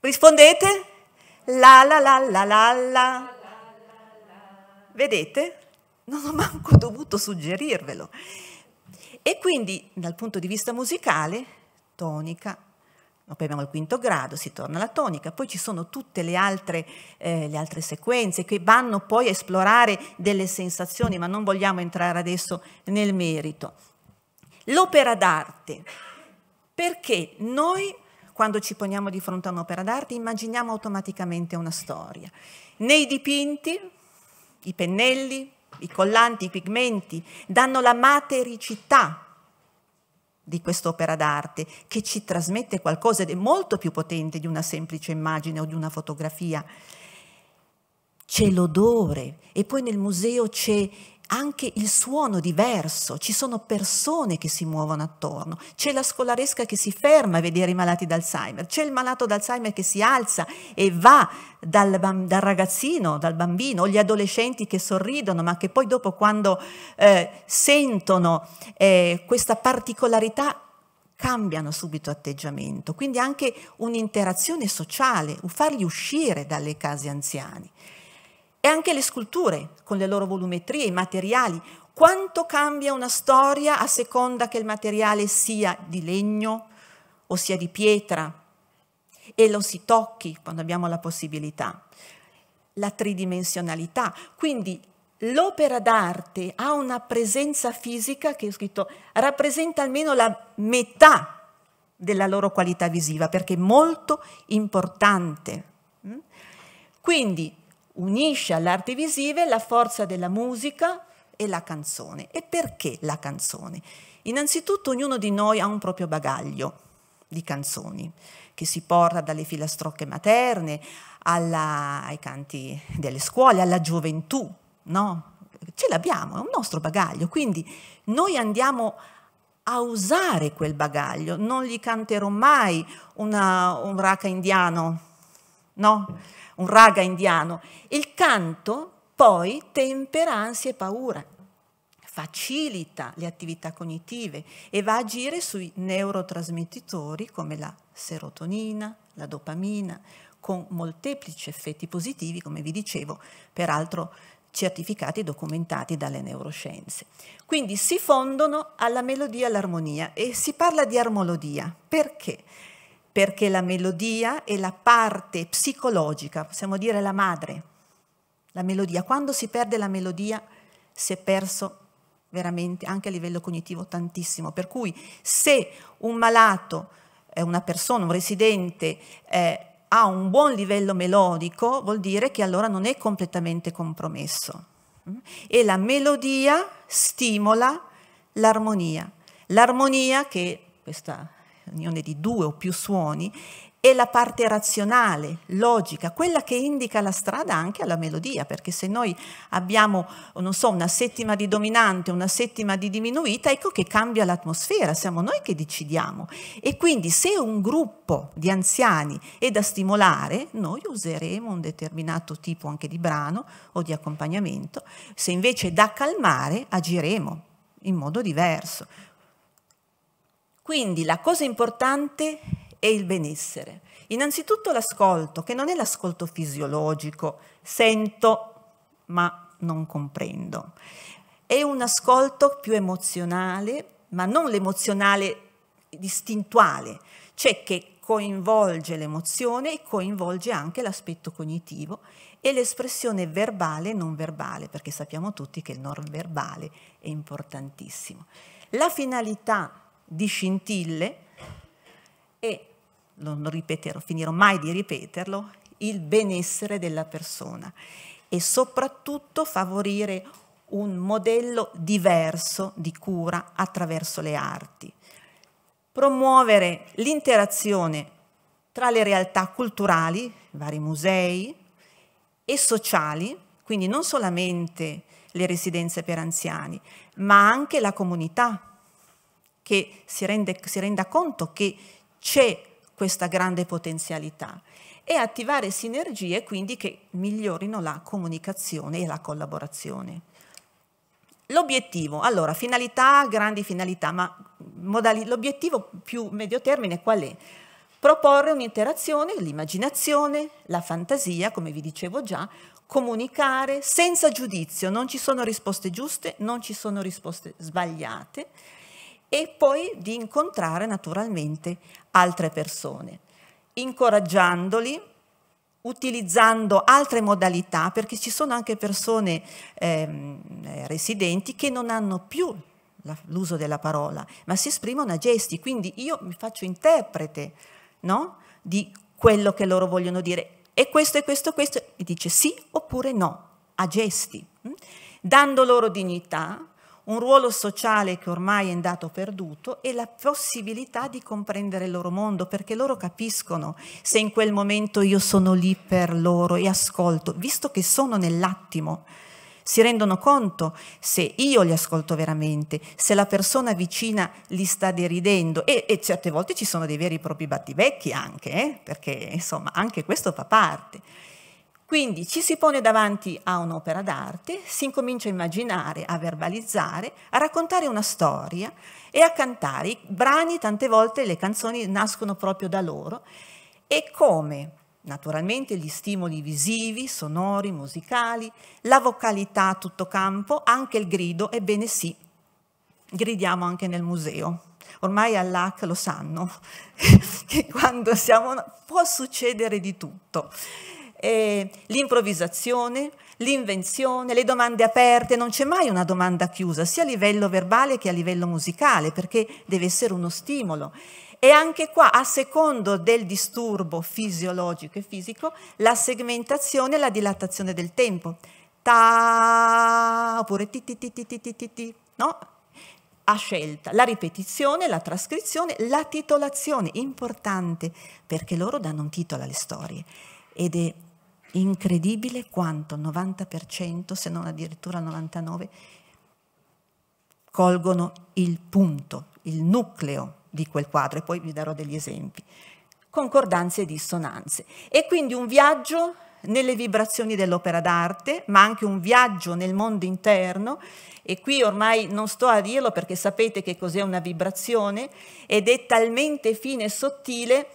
rispondete la la la la la la. Vedete? Non ho manco dovuto suggerirvelo. E quindi dal punto di vista musicale, tonica, poi abbiamo il quinto grado, si torna alla tonica, poi ci sono tutte le altre, eh, le altre, sequenze che vanno poi a esplorare delle sensazioni, ma non vogliamo entrare adesso nel merito. L'opera d'arte, perché noi quando ci poniamo di fronte a un'opera d'arte immaginiamo automaticamente una storia. Nei dipinti, i pennelli, i collanti, i pigmenti danno la matericità di quest'opera d'arte che ci trasmette qualcosa ed è molto più potente di una semplice immagine o di una fotografia. C'è l'odore e poi nel museo c'è anche il suono diverso, ci sono persone che si muovono attorno, c'è la scolaresca che si ferma a vedere i malati d'Alzheimer, c'è il malato d'Alzheimer che si alza e va dal, dal ragazzino, dal bambino, o gli adolescenti che sorridono, ma che poi dopo quando eh, sentono eh, questa particolarità cambiano subito atteggiamento, quindi anche un'interazione sociale, farli uscire dalle case anziane. E anche le sculture, con le loro volumetrie, i materiali. Quanto cambia una storia a seconda che il materiale sia di legno o sia di pietra e lo si tocchi quando abbiamo la possibilità. La tridimensionalità. Quindi l'opera d'arte ha una presenza fisica che ho scritto rappresenta almeno la metà della loro qualità visiva perché è molto importante. Mm? Quindi unisce all'arte visive la forza della musica e la canzone. E perché la canzone? Innanzitutto ognuno di noi ha un proprio bagaglio di canzoni che si porta dalle filastrocche materne alla, ai canti delle scuole, alla gioventù, no? Ce l'abbiamo, è un nostro bagaglio, quindi noi andiamo a usare quel bagaglio, non gli canterò mai una, un raca indiano, no? un raga indiano. Il canto poi tempera ansia e paura, facilita le attività cognitive e va a agire sui neurotrasmettitori come la serotonina, la dopamina, con molteplici effetti positivi, come vi dicevo, peraltro certificati e documentati dalle neuroscienze. Quindi si fondono alla melodia e all'armonia e si parla di armonia perché? perché la melodia è la parte psicologica, possiamo dire la madre, la melodia. Quando si perde la melodia si è perso veramente anche a livello cognitivo tantissimo, per cui se un malato, una persona, un residente eh, ha un buon livello melodico, vuol dire che allora non è completamente compromesso. E la melodia stimola l'armonia. L'armonia che questa unione di due o più suoni, e la parte razionale, logica, quella che indica la strada anche alla melodia, perché se noi abbiamo, non so, una settima di dominante, una settima di diminuita, ecco che cambia l'atmosfera, siamo noi che decidiamo. E quindi se un gruppo di anziani è da stimolare, noi useremo un determinato tipo anche di brano o di accompagnamento, se invece è da calmare, agiremo in modo diverso. Quindi la cosa importante è il benessere. Innanzitutto l'ascolto, che non è l'ascolto fisiologico, sento ma non comprendo. È un ascolto più emozionale, ma non l'emozionale distintuale, cioè che coinvolge l'emozione e coinvolge anche l'aspetto cognitivo e l'espressione verbale e non verbale, perché sappiamo tutti che il non verbale è importantissimo. La finalità di scintille e, non ripeterò, finirò mai di ripeterlo, il benessere della persona e soprattutto favorire un modello diverso di cura attraverso le arti. Promuovere l'interazione tra le realtà culturali, vari musei e sociali, quindi non solamente le residenze per anziani, ma anche la comunità, che si, rende, si renda conto che c'è questa grande potenzialità e attivare sinergie quindi che migliorino la comunicazione e la collaborazione. L'obiettivo, allora, finalità, grandi finalità, ma l'obiettivo più medio termine qual è? Proporre un'interazione, l'immaginazione, la fantasia, come vi dicevo già, comunicare senza giudizio, non ci sono risposte giuste, non ci sono risposte sbagliate, e poi di incontrare naturalmente altre persone, incoraggiandoli, utilizzando altre modalità, perché ci sono anche persone ehm, eh, residenti che non hanno più l'uso della parola, ma si esprimono a gesti, quindi io mi faccio interprete no? di quello che loro vogliono dire. E questo e questo e questo, mi dice sì oppure no, a gesti, mm? dando loro dignità, un ruolo sociale che ormai è andato perduto e la possibilità di comprendere il loro mondo, perché loro capiscono se in quel momento io sono lì per loro e ascolto, visto che sono nell'attimo. Si rendono conto se io li ascolto veramente, se la persona vicina li sta deridendo e, e certe volte ci sono dei veri e propri battibecchi anche, eh? perché insomma anche questo fa parte quindi ci si pone davanti a un'opera d'arte, si incomincia a immaginare, a verbalizzare, a raccontare una storia e a cantare. I brani, tante volte le canzoni nascono proprio da loro e come naturalmente gli stimoli visivi, sonori, musicali, la vocalità a tutto campo, anche il grido, ebbene sì, gridiamo anche nel museo. Ormai all'AC lo sanno che quando siamo può succedere di tutto eh, l'improvvisazione, l'invenzione, le domande aperte, non c'è mai una domanda chiusa, sia a livello verbale che a livello musicale, perché deve essere uno stimolo. E anche qua, a secondo del disturbo fisiologico e fisico, la segmentazione e la dilatazione del tempo. Ta, oppure ti ti ti ti ti ti ti, no? A scelta. La ripetizione, la trascrizione, la titolazione, importante, perché loro danno un titolo alle storie. Ed è incredibile quanto 90%, se non addirittura 99%, colgono il punto, il nucleo di quel quadro e poi vi darò degli esempi. Concordanze e dissonanze. E quindi un viaggio nelle vibrazioni dell'opera d'arte, ma anche un viaggio nel mondo interno. E qui ormai non sto a dirlo perché sapete che cos'è una vibrazione ed è talmente fine e sottile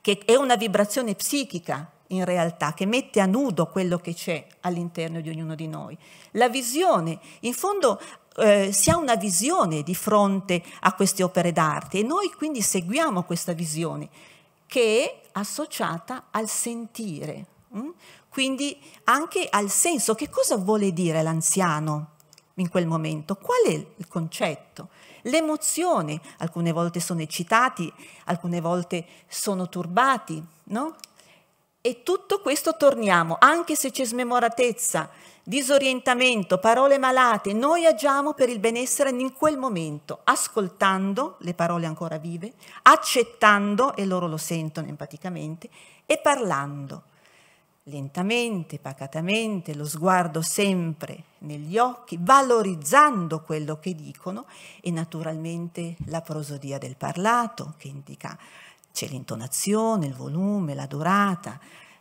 che è una vibrazione psichica, in realtà, che mette a nudo quello che c'è all'interno di ognuno di noi. La visione, in fondo eh, si ha una visione di fronte a queste opere d'arte e noi quindi seguiamo questa visione che è associata al sentire, mh? Mm? quindi anche al senso. Che cosa vuole dire l'anziano in quel momento? Qual è il concetto? L'emozione, alcune volte sono eccitati, alcune volte sono turbati, no? E tutto questo torniamo, anche se c'è smemoratezza, disorientamento, parole malate, noi agiamo per il benessere in quel momento, ascoltando le parole ancora vive, accettando, e loro lo sentono empaticamente, e parlando. Lentamente, pacatamente, lo sguardo sempre negli occhi, valorizzando quello che dicono e naturalmente la prosodia del parlato che indica c'è l'intonazione, il volume, la durata,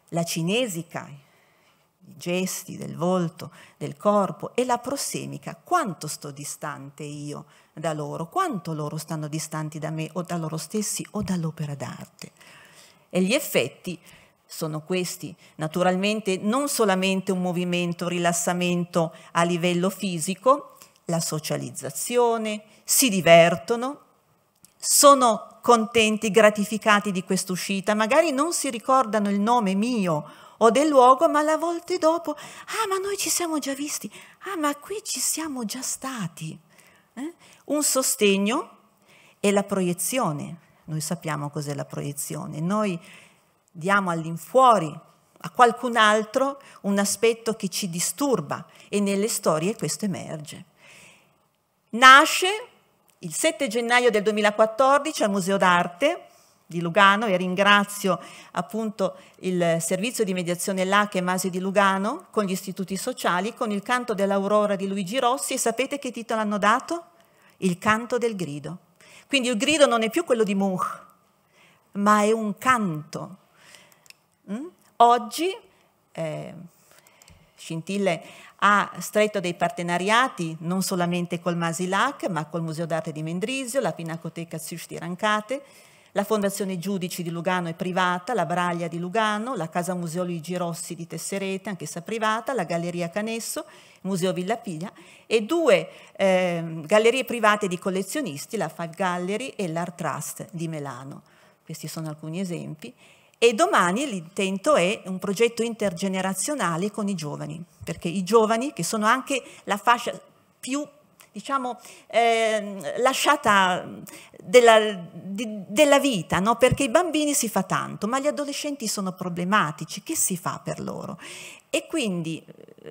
la cinesica, i gesti del volto, del corpo e la prosemica, quanto sto distante io da loro, quanto loro stanno distanti da me o da loro stessi o dall'opera d'arte. E gli effetti sono questi, naturalmente non solamente un movimento, un rilassamento a livello fisico, la socializzazione, si divertono, sono contenti, gratificati di quest'uscita, magari non si ricordano il nome mio o del luogo, ma la volta dopo, ah ma noi ci siamo già visti, ah ma qui ci siamo già stati. Eh? Un sostegno e la proiezione. Noi sappiamo cos'è la proiezione. Noi diamo all'infuori, a qualcun altro, un aspetto che ci disturba e nelle storie questo emerge. Nasce il 7 gennaio del 2014 al Museo d'Arte di Lugano e ringrazio appunto il servizio di mediazione LAC e Masi di Lugano con gli istituti sociali con il canto dell'aurora di Luigi Rossi e sapete che titolo hanno dato? Il canto del grido. Quindi il grido non è più quello di Munch, ma è un canto. Mm? Oggi eh, scintille ha stretto dei partenariati non solamente col Masilac, ma col Museo d'Arte di Mendrisio, la Pinacoteca Sius di Rancate, la Fondazione Giudici di Lugano è privata, la Braglia di Lugano, la Casa Museo Luigi Rossi di Tesserete, anch'essa privata, la Galleria Canesso, il Museo Villa Piglia e due eh, gallerie private di collezionisti, la Five Gallery e l'Art Trust di Melano. Questi sono alcuni esempi e domani l'intento è un progetto intergenerazionale con i giovani, perché i giovani, che sono anche la fascia più diciamo, eh, lasciata della, di, della vita, no? perché i bambini si fa tanto, ma gli adolescenti sono problematici, che si fa per loro? E quindi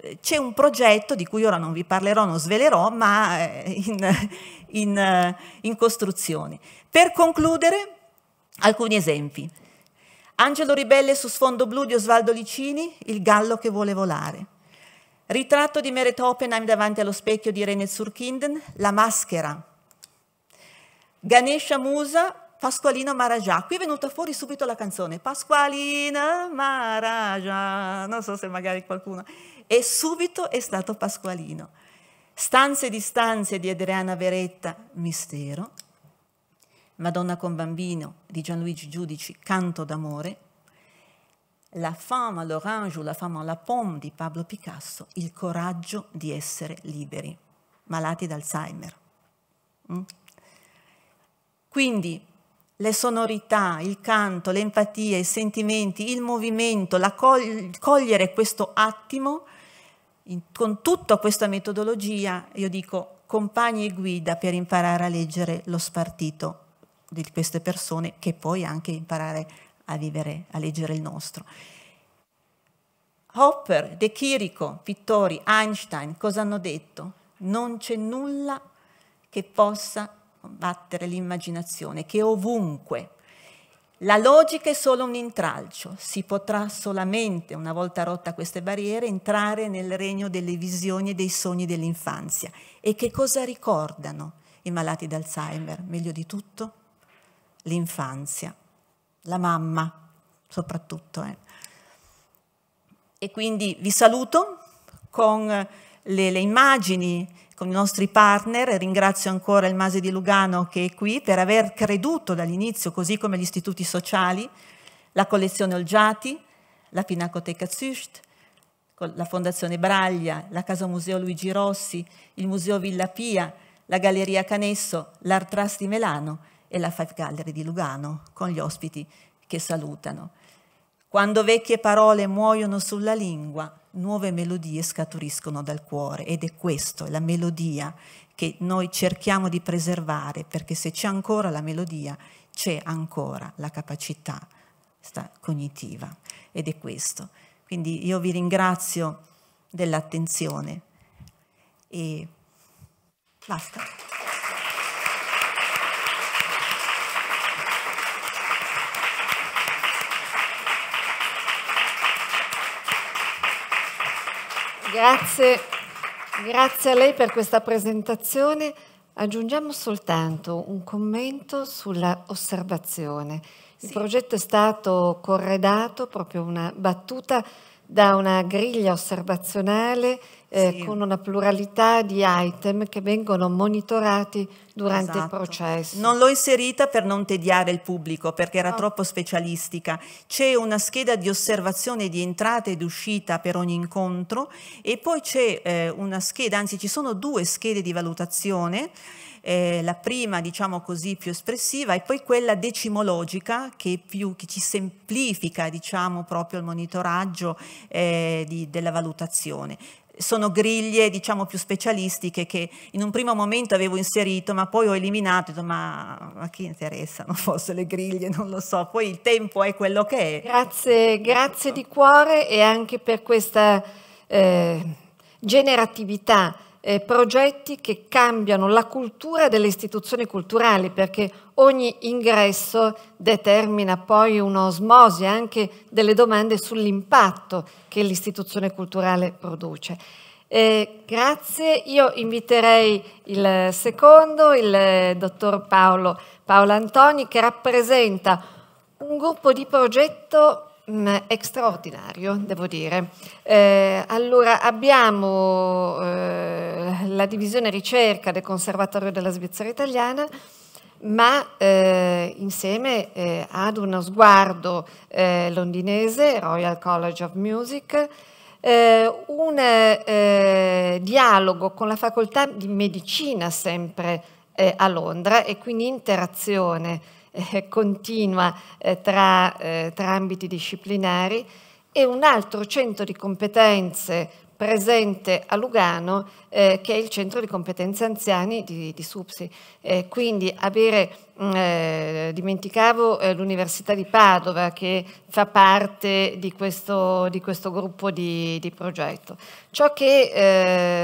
eh, c'è un progetto di cui ora non vi parlerò, non svelerò, ma eh, in, in, eh, in costruzione. Per concludere, alcuni esempi. Angelo Ribelle su sfondo blu di Osvaldo Licini, Il gallo che vuole volare. Ritratto di Meret Oppenheim davanti allo specchio di René Zurkinden, La maschera. Ganesha Musa, Pasqualino Marajà. Qui è venuta fuori subito la canzone Pasqualina Marajà, non so se magari qualcuno. E subito è stato Pasqualino. Stanze di stanze di Adriana Veretta, mistero, Madonna con bambino di Gianluigi Giudici, Canto d'amore, La femme à l'orange o La femme à la pomme di Pablo Picasso, Il coraggio di essere liberi, malati d'Alzheimer. Mm? Quindi le sonorità, il canto, l'empatia, i sentimenti, il movimento, la cog cogliere questo attimo, in, con tutta questa metodologia, io dico compagni e guida per imparare a leggere lo spartito di queste persone che poi anche imparare a vivere, a leggere il nostro. Hopper, De Chirico, Pittori, Einstein, cosa hanno detto? Non c'è nulla che possa battere l'immaginazione, che ovunque. La logica è solo un intralcio, si potrà solamente, una volta rotta queste barriere, entrare nel regno delle visioni e dei sogni dell'infanzia. E che cosa ricordano i malati d'Alzheimer? Meglio di tutto? l'infanzia, la mamma soprattutto. Eh. E quindi vi saluto con le, le immagini con i nostri partner, ringrazio ancora il Mase di Lugano che è qui per aver creduto dall'inizio, così come gli istituti sociali, la collezione Olgiati, la Pinacoteca Zücht, la Fondazione Braglia, la Casa Museo Luigi Rossi, il Museo Villa Pia, la Galleria Canesso, l'Art Trust di Melano e la Five Gallery di Lugano, con gli ospiti che salutano. Quando vecchie parole muoiono sulla lingua, nuove melodie scaturiscono dal cuore ed è questa la melodia che noi cerchiamo di preservare, perché se c'è ancora la melodia, c'è ancora la capacità cognitiva ed è questo. Quindi io vi ringrazio dell'attenzione e basta. Grazie, grazie a lei per questa presentazione. Aggiungiamo soltanto un commento sulla osservazione. Sì. Il progetto è stato corredato, proprio una battuta, da una griglia osservazionale eh, sì. con una pluralità di item che vengono monitorati durante esatto. il processo. Non l'ho inserita per non tediare il pubblico perché era no. troppo specialistica. C'è una scheda di osservazione di entrata ed uscita per ogni incontro e poi c'è eh, una scheda, anzi ci sono due schede di valutazione. Eh, la prima diciamo così più espressiva e poi quella decimologica che, più, che ci semplifica diciamo proprio il monitoraggio eh, di, della valutazione sono griglie diciamo più specialistiche che in un primo momento avevo inserito ma poi ho eliminato, ho detto, ma a chi interessano forse le griglie, non lo so, poi il tempo è quello che è. Grazie, grazie ecco. di cuore e anche per questa eh, generatività eh, progetti che cambiano la cultura delle istituzioni culturali, perché ogni ingresso determina poi un'osmosi anche delle domande sull'impatto che l'istituzione culturale produce. Eh, grazie, io inviterei il secondo, il eh, dottor Paolo, Paolo Antoni, che rappresenta un gruppo di progetto Mm, extraordinario, devo dire. Eh, allora, abbiamo eh, la divisione ricerca del Conservatorio della Svizzera Italiana, ma eh, insieme eh, ad uno sguardo eh, londinese, Royal College of Music, eh, un dialogo con la facoltà di medicina sempre a Londra e quindi interazione eh, continua eh, tra, eh, tra ambiti disciplinari e un altro centro di competenze presente a Lugano, eh, che è il centro di competenze anziani di, di SUPSI. Eh, quindi avere Mm, eh, dimenticavo eh, l'Università di Padova che fa parte di questo, di questo gruppo di, di, progetto. Ciò che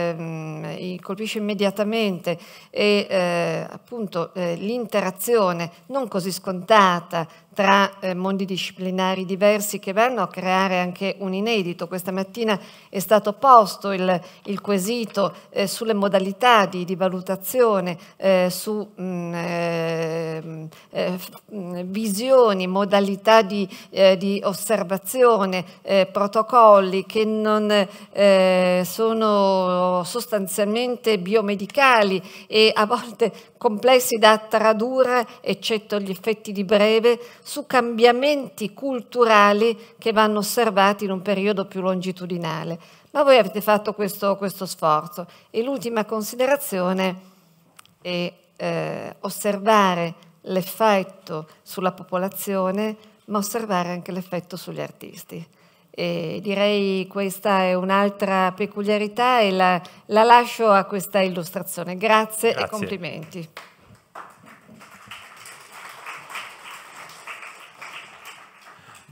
eh, colpisce immediatamente è eh, appunto eh, l'interazione non così scontata tra eh, mondi disciplinari diversi che vanno a creare anche un inedito. Questa mattina è stato posto il, il quesito sulle modalità di, di valutazione su mh, mm, Ehm, eh, visioni, modalità di, eh, di osservazione, eh, protocolli che non sono sostanzialmente biomedicali e a volte complessi da tradurre, eccetto gli effetti di breve, su cambiamenti culturali che vanno osservati in un periodo più longitudinale. Ma voi avete fatto questo, questo sforzo. E l'ultima considerazione è eh, osservare l'effetto sulla popolazione, ma osservare anche l'effetto sugli artisti. E direi questa è un'altra peculiarità e la, la, lascio a questa illustrazione. Grazie, Grazie. e complimenti.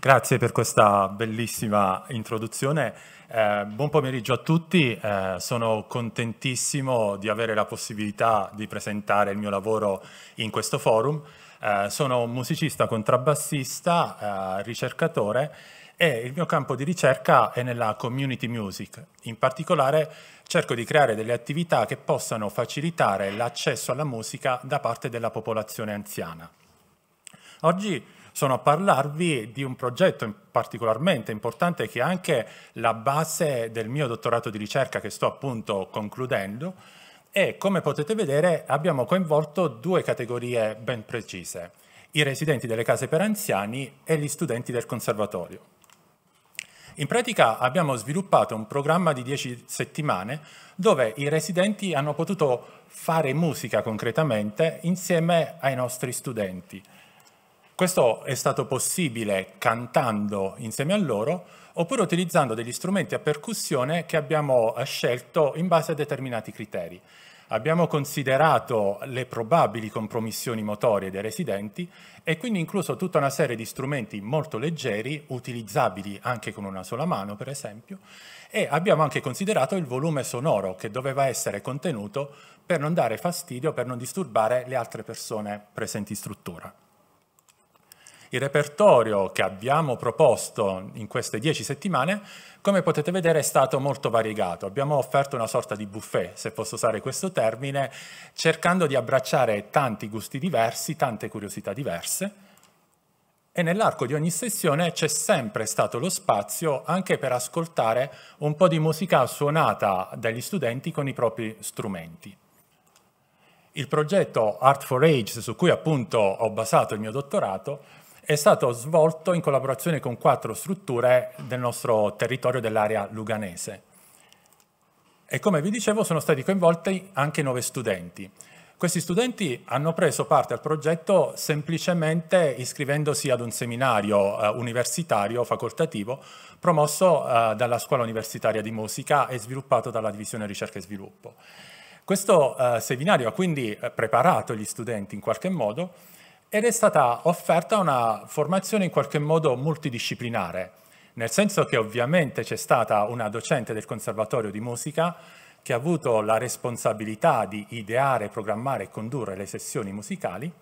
Grazie per questa bellissima introduzione. Eh, buon pomeriggio a tutti, eh, sono contentissimo di avere la possibilità di presentare il mio lavoro in questo forum. Eh, sono un musicista contrabbassista, eh, ricercatore e il mio campo di ricerca è nella community music. In particolare cerco di creare delle attività che possano facilitare l'accesso alla musica da parte della popolazione anziana. Oggi sono a parlarvi di un progetto particolarmente importante che è anche la base del mio dottorato di ricerca che sto appunto concludendo e come potete vedere abbiamo coinvolto due categorie ben precise, i residenti delle case per anziani e gli studenti del conservatorio. In pratica abbiamo sviluppato un programma di 10 settimane dove i residenti hanno potuto fare musica concretamente insieme ai nostri studenti. Questo è stato possibile cantando insieme a loro oppure utilizzando degli strumenti a percussione che abbiamo eh, scelto in base a determinati criteri. Abbiamo considerato le probabili compromissioni motorie dei residenti e quindi incluso tutta una serie di strumenti molto leggeri, utilizzabili anche con una sola mano per esempio, e abbiamo anche considerato il volume sonoro che doveva essere contenuto per non dare fastidio, per non disturbare le altre persone presenti in struttura il repertorio che abbiamo proposto in queste dieci settimane, come potete vedere, è stato molto variegato. Abbiamo offerto una sorta di buffet, se posso usare questo termine, cercando di abbracciare tanti gusti diversi, tante curiosità diverse, e nell'arco di ogni sessione c'è sempre stato lo spazio anche per ascoltare un po' di musica suonata dagli studenti con i propri strumenti. Il progetto Art for Age, su cui appunto ho basato il mio dottorato, è stato svolto in collaborazione con quattro strutture del nostro territorio dell'area luganese. E come vi dicevo sono stati coinvolti anche nove studenti. Questi studenti hanno preso parte al progetto semplicemente iscrivendosi ad un seminario eh, universitario facoltativo promosso eh, dalla Scuola Universitaria di Musica e sviluppato dalla Divisione Ricerca e Sviluppo. Questo eh, seminario ha quindi eh, preparato gli studenti in qualche modo ed è stata offerta una formazione in qualche modo multidisciplinare, nel senso che ovviamente c'è stata una docente del Conservatorio di Musica che ha avuto la responsabilità di ideare, programmare e condurre le sessioni musicali,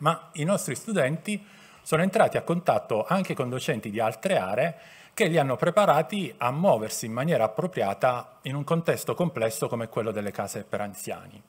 ma i nostri studenti sono entrati a contatto anche con docenti di altre aree che li hanno preparati a muoversi in maniera appropriata in un contesto complesso come quello delle case per anziani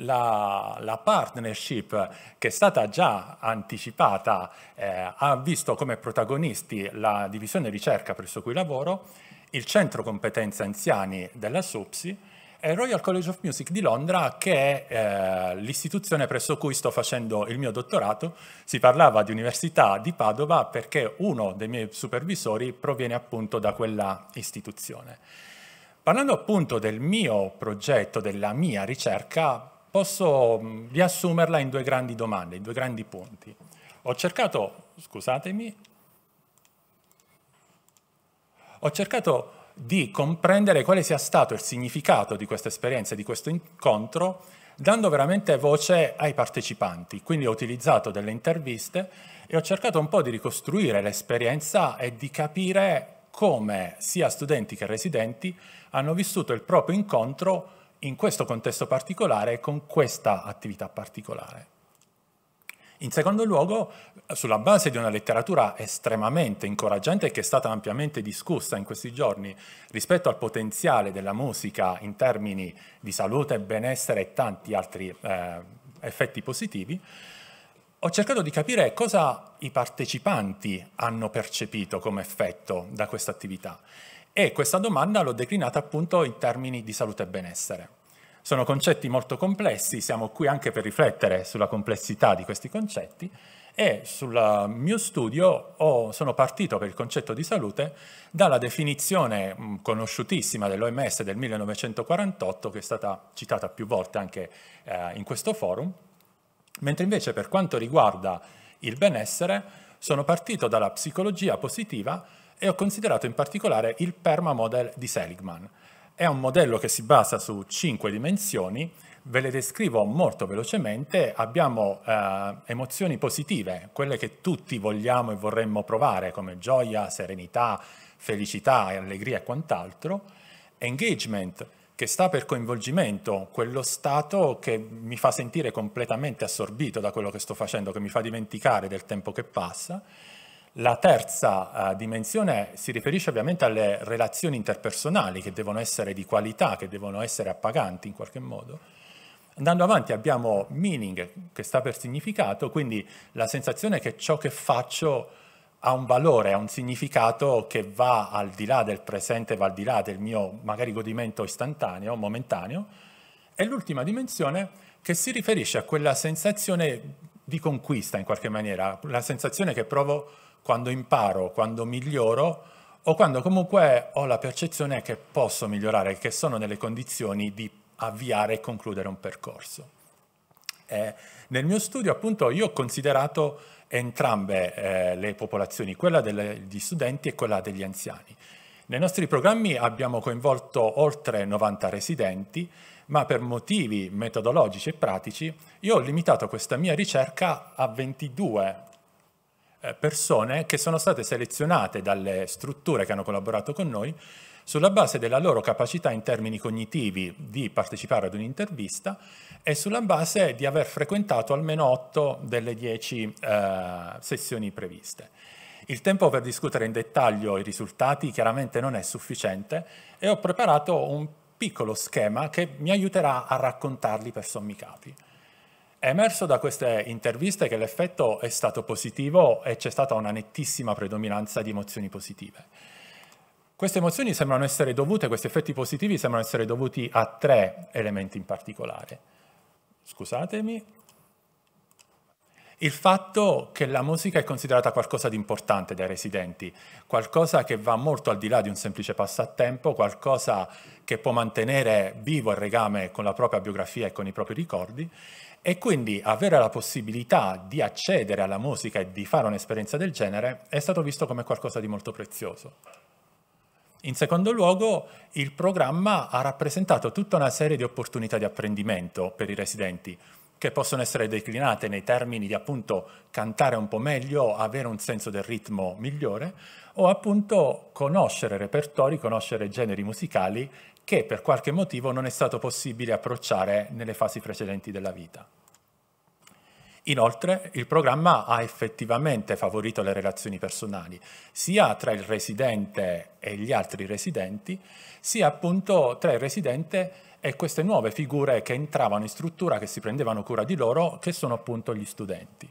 la, la, partnership che è stata già anticipata eh, ha visto come protagonisti la divisione ricerca presso cui lavoro, il centro competenza anziani della SUPSI e il Royal College of Music di Londra che è eh, l'istituzione presso cui sto facendo il mio dottorato. Si parlava di Università di Padova perché uno dei miei supervisori proviene appunto da quella istituzione. Parlando appunto del mio progetto, della mia ricerca, posso mm, riassumerla in due grandi domande, in due grandi punti. Ho cercato, scusatemi, ho cercato di comprendere quale sia stato il significato di questa esperienza, di questo incontro, dando veramente voce ai partecipanti. Quindi ho utilizzato delle interviste e ho cercato un po' di ricostruire l'esperienza e di capire come sia studenti che residenti hanno vissuto il proprio incontro in questo contesto particolare e con questa attività particolare. In secondo luogo, sulla base di una letteratura estremamente incoraggiante che è stata ampiamente discussa in questi giorni rispetto al potenziale della musica in termini di salute, benessere e tanti altri eh, effetti positivi, ho cercato di capire cosa i partecipanti hanno percepito come effetto da questa attività e questa domanda l'ho declinata appunto in termini di salute e benessere. Sono concetti molto complessi, siamo qui anche per riflettere sulla complessità di questi concetti e sul mio studio ho, sono partito per il concetto di salute dalla definizione mm, conosciutissima dell'OMS del 1948 che è stata citata più volte anche eh, in questo forum, mentre invece per quanto riguarda il benessere sono partito dalla psicologia positiva e ho considerato in particolare il permamodel di Seligman. È un modello che si basa su cinque dimensioni, ve le descrivo molto velocemente, abbiamo eh, emozioni positive, quelle che tutti vogliamo e vorremmo provare come gioia, serenità, felicità, e allegria e quant'altro, engagement, che sta per coinvolgimento, quello stato che mi fa sentire completamente assorbito da quello che sto facendo, che mi fa dimenticare del tempo che passa, la terza uh, dimensione si riferisce ovviamente alle relazioni interpersonali che devono essere di qualità, che devono essere appaganti in qualche modo. Andando avanti abbiamo meaning che sta per significato, quindi la sensazione che ciò che faccio ha un valore, ha un significato che va al di là del presente, va al di là del mio magari godimento istantaneo, momentaneo. E l'ultima dimensione che si riferisce a quella sensazione di conquista in qualche maniera, la sensazione che provo quando imparo, quando miglioro o quando comunque ho la percezione che posso migliorare, che sono nelle condizioni di avviare e concludere un percorso. Eh, nel mio studio appunto io ho considerato entrambe eh, le popolazioni, quella degli studenti e quella degli anziani. Nei nostri programmi abbiamo coinvolto oltre 90 residenti, ma per motivi metodologici e pratici io ho limitato questa mia ricerca a 22 eh, persone che sono state selezionate dalle strutture che hanno collaborato con noi sulla base della loro capacità in termini cognitivi di partecipare ad un'intervista e sulla base di aver frequentato almeno 8 delle 10 eh, sessioni previste. Il tempo per discutere in dettaglio i risultati chiaramente non è sufficiente e ho preparato un piccolo schema che mi aiuterà a raccontarli per sommi capi. È emerso da queste interviste che l'effetto è stato positivo e c'è stata una nettissima predominanza di emozioni positive. Queste emozioni sembrano essere dovute, questi effetti positivi sembrano essere dovuti a tre elementi in particolare. Scusatemi, il fatto che la musica è considerata qualcosa di importante dai residenti, qualcosa che va molto al di là di un semplice passatempo, qualcosa che può mantenere vivo il legame con la propria biografia e con i propri ricordi e quindi avere la possibilità di accedere alla musica e di fare un'esperienza del genere è stato visto come qualcosa di molto prezioso. In secondo luogo, il programma ha rappresentato tutta una serie di opportunità di apprendimento per i residenti, che possono essere declinate nei termini di appunto cantare un po' meglio, avere un senso del ritmo migliore o appunto conoscere repertori, conoscere generi musicali che per qualche motivo non è stato possibile approcciare nelle fasi precedenti della vita. Inoltre, il programma ha effettivamente favorito le relazioni personali, sia tra il residente e gli altri residenti, sia appunto tra il residente e queste nuove figure che entravano in struttura, che si prendevano cura di loro, che sono appunto gli studenti.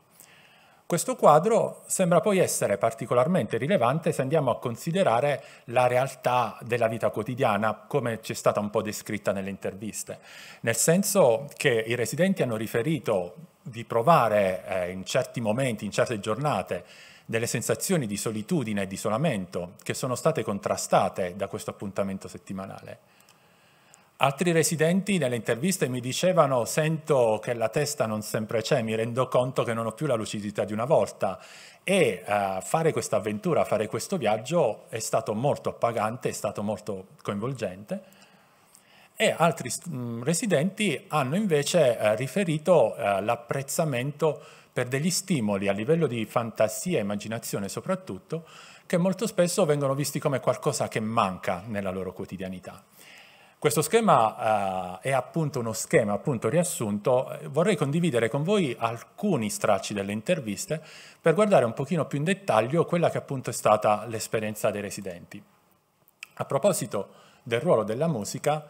Questo quadro sembra poi essere particolarmente rilevante se andiamo a considerare la realtà della vita quotidiana, come ci è stata un po' descritta nelle interviste, nel senso che i residenti hanno riferito di provare eh, in certi momenti, in certe giornate, delle sensazioni di solitudine e di isolamento che sono state contrastate da questo appuntamento settimanale. Altri residenti nelle interviste mi dicevano sento che la testa non sempre c'è, mi rendo conto che non ho più la lucidità di una volta e eh, fare questa avventura, fare questo viaggio è stato molto appagante, è stato molto coinvolgente e altri mh, mm, residenti hanno invece eh, riferito eh, l'apprezzamento per degli stimoli a livello di fantasia e immaginazione soprattutto che molto spesso vengono visti come qualcosa che manca nella loro quotidianità. Questo schema eh, è appunto uno schema appunto riassunto. Vorrei condividere con voi alcuni stracci delle interviste per guardare un pochino più in dettaglio quella che appunto è stata l'esperienza dei residenti. A proposito del ruolo della musica,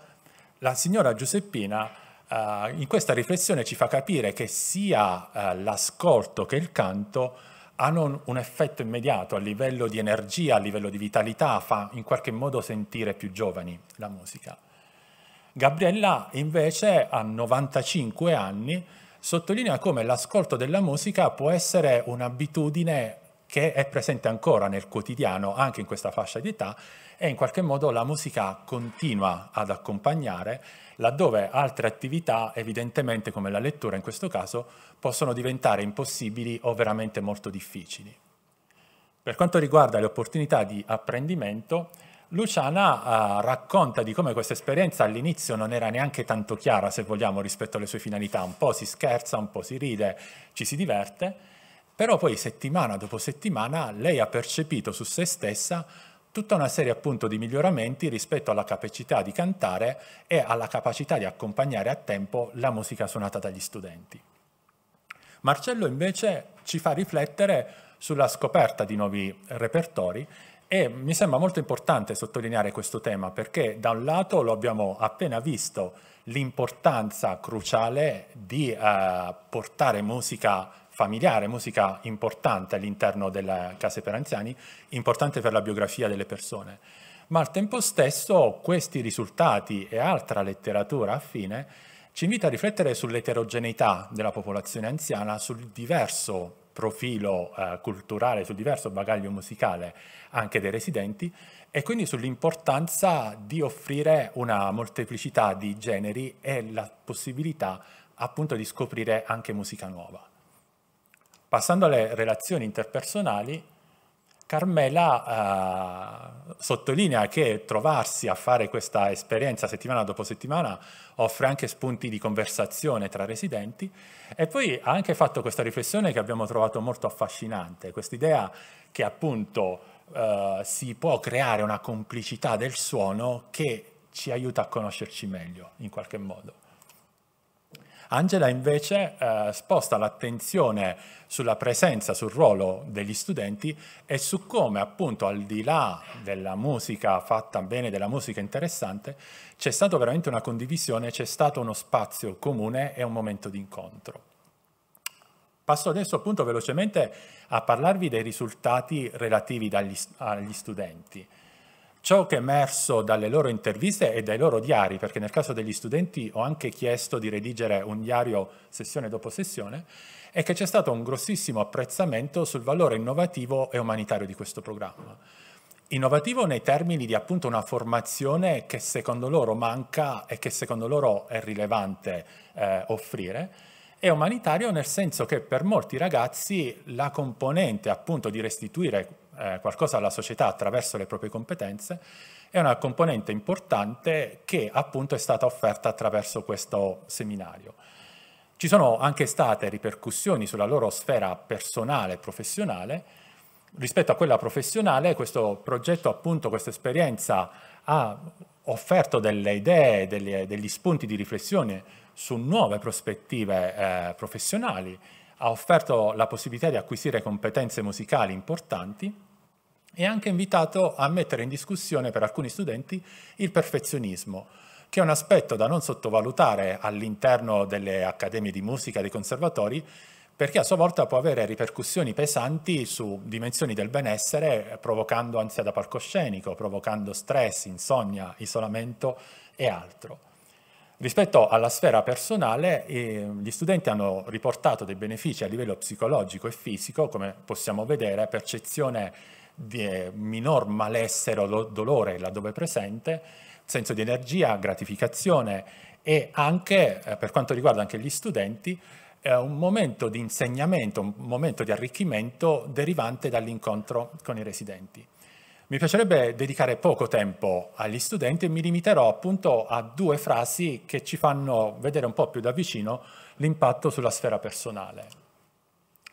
la signora Giuseppina eh, in questa riflessione ci fa capire che sia eh, l'ascolto che il canto hanno un effetto immediato a livello di energia, a livello di vitalità, fa in qualche modo sentire più giovani la musica. Gabriella invece a 95 anni sottolinea come l'ascolto della musica può essere un'abitudine che è presente ancora nel quotidiano, anche in questa fascia di età, e in qualche modo la musica continua ad accompagnare, laddove altre attività, evidentemente come la lettura in questo caso, possono diventare impossibili o veramente molto difficili. Per quanto riguarda le opportunità di apprendimento, Luciana eh, racconta di come questa esperienza all'inizio non era neanche tanto chiara, se vogliamo, rispetto alle sue finalità. Un po' si scherza, un po' si ride, ci si diverte, però poi settimana dopo settimana lei ha percepito su se stessa tutta una serie appunto di miglioramenti rispetto alla capacità di cantare e alla capacità di accompagnare a tempo la musica suonata dagli studenti. Marcello invece ci fa riflettere sulla scoperta di nuovi repertori e mi sembra molto importante sottolineare questo tema perché da un lato lo abbiamo appena visto, l'importanza cruciale di eh, portare musica familiare, musica importante all'interno delle case per anziani, importante per la biografia delle persone. Ma al tempo stesso questi risultati e altra letteratura affine ci invita a riflettere sull'eterogeneità della popolazione anziana, sul diverso profilo eh, culturale, sul diverso bagaglio musicale anche dei residenti e quindi sull'importanza di offrire una molteplicità di generi e la possibilità appunto di scoprire anche musica nuova. Passando alle relazioni interpersonali, Carmela eh, sottolinea che trovarsi a fare questa esperienza settimana dopo settimana offre anche spunti di conversazione tra residenti e poi ha anche fatto questa riflessione che abbiamo trovato molto affascinante, quest'idea che appunto eh, si può creare una complicità del suono che ci aiuta a conoscerci meglio in qualche modo. Angela invece eh, sposta l'attenzione sulla presenza, sul ruolo degli studenti e su come appunto al di là della musica fatta bene, della musica interessante, c'è stata veramente una condivisione, c'è stato uno spazio comune e un momento di incontro. Passo adesso appunto velocemente a parlarvi dei risultati relativi dagli, agli studenti. Ciò che è emerso dalle loro interviste e dai loro diari, perché nel caso degli studenti ho anche chiesto di redigere un diario sessione dopo sessione, è che c'è stato un grossissimo apprezzamento sul valore innovativo e umanitario di questo programma. Innovativo nei termini di appunto una formazione che secondo loro manca e che secondo loro è rilevante eh, offrire, e umanitario nel senso che per molti ragazzi la componente appunto di restituire eh, qualcosa alla società attraverso le proprie competenze, è una componente importante che appunto è stata offerta attraverso questo seminario. Ci sono anche state ripercussioni sulla loro sfera personale e professionale. Rispetto a quella professionale, questo progetto, appunto, questa esperienza ha offerto delle idee, degli, degli spunti di riflessione su nuove prospettive eh, professionali, ha offerto la possibilità di acquisire competenze musicali importanti e anche invitato a mettere in discussione per alcuni studenti il perfezionismo, che è un aspetto da non sottovalutare all'interno delle accademie di musica, dei conservatori, perché a sua volta può avere ripercussioni pesanti su dimensioni del benessere, provocando ansia da palcoscenico, provocando stress, insonnia, isolamento e altro. Rispetto alla sfera personale, eh, gli studenti hanno riportato dei benefici a livello psicologico e fisico, come possiamo vedere, percezione minor malessere o dolore laddove presente, senso di energia, gratificazione e anche, eh, per quanto riguarda anche gli studenti, eh, un momento di insegnamento, un momento di arricchimento derivante dall'incontro con i residenti. Mi piacerebbe dedicare poco tempo agli studenti e mi limiterò appunto a due frasi che ci fanno vedere un po' più da vicino l'impatto sulla sfera personale.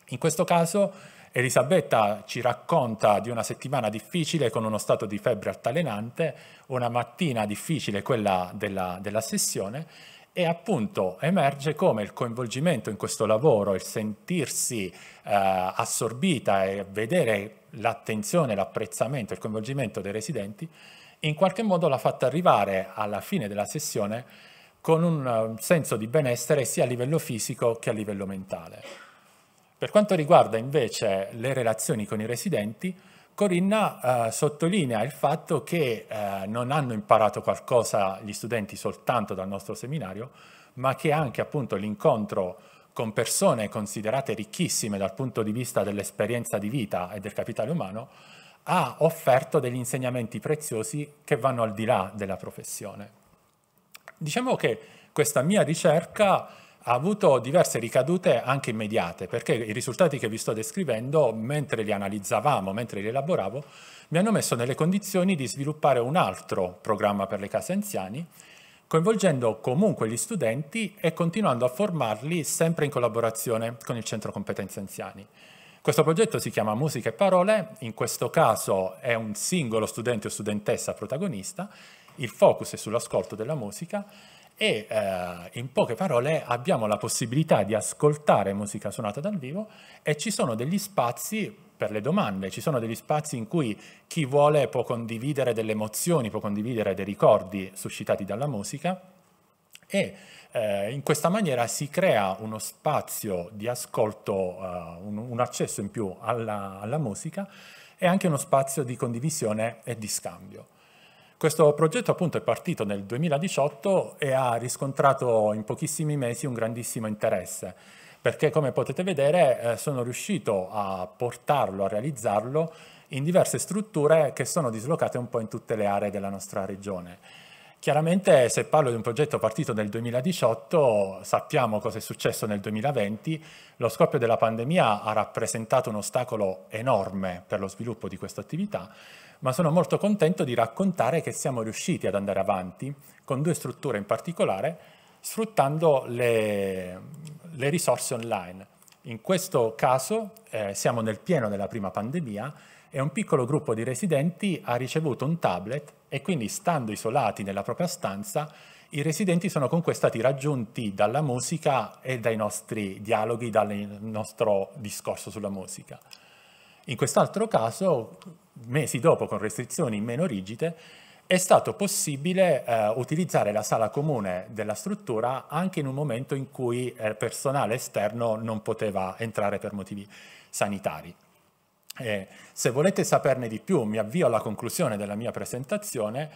In questo caso Elisabetta ci racconta di una settimana difficile con uno stato di febbre altalenante, una mattina difficile quella della, della sessione e appunto emerge come il coinvolgimento in questo lavoro, il sentirsi eh, assorbita e vedere l'attenzione, l'apprezzamento, il coinvolgimento dei residenti, in qualche modo l'ha fatta arrivare alla fine della sessione con un eh, senso di benessere sia a livello fisico che a livello mentale. Per quanto riguarda invece le relazioni con i residenti, Corinna eh, sottolinea il fatto che eh, non hanno imparato qualcosa gli studenti soltanto dal nostro seminario, ma che anche appunto l'incontro con persone considerate ricchissime dal punto di vista dell'esperienza di vita e del capitale umano ha offerto degli insegnamenti preziosi che vanno al di là della professione. Diciamo che questa mia ricerca ha avuto diverse ricadute anche immediate, perché i risultati che vi sto descrivendo, mentre li analizzavamo, mentre li elaboravo, mi hanno messo nelle condizioni di sviluppare un altro programma per le case anziani, coinvolgendo comunque gli studenti e continuando a formarli sempre in collaborazione con il Centro Competenze Anziani. Questo progetto si chiama Musica e Parole, in questo caso è un singolo studente o studentessa protagonista, il focus è sull'ascolto della musica e eh, in poche parole abbiamo la possibilità di ascoltare musica suonata dal vivo e ci sono degli spazi per le domande, ci sono degli spazi in cui chi vuole può condividere delle emozioni, può condividere dei ricordi suscitati dalla musica e eh, in questa maniera si crea uno spazio di ascolto, eh, un, un, accesso in più alla, alla musica e anche uno spazio di condivisione e di scambio. Questo progetto appunto è partito nel 2018 e ha riscontrato in pochissimi mesi un grandissimo interesse perché come potete vedere eh, sono riuscito a portarlo, a realizzarlo in diverse strutture che sono dislocate un po' in tutte le aree della nostra regione. Chiaramente se parlo di un progetto partito nel 2018 sappiamo cosa è successo nel 2020, lo scoppio della pandemia ha rappresentato un ostacolo enorme per lo sviluppo di questa attività ma sono molto contento di raccontare che siamo riusciti ad andare avanti con due strutture in particolare sfruttando le, le risorse online. In questo caso eh, siamo nel pieno della prima pandemia e un piccolo gruppo di residenti ha ricevuto un tablet e quindi stando isolati nella propria stanza i residenti sono comunque stati raggiunti dalla musica e dai nostri dialoghi, dal nostro discorso sulla musica. In quest'altro caso mesi dopo con restrizioni meno rigide, è stato possibile eh, utilizzare la sala comune della struttura anche in un momento in cui il eh, personale esterno non poteva entrare per motivi sanitari. E se volete saperne di più, mi avvio alla conclusione della mia presentazione,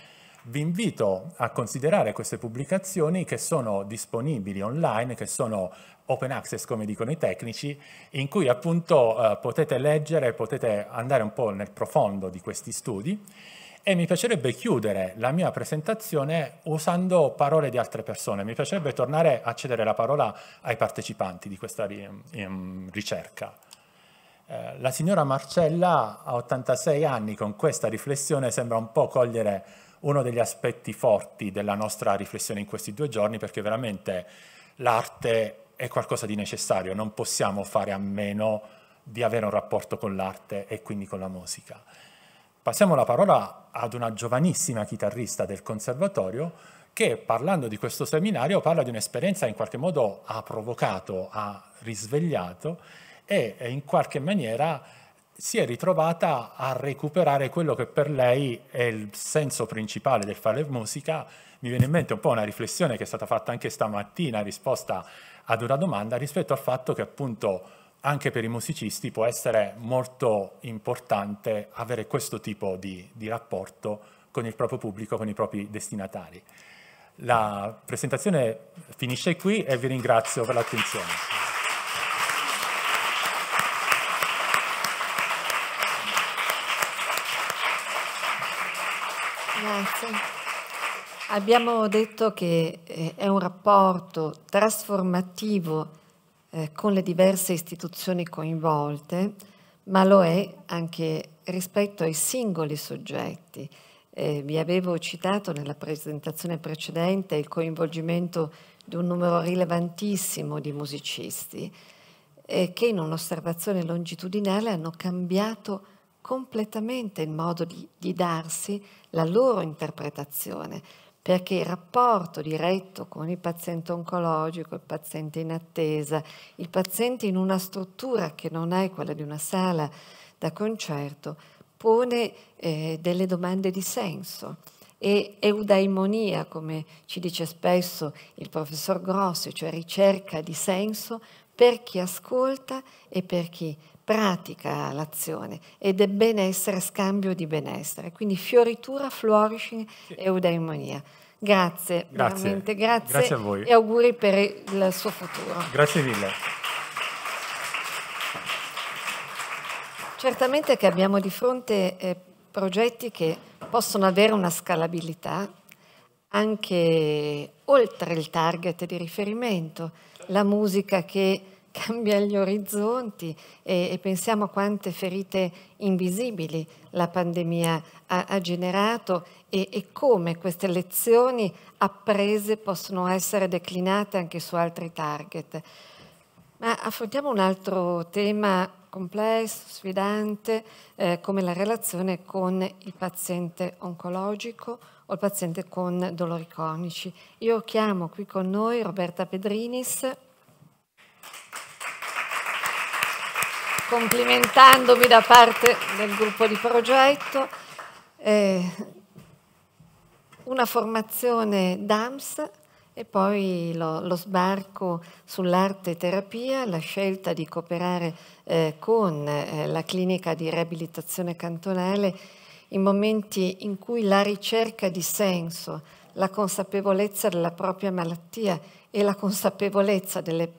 vi invito a considerare queste pubblicazioni che sono disponibili online, che sono open access, come dicono i tecnici, in cui appunto eh, potete leggere, potete andare un po' nel profondo di questi studi e mi piacerebbe chiudere la mia presentazione usando parole di altre persone. Mi piacerebbe tornare a cedere la parola ai partecipanti di questa ehm, ricerca. Eh, la signora Marcella a 86 anni con questa riflessione sembra un po' cogliere uno degli aspetti forti della nostra riflessione in questi due giorni perché veramente l'arte è qualcosa di necessario, non possiamo fare a meno di avere un rapporto con l'arte e quindi con la musica. Passiamo la parola ad una giovanissima chitarrista del conservatorio che parlando di questo seminario parla di un'esperienza che in qualche modo ha provocato, ha risvegliato e in qualche maniera si è ritrovata a recuperare quello che per lei è il senso principale del fare musica. Mi viene in mente un po' una riflessione che è stata fatta anche stamattina in risposta ad una domanda rispetto al fatto che appunto anche per i musicisti può essere molto importante avere questo tipo di, di rapporto con il proprio pubblico, con i propri destinatari. La presentazione finisce qui e vi ringrazio per l'attenzione. Grazie. Abbiamo detto che eh, è un rapporto trasformativo eh, con le diverse istituzioni coinvolte, ma lo è anche rispetto ai singoli soggetti. Eh, vi avevo citato nella presentazione precedente il coinvolgimento di un numero rilevantissimo di musicisti che in un'osservazione longitudinale hanno cambiato completamente il modo di, di darsi la loro interpretazione perché il rapporto diretto con il paziente oncologico, il paziente in attesa, il paziente in una struttura che non è quella di una sala da concerto, pone eh, delle domande di senso e eudaimonia, come ci dice spesso il professor Grossi, cioè ricerca di senso per chi ascolta e per chi pratica l'azione ed è benessere scambio di benessere, quindi fioritura, flourishing sì. eudaimonia. Grazie, grazie, veramente grazie, grazie a voi. e auguri per il suo futuro. Grazie mille. Certamente che abbiamo di fronte eh, progetti che possono avere una scalabilità anche oltre il target di riferimento, la musica che cambia gli orizzonti e, e, pensiamo a quante ferite invisibili la pandemia ha, ha generato e, e, come queste lezioni apprese possono essere declinate anche su altri target. Ma affrontiamo un altro tema complesso, sfidante, eh, come la relazione con il paziente oncologico, o il paziente con dolori cronici. Io chiamo qui con noi Roberta Pedrinis, complimentandomi da parte del gruppo di progetto. Eh, una formazione DAMS e poi lo, lo sbarco sull'arte terapia, la scelta di cooperare eh, con eh, la clinica di riabilitazione cantonale in momenti in cui la ricerca di senso, la consapevolezza della propria malattia e la consapevolezza delle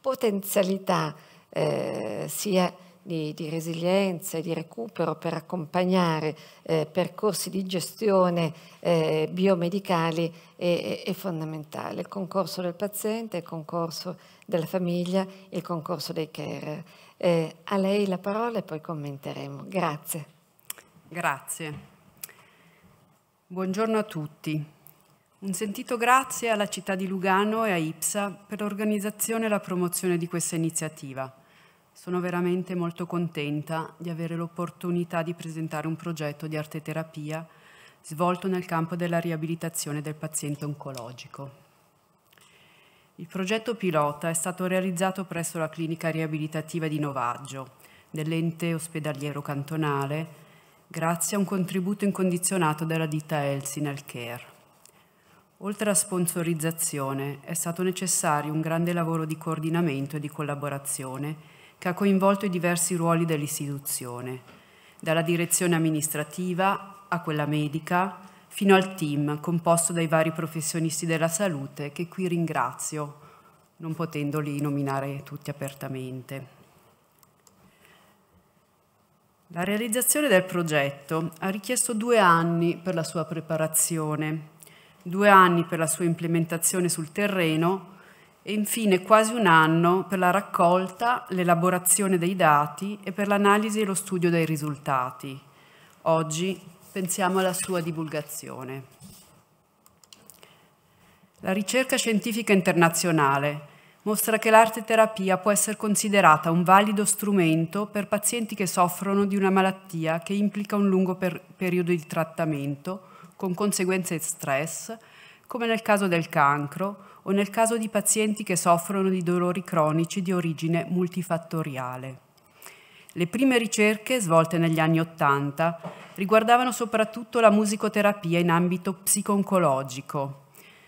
potenzialità eh, sia di, di, resilienza e di recupero per accompagnare eh, percorsi di gestione eh, biomedicali è, è, fondamentale. Il concorso del paziente, il concorso della famiglia, il concorso dei carer. Eh, a lei la parola e poi commenteremo. Grazie. Grazie. Buongiorno a tutti. Un sentito grazie alla città di Lugano e a IPSA per l'organizzazione e la promozione di questa iniziativa sono veramente molto contenta di avere l'opportunità di presentare un progetto di arteterapia svolto nel campo della riabilitazione del paziente oncologico. Il progetto pilota è stato realizzato presso la clinica riabilitativa di Novaggio dell'ente ospedaliero cantonale grazie a un contributo incondizionato della ditta Elsin Healthcare. Oltre a sponsorizzazione è stato necessario un grande lavoro di coordinamento e di collaborazione che ha coinvolto i diversi ruoli dell'istituzione, dalla direzione amministrativa a quella medica, fino al team composto dai vari professionisti della salute che qui ringrazio, non potendoli nominare tutti apertamente. La realizzazione del progetto ha richiesto due anni per la sua preparazione, due anni per la sua implementazione sul terreno e infine quasi un anno per la raccolta, l'elaborazione dei dati e per l'analisi e lo studio dei risultati. Oggi pensiamo alla sua divulgazione. La ricerca scientifica internazionale mostra che l'arte terapia può essere considerata un valido strumento per pazienti che soffrono di una malattia che implica un lungo per periodo di trattamento con conseguenze stress, come nel caso del cancro, o nel caso di pazienti che soffrono di dolori cronici di origine multifattoriale. Le prime ricerche, svolte negli anni Ottanta, riguardavano soprattutto la musicoterapia in ambito psico-oncologico.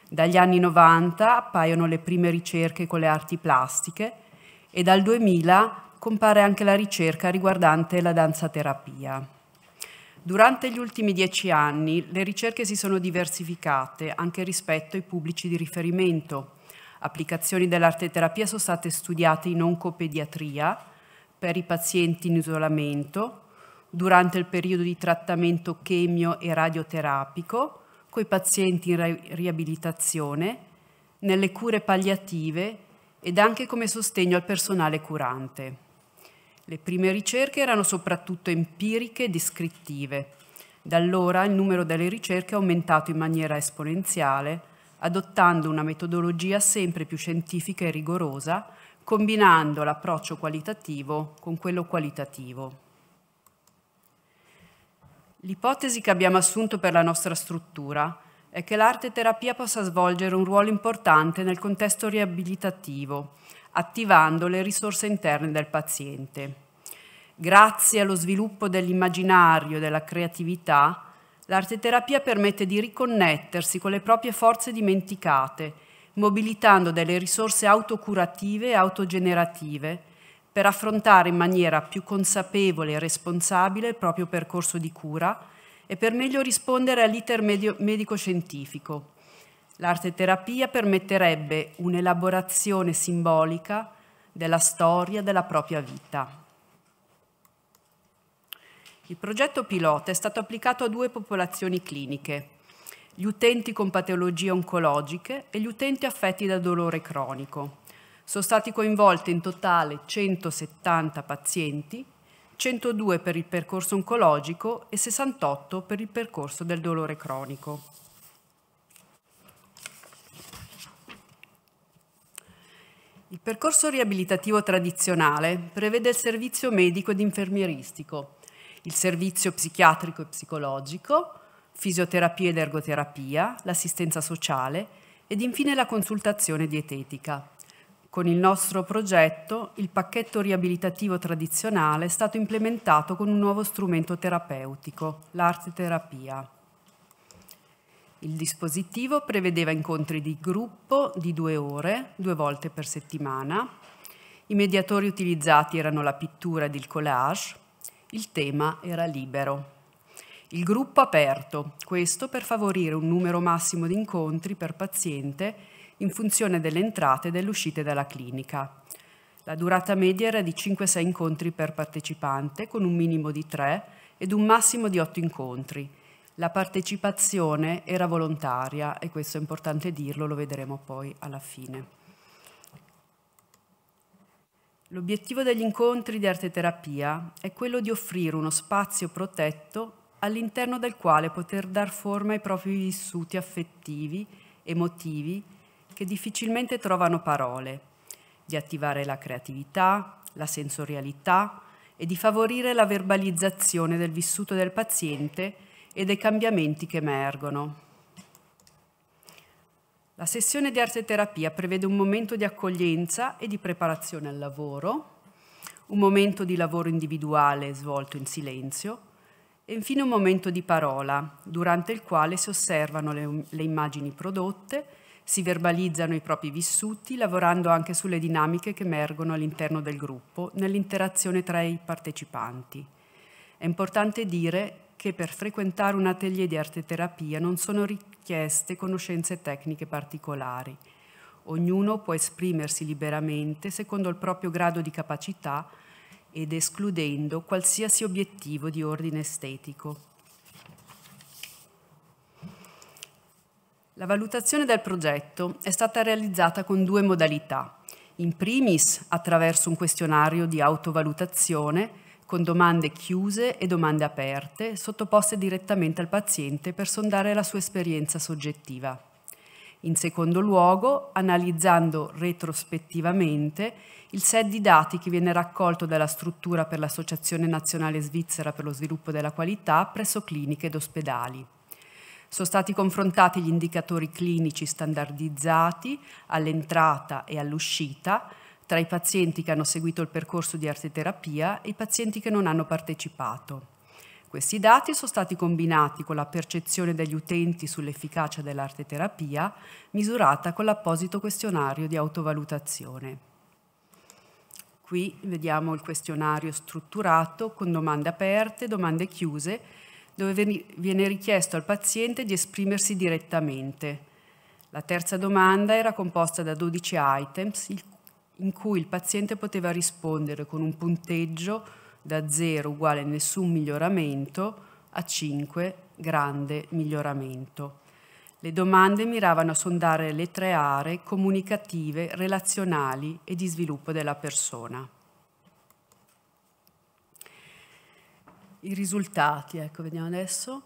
Dagli anni 90 appaiono le prime ricerche con le arti plastiche e dal 2000 compare anche la ricerca riguardante la danzaterapia. Durante gli ultimi dieci anni le ricerche si sono diversificate anche rispetto ai pubblici di riferimento. Applicazioni dell'arteterapia sono state studiate in oncopediatria, per i pazienti in isolamento, durante il periodo di trattamento chemio e radioterapico, coi pazienti in riabilitazione, nelle cure palliative ed anche come sostegno al personale curante. Le prime ricerche erano soprattutto empiriche e descrittive. Da allora il numero delle ricerche è aumentato in maniera esponenziale, adottando una metodologia sempre più scientifica e rigorosa, combinando l'approccio qualitativo con quello qualitativo. L'ipotesi che abbiamo assunto per la nostra struttura è che l'arte terapia possa svolgere un ruolo importante nel contesto riabilitativo attivando le risorse interne del paziente. Grazie allo sviluppo dell'immaginario e della creatività, l'arteterapia permette di riconnettersi con le proprie forze dimenticate, mobilitando delle risorse autocurative e autogenerative per affrontare in maniera più consapevole e responsabile il proprio percorso di cura e per meglio rispondere all'iter medico-scientifico. L'arte terapia permetterebbe un'elaborazione simbolica della storia della propria vita. Il progetto pilota è stato applicato a due popolazioni cliniche, gli utenti con patologie oncologiche e gli utenti affetti da dolore cronico. Sono stati coinvolti in totale 170 pazienti, 102 per il percorso oncologico e 68 per il percorso del dolore cronico. Il percorso riabilitativo tradizionale prevede il servizio medico ed infermieristico, il servizio psichiatrico e psicologico, fisioterapia ed ergoterapia, l'assistenza sociale ed infine la consultazione dietetica. Con il nostro progetto il pacchetto riabilitativo tradizionale è stato implementato con un nuovo strumento terapeutico, l'arte terapia. Il dispositivo prevedeva incontri di gruppo di due ore, due volte per settimana. I mediatori utilizzati erano la pittura ed il collage. Il tema era libero. Il gruppo aperto, questo per favorire un numero massimo di incontri per paziente in funzione delle entrate e delle uscite dalla clinica. La durata media era di 5-6 incontri per partecipante, con un minimo di 3 ed un massimo di 8 incontri, la partecipazione era volontaria e questo è importante dirlo, lo vedremo poi alla fine. L'obiettivo degli incontri di arteterapia è quello di offrire uno spazio protetto all'interno del quale poter dar forma ai propri vissuti affettivi, emotivi, che difficilmente trovano parole, di attivare la creatività, la sensorialità e di favorire la verbalizzazione del vissuto del paziente e dei cambiamenti che emergono. La sessione di arte terapia prevede un momento di accoglienza e di preparazione al lavoro, un momento di lavoro individuale svolto in silenzio e infine un momento di parola, durante il quale si osservano le, le immagini prodotte, si verbalizzano i propri vissuti, lavorando anche sulle dinamiche che emergono all'interno del gruppo, nell'interazione tra i partecipanti. È importante dire che per frequentare un atelier di arteterapia non sono richieste conoscenze tecniche particolari. Ognuno può esprimersi liberamente secondo il proprio grado di capacità ed escludendo qualsiasi obiettivo di ordine estetico. La valutazione del progetto è stata realizzata con due modalità. In primis attraverso un questionario di autovalutazione con domande chiuse e domande aperte, sottoposte direttamente al paziente per sondare la sua esperienza soggettiva. In secondo luogo, analizzando retrospettivamente il set di dati che viene raccolto dalla struttura per l'Associazione Nazionale Svizzera per lo Sviluppo della Qualità presso cliniche ed ospedali. Sono stati confrontati gli indicatori clinici standardizzati all'entrata e all'uscita, tra i pazienti che hanno seguito il percorso di arteterapia e i pazienti che non hanno partecipato. Questi dati sono stati combinati con la percezione degli utenti sull'efficacia dell'arteterapia misurata con l'apposito questionario di autovalutazione. Qui vediamo il questionario strutturato con domande aperte, domande chiuse, dove viene richiesto al paziente di esprimersi direttamente. La terza domanda era composta da 12 items, il in cui il paziente poteva rispondere con un punteggio da 0 uguale nessun miglioramento a 5 grande miglioramento. Le domande miravano a sondare le tre aree comunicative, relazionali e di sviluppo della persona. I risultati, ecco, vediamo adesso.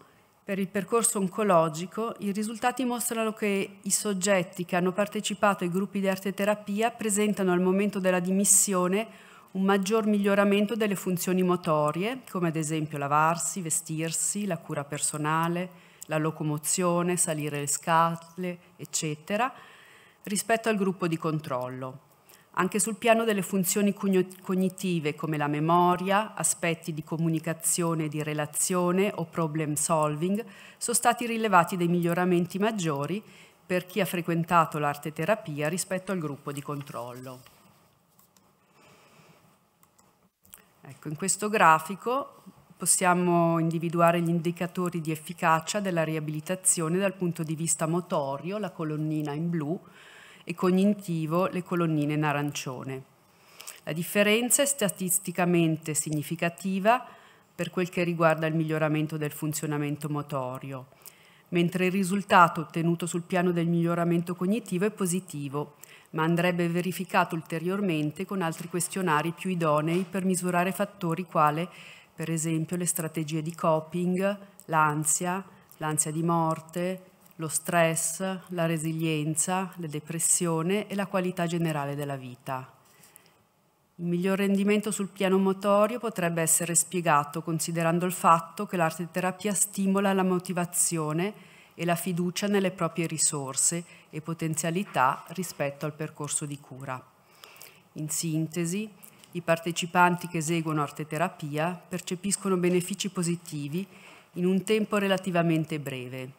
Per il percorso oncologico i risultati mostrano che i soggetti che hanno partecipato ai gruppi di arteterapia presentano al momento della dimissione un maggior miglioramento delle funzioni motorie, come ad esempio lavarsi, vestirsi, la cura personale, la locomozione, salire le scale, eccetera, rispetto al gruppo di controllo anche sul piano delle funzioni cognitive come la memoria, aspetti di comunicazione e di relazione o problem solving, sono stati rilevati dei miglioramenti maggiori per chi ha frequentato l'arte terapia rispetto al gruppo di controllo. Ecco, in questo grafico possiamo individuare gli indicatori di efficacia della riabilitazione dal punto di vista motorio, la colonnina in blu, e cognitivo le colonnine in arancione. La differenza è statisticamente significativa per quel che riguarda il miglioramento del funzionamento motorio, mentre il risultato ottenuto sul piano del miglioramento cognitivo è positivo, ma andrebbe verificato ulteriormente con altri questionari più idonei per misurare fattori quali, per esempio, le strategie di coping, l'ansia, l'ansia di morte, lo stress, la resilienza, la depressione e la qualità generale della vita. Il miglior rendimento sul piano motorio potrebbe essere spiegato considerando il fatto che l'arteterapia stimola la motivazione e la fiducia nelle proprie risorse e potenzialità rispetto al percorso di cura. In sintesi, i partecipanti che eseguono arteterapia percepiscono benefici positivi in un tempo relativamente breve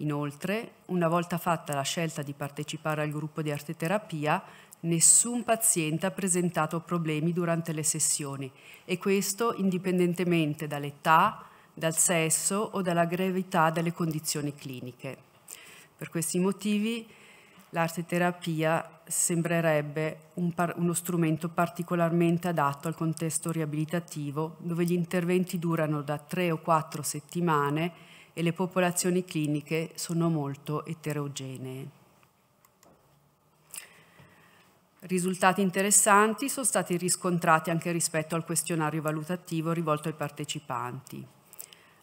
Inoltre, una volta fatta la scelta di partecipare al gruppo di arteterapia, nessun paziente ha presentato problemi durante le sessioni e questo indipendentemente dall'età, dal sesso o dalla gravità delle condizioni cliniche. Per questi motivi l'arteterapia sembrerebbe un uno strumento particolarmente adatto al contesto riabilitativo dove gli interventi durano da 3 o 4 settimane e le popolazioni cliniche sono molto eterogenee. Risultati interessanti sono stati riscontrati anche rispetto al questionario valutativo rivolto ai partecipanti.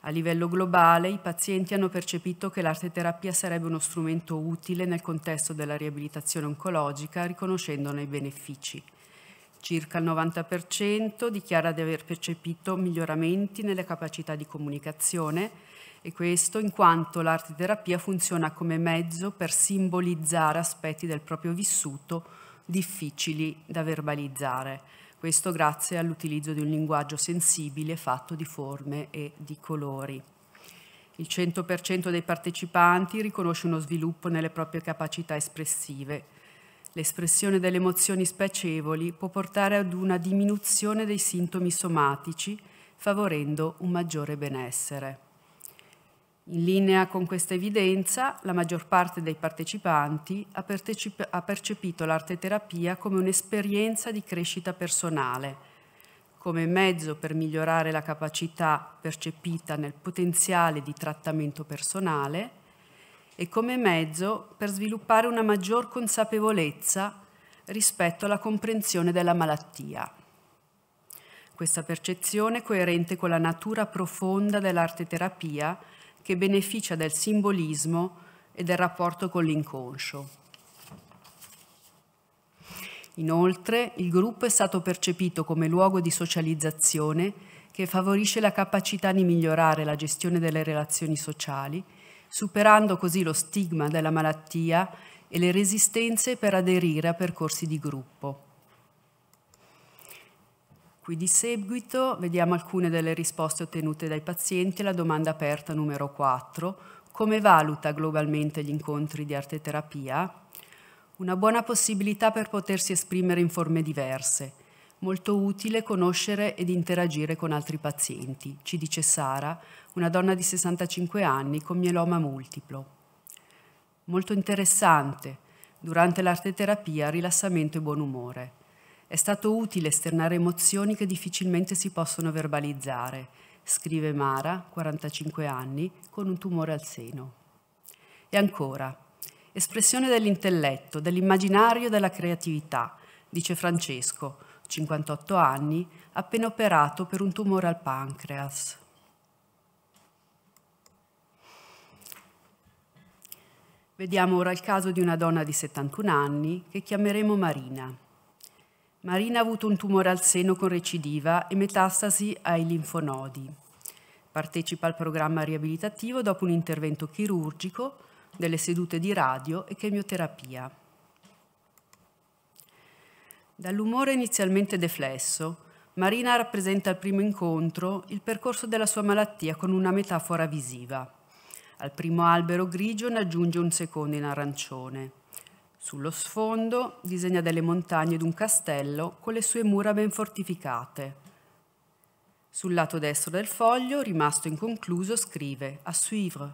A livello globale i pazienti hanno percepito che l'arteterapia sarebbe uno strumento utile nel contesto della riabilitazione oncologica riconoscendone i benefici. Circa il 90% dichiara di aver percepito miglioramenti nelle capacità di comunicazione, e questo in quanto l'arteterapia funziona come mezzo per simbolizzare aspetti del proprio vissuto difficili da verbalizzare. Questo grazie all'utilizzo di un linguaggio sensibile fatto di forme e di colori. Il 100% dei partecipanti riconosce uno sviluppo nelle proprie capacità espressive. L'espressione delle emozioni spiacevoli può portare ad una diminuzione dei sintomi somatici, favorendo un maggiore benessere. In linea con questa evidenza, la maggior parte dei partecipanti ha, partecipa ha percepito l'arteterapia come un'esperienza di crescita personale, come mezzo per migliorare la capacità percepita nel potenziale di trattamento personale e come mezzo per sviluppare una maggior consapevolezza rispetto alla comprensione della malattia. Questa percezione è coerente con la natura profonda dell'arteterapia che beneficia del simbolismo e del rapporto con l'inconscio. Inoltre, il gruppo è stato percepito come luogo di socializzazione che favorisce la capacità di migliorare la gestione delle relazioni sociali, superando così lo stigma della malattia e le resistenze per aderire a percorsi di gruppo. Qui di seguito vediamo alcune delle risposte ottenute dai pazienti alla domanda aperta numero 4, come valuta globalmente gli incontri di arteterapia? Una buona possibilità per potersi esprimere in forme diverse, molto utile conoscere ed interagire con altri pazienti, ci dice Sara, una donna di 65 anni con mieloma multiplo. Molto interessante, durante l'arteterapia rilassamento e buon umore. È stato utile esternare emozioni che difficilmente si possono verbalizzare, scrive Mara, 45 anni, con un tumore al seno. E ancora, espressione dell'intelletto, dell'immaginario e della creatività, dice Francesco, 58 anni, appena operato per un tumore al pancreas. Vediamo ora il caso di una donna di 71 anni che chiameremo Marina. Marina ha avuto un tumore al seno con recidiva e metastasi ai linfonodi. Partecipa al programma riabilitativo dopo un intervento chirurgico, delle sedute di radio e chemioterapia. Dall'umore inizialmente deflesso, Marina rappresenta al primo incontro il percorso della sua malattia con una metafora visiva. Al primo albero grigio ne aggiunge un secondo in arancione. Sullo sfondo disegna delle montagne ed un castello con le sue mura ben fortificate. Sul lato destro del foglio, rimasto inconcluso, scrive a suivre,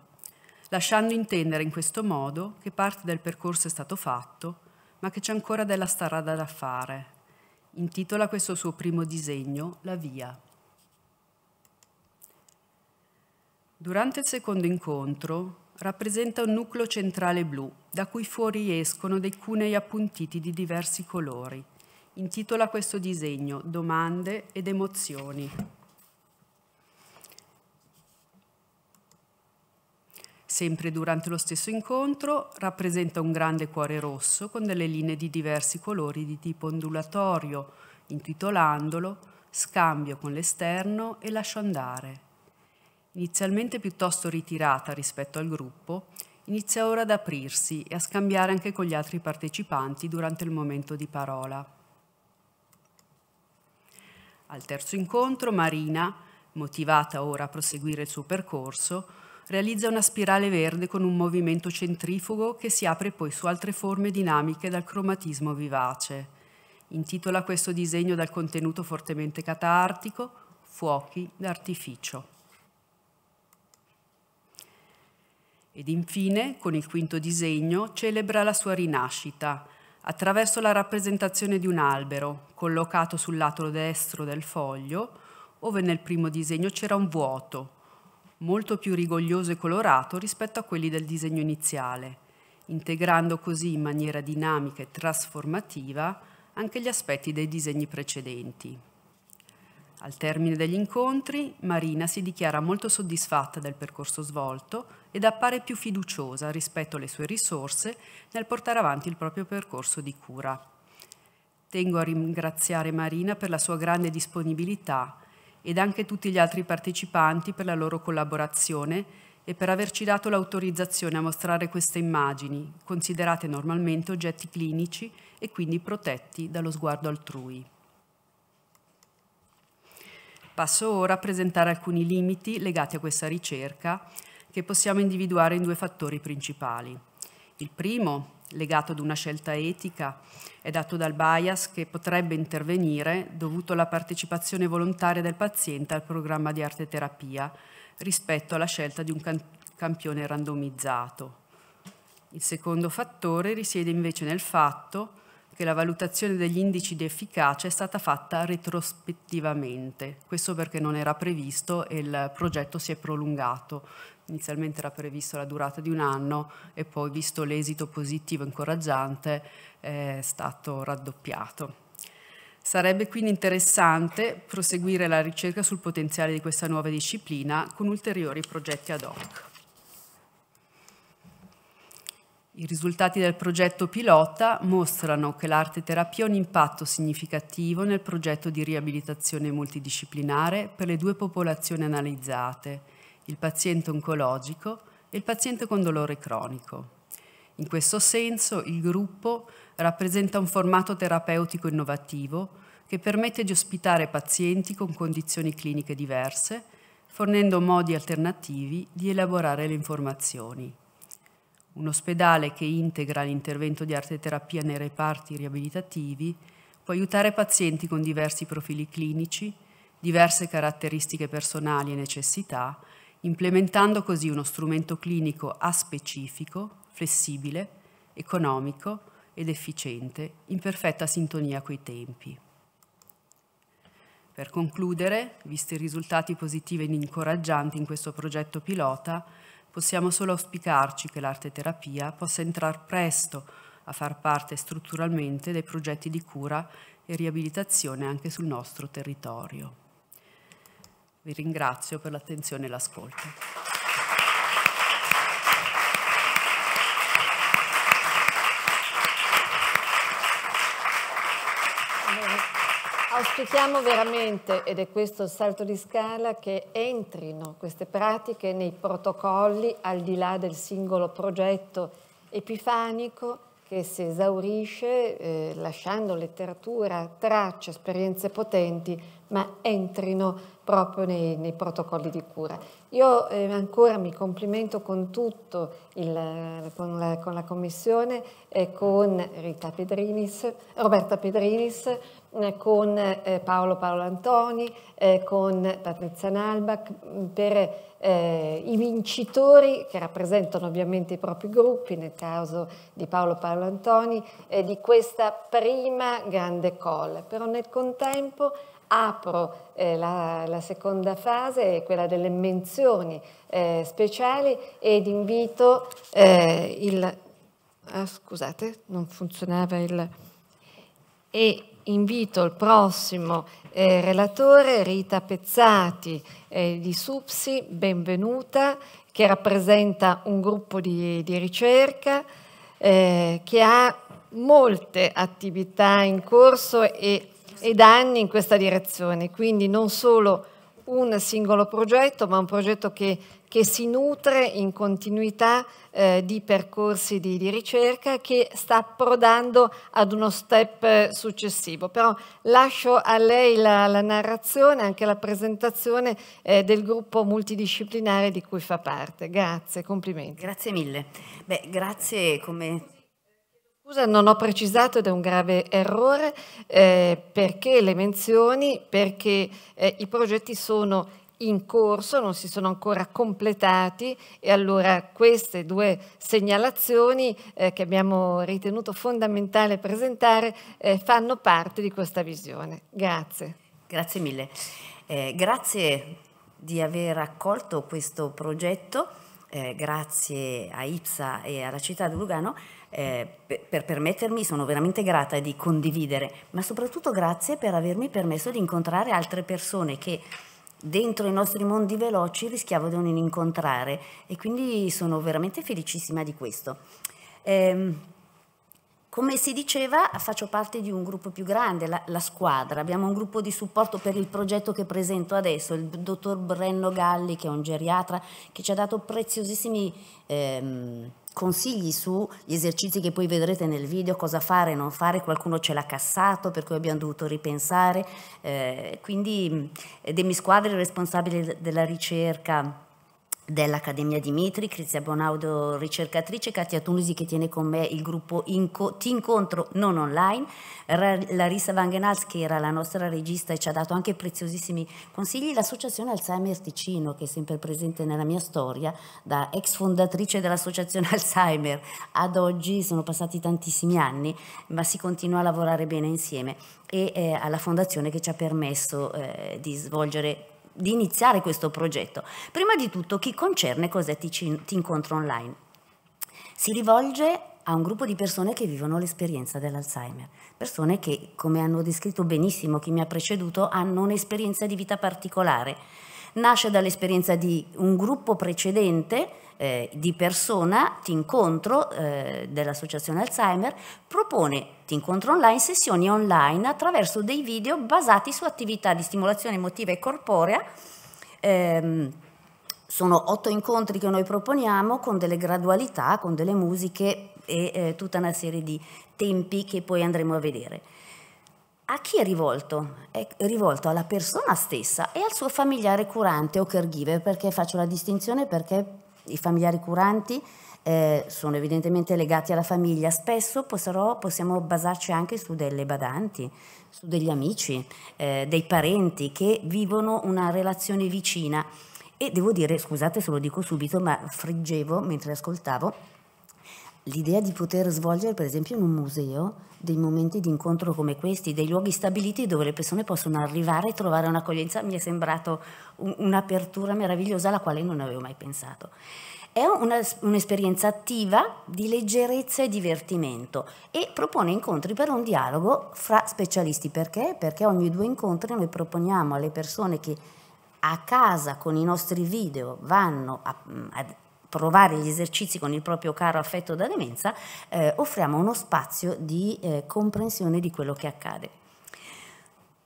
lasciando intendere in questo modo che parte del percorso è stato fatto, ma che c'è ancora della strada da fare. Intitola questo suo primo disegno La via. Durante il secondo incontro, rappresenta un nucleo centrale blu, da cui fuoriescono dei cunei appuntiti di diversi colori. Intitola questo disegno Domande ed emozioni. Sempre durante lo stesso incontro rappresenta un grande cuore rosso con delle linee di diversi colori di tipo ondulatorio, intitolandolo Scambio con l'esterno e Lascio andare. Inizialmente piuttosto ritirata rispetto al gruppo, inizia ora ad aprirsi e a scambiare anche con gli altri partecipanti durante il momento di parola. Al terzo incontro Marina, motivata ora a proseguire il suo percorso, realizza una spirale verde con un movimento centrifugo che si apre poi su altre forme dinamiche dal cromatismo vivace. Intitola questo disegno dal contenuto fortemente catartico Fuochi d'artificio. Ed infine, con il quinto disegno, celebra la sua rinascita attraverso la rappresentazione di un albero collocato sul lato destro del foglio, ove nel primo disegno c'era un vuoto, molto più rigoglioso e colorato rispetto a quelli del disegno iniziale, integrando così in maniera dinamica e trasformativa anche gli aspetti dei disegni precedenti. Al termine degli incontri, Marina si dichiara molto soddisfatta del percorso svolto, ed appare più fiduciosa rispetto alle sue risorse nel portare avanti il proprio percorso di cura. Tengo a ringraziare Marina per la sua grande disponibilità ed anche tutti gli altri partecipanti per la loro collaborazione e per averci dato l'autorizzazione a mostrare queste immagini, considerate normalmente oggetti clinici e quindi protetti dallo sguardo altrui. Passo ora a presentare alcuni limiti legati a questa ricerca che possiamo individuare in due fattori principali. Il primo, legato ad una scelta etica, è dato dal bias che potrebbe intervenire dovuto alla partecipazione volontaria del paziente al programma di arte terapia rispetto alla scelta di un campione randomizzato. Il secondo fattore risiede invece nel fatto che la valutazione degli indici di efficacia è stata fatta retrospettivamente, questo perché non era previsto e il progetto si è prolungato inizialmente era prevista la durata di un anno e poi visto l'esito positivo e incoraggiante è stato raddoppiato. Sarebbe quindi interessante proseguire la ricerca sul potenziale di questa nuova disciplina con ulteriori progetti ad hoc. I risultati del progetto pilota mostrano che l'arte terapia ha un impatto significativo nel progetto di riabilitazione multidisciplinare per le due popolazioni analizzate il paziente oncologico e il paziente con dolore cronico. In questo senso il gruppo rappresenta un formato terapeutico innovativo che permette di ospitare pazienti con condizioni cliniche diverse, fornendo modi alternativi di elaborare le informazioni. Un ospedale che integra l'intervento di arte terapia nei reparti riabilitativi può aiutare pazienti con diversi profili clinici, diverse caratteristiche personali e necessità implementando così uno strumento clinico aspecifico, flessibile, economico ed efficiente, in perfetta sintonia coi tempi. Per concludere, visti i risultati positivi ed incoraggianti in questo progetto pilota, possiamo solo auspicarci che l'arte terapia possa entrare presto a far parte strutturalmente dei progetti di cura e riabilitazione anche sul nostro territorio. Vi ringrazio per l'attenzione e l'ascolto. Auspichiamo veramente, ed è questo il salto di scala, che entrino queste pratiche nei protocolli al di là del singolo progetto epifanico che si esaurisce eh, lasciando letteratura, tracce, esperienze potenti, ma entrino proprio nei, nei protocolli di cura. Io eh, ancora mi complimento con tutto, il, eh, con, la, con, la, Commissione e con Rita Pedrinis, Roberta Pedrinis, eh, con eh, Paolo Paolo Antoni, con Patrizia Nalbach mm, per eh, i vincitori che rappresentano ovviamente i propri gruppi, nel caso di Paolo Paolo Antoni, eh, di questa prima grande call. Però nel contempo apro eh, la, la, seconda fase, quella delle menzioni eh, speciali ed invito eh, il... Ah, scusate, non funzionava il... E invito il prossimo eh, relatore, Rita Pezzati eh, di Supsi, benvenuta, che rappresenta un gruppo di, di ricerca che ha molte attività in corso e e da anni in questa direzione, quindi non solo un singolo progetto, ma un progetto che, che si nutre in continuità eh, di percorsi di, di, ricerca che sta approdando ad uno step eh, successivo. Però lascio a lei la, la narrazione, anche la presentazione eh, del gruppo multidisciplinare di cui fa parte. Grazie, complimenti. Grazie mille. Beh, grazie come Scusa, non ho precisato ed è un grave errore eh, perché le menzioni, perché eh, i progetti sono in corso, non si sono ancora completati e allora queste due segnalazioni eh, che abbiamo ritenuto fondamentale presentare eh, fanno parte di questa visione. Grazie. Grazie mille. Eh, grazie di aver accolto questo progetto, eh, grazie a IPSA e alla città di Lugano eh, per permettermi, sono veramente grata di condividere, ma soprattutto grazie per avermi permesso di incontrare altre persone che dentro i nostri mondi veloci rischiavo di non incontrare e quindi sono veramente felicissima di questo. Eh, come si diceva, faccio parte di un gruppo più grande, la, la, squadra. Abbiamo un gruppo di supporto per il progetto che presento adesso, il dottor Brenno Galli, che è un geriatra, che ci ha dato preziosissimi ehm, consigli sugli esercizi che poi vedrete nel video, cosa fare e non fare, qualcuno ce l'ha cassato per cui abbiamo dovuto ripensare, eh, quindi mm, eh, Demi Squadri, responsabile della ricerca dell'Accademia Dimitri, Crizia Bonaudo ricercatrice, Katia Tunisi che tiene con me il gruppo Inco, Ti incontro non online, Larissa Vangenals che era la nostra regista e ci ha dato anche preziosissimi consigli, l'associazione Alzheimer Ticino che è sempre presente nella mia storia, da ex fondatrice dell'associazione Alzheimer ad oggi sono passati tantissimi anni, ma si continua a lavorare bene insieme e eh, alla fondazione che ci ha permesso eh, di svolgere di iniziare questo progetto? Prima di tutto chi concerne cos'è ti, incontro online? Si rivolge a un gruppo di persone che vivono l'esperienza dell'Alzheimer, persone che, come hanno descritto benissimo chi mi ha preceduto, hanno un'esperienza di vita particolare nasce dall'esperienza di un gruppo precedente eh, di persona, ti incontro eh, dell'associazione Alzheimer, propone ti incontro online sessioni online attraverso dei video basati su attività di stimolazione emotiva e corporea. Ehm, sono otto incontri che noi proponiamo con delle gradualità, con delle musiche e eh, tutta una serie di tempi che poi andremo a vedere a chi è rivolto? È rivolto alla persona stessa e al suo familiare curante o caregiver, perché faccio la distinzione perché i familiari curanti eh, sono evidentemente legati alla famiglia, spesso però possiamo basarci anche su delle badanti, su degli amici, eh, dei parenti che vivono una relazione vicina. E devo dire, scusate se lo dico subito, ma friggevo mentre ascoltavo, l'idea di poter svolgere per esempio in un museo dei momenti di incontro come questi, dei luoghi stabiliti dove le persone possono arrivare e trovare un'accoglienza, mi è sembrato un'apertura meravigliosa alla quale non avevo mai pensato. È un'esperienza attiva di leggerezza e divertimento e propone incontri per un dialogo fra specialisti. Perché? Perché ogni due incontri noi proponiamo alle persone che a casa con i nostri video vanno a, a provare gli esercizi con il proprio caro affetto da demenza, eh, offriamo uno spazio di eh, comprensione di quello che accade.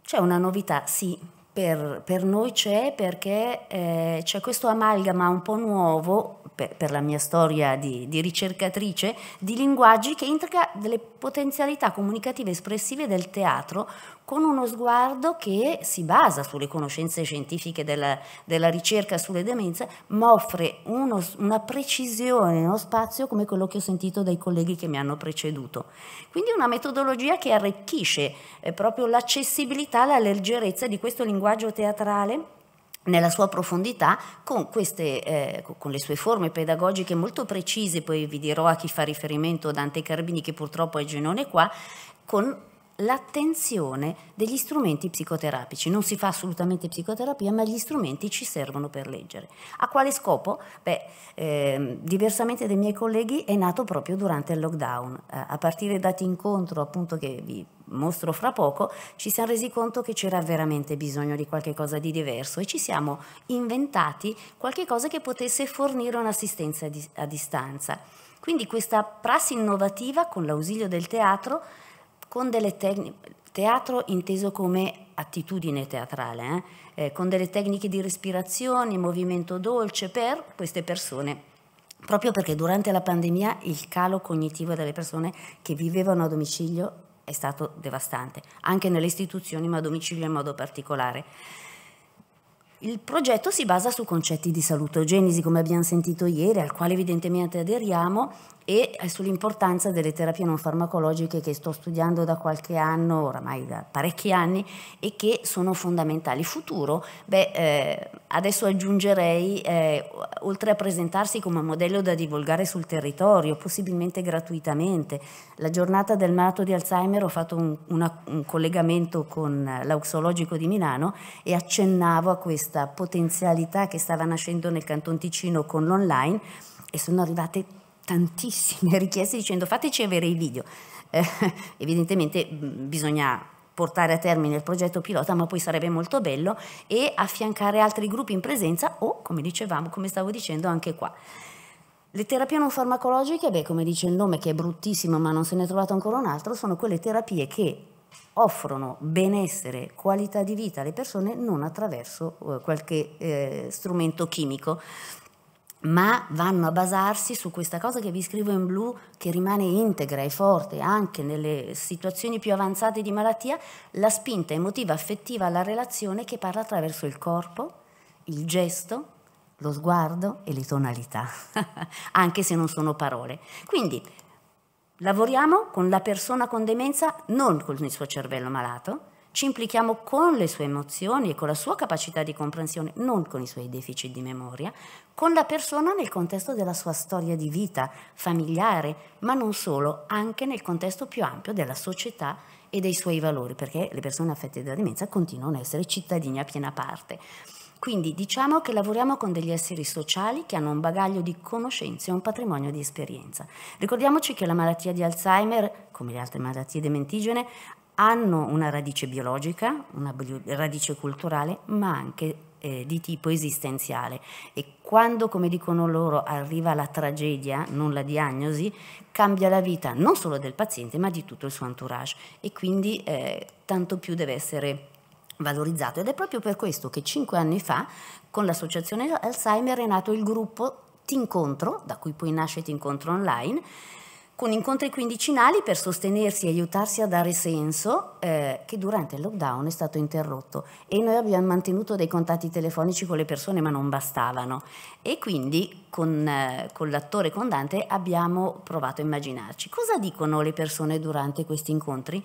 C'è una novità, sì, per, per noi c'è perché eh, c'è questo amalgama un po' nuovo, per, per la mia storia di, di ricercatrice, di linguaggi che integra delle potenzialità comunicative espressive del teatro con uno sguardo che si basa sulle conoscenze scientifiche della, della ricerca sulle demenze, ma offre uno, una precisione uno spazio come quello che ho sentito dai colleghi che mi hanno preceduto. Quindi una metodologia che arricchisce eh, proprio l'accessibilità, la leggerezza di questo linguaggio teatrale nella sua profondità con, queste, eh, con, le sue forme pedagogiche molto precise, poi vi dirò a chi fa riferimento Dante Carbini che purtroppo è genone qua, con l'attenzione degli strumenti psicoterapici. Non si fa assolutamente psicoterapia, ma gli strumenti ci servono per leggere. A quale scopo? Beh, eh, diversamente dai miei colleghi è nato proprio durante il lockdown. Eh, a partire dati incontro appunto che vi mostro fra poco, ci siamo resi conto che c'era veramente bisogno di qualche cosa di diverso e ci siamo inventati qualche cosa che potesse fornire un'assistenza a distanza. Quindi questa prassi innovativa con l'ausilio del teatro con delle tecniche, teatro inteso come attitudine teatrale, eh? Eh, con delle tecniche di respirazione, movimento dolce per queste persone proprio perché durante la pandemia il calo cognitivo delle persone che vivevano a domicilio è stato devastante, anche nelle istituzioni, ma a domicilio in modo particolare. Il progetto si basa su concetti di salutogenesi, come abbiamo sentito ieri, al quale evidentemente aderiamo, e sull'importanza delle terapie non farmacologiche che sto studiando da qualche anno, oramai da parecchi anni, e che sono fondamentali. Futuro, beh, eh, adesso aggiungerei, eh, oltre a presentarsi come modello da divulgare sul territorio, possibilmente gratuitamente, la giornata del malato di Alzheimer ho fatto un, una, un collegamento con l'auxologico di Milano e accennavo a questa potenzialità che stava nascendo nel Canton Ticino con l'online e sono arrivate tantissime richieste dicendo fateci avere i video. Eh, evidentemente mm, bisogna portare a termine il progetto pilota, ma poi sarebbe molto bello e affiancare altri gruppi in presenza o, come dicevamo, come stavo dicendo, anche qua. Le terapie non farmacologiche, beh, come dice il nome che è bruttissimo, ma non se ne è trovato ancora un altro, sono quelle terapie che offrono benessere, qualità di vita alle persone non attraverso eh, qualche eh, strumento chimico ma vanno a basarsi su questa cosa che vi scrivo in blu, che rimane integra e forte anche nelle situazioni più avanzate di malattia, la spinta emotiva affettiva alla relazione che parla attraverso il corpo, il gesto, lo sguardo e le tonalità, anche se non sono parole. Quindi lavoriamo con la persona con demenza, non con il suo cervello malato, ci implichiamo con le sue emozioni e con la sua capacità di comprensione, non con i suoi deficit di memoria, con la persona nel contesto della sua storia di vita familiare, ma non solo, anche nel contesto più ampio della società e dei suoi valori, perché le persone affette da demenza continuano ad essere cittadini a piena parte. Quindi diciamo che lavoriamo con degli esseri sociali che hanno un bagaglio di conoscenze e un patrimonio di esperienza. Ricordiamoci che la malattia di Alzheimer, come le altre malattie dementigene, hanno una radice biologica, una radice culturale, ma anche eh, di tipo esistenziale e quando, come dicono loro, arriva la tragedia, non la diagnosi, cambia la vita non solo del paziente ma di tutto il suo entourage e quindi eh, tanto più deve essere valorizzato ed è proprio per questo che cinque anni fa con l'associazione Alzheimer è nato il gruppo Ti incontro, da cui poi nasce Ti incontro online, con incontri quindicinali per sostenersi e aiutarsi a dare senso, eh, che durante il lockdown è stato interrotto e noi abbiamo mantenuto dei contatti telefonici con le persone ma non bastavano e quindi con, eh, con l'attore con Dante abbiamo provato a immaginarci. Cosa dicono le persone durante questi incontri?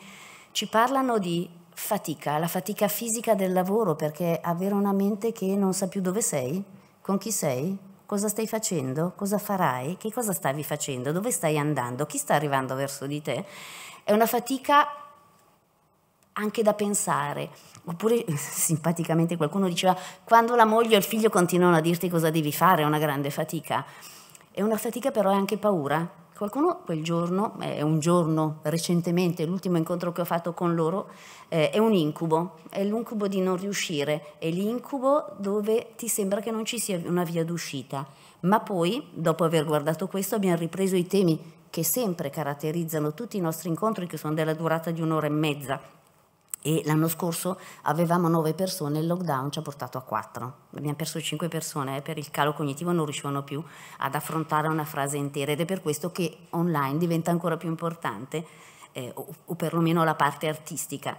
Ci parlano di fatica, la fatica fisica del lavoro perché avere una mente che non sa più dove sei, con chi sei, Cosa stai facendo? Cosa farai? Che cosa stavi facendo? Dove stai andando? Chi sta arrivando verso di te? È una fatica anche da pensare. Oppure simpaticamente qualcuno diceva quando la moglie o il figlio continuano a dirti cosa devi fare è una grande fatica. È una fatica però è anche paura, Qualcuno quel giorno, eh, è un giorno recentemente, l'ultimo incontro che ho fatto con loro, eh, è un incubo, è l'incubo di non riuscire, è l'incubo dove ti sembra che non ci sia una via d'uscita. Ma poi, dopo aver guardato questo, abbiamo ripreso i temi che sempre caratterizzano tutti i nostri incontri, che sono della durata di un'ora e mezza e l'anno scorso avevamo nove persone, il lockdown ci ha portato a quattro. Abbiamo perso cinque persone eh, per il calo cognitivo, non riuscivano più ad affrontare una frase intera ed è per questo che online diventa ancora più importante, eh, o, o perlomeno la parte artistica.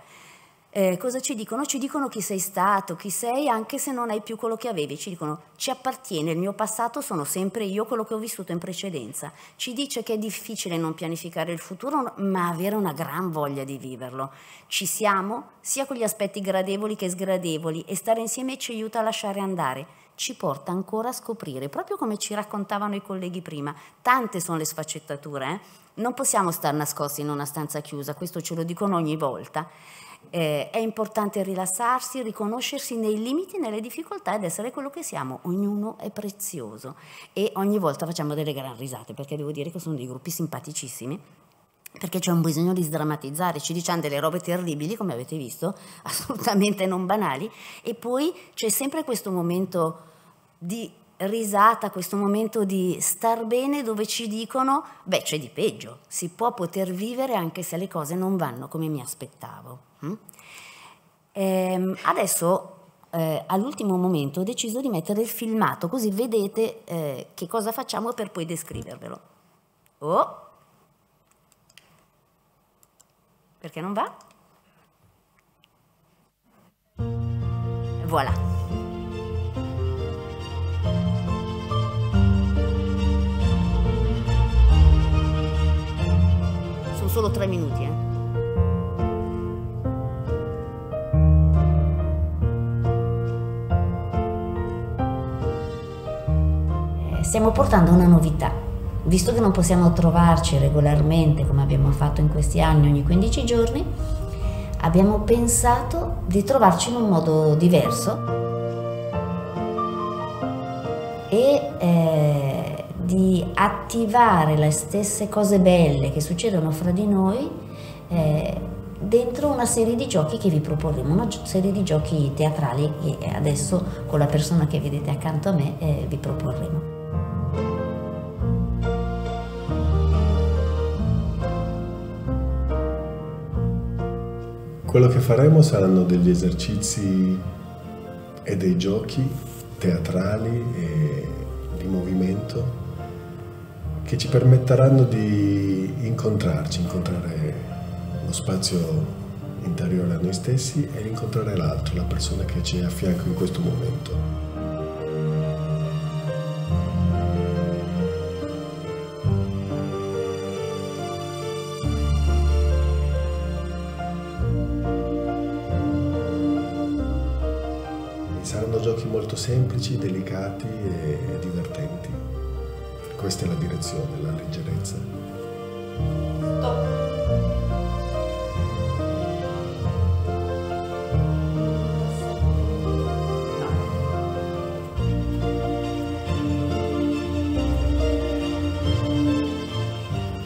Eh, cosa ci dicono? Ci dicono chi sei stato, chi sei, anche se non hai più quello che avevi. Ci dicono ci appartiene, il mio passato sono sempre io quello che ho vissuto in precedenza. Ci dice che è difficile non pianificare il futuro, ma avere una gran voglia di viverlo. Ci siamo, sia con gli aspetti gradevoli che sgradevoli, e stare insieme ci aiuta a lasciare andare. Ci porta ancora a scoprire, proprio come ci raccontavano i colleghi prima. Tante sono le sfaccettature, eh? non possiamo stare nascosti in una stanza chiusa, questo ce lo dicono ogni volta eh, è importante rilassarsi, riconoscersi nei limiti, nelle difficoltà ed essere quello che siamo. Ognuno è prezioso e ogni volta facciamo delle gran risate perché devo dire che sono dei gruppi simpaticissimi perché c'è un bisogno di sdrammatizzare, ci diciamo delle robe terribili, come avete visto, assolutamente non banali, e poi c'è sempre questo momento di risata, questo momento di star bene dove ci dicono, beh c'è di peggio, si può poter vivere anche se le cose non vanno come mi aspettavo. Eh, adesso eh, all'ultimo momento ho deciso di mettere il filmato così vedete eh, che cosa facciamo per poi descrivervelo. Oh! Perché non va? Voilà. Sono solo tre minuti, eh. stiamo portando una novità. Visto che non possiamo trovarci regolarmente come abbiamo fatto in questi anni ogni 15 giorni, abbiamo pensato di trovarci in un modo diverso e eh, di attivare le stesse cose belle che succedono fra di noi eh, dentro una serie di giochi che vi proporremo, una serie di giochi teatrali che adesso con la persona che vedete accanto a me eh, vi proporremo. Quello che faremo saranno degli esercizi e dei giochi teatrali e di movimento che ci permetteranno di incontrarci, incontrare lo spazio interiore a noi stessi e incontrare l'altro, la persona che ci è a fianco in questo momento. complicati e, e divertenti. Questa è la direzione, la leggerezza. Stop.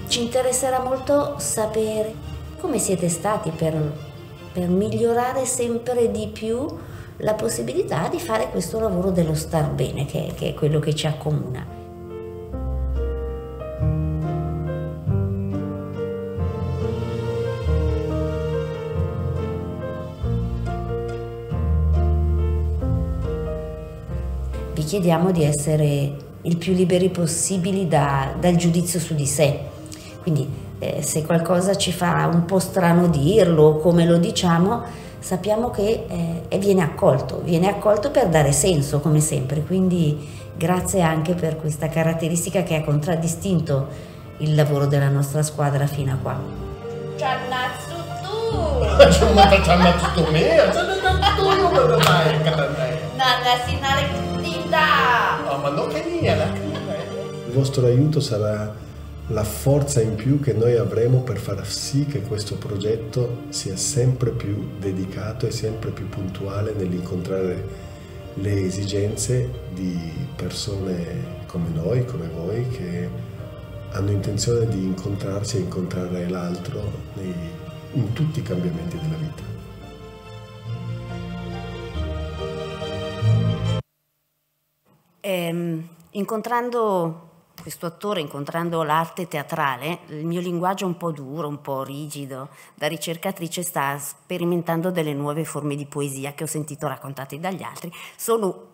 ci interesserà molto sapere come siete stati per, per, migliorare sempre di più la possibilità di fare questo lavoro dello star bene, che, che è quello che ci accomuna. Vi chiediamo di essere il più liberi possibili da, dal giudizio su di sé. Quindi eh, se qualcosa ci fa un po' strano dirlo, come lo diciamo, sappiamo che eh, viene accolto, viene accolto per dare senso come sempre, quindi grazie anche per questa caratteristica che ha contraddistinto il lavoro della nostra squadra fino a qua. Ciannazzutu! Ciannazzutu me! Ciannazzutu! Nanna sinare tutita! Ma non che niente! Il vostro aiuto sarà la forza in più che noi avremo per far sì che questo progetto sia sempre più dedicato e sempre più puntuale nell'incontrare le esigenze di persone come noi, come voi, che hanno intenzione di incontrarsi e incontrare l'altro in tutti i cambiamenti della vita. Eh, incontrando questo attore, incontrando l'arte teatrale, il mio linguaggio è un po' duro, un po' rigido, da ricercatrice sta sperimentando delle nuove forme di poesia che ho sentito raccontate dagli altri. Sono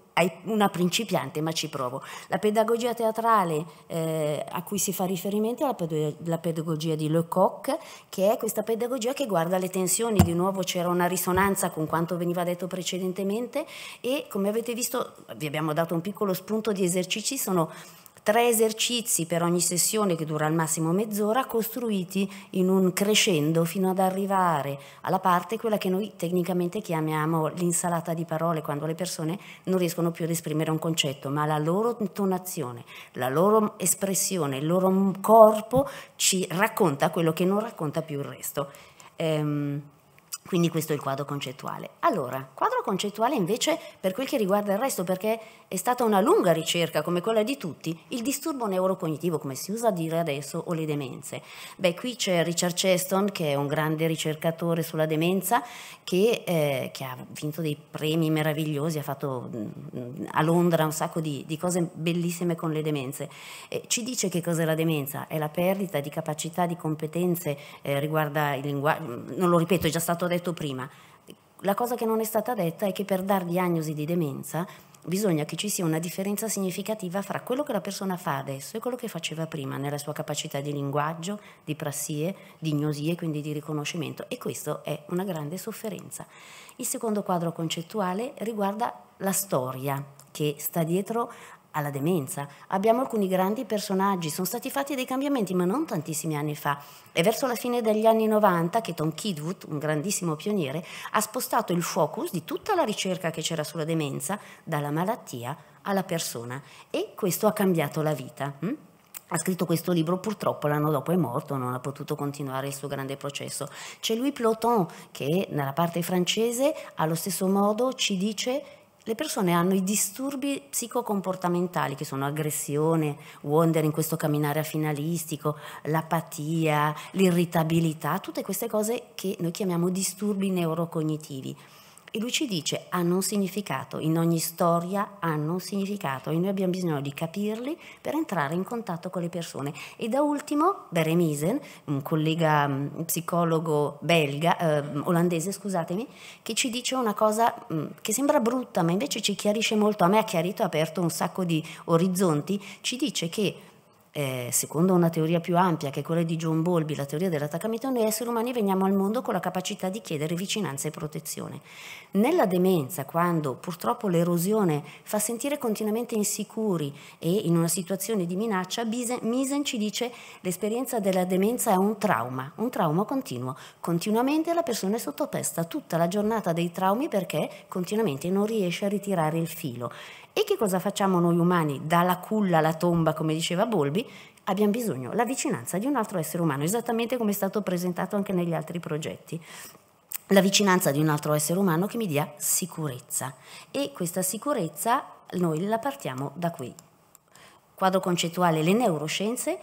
una principiante, ma ci provo. La pedagogia teatrale eh, a cui si fa riferimento è la, pedagogia di Lecoq, che è questa pedagogia che guarda le tensioni, di nuovo c'era una risonanza con quanto veniva detto precedentemente e come avete visto vi abbiamo dato un piccolo spunto di esercizi, sono tre esercizi per ogni sessione che dura al massimo mezz'ora, costruiti in un crescendo fino ad arrivare alla parte quella che noi tecnicamente chiamiamo l'insalata di parole, quando le persone non riescono più ad esprimere un concetto, ma la loro intonazione, la loro espressione, il loro corpo ci racconta quello che non racconta più il resto. Ehm, quindi questo è il quadro concettuale. Allora, quadro concettuale invece per quel che riguarda il resto, perché è stata una lunga ricerca come quella di tutti, il disturbo neurocognitivo, come si usa a dire adesso, o le demenze. Beh, qui c'è Richard Cheston, che è un grande ricercatore sulla demenza, che, eh, che ha vinto dei premi meravigliosi, ha fatto mh, mm, a Londra un sacco di, di, cose bellissime con le demenze. Eh, ci dice che cos'è la demenza? È la perdita di capacità, di competenze, eh, riguarda il linguaggio, mm, non lo ripeto, è già stato detto detto prima. La cosa che non è stata detta è che per dar diagnosi di demenza bisogna che ci sia una differenza significativa fra quello che la persona fa adesso e quello che faceva prima nella sua capacità di linguaggio, di prassie, di gnosie, quindi di riconoscimento e questo è una grande sofferenza. Il secondo quadro concettuale riguarda la storia che sta dietro alla demenza. Abbiamo alcuni grandi personaggi, sono stati fatti dei cambiamenti, ma non tantissimi anni fa. È verso la fine degli anni 90 che Tom Kidwood, un grandissimo pioniere, ha spostato il focus di tutta la ricerca che c'era sulla demenza dalla malattia alla persona e questo ha cambiato la vita. Hm? ha scritto questo libro, purtroppo l'anno dopo è morto, non ha potuto continuare il suo grande processo. C'è Louis Ploton che nella parte francese allo stesso modo ci dice le persone hanno i disturbi psicocomportamentali che sono aggressione, wonder in questo camminare a finalistico, l'apatia, l'irritabilità, tutte queste cose che noi chiamiamo disturbi neurocognitivi. E lui ci dice hanno un significato, in ogni storia hanno un significato e noi abbiamo bisogno di capirli per entrare in contatto con le persone. E da ultimo Bere Misen, un collega um, psicologo belga, eh, olandese scusatemi, che ci dice una cosa um, che sembra brutta ma invece ci chiarisce molto, a me ha chiarito, ha aperto un sacco di orizzonti, ci dice che eh, secondo una teoria più ampia che è quella di John Bolby, la teoria dell'attaccamento, noi esseri umani veniamo al mondo con la capacità di chiedere vicinanza e protezione. Nella demenza, quando purtroppo l'erosione fa sentire continuamente insicuri e in una situazione di minaccia, Misen ci dice che l'esperienza della demenza è un trauma, un trauma continuo. Continuamente la persona è sottopesta tutta la giornata dei traumi perché continuamente non riesce a ritirare il filo e che cosa facciamo noi umani? Dalla culla alla tomba, come diceva Bolbi, abbiamo bisogno della vicinanza di un altro essere umano, esattamente come è stato presentato anche negli altri progetti la vicinanza di un altro essere umano che mi dia sicurezza e questa sicurezza noi la partiamo da qui. Quadro concettuale, le neuroscienze,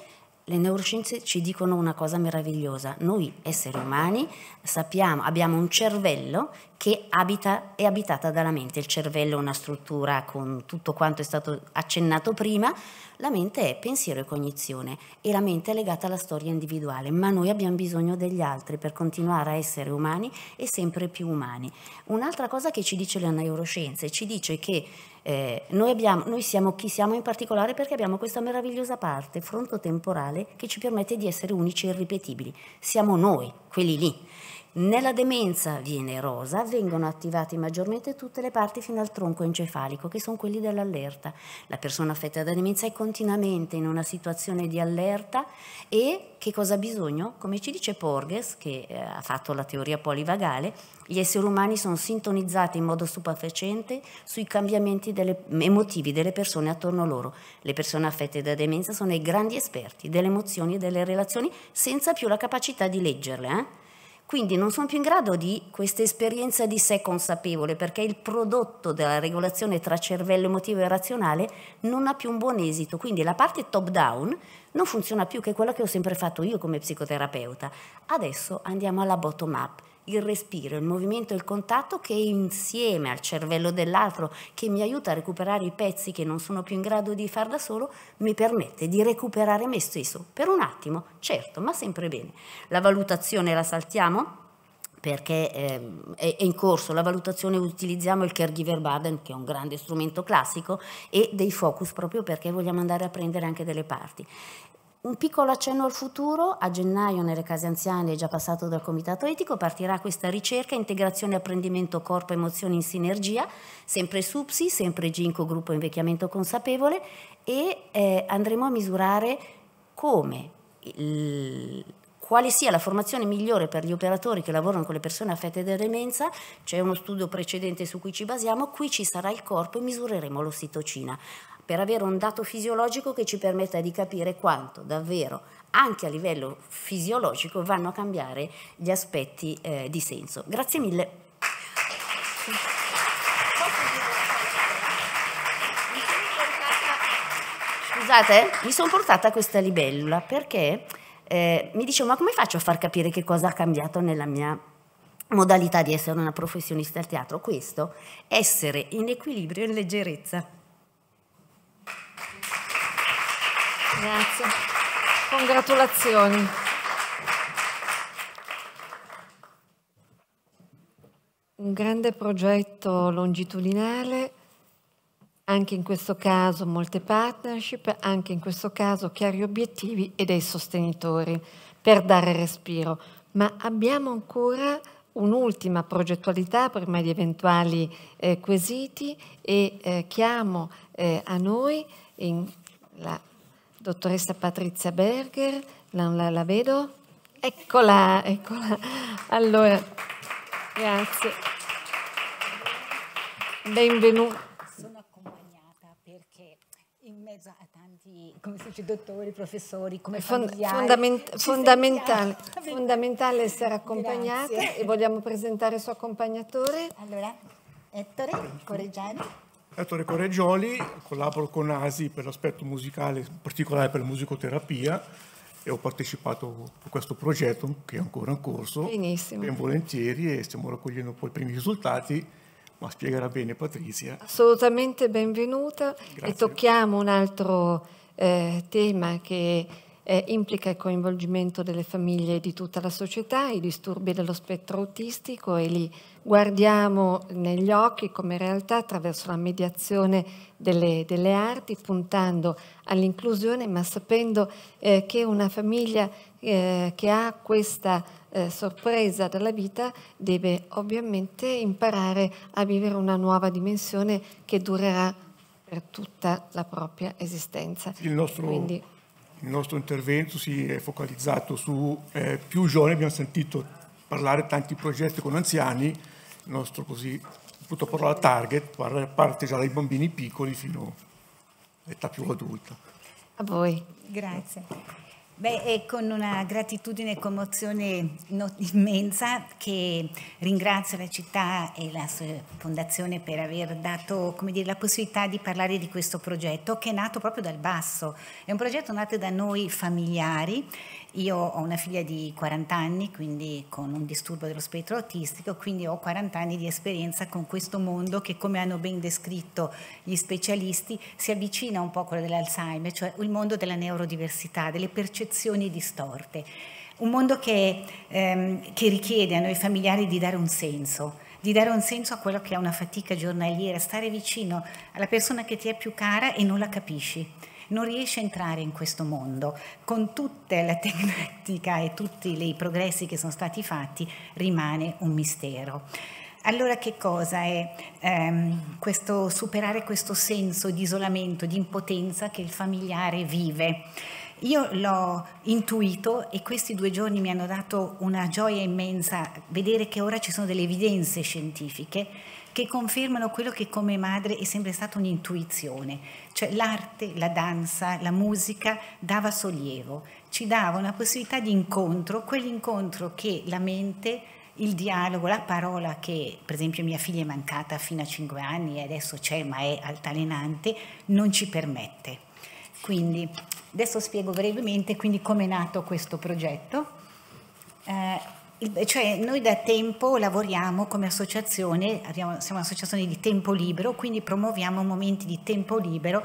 le neuroscienze ci dicono una cosa meravigliosa, noi esseri umani sappiamo, abbiamo un cervello che abita, è abitata dalla mente. Il cervello è una struttura con tutto quanto è stato accennato prima, la mente è pensiero e cognizione e la mente è legata alla storia individuale, ma noi abbiamo bisogno degli altri per continuare a essere umani e sempre più umani. Un'altra cosa che ci dice la neuroscienza, ci dice che eh, noi, abbiamo, noi siamo chi siamo in particolare perché abbiamo questa meravigliosa parte frontotemporale che ci permette di essere unici e irripetibili. Siamo noi, quelli lì nella demenza viene rosa, vengono attivate maggiormente tutte le parti fino al tronco encefalico, che sono quelli dell'allerta. La persona affetta da demenza è continuamente in una situazione di allerta e che cosa ha bisogno? Come ci dice Porges, che eh, ha fatto la teoria polivagale, gli esseri umani sono sintonizzati in modo stupefacente sui cambiamenti delle, emotivi delle persone attorno a loro. Le persone affette da demenza sono i grandi esperti delle emozioni e delle relazioni senza più la capacità di leggerle. Eh? Quindi non sono più in grado di questa esperienza di sé consapevole, perché il prodotto della regolazione tra cervello emotivo e razionale non ha più un buon esito. Quindi la parte top down non funziona più, che è quella che ho sempre fatto io come psicoterapeuta. Adesso andiamo alla bottom up il respiro, il movimento, e il contatto che insieme al cervello dell'altro, che mi aiuta a recuperare i pezzi che non sono più in grado di far da solo, mi permette di recuperare me stesso per un attimo, certo, ma sempre bene. La valutazione la saltiamo? perché ehm, è, in corso la valutazione, utilizziamo il caregiver Baden, che è un grande strumento classico, e dei focus proprio perché vogliamo andare a prendere anche delle parti. Un piccolo accenno al futuro, a gennaio nelle case anziane è già passato dal comitato etico, partirà questa ricerca integrazione apprendimento corpo emozioni in sinergia, sempre SUPSI, sempre GINCO gruppo invecchiamento consapevole e eh, andremo a misurare come il, quale sia la formazione migliore per gli operatori che lavorano con le persone affette da demenza, c'è uno studio precedente su cui ci basiamo, qui ci sarà il corpo e misureremo l'ossitocina per avere un dato fisiologico che ci permetta di capire quanto davvero anche a livello fisiologico vanno a cambiare gli aspetti eh, di senso. Grazie mille. Scusate, mi sono portata questa libellula perché eh, mi dicevo ma come faccio a far capire che cosa ha cambiato nella mia modalità di essere una professionista al teatro? Questo, essere in equilibrio e in leggerezza. Grazie. Congratulazioni. Un grande progetto longitudinale, anche in questo caso molte partnership, anche in questo caso chiari obiettivi e dei sostenitori per dare respiro. Ma abbiamo ancora un'ultima progettualità prima di eventuali eh, quesiti e eh, chiamo eh, a noi in la dottoressa Patrizia Berger, la, la, la vedo? Eccola, eccola. Allora, grazie. Benvenuta. Sono accompagnata perché in mezzo a tanti, come si dice, dottori, professori, come Fond fondament fondamentale, fondamentale, essere accompagnata grazie. e vogliamo presentare il suo accompagnatore. Allora, Ettore Correggiani. Ettore Correggioli, collaboro con ASI per l'aspetto musicale, in particolare per la musicoterapia e ho partecipato a questo progetto che è ancora in corso, Benissimo. ben volentieri e stiamo raccogliendo poi i primi risultati, ma spiegherà bene Patrizia. Assolutamente benvenuta Grazie. e tocchiamo un altro eh, tema che eh, implica il coinvolgimento delle famiglie e di tutta la società, i disturbi dello spettro autistico e li guardiamo negli occhi come realtà attraverso la mediazione delle, delle arti, puntando all'inclusione, ma sapendo eh, che una famiglia eh, che ha questa eh, sorpresa dalla vita deve ovviamente imparare a vivere una nuova dimensione che durerà per tutta la propria esistenza. Il nostro Quindi, il nostro intervento si è focalizzato su eh, più giovani, abbiamo sentito parlare tanti progetti con anziani, il nostro così, appunto parola target, parte già dai bambini piccoli fino all'età più adulta. A voi, grazie. Beh, è con una gratitudine e commozione immensa che ringrazio la città e la fondazione per aver dato dire, la possibilità di parlare di questo progetto che è nato proprio dal basso. È un progetto nato da noi familiari io ho una figlia di 40 anni, quindi con un disturbo dello spettro autistico, quindi ho 40 anni di esperienza con questo mondo che, come hanno ben descritto gli specialisti, si avvicina un po' a quello dell'Alzheimer, cioè il mondo della neurodiversità, delle percezioni distorte. Un mondo che, ehm, che richiede a noi familiari di dare un senso, di dare un senso a quello che è una fatica giornaliera, stare vicino alla persona che ti è più cara e non la capisci non riesce a entrare in questo mondo. Con tutta la tecnica e tutti i progressi che sono stati fatti rimane un mistero. Allora che cosa è ehm, questo, superare questo senso di isolamento, di impotenza che il familiare vive? Io l'ho intuito e questi due giorni mi hanno dato una gioia immensa vedere che ora ci sono delle evidenze scientifiche che confermano quello che come madre è sempre stata un'intuizione, cioè l'arte, la danza, la musica dava sollievo, ci dava una possibilità di incontro, quell'incontro che la mente il dialogo, la parola che per esempio mia figlia è mancata fino a 5 anni e adesso c'è ma è altalenante, non ci permette. Quindi adesso spiego brevemente quindi come è nato questo progetto. Eh, cioè noi da tempo lavoriamo come associazione, abbiamo, siamo un'associazione di tempo libero, quindi promuoviamo momenti di tempo libero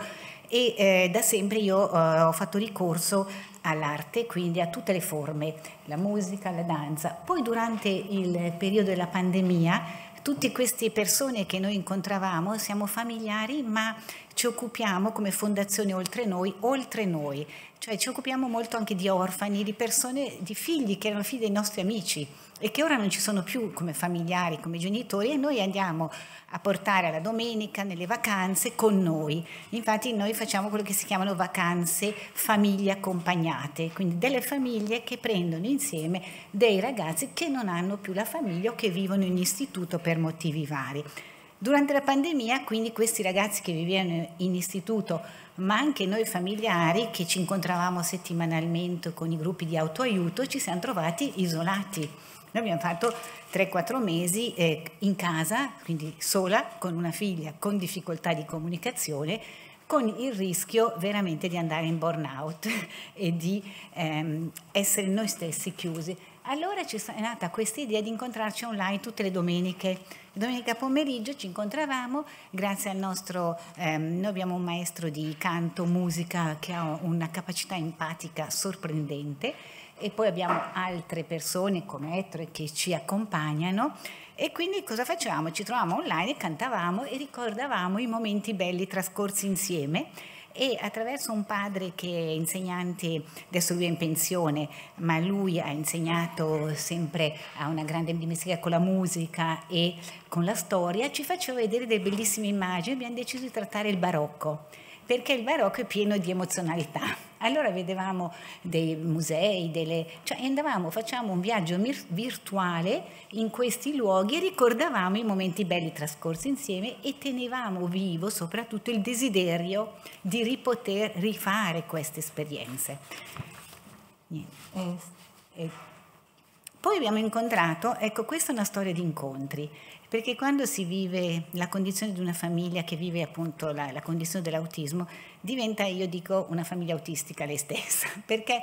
e eh, da sempre io eh, ho fatto ricorso all'arte, quindi a tutte le forme, la musica, la danza. Poi durante il periodo della pandemia tutte queste persone che noi incontravamo siamo familiari ma ci occupiamo come fondazione oltre noi, oltre noi, cioè ci occupiamo molto anche di orfani, di persone, di figli che erano figli dei nostri amici e che ora non ci sono più come familiari, come genitori e noi andiamo a portare alla domenica, nelle vacanze, con noi. Infatti noi facciamo quello che si chiamano vacanze famiglie accompagnate, quindi delle famiglie che prendono insieme dei ragazzi che non hanno più la famiglia o che vivono in istituto per motivi vari. Durante la pandemia, quindi, questi ragazzi che vivevano in istituto, ma anche noi familiari che ci incontravamo settimanalmente con i gruppi di autoaiuto, ci siamo trovati isolati noi abbiamo fatto 3-4 mesi eh, in casa, quindi sola, con una figlia, con difficoltà di comunicazione, con il rischio veramente di andare in burnout e di ehm, essere noi stessi chiusi. Allora ci è nata questa idea di incontrarci online tutte le domeniche. Domenica pomeriggio ci incontravamo grazie al nostro, ehm, noi abbiamo un maestro di canto, musica che ha una capacità empatica sorprendente e poi abbiamo altre persone come Ettore che ci accompagnano e quindi cosa facevamo? Ci trovavamo online e cantavamo e ricordavamo i momenti belli trascorsi insieme e attraverso un padre che è insegnante, adesso lui è in pensione, ma lui ha insegnato sempre, ha una grande dimestichezza con la musica e con la storia, ci faceva vedere delle bellissime immagini, abbiamo deciso di trattare il barocco perché il barocco è pieno di emozionalità. Allora vedevamo dei musei, delle, cioè andavamo, facciamo un viaggio virtuale in questi luoghi e ricordavamo i momenti belli trascorsi insieme e tenevamo vivo soprattutto il desiderio di ripoter rifare queste esperienze. Eh. poi abbiamo incontrato, ecco questa è una storia di incontri, perché quando si vive la condizione di una famiglia che vive appunto la, la condizione dell'autismo, diventa, io dico, una famiglia autistica lei stessa, perché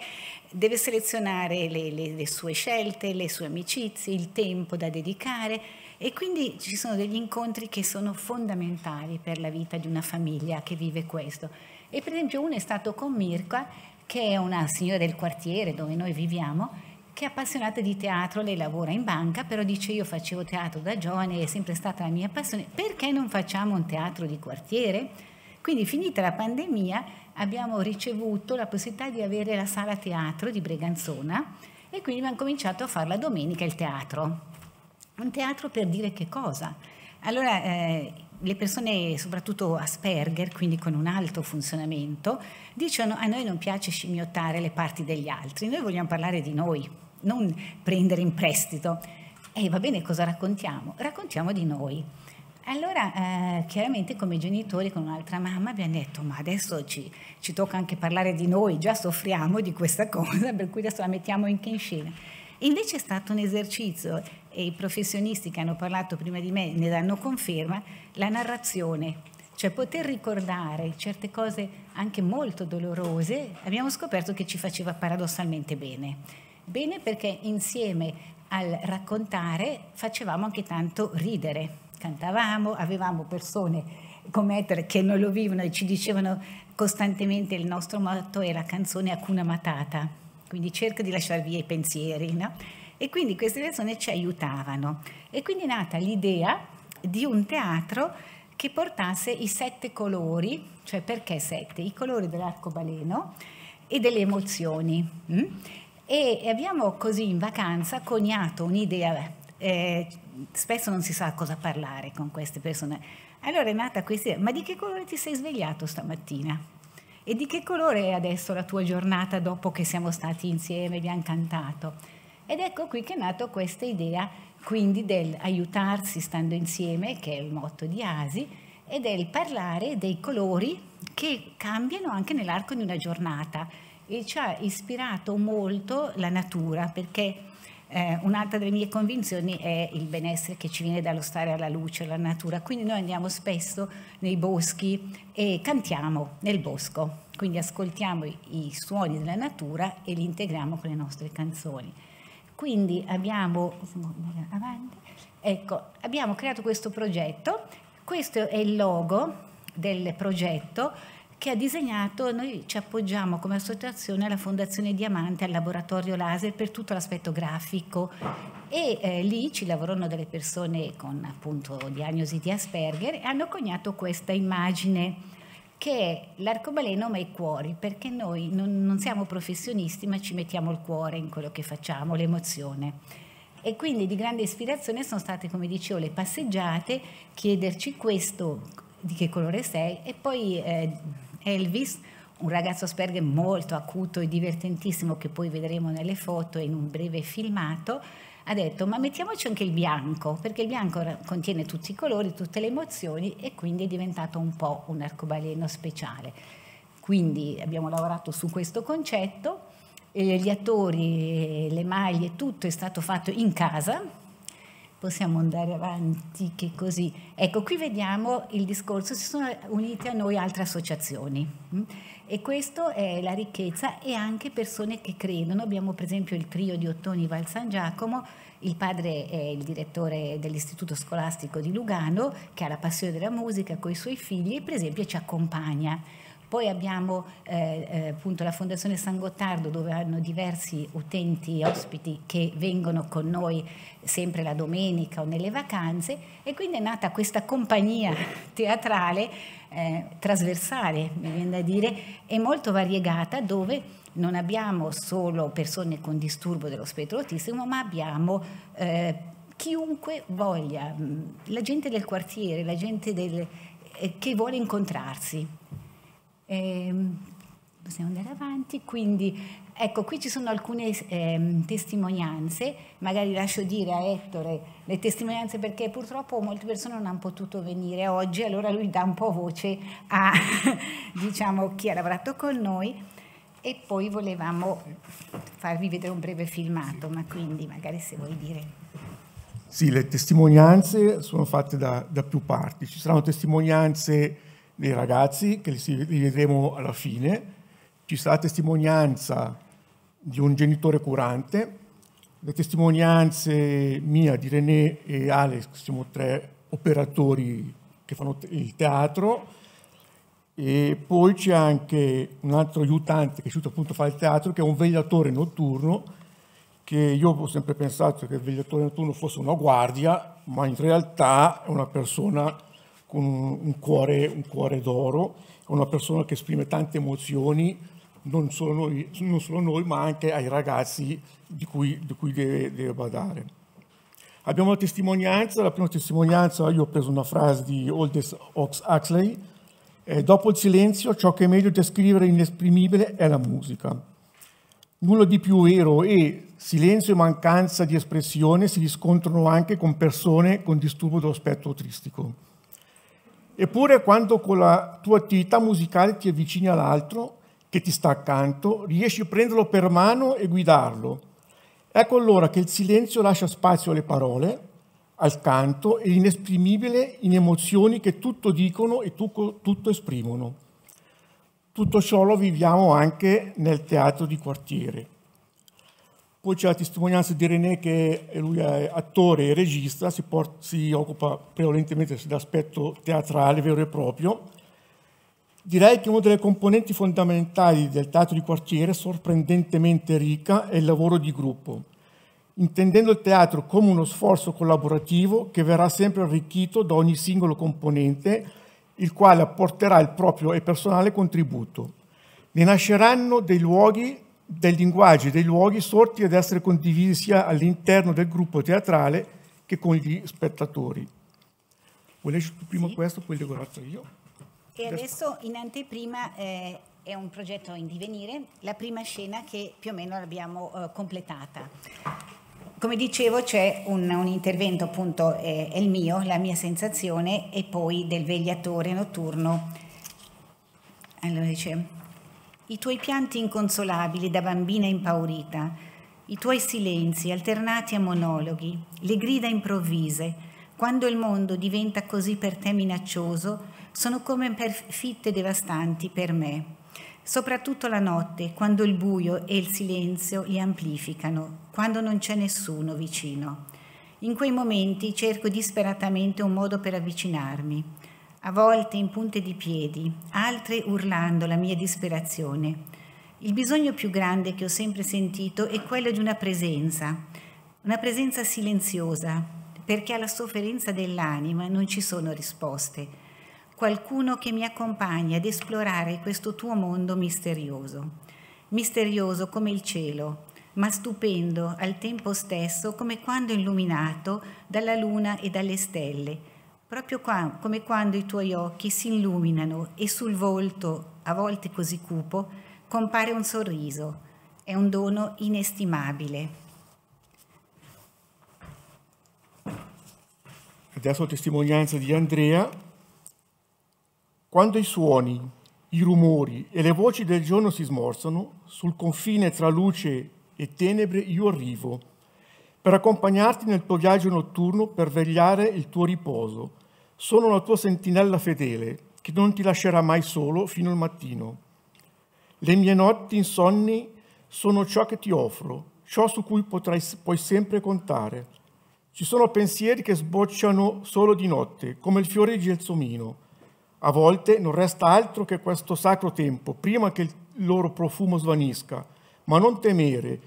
deve selezionare le, le, le sue scelte, le sue amicizie, il tempo da dedicare e quindi ci sono degli incontri che sono fondamentali per la vita di una famiglia che vive questo. E per esempio uno è stato con Mirka, che è una signora del quartiere dove noi viviamo, che è appassionata di teatro, lei lavora in banca, però dice io facevo teatro da giovane, è sempre stata la mia passione, perché non facciamo un teatro di quartiere? Quindi finita la pandemia abbiamo ricevuto la possibilità di avere la sala teatro di Breganzona e quindi abbiamo cominciato a fare la domenica il teatro. Un teatro per dire che cosa? Allora, eh, le persone, soprattutto Asperger, quindi con un alto funzionamento, dicono a noi non piace scimmiottare le parti degli altri, noi vogliamo parlare di noi non prendere in prestito. E eh, va bene, cosa raccontiamo? Raccontiamo di noi. Allora, eh, chiaramente come genitori con un'altra mamma abbiamo detto, ma adesso ci, ci, tocca anche parlare di noi, già soffriamo di questa cosa, per cui adesso la mettiamo anche in scena. Invece è stato un esercizio e i professionisti che hanno parlato prima di me ne danno conferma, la narrazione, cioè poter ricordare certe cose anche molto dolorose, abbiamo scoperto che ci faceva paradossalmente bene bene perché insieme al raccontare facevamo anche tanto ridere, cantavamo, avevamo persone come Ether che non lo vivono e ci dicevano costantemente il nostro motto era canzone a cuna Matata, quindi cerca di lasciare via i pensieri, no? E quindi queste persone ci aiutavano. E quindi è nata l'idea di un teatro che portasse i sette colori, cioè perché sette? I colori dell'arcobaleno e delle emozioni. Mm? e abbiamo così in vacanza coniato un'idea, eh, spesso non si sa cosa parlare con queste persone. Allora è nata questa idea, ma di che colore ti sei svegliato stamattina? E di che colore è adesso la tua giornata dopo che siamo stati insieme, abbiamo cantato? Ed ecco qui che è nata questa idea quindi del aiutarsi stando insieme, che è il motto di Asi, e del parlare dei colori che cambiano anche nell'arco di una giornata e ci ha ispirato molto la natura perché eh, un'altra delle mie convinzioni è il benessere che ci viene dallo stare alla luce, la natura. Quindi noi andiamo spesso nei boschi e cantiamo nel bosco, quindi ascoltiamo i, i suoni della natura e li integriamo con le nostre canzoni. Quindi abbiamo, ecco, abbiamo creato questo progetto, questo è il logo del progetto che ha disegnato, noi ci appoggiamo come associazione alla Fondazione Diamante, al laboratorio laser per tutto l'aspetto grafico e eh, lì ci lavorano delle persone con appunto diagnosi di Asperger e hanno coniato questa immagine che è l'arcobaleno ma i cuori, perché noi non, non siamo professionisti ma ci mettiamo il cuore in quello che facciamo, l'emozione. E quindi di grande ispirazione sono state, come dicevo, le passeggiate, chiederci questo, di che colore sei e poi... Eh, Elvis, un ragazzo Asperger molto acuto e divertentissimo che poi vedremo nelle foto e in un breve filmato, ha detto ma mettiamoci anche il bianco, perché il bianco contiene tutti i colori, tutte le emozioni e quindi è diventato un po' un arcobaleno speciale. Quindi abbiamo lavorato su questo concetto, e eh, gli attori, eh, le maglie, tutto è stato fatto in casa, possiamo andare avanti che così. Ecco, qui vediamo il discorso, si sono unite a noi altre associazioni mm? e questa è la ricchezza e anche persone che credono. Abbiamo per esempio il trio di Ottoni Val San Giacomo, il padre è il direttore dell'istituto scolastico di Lugano che ha la passione della musica con i suoi figli e per esempio ci accompagna poi abbiamo eh, eh, appunto la Fondazione San Gottardo dove hanno diversi utenti ospiti che vengono con noi sempre la domenica o nelle vacanze e quindi è nata questa compagnia teatrale eh, trasversale, mi viene da dire, e molto variegata dove non abbiamo solo persone con disturbo dello spettro autistico, ma abbiamo eh, chiunque voglia, la gente del quartiere, la gente del, eh, che vuole incontrarsi. Eh, possiamo andare avanti, quindi ecco qui ci sono alcune eh, testimonianze, magari lascio dire a Ettore le testimonianze perché purtroppo molte persone non hanno potuto venire oggi, allora lui dà un po' voce a diciamo, chi ha lavorato con noi e poi volevamo farvi vedere un breve filmato, ma quindi magari se vuoi dire. Sì, le testimonianze sono fatte da, da più parti, ci saranno testimonianze dei ragazzi, che li vedremo alla fine, ci sarà la testimonianza di un genitore curante, le testimonianze mia di René e Alex, siamo tre operatori che fanno il teatro, e poi c'è anche un altro aiutante che è uscito appunto a fare il teatro, che è un vegliatore notturno, che io ho sempre pensato che il vegliatore notturno fosse una guardia, ma in realtà è una persona con un cuore, un cuore d'oro, una persona che esprime tante emozioni, non solo noi, non solo noi ma anche ai ragazzi di cui, di cui deve, deve, badare. Abbiamo la testimonianza, la prima testimonianza, io ho preso una frase di Aldous Huxley, eh, dopo il silenzio ciò che è meglio descrivere inesprimibile è la musica. Nulla di più vero e silenzio e mancanza di espressione si riscontrano anche con persone con disturbo dello spettro autistico. Eppure quando con la tua attività musicale ti avvicini all'altro, che ti sta accanto, riesci a prenderlo per mano e guidarlo. Ecco allora che il silenzio lascia spazio alle parole, al canto e l'inesprimibile in emozioni che tutto dicono e tu, tutto esprimono. Tutto ciò lo viviamo anche nel teatro di quartiere. Poi c'è la testimonianza di René che lui è eh, attore e regista, si, porta, si occupa prevalentemente dell'aspetto teatrale vero e proprio. Direi che una delle componenti fondamentali del teatro di quartiere, sorprendentemente ricca, è il lavoro di gruppo, intendendo il teatro come uno sforzo collaborativo che verrà sempre arricchito da ogni singolo componente, il quale apporterà il proprio e personale contributo. Ne nasceranno dei luoghi dei linguaggi, dei luoghi sorti ad essere condivisi sia all'interno del gruppo teatrale che con gli spettatori. Vuoi prima sì. questo, poi leggo l'altro io. E adesso in anteprima eh, è un progetto in divenire, la prima scena che più o meno l'abbiamo eh, completata. Come dicevo c'è un, un, intervento appunto, eh, è il mio, la mia sensazione e poi del vegliatore notturno. Allora dicevo i tuoi pianti inconsolabili da bambina impaurita, i tuoi silenzi alternati a monologhi, le grida improvvise, quando il mondo diventa così per te minaccioso, sono come perfitte devastanti per me, soprattutto la notte, quando il buio e il silenzio li amplificano, quando non c'è nessuno vicino. In quei momenti cerco disperatamente un modo per avvicinarmi a volte in punte di piedi, altre urlando la mia disperazione. Il bisogno più grande che ho sempre sentito è quello di una presenza, una presenza silenziosa, perché alla sofferenza dell'anima non ci sono risposte. Qualcuno che mi accompagni ad esplorare questo tuo mondo misterioso. Misterioso come il cielo, ma stupendo al tempo stesso come quando illuminato dalla luna e dalle stelle, proprio qua, come quando i tuoi occhi si illuminano e sul volto, a volte così cupo, compare un sorriso. È un dono inestimabile. Adesso testimonianza di Andrea. Quando i suoni, i rumori e le voci del giorno si smorzano, sul confine tra luce e tenebre io arrivo, per accompagnarti nel tuo viaggio notturno, per vegliare il tuo riposo sono la tua sentinella fedele, che non ti lascerà mai solo fino al mattino. Le mie notti insonni sono ciò che ti offro, ciò su cui potrai, puoi sempre contare. Ci sono pensieri che sbocciano solo di notte, come il fiore di gelsomino. A volte non resta altro che questo sacro tempo, prima che il loro profumo svanisca. Ma non temere,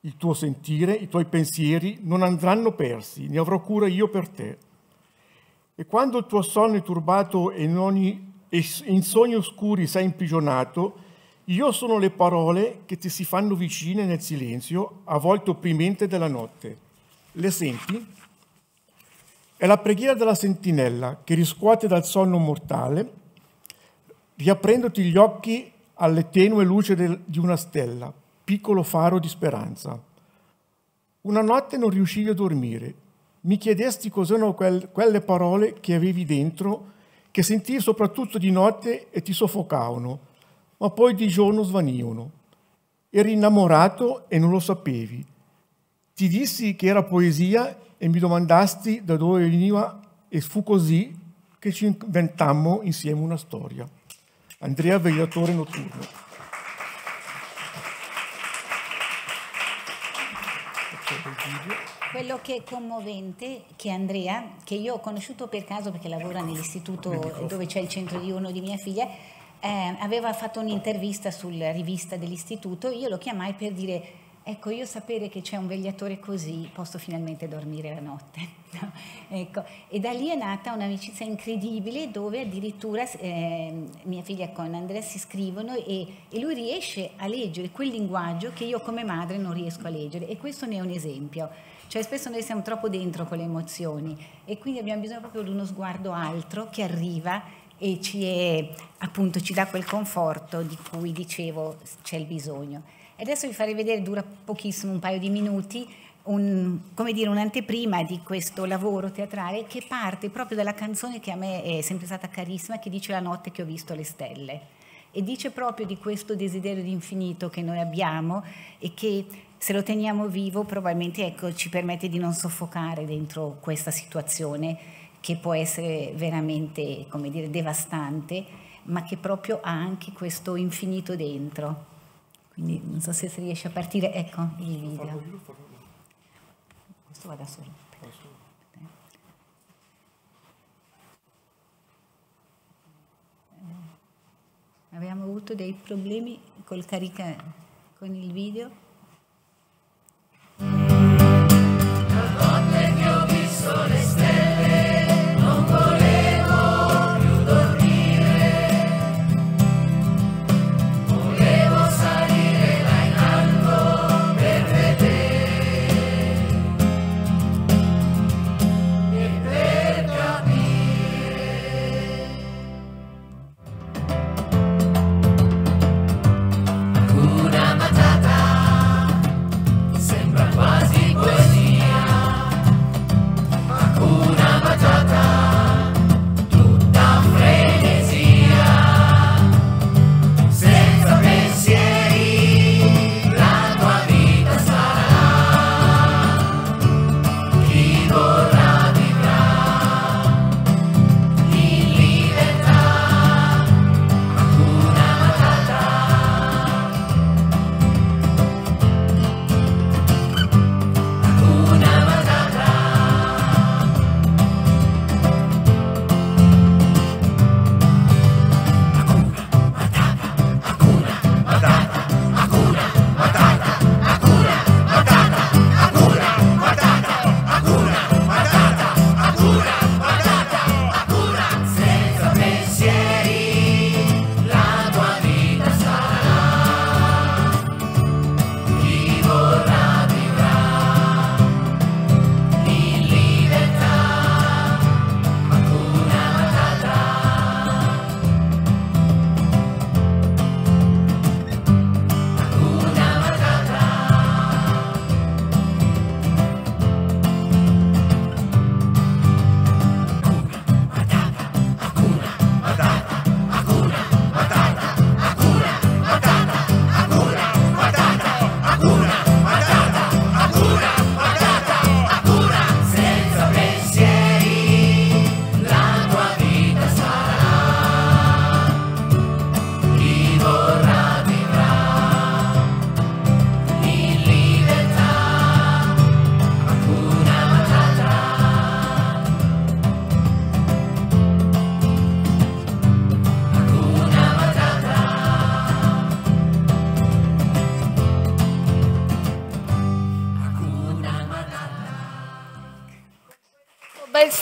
il tuo sentire, i tuoi pensieri non andranno persi, ne avrò cura io per te. E quando il tuo sonno è turbato e in, ogni, in sogni oscuri sei imprigionato, io sono le parole che ti si fanno vicine nel silenzio, a volte opprimente della notte. Le senti? È la preghiera della sentinella che riscuote dal sonno mortale, riaprendoti gli occhi alle tenue luce di una stella, piccolo faro di speranza. Una notte non riuscivi a dormire, mi chiedesti cos'erano quel, quelle parole che avevi dentro, che sentivi soprattutto di notte e ti soffocavano, ma poi di giorno svanivano. Eri innamorato e non lo sapevi. Ti dissi che era poesia e mi domandasti da dove veniva e fu così che ci inventammo insieme una storia. Andrea Vegliatore Notturno. Quello che è commovente che Andrea, che io ho conosciuto per caso perché lavora nell'istituto dove c'è il centro di uno di mia figlia, eh, aveva fatto un'intervista sulla rivista dell'istituto, io lo chiamai per dire ecco io sapere che c'è un vegliatore così posso finalmente dormire la notte. no? ecco. E da lì è nata un'amicizia incredibile dove addirittura eh, mia figlia con Andrea si scrivono e, e, lui riesce a leggere quel linguaggio che io come madre non riesco a leggere e questo ne è un esempio. Cioè spesso noi siamo troppo dentro con le emozioni e quindi abbiamo bisogno proprio di uno sguardo altro che arriva e ci, è, appunto, ci dà quel conforto di cui dicevo c'è il bisogno. E adesso vi farei vedere, dura pochissimo, un paio di minuti, un, come dire, un'anteprima di questo lavoro teatrale che parte proprio dalla canzone che a me è sempre stata carissima, che dice La notte che ho visto le stelle. E dice proprio di questo desiderio di infinito che noi abbiamo e che se lo teniamo vivo probabilmente ecco, ci permette di non soffocare dentro questa situazione che può essere veramente come dire, devastante, ma che proprio ha anche questo infinito dentro. Quindi non so se si riesce a partire, ecco il video. Questo va da solo. Abbiamo avuto dei problemi col carica con il video. soles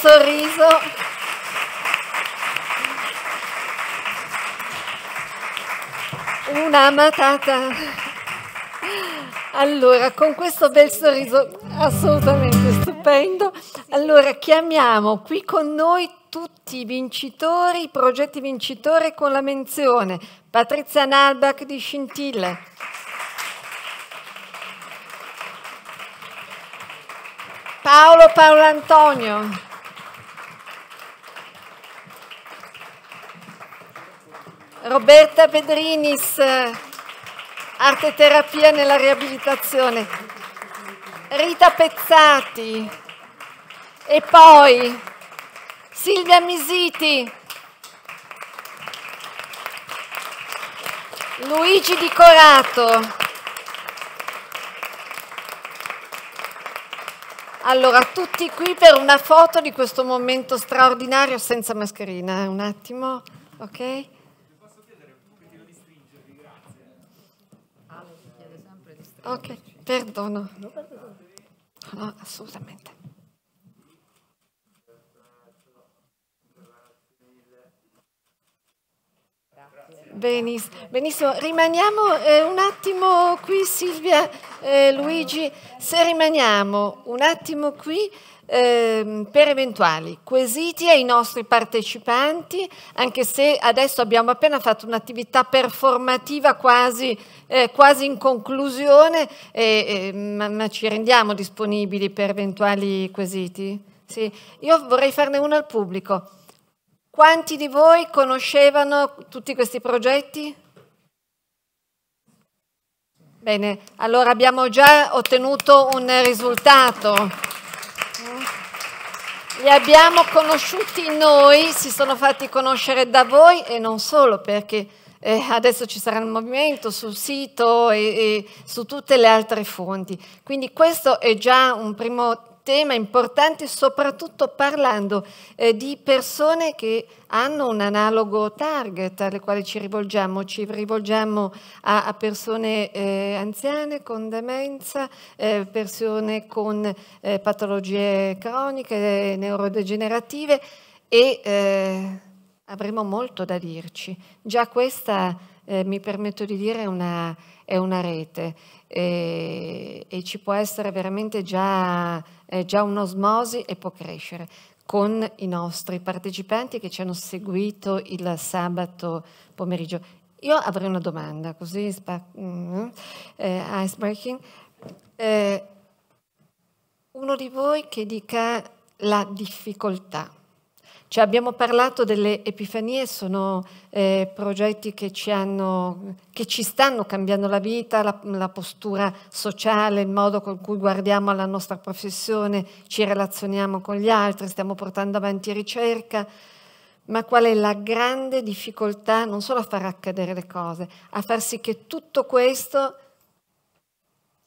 sorriso. Una matata. Allora, con questo bel sorriso assolutamente stupendo, allora chiamiamo qui con noi tutti i vincitori, i progetti vincitori con la menzione. Patrizia Nalbach di Scintille. Paolo Paolo Antonio. Roberta Pedrinis, arte terapia nella riabilitazione. Rita Pezzati e poi Silvia Misiti. Luigi Di Corato. Allora, tutti qui per una foto di questo momento straordinario senza mascherina. Un attimo, ok? Ok, perdono. No, assolutamente. Benissimo, benissimo. rimaniamo eh, un attimo qui Silvia, eh, Luigi, se rimaniamo un attimo qui Ehm, per eventuali quesiti ai nostri partecipanti, anche se adesso abbiamo appena fatto un'attività performativa quasi, eh, quasi, in conclusione, eh, ma, ma, ci rendiamo disponibili per eventuali quesiti? Sì. Io vorrei farne uno al pubblico. Quanti di voi conoscevano tutti questi progetti? Bene, allora abbiamo già ottenuto un risultato. Li abbiamo conosciuti noi, si sono fatti conoscere da voi e non solo perché eh, adesso ci sarà il movimento sul sito e, e su tutte le altre fonti. Quindi questo è già un primo tema importante, soprattutto parlando eh, di persone che hanno un analogo target alle quali ci rivolgiamo. Ci rivolgiamo a, a persone eh, anziane con demenza, eh, persone con eh, patologie croniche, neurodegenerative e eh, avremo molto da dirci. Già questa, eh, mi permetto di dire, è una, è una rete. E, e, ci può essere veramente già eh, già un'osmosi e può crescere con i nostri partecipanti che ci hanno seguito il sabato pomeriggio. Io avrei una domanda, così mm, eh, icebreaking. Eh, uno di voi che dica la difficoltà cioè abbiamo parlato delle epifanie, sono eh, progetti che ci, hanno, che ci, stanno cambiando la vita, la, la, postura sociale, il modo con cui guardiamo alla nostra professione, ci relazioniamo con gli altri, stiamo portando avanti ricerca. Ma qual è la grande difficoltà non solo a far accadere le cose, a far sì che tutto questo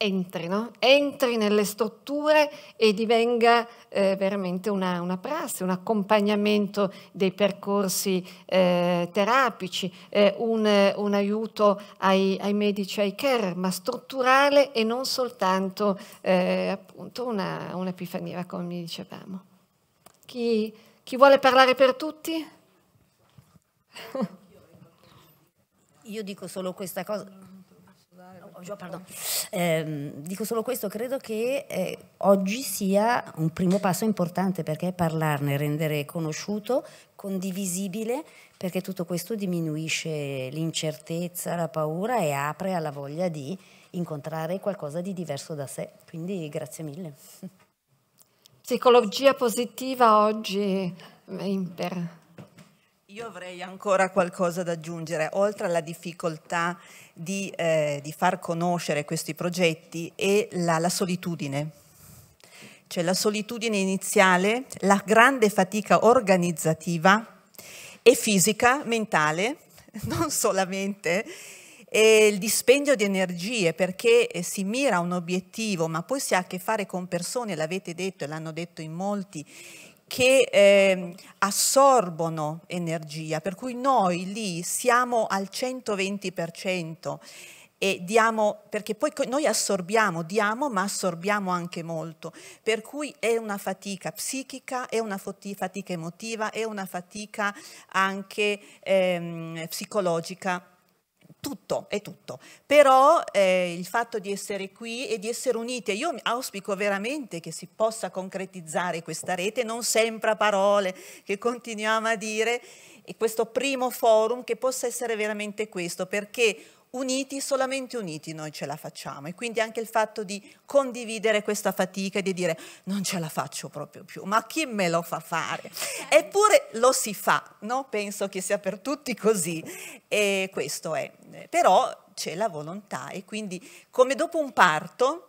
entri, no? entri nelle strutture e divenga eh, veramente una, una, prassi, un accompagnamento dei percorsi eh, terapici, eh, un, un, aiuto ai, ai, medici, ai care, ma strutturale e non soltanto eh, appunto una, un'epifania, come dicevamo. Chi, chi vuole parlare per tutti? Io dico solo questa cosa Oh, io, oh, eh, dico solo questo, credo che eh, oggi sia un primo passo importante perché parlarne, rendere conosciuto, condivisibile, perché tutto questo diminuisce l'incertezza, la paura e apre alla voglia di incontrare qualcosa di diverso da sé. Quindi grazie mille. Psicologia positiva oggi eh, per io avrei ancora qualcosa da aggiungere, oltre alla difficoltà di, eh, di far conoscere questi progetti e la, la solitudine. Cioè la solitudine iniziale, la grande fatica organizzativa e fisica, mentale, non solamente, e il dispendio di energie perché eh, si mira a un obiettivo, ma poi si ha a che fare con persone, l'avete detto e l'hanno detto in molti, che eh, assorbono energia, per cui noi lì siamo al 120% e diamo, perché poi noi assorbiamo, diamo ma assorbiamo anche molto, per cui è una fatica psichica, è una fatica emotiva, è una fatica anche ehm, psicologica tutto, è tutto. Però eh, il fatto di essere qui e di essere unite, io auspico veramente che si possa concretizzare questa rete, non sempre a parole che continuiamo a dire, e questo primo forum che possa essere veramente questo, perché uniti, solamente uniti noi ce la facciamo e quindi anche il fatto di condividere questa fatica e di dire non ce la faccio proprio più, ma chi me lo fa fare? Eppure lo si fa, no? penso che sia per tutti così e questo è, però c'è la volontà e quindi come dopo un parto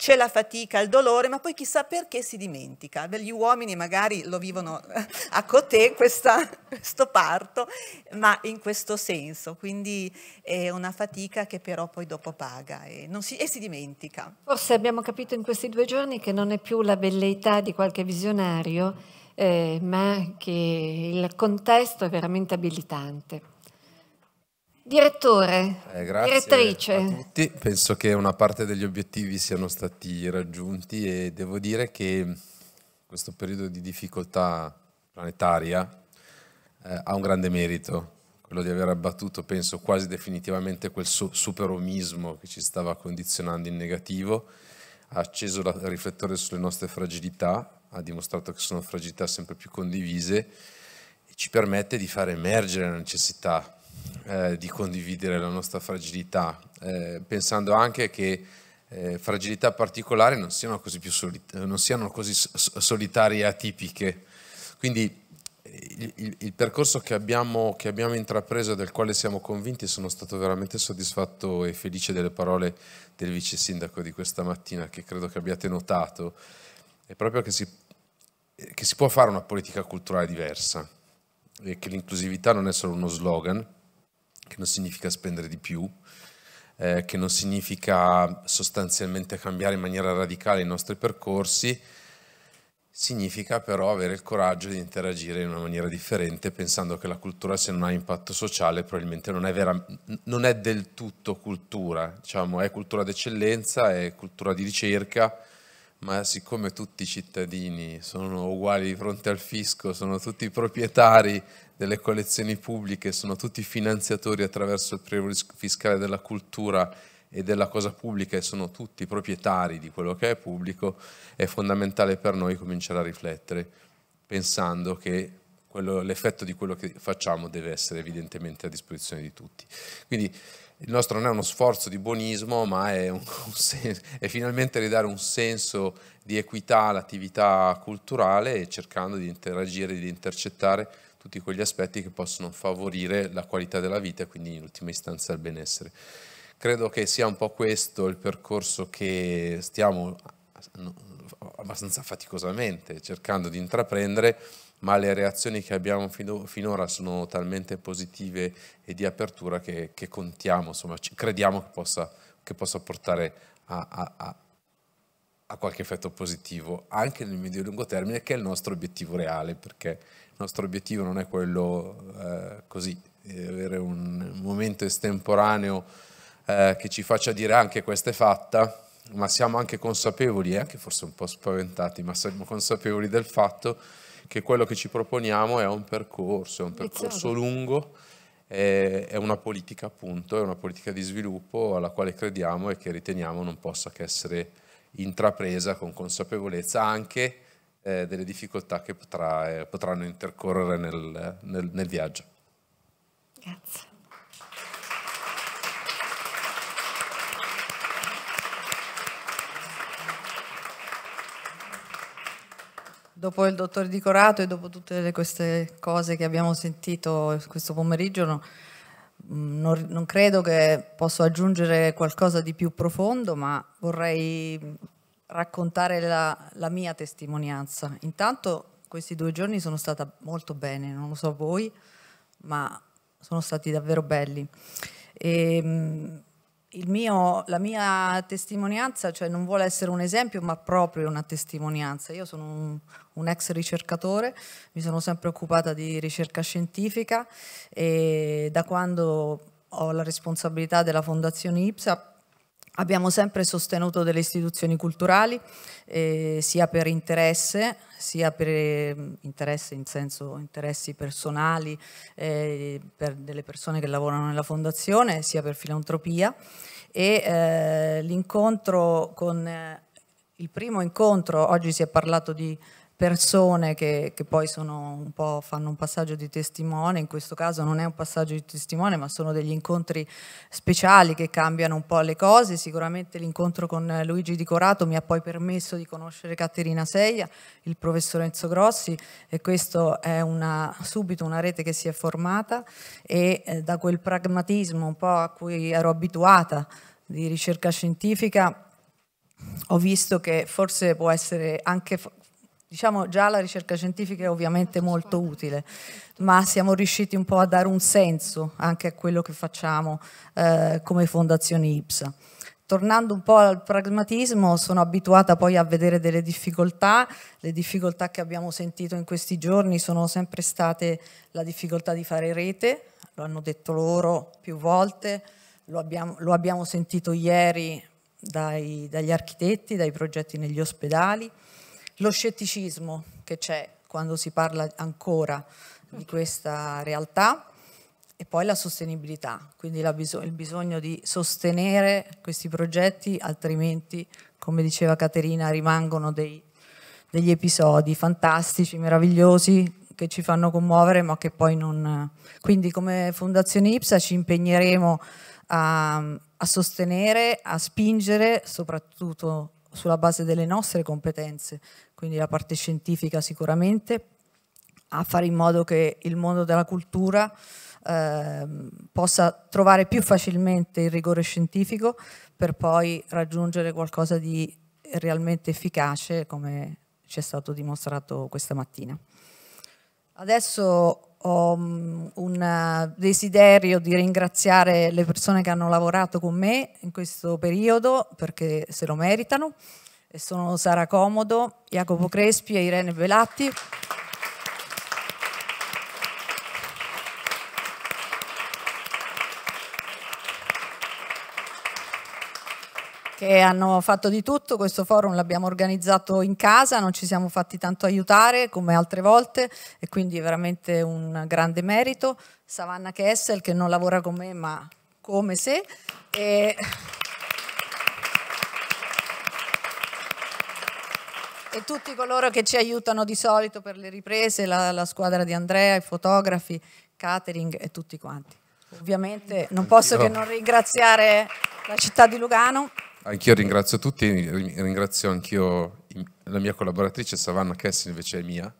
c'è la fatica, il dolore, ma poi chissà perché si dimentica. Gli uomini magari lo vivono eh, a cotè questa, questo parto, ma in questo senso, quindi è una fatica che però poi dopo paga e si, e si dimentica. Forse abbiamo capito in questi due giorni che non è più la belleità di qualche visionario, eh, ma che il contesto è veramente abilitante. Direttore, eh, direttrice. A tutti. Penso che una parte degli obiettivi siano stati raggiunti e devo dire che questo periodo di difficoltà planetaria eh, ha un grande merito, quello di aver abbattuto, penso, quasi definitivamente quel su- superomismo che ci stava condizionando in negativo, ha acceso il riflettore sulle nostre fragilità, ha dimostrato che sono fragilità sempre più condivise e ci permette di far emergere la necessità eh, di condividere la nostra fragilità, eh, pensando anche che eh, fragilità particolari non siano così, più solit- eh, non siano così solitarie e atipiche. Quindi il, il, il percorso che abbiamo, che abbiamo intrapreso e del quale siamo convinti, sono stato veramente soddisfatto e felice delle parole del vice sindaco di questa mattina, che credo che abbiate notato, è proprio che si, che si può fare una politica culturale diversa e che l'inclusività non è solo uno slogan, che non significa spendere di più, eh, che non significa sostanzialmente cambiare in maniera radicale i nostri percorsi, significa però avere il coraggio di interagire in una maniera differente, pensando che la cultura se non ha impatto sociale probabilmente non è, vera, non è del tutto cultura, diciamo, è cultura d'eccellenza, è cultura di ricerca, ma siccome tutti i cittadini sono uguali di fronte al fisco, sono tutti proprietari delle collezioni pubbliche sono tutti finanziatori attraverso il prelievo fiscale della cultura e della cosa pubblica e sono tutti proprietari di quello che è pubblico, è fondamentale per noi cominciare a riflettere pensando che quello, l'effetto di quello che facciamo deve essere evidentemente a disposizione di tutti. Quindi il nostro non è uno sforzo di buonismo, ma è, un, un senso, è finalmente ridare un senso di equità all'attività culturale e cercando di interagire, di intercettare tutti quegli aspetti che possono favorire la qualità della vita e quindi in ultima istanza il benessere. Credo che sia un po' questo il percorso che stiamo abbastanza faticosamente cercando di intraprendere, ma le reazioni che abbiamo finora sono talmente positive e di apertura che, che contiamo, insomma, crediamo che possa, che possa portare a, a, a a qualche effetto positivo anche nel medio e lungo termine, che è il nostro obiettivo reale, perché nostro obiettivo non è quello eh, così, di avere un momento estemporaneo eh, che ci faccia dire anche questa è fatta, ma siamo anche consapevoli, e anche forse un po' spaventati, ma siamo consapevoli del fatto che quello che ci proponiamo è un percorso, è un percorso lungo, è, è una politica appunto, è una politica di sviluppo alla quale crediamo e che riteniamo non possa che essere intrapresa con consapevolezza anche eh, delle difficoltà che potrà, eh, potranno intercorrere nel, nel, nel viaggio. Grazie. Dopo il dottor Di Corato e dopo tutte queste cose che abbiamo sentito questo pomeriggio, no, mm, non, non credo che posso aggiungere qualcosa di più profondo, ma vorrei raccontare la, la mia testimonianza. Intanto questi due giorni sono stata molto bene, non lo so voi, ma sono stati davvero belli. E, ehm, mio, la mia testimonianza cioè, non vuole essere un esempio, ma proprio una testimonianza. Io sono un, un ex ricercatore, mi sono sempre occupata di ricerca scientifica e da quando ho la responsabilità della Fondazione IPSA Abbiamo sempre sostenuto delle istituzioni culturali, eh, sia per interesse, sia per interesse in senso interessi personali eh, per delle persone che lavorano nella fondazione, sia per filantropia e eh, l'incontro con eh, il primo incontro, oggi si è parlato di persone che, che poi un po', fanno un passaggio di testimone, in questo caso non è un passaggio di testimone ma sono degli incontri speciali che cambiano un po' le cose, sicuramente l'incontro con Luigi Di Corato mi ha poi permesso di conoscere Caterina Seia, il professor Enzo Grossi e questa è una, subito una rete che si è formata e eh, da quel pragmatismo un po' a cui ero abituata di ricerca scientifica ho visto che forse può essere anche diciamo già la ricerca scientifica è ovviamente molto utile, ma siamo riusciti un po' a dare un senso anche a quello che facciamo eh, come fondazione IPSA. Tornando un po' al pragmatismo, sono abituata poi a vedere delle difficoltà, le difficoltà che abbiamo sentito in questi giorni sono sempre state la difficoltà di fare rete, lo hanno detto loro più volte, lo abbiamo, lo abbiamo sentito ieri dai, dagli architetti, dai progetti negli ospedali, lo scetticismo che c'è quando si parla ancora di questa realtà e poi la sostenibilità, quindi la bisog il bisogno di sostenere questi progetti, altrimenti, come diceva Caterina, rimangono dei, degli episodi fantastici, meravigliosi, che ci fanno commuovere, ma che poi non... Quindi come Fondazione IPSA ci impegneremo a, a sostenere, a spingere, soprattutto sulla base delle nostre competenze, quindi la parte scientifica sicuramente, a fare in modo che il mondo della cultura eh, possa trovare più facilmente il rigore scientifico per poi raggiungere qualcosa di realmente efficace come ci è stato dimostrato questa mattina. Adesso ho mm, un eh, desiderio di ringraziare le persone che hanno lavorato con me in questo periodo perché se lo meritano sono Sara Comodo, Jacopo Crespi e Irene Velatti. che hanno fatto di tutto, questo forum l'abbiamo organizzato in casa, non ci siamo fatti tanto aiutare come altre volte e quindi è veramente un grande merito. Savanna Kessel che non lavora con me ma come se... E... e tutti coloro che ci aiutano di solito per le riprese, la, la, squadra di Andrea, i fotografi, catering e tutti quanti. Ovviamente non posso che non ringraziare la città di Lugano. Anch'io ringrazio tutti, ringrazio anch'io la mia collaboratrice Savannah Kess invece è mia,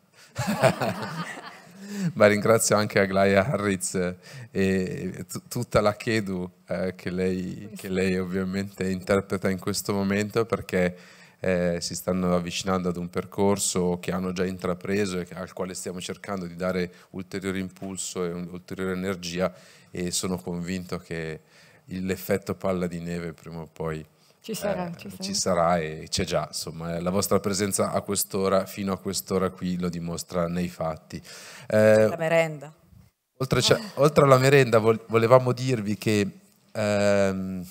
ma ringrazio anche Aglaia Harriz e tutta la Kedu eh, che, lei, che, lei, ovviamente interpreta in questo momento perché eh, si stanno avvicinando ad un percorso che hanno già intrapreso e al quale stiamo cercando di dare ulteriore impulso e ulteriore energia e sono convinto che l'effetto palla di neve prima o poi ci sarà, eh, ci sarà, ci, sarà. e c'è già, insomma, eh, la vostra presenza a quest'ora, fino a quest'ora qui, lo dimostra nei fatti. Eh, la merenda. Oltre, oltre, alla merenda volevamo dirvi che, ehm,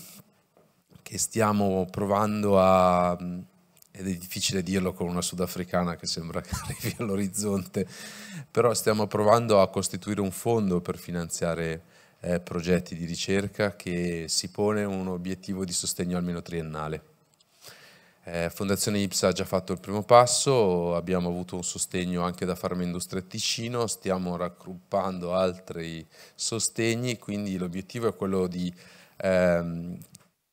che stiamo provando a, ed è difficile dirlo con una sudafricana che sembra che arrivi all'orizzonte, però stiamo provando a costituire un fondo per finanziare eh, progetti di ricerca che si pone un obiettivo di sostegno almeno triennale. Eh, Fondazione IPSA ha già fatto il primo passo, abbiamo avuto un sostegno anche da Farma Industria Ticino, stiamo raggruppando altri sostegni, quindi l'obiettivo è quello di ehm,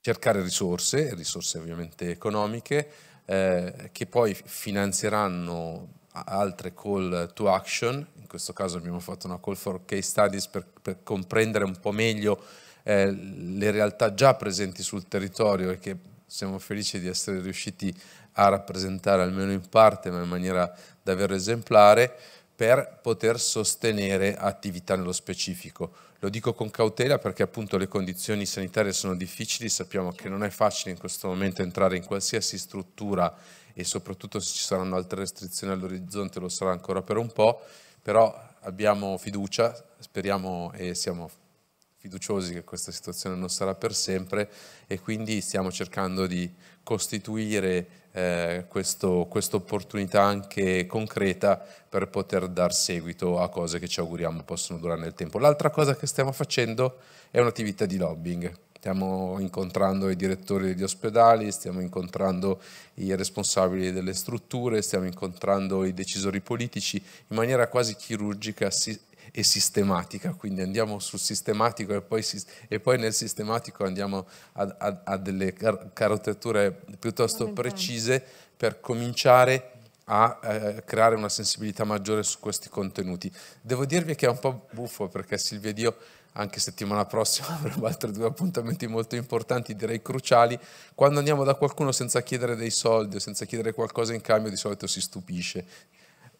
cercare risorse, risorse ovviamente economiche, eh, che poi finanzieranno altre call to action in questo caso abbiamo fatto una call for case studies per, per comprendere un po' meglio eh, le realtà già presenti sul territorio e che siamo felici di essere riusciti a rappresentare almeno in parte, ma in maniera davvero esemplare, per poter sostenere attività nello specifico. Lo dico con cautela perché appunto le condizioni sanitarie sono difficili, sappiamo che non è facile in questo momento entrare in qualsiasi struttura e soprattutto se ci saranno altre restrizioni all'orizzonte lo sarà ancora per un po', però abbiamo fiducia, speriamo e siamo fiduciosi che questa situazione non sarà per sempre e quindi stiamo cercando di costituire eh, questa opportunità anche concreta per poter dar seguito a cose che ci auguriamo possano durare nel tempo. L'altra cosa che stiamo facendo è un'attività di lobbying stiamo incontrando i direttori degli ospedali, stiamo incontrando i responsabili delle strutture, stiamo incontrando i decisori politici in maniera quasi chirurgica e sistematica, quindi andiamo sul sistematico e poi, e poi nel sistematico andiamo a, a, a delle car carottature piuttosto precise per cominciare a eh, creare una sensibilità maggiore su questi contenuti. Devo dirvi che è un po' buffo perché Silvia e Dio anche settimana prossima avremo altri due appuntamenti molto importanti, direi cruciali. Quando andiamo da qualcuno senza chiedere dei soldi o senza chiedere qualcosa in cambio, di solito si stupisce.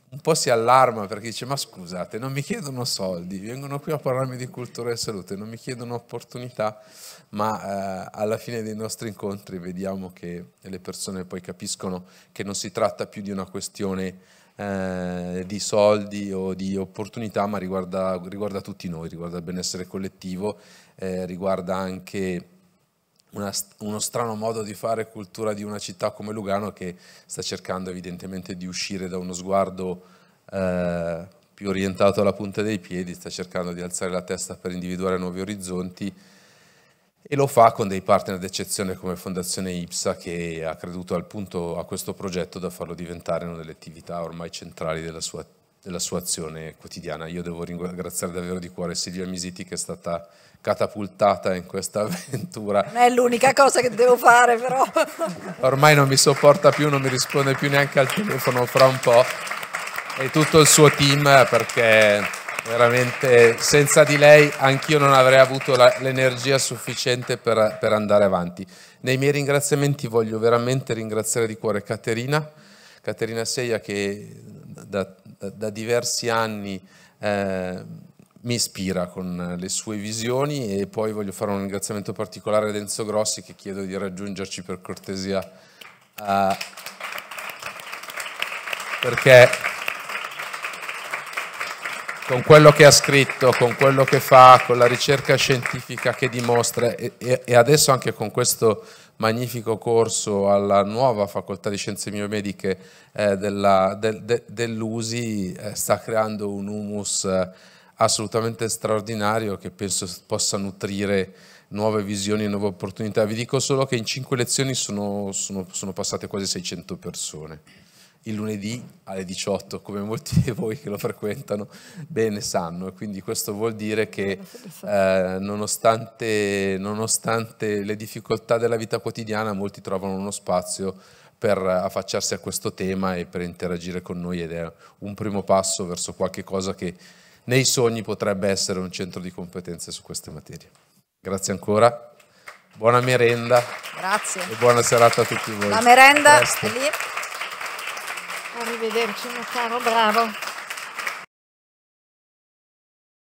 Un po' si allarma perché dice: Ma scusate, non mi chiedono soldi, vengono qui a parlarmi di cultura e salute, non mi chiedono opportunità, ma eh, alla fine dei nostri incontri vediamo che le persone poi capiscono che non si tratta più di una questione eh, di soldi o di opportunità, ma riguarda, riguarda tutti noi, riguarda il benessere collettivo, eh, riguarda anche una, uno strano modo di fare cultura di una città come Lugano che sta cercando evidentemente di uscire da uno sguardo eh, più orientato alla punta dei piedi, sta cercando di alzare la testa per individuare nuovi orizzonti e lo fa con dei partner d'eccezione come Fondazione IPSA che ha creduto al punto a questo progetto da farlo diventare una delle attività ormai centrali della sua, della sua azione quotidiana. Io devo ringraziare davvero di cuore Silvia Misiti che è stata catapultata in questa avventura. Non è l'unica cosa che devo fare però. Ormai non mi sopporta più, non mi risponde più neanche al telefono fra un po' e tutto il suo team perché veramente senza di lei anch'io non avrei avuto la, l'energia sufficiente per, per, andare avanti. Nei miei ringraziamenti voglio veramente ringraziare di cuore Caterina, Caterina Seia che da, da, da diversi anni eh, mi ispira con le sue visioni e poi voglio fare un ringraziamento particolare ad Enzo Grossi che chiedo di raggiungerci per cortesia. Eh, perché con quello che ha scritto, con quello che fa, con la ricerca scientifica che dimostra e, e adesso anche con questo magnifico corso alla nuova facoltà di scienze biomediche eh, de, de, dell'USI eh, sta creando un humus eh, assolutamente straordinario che penso possa nutrire nuove visioni e nuove opportunità. Vi dico solo che in cinque lezioni sono, sono, sono passate quasi 600 persone il lunedì alle 18, come molti di voi che lo frequentano bene sanno. quindi questo vuol dire che eh, nonostante, nonostante, le difficoltà della vita quotidiana, molti trovano uno spazio per affacciarsi a questo tema e per interagire con noi ed è un primo passo verso qualche cosa che nei sogni potrebbe essere un centro di competenze su queste materie. Grazie ancora. Buona merenda. Grazie. E buona serata a tutti voi. La merenda è lì. Arrivederci mio caro, bravo.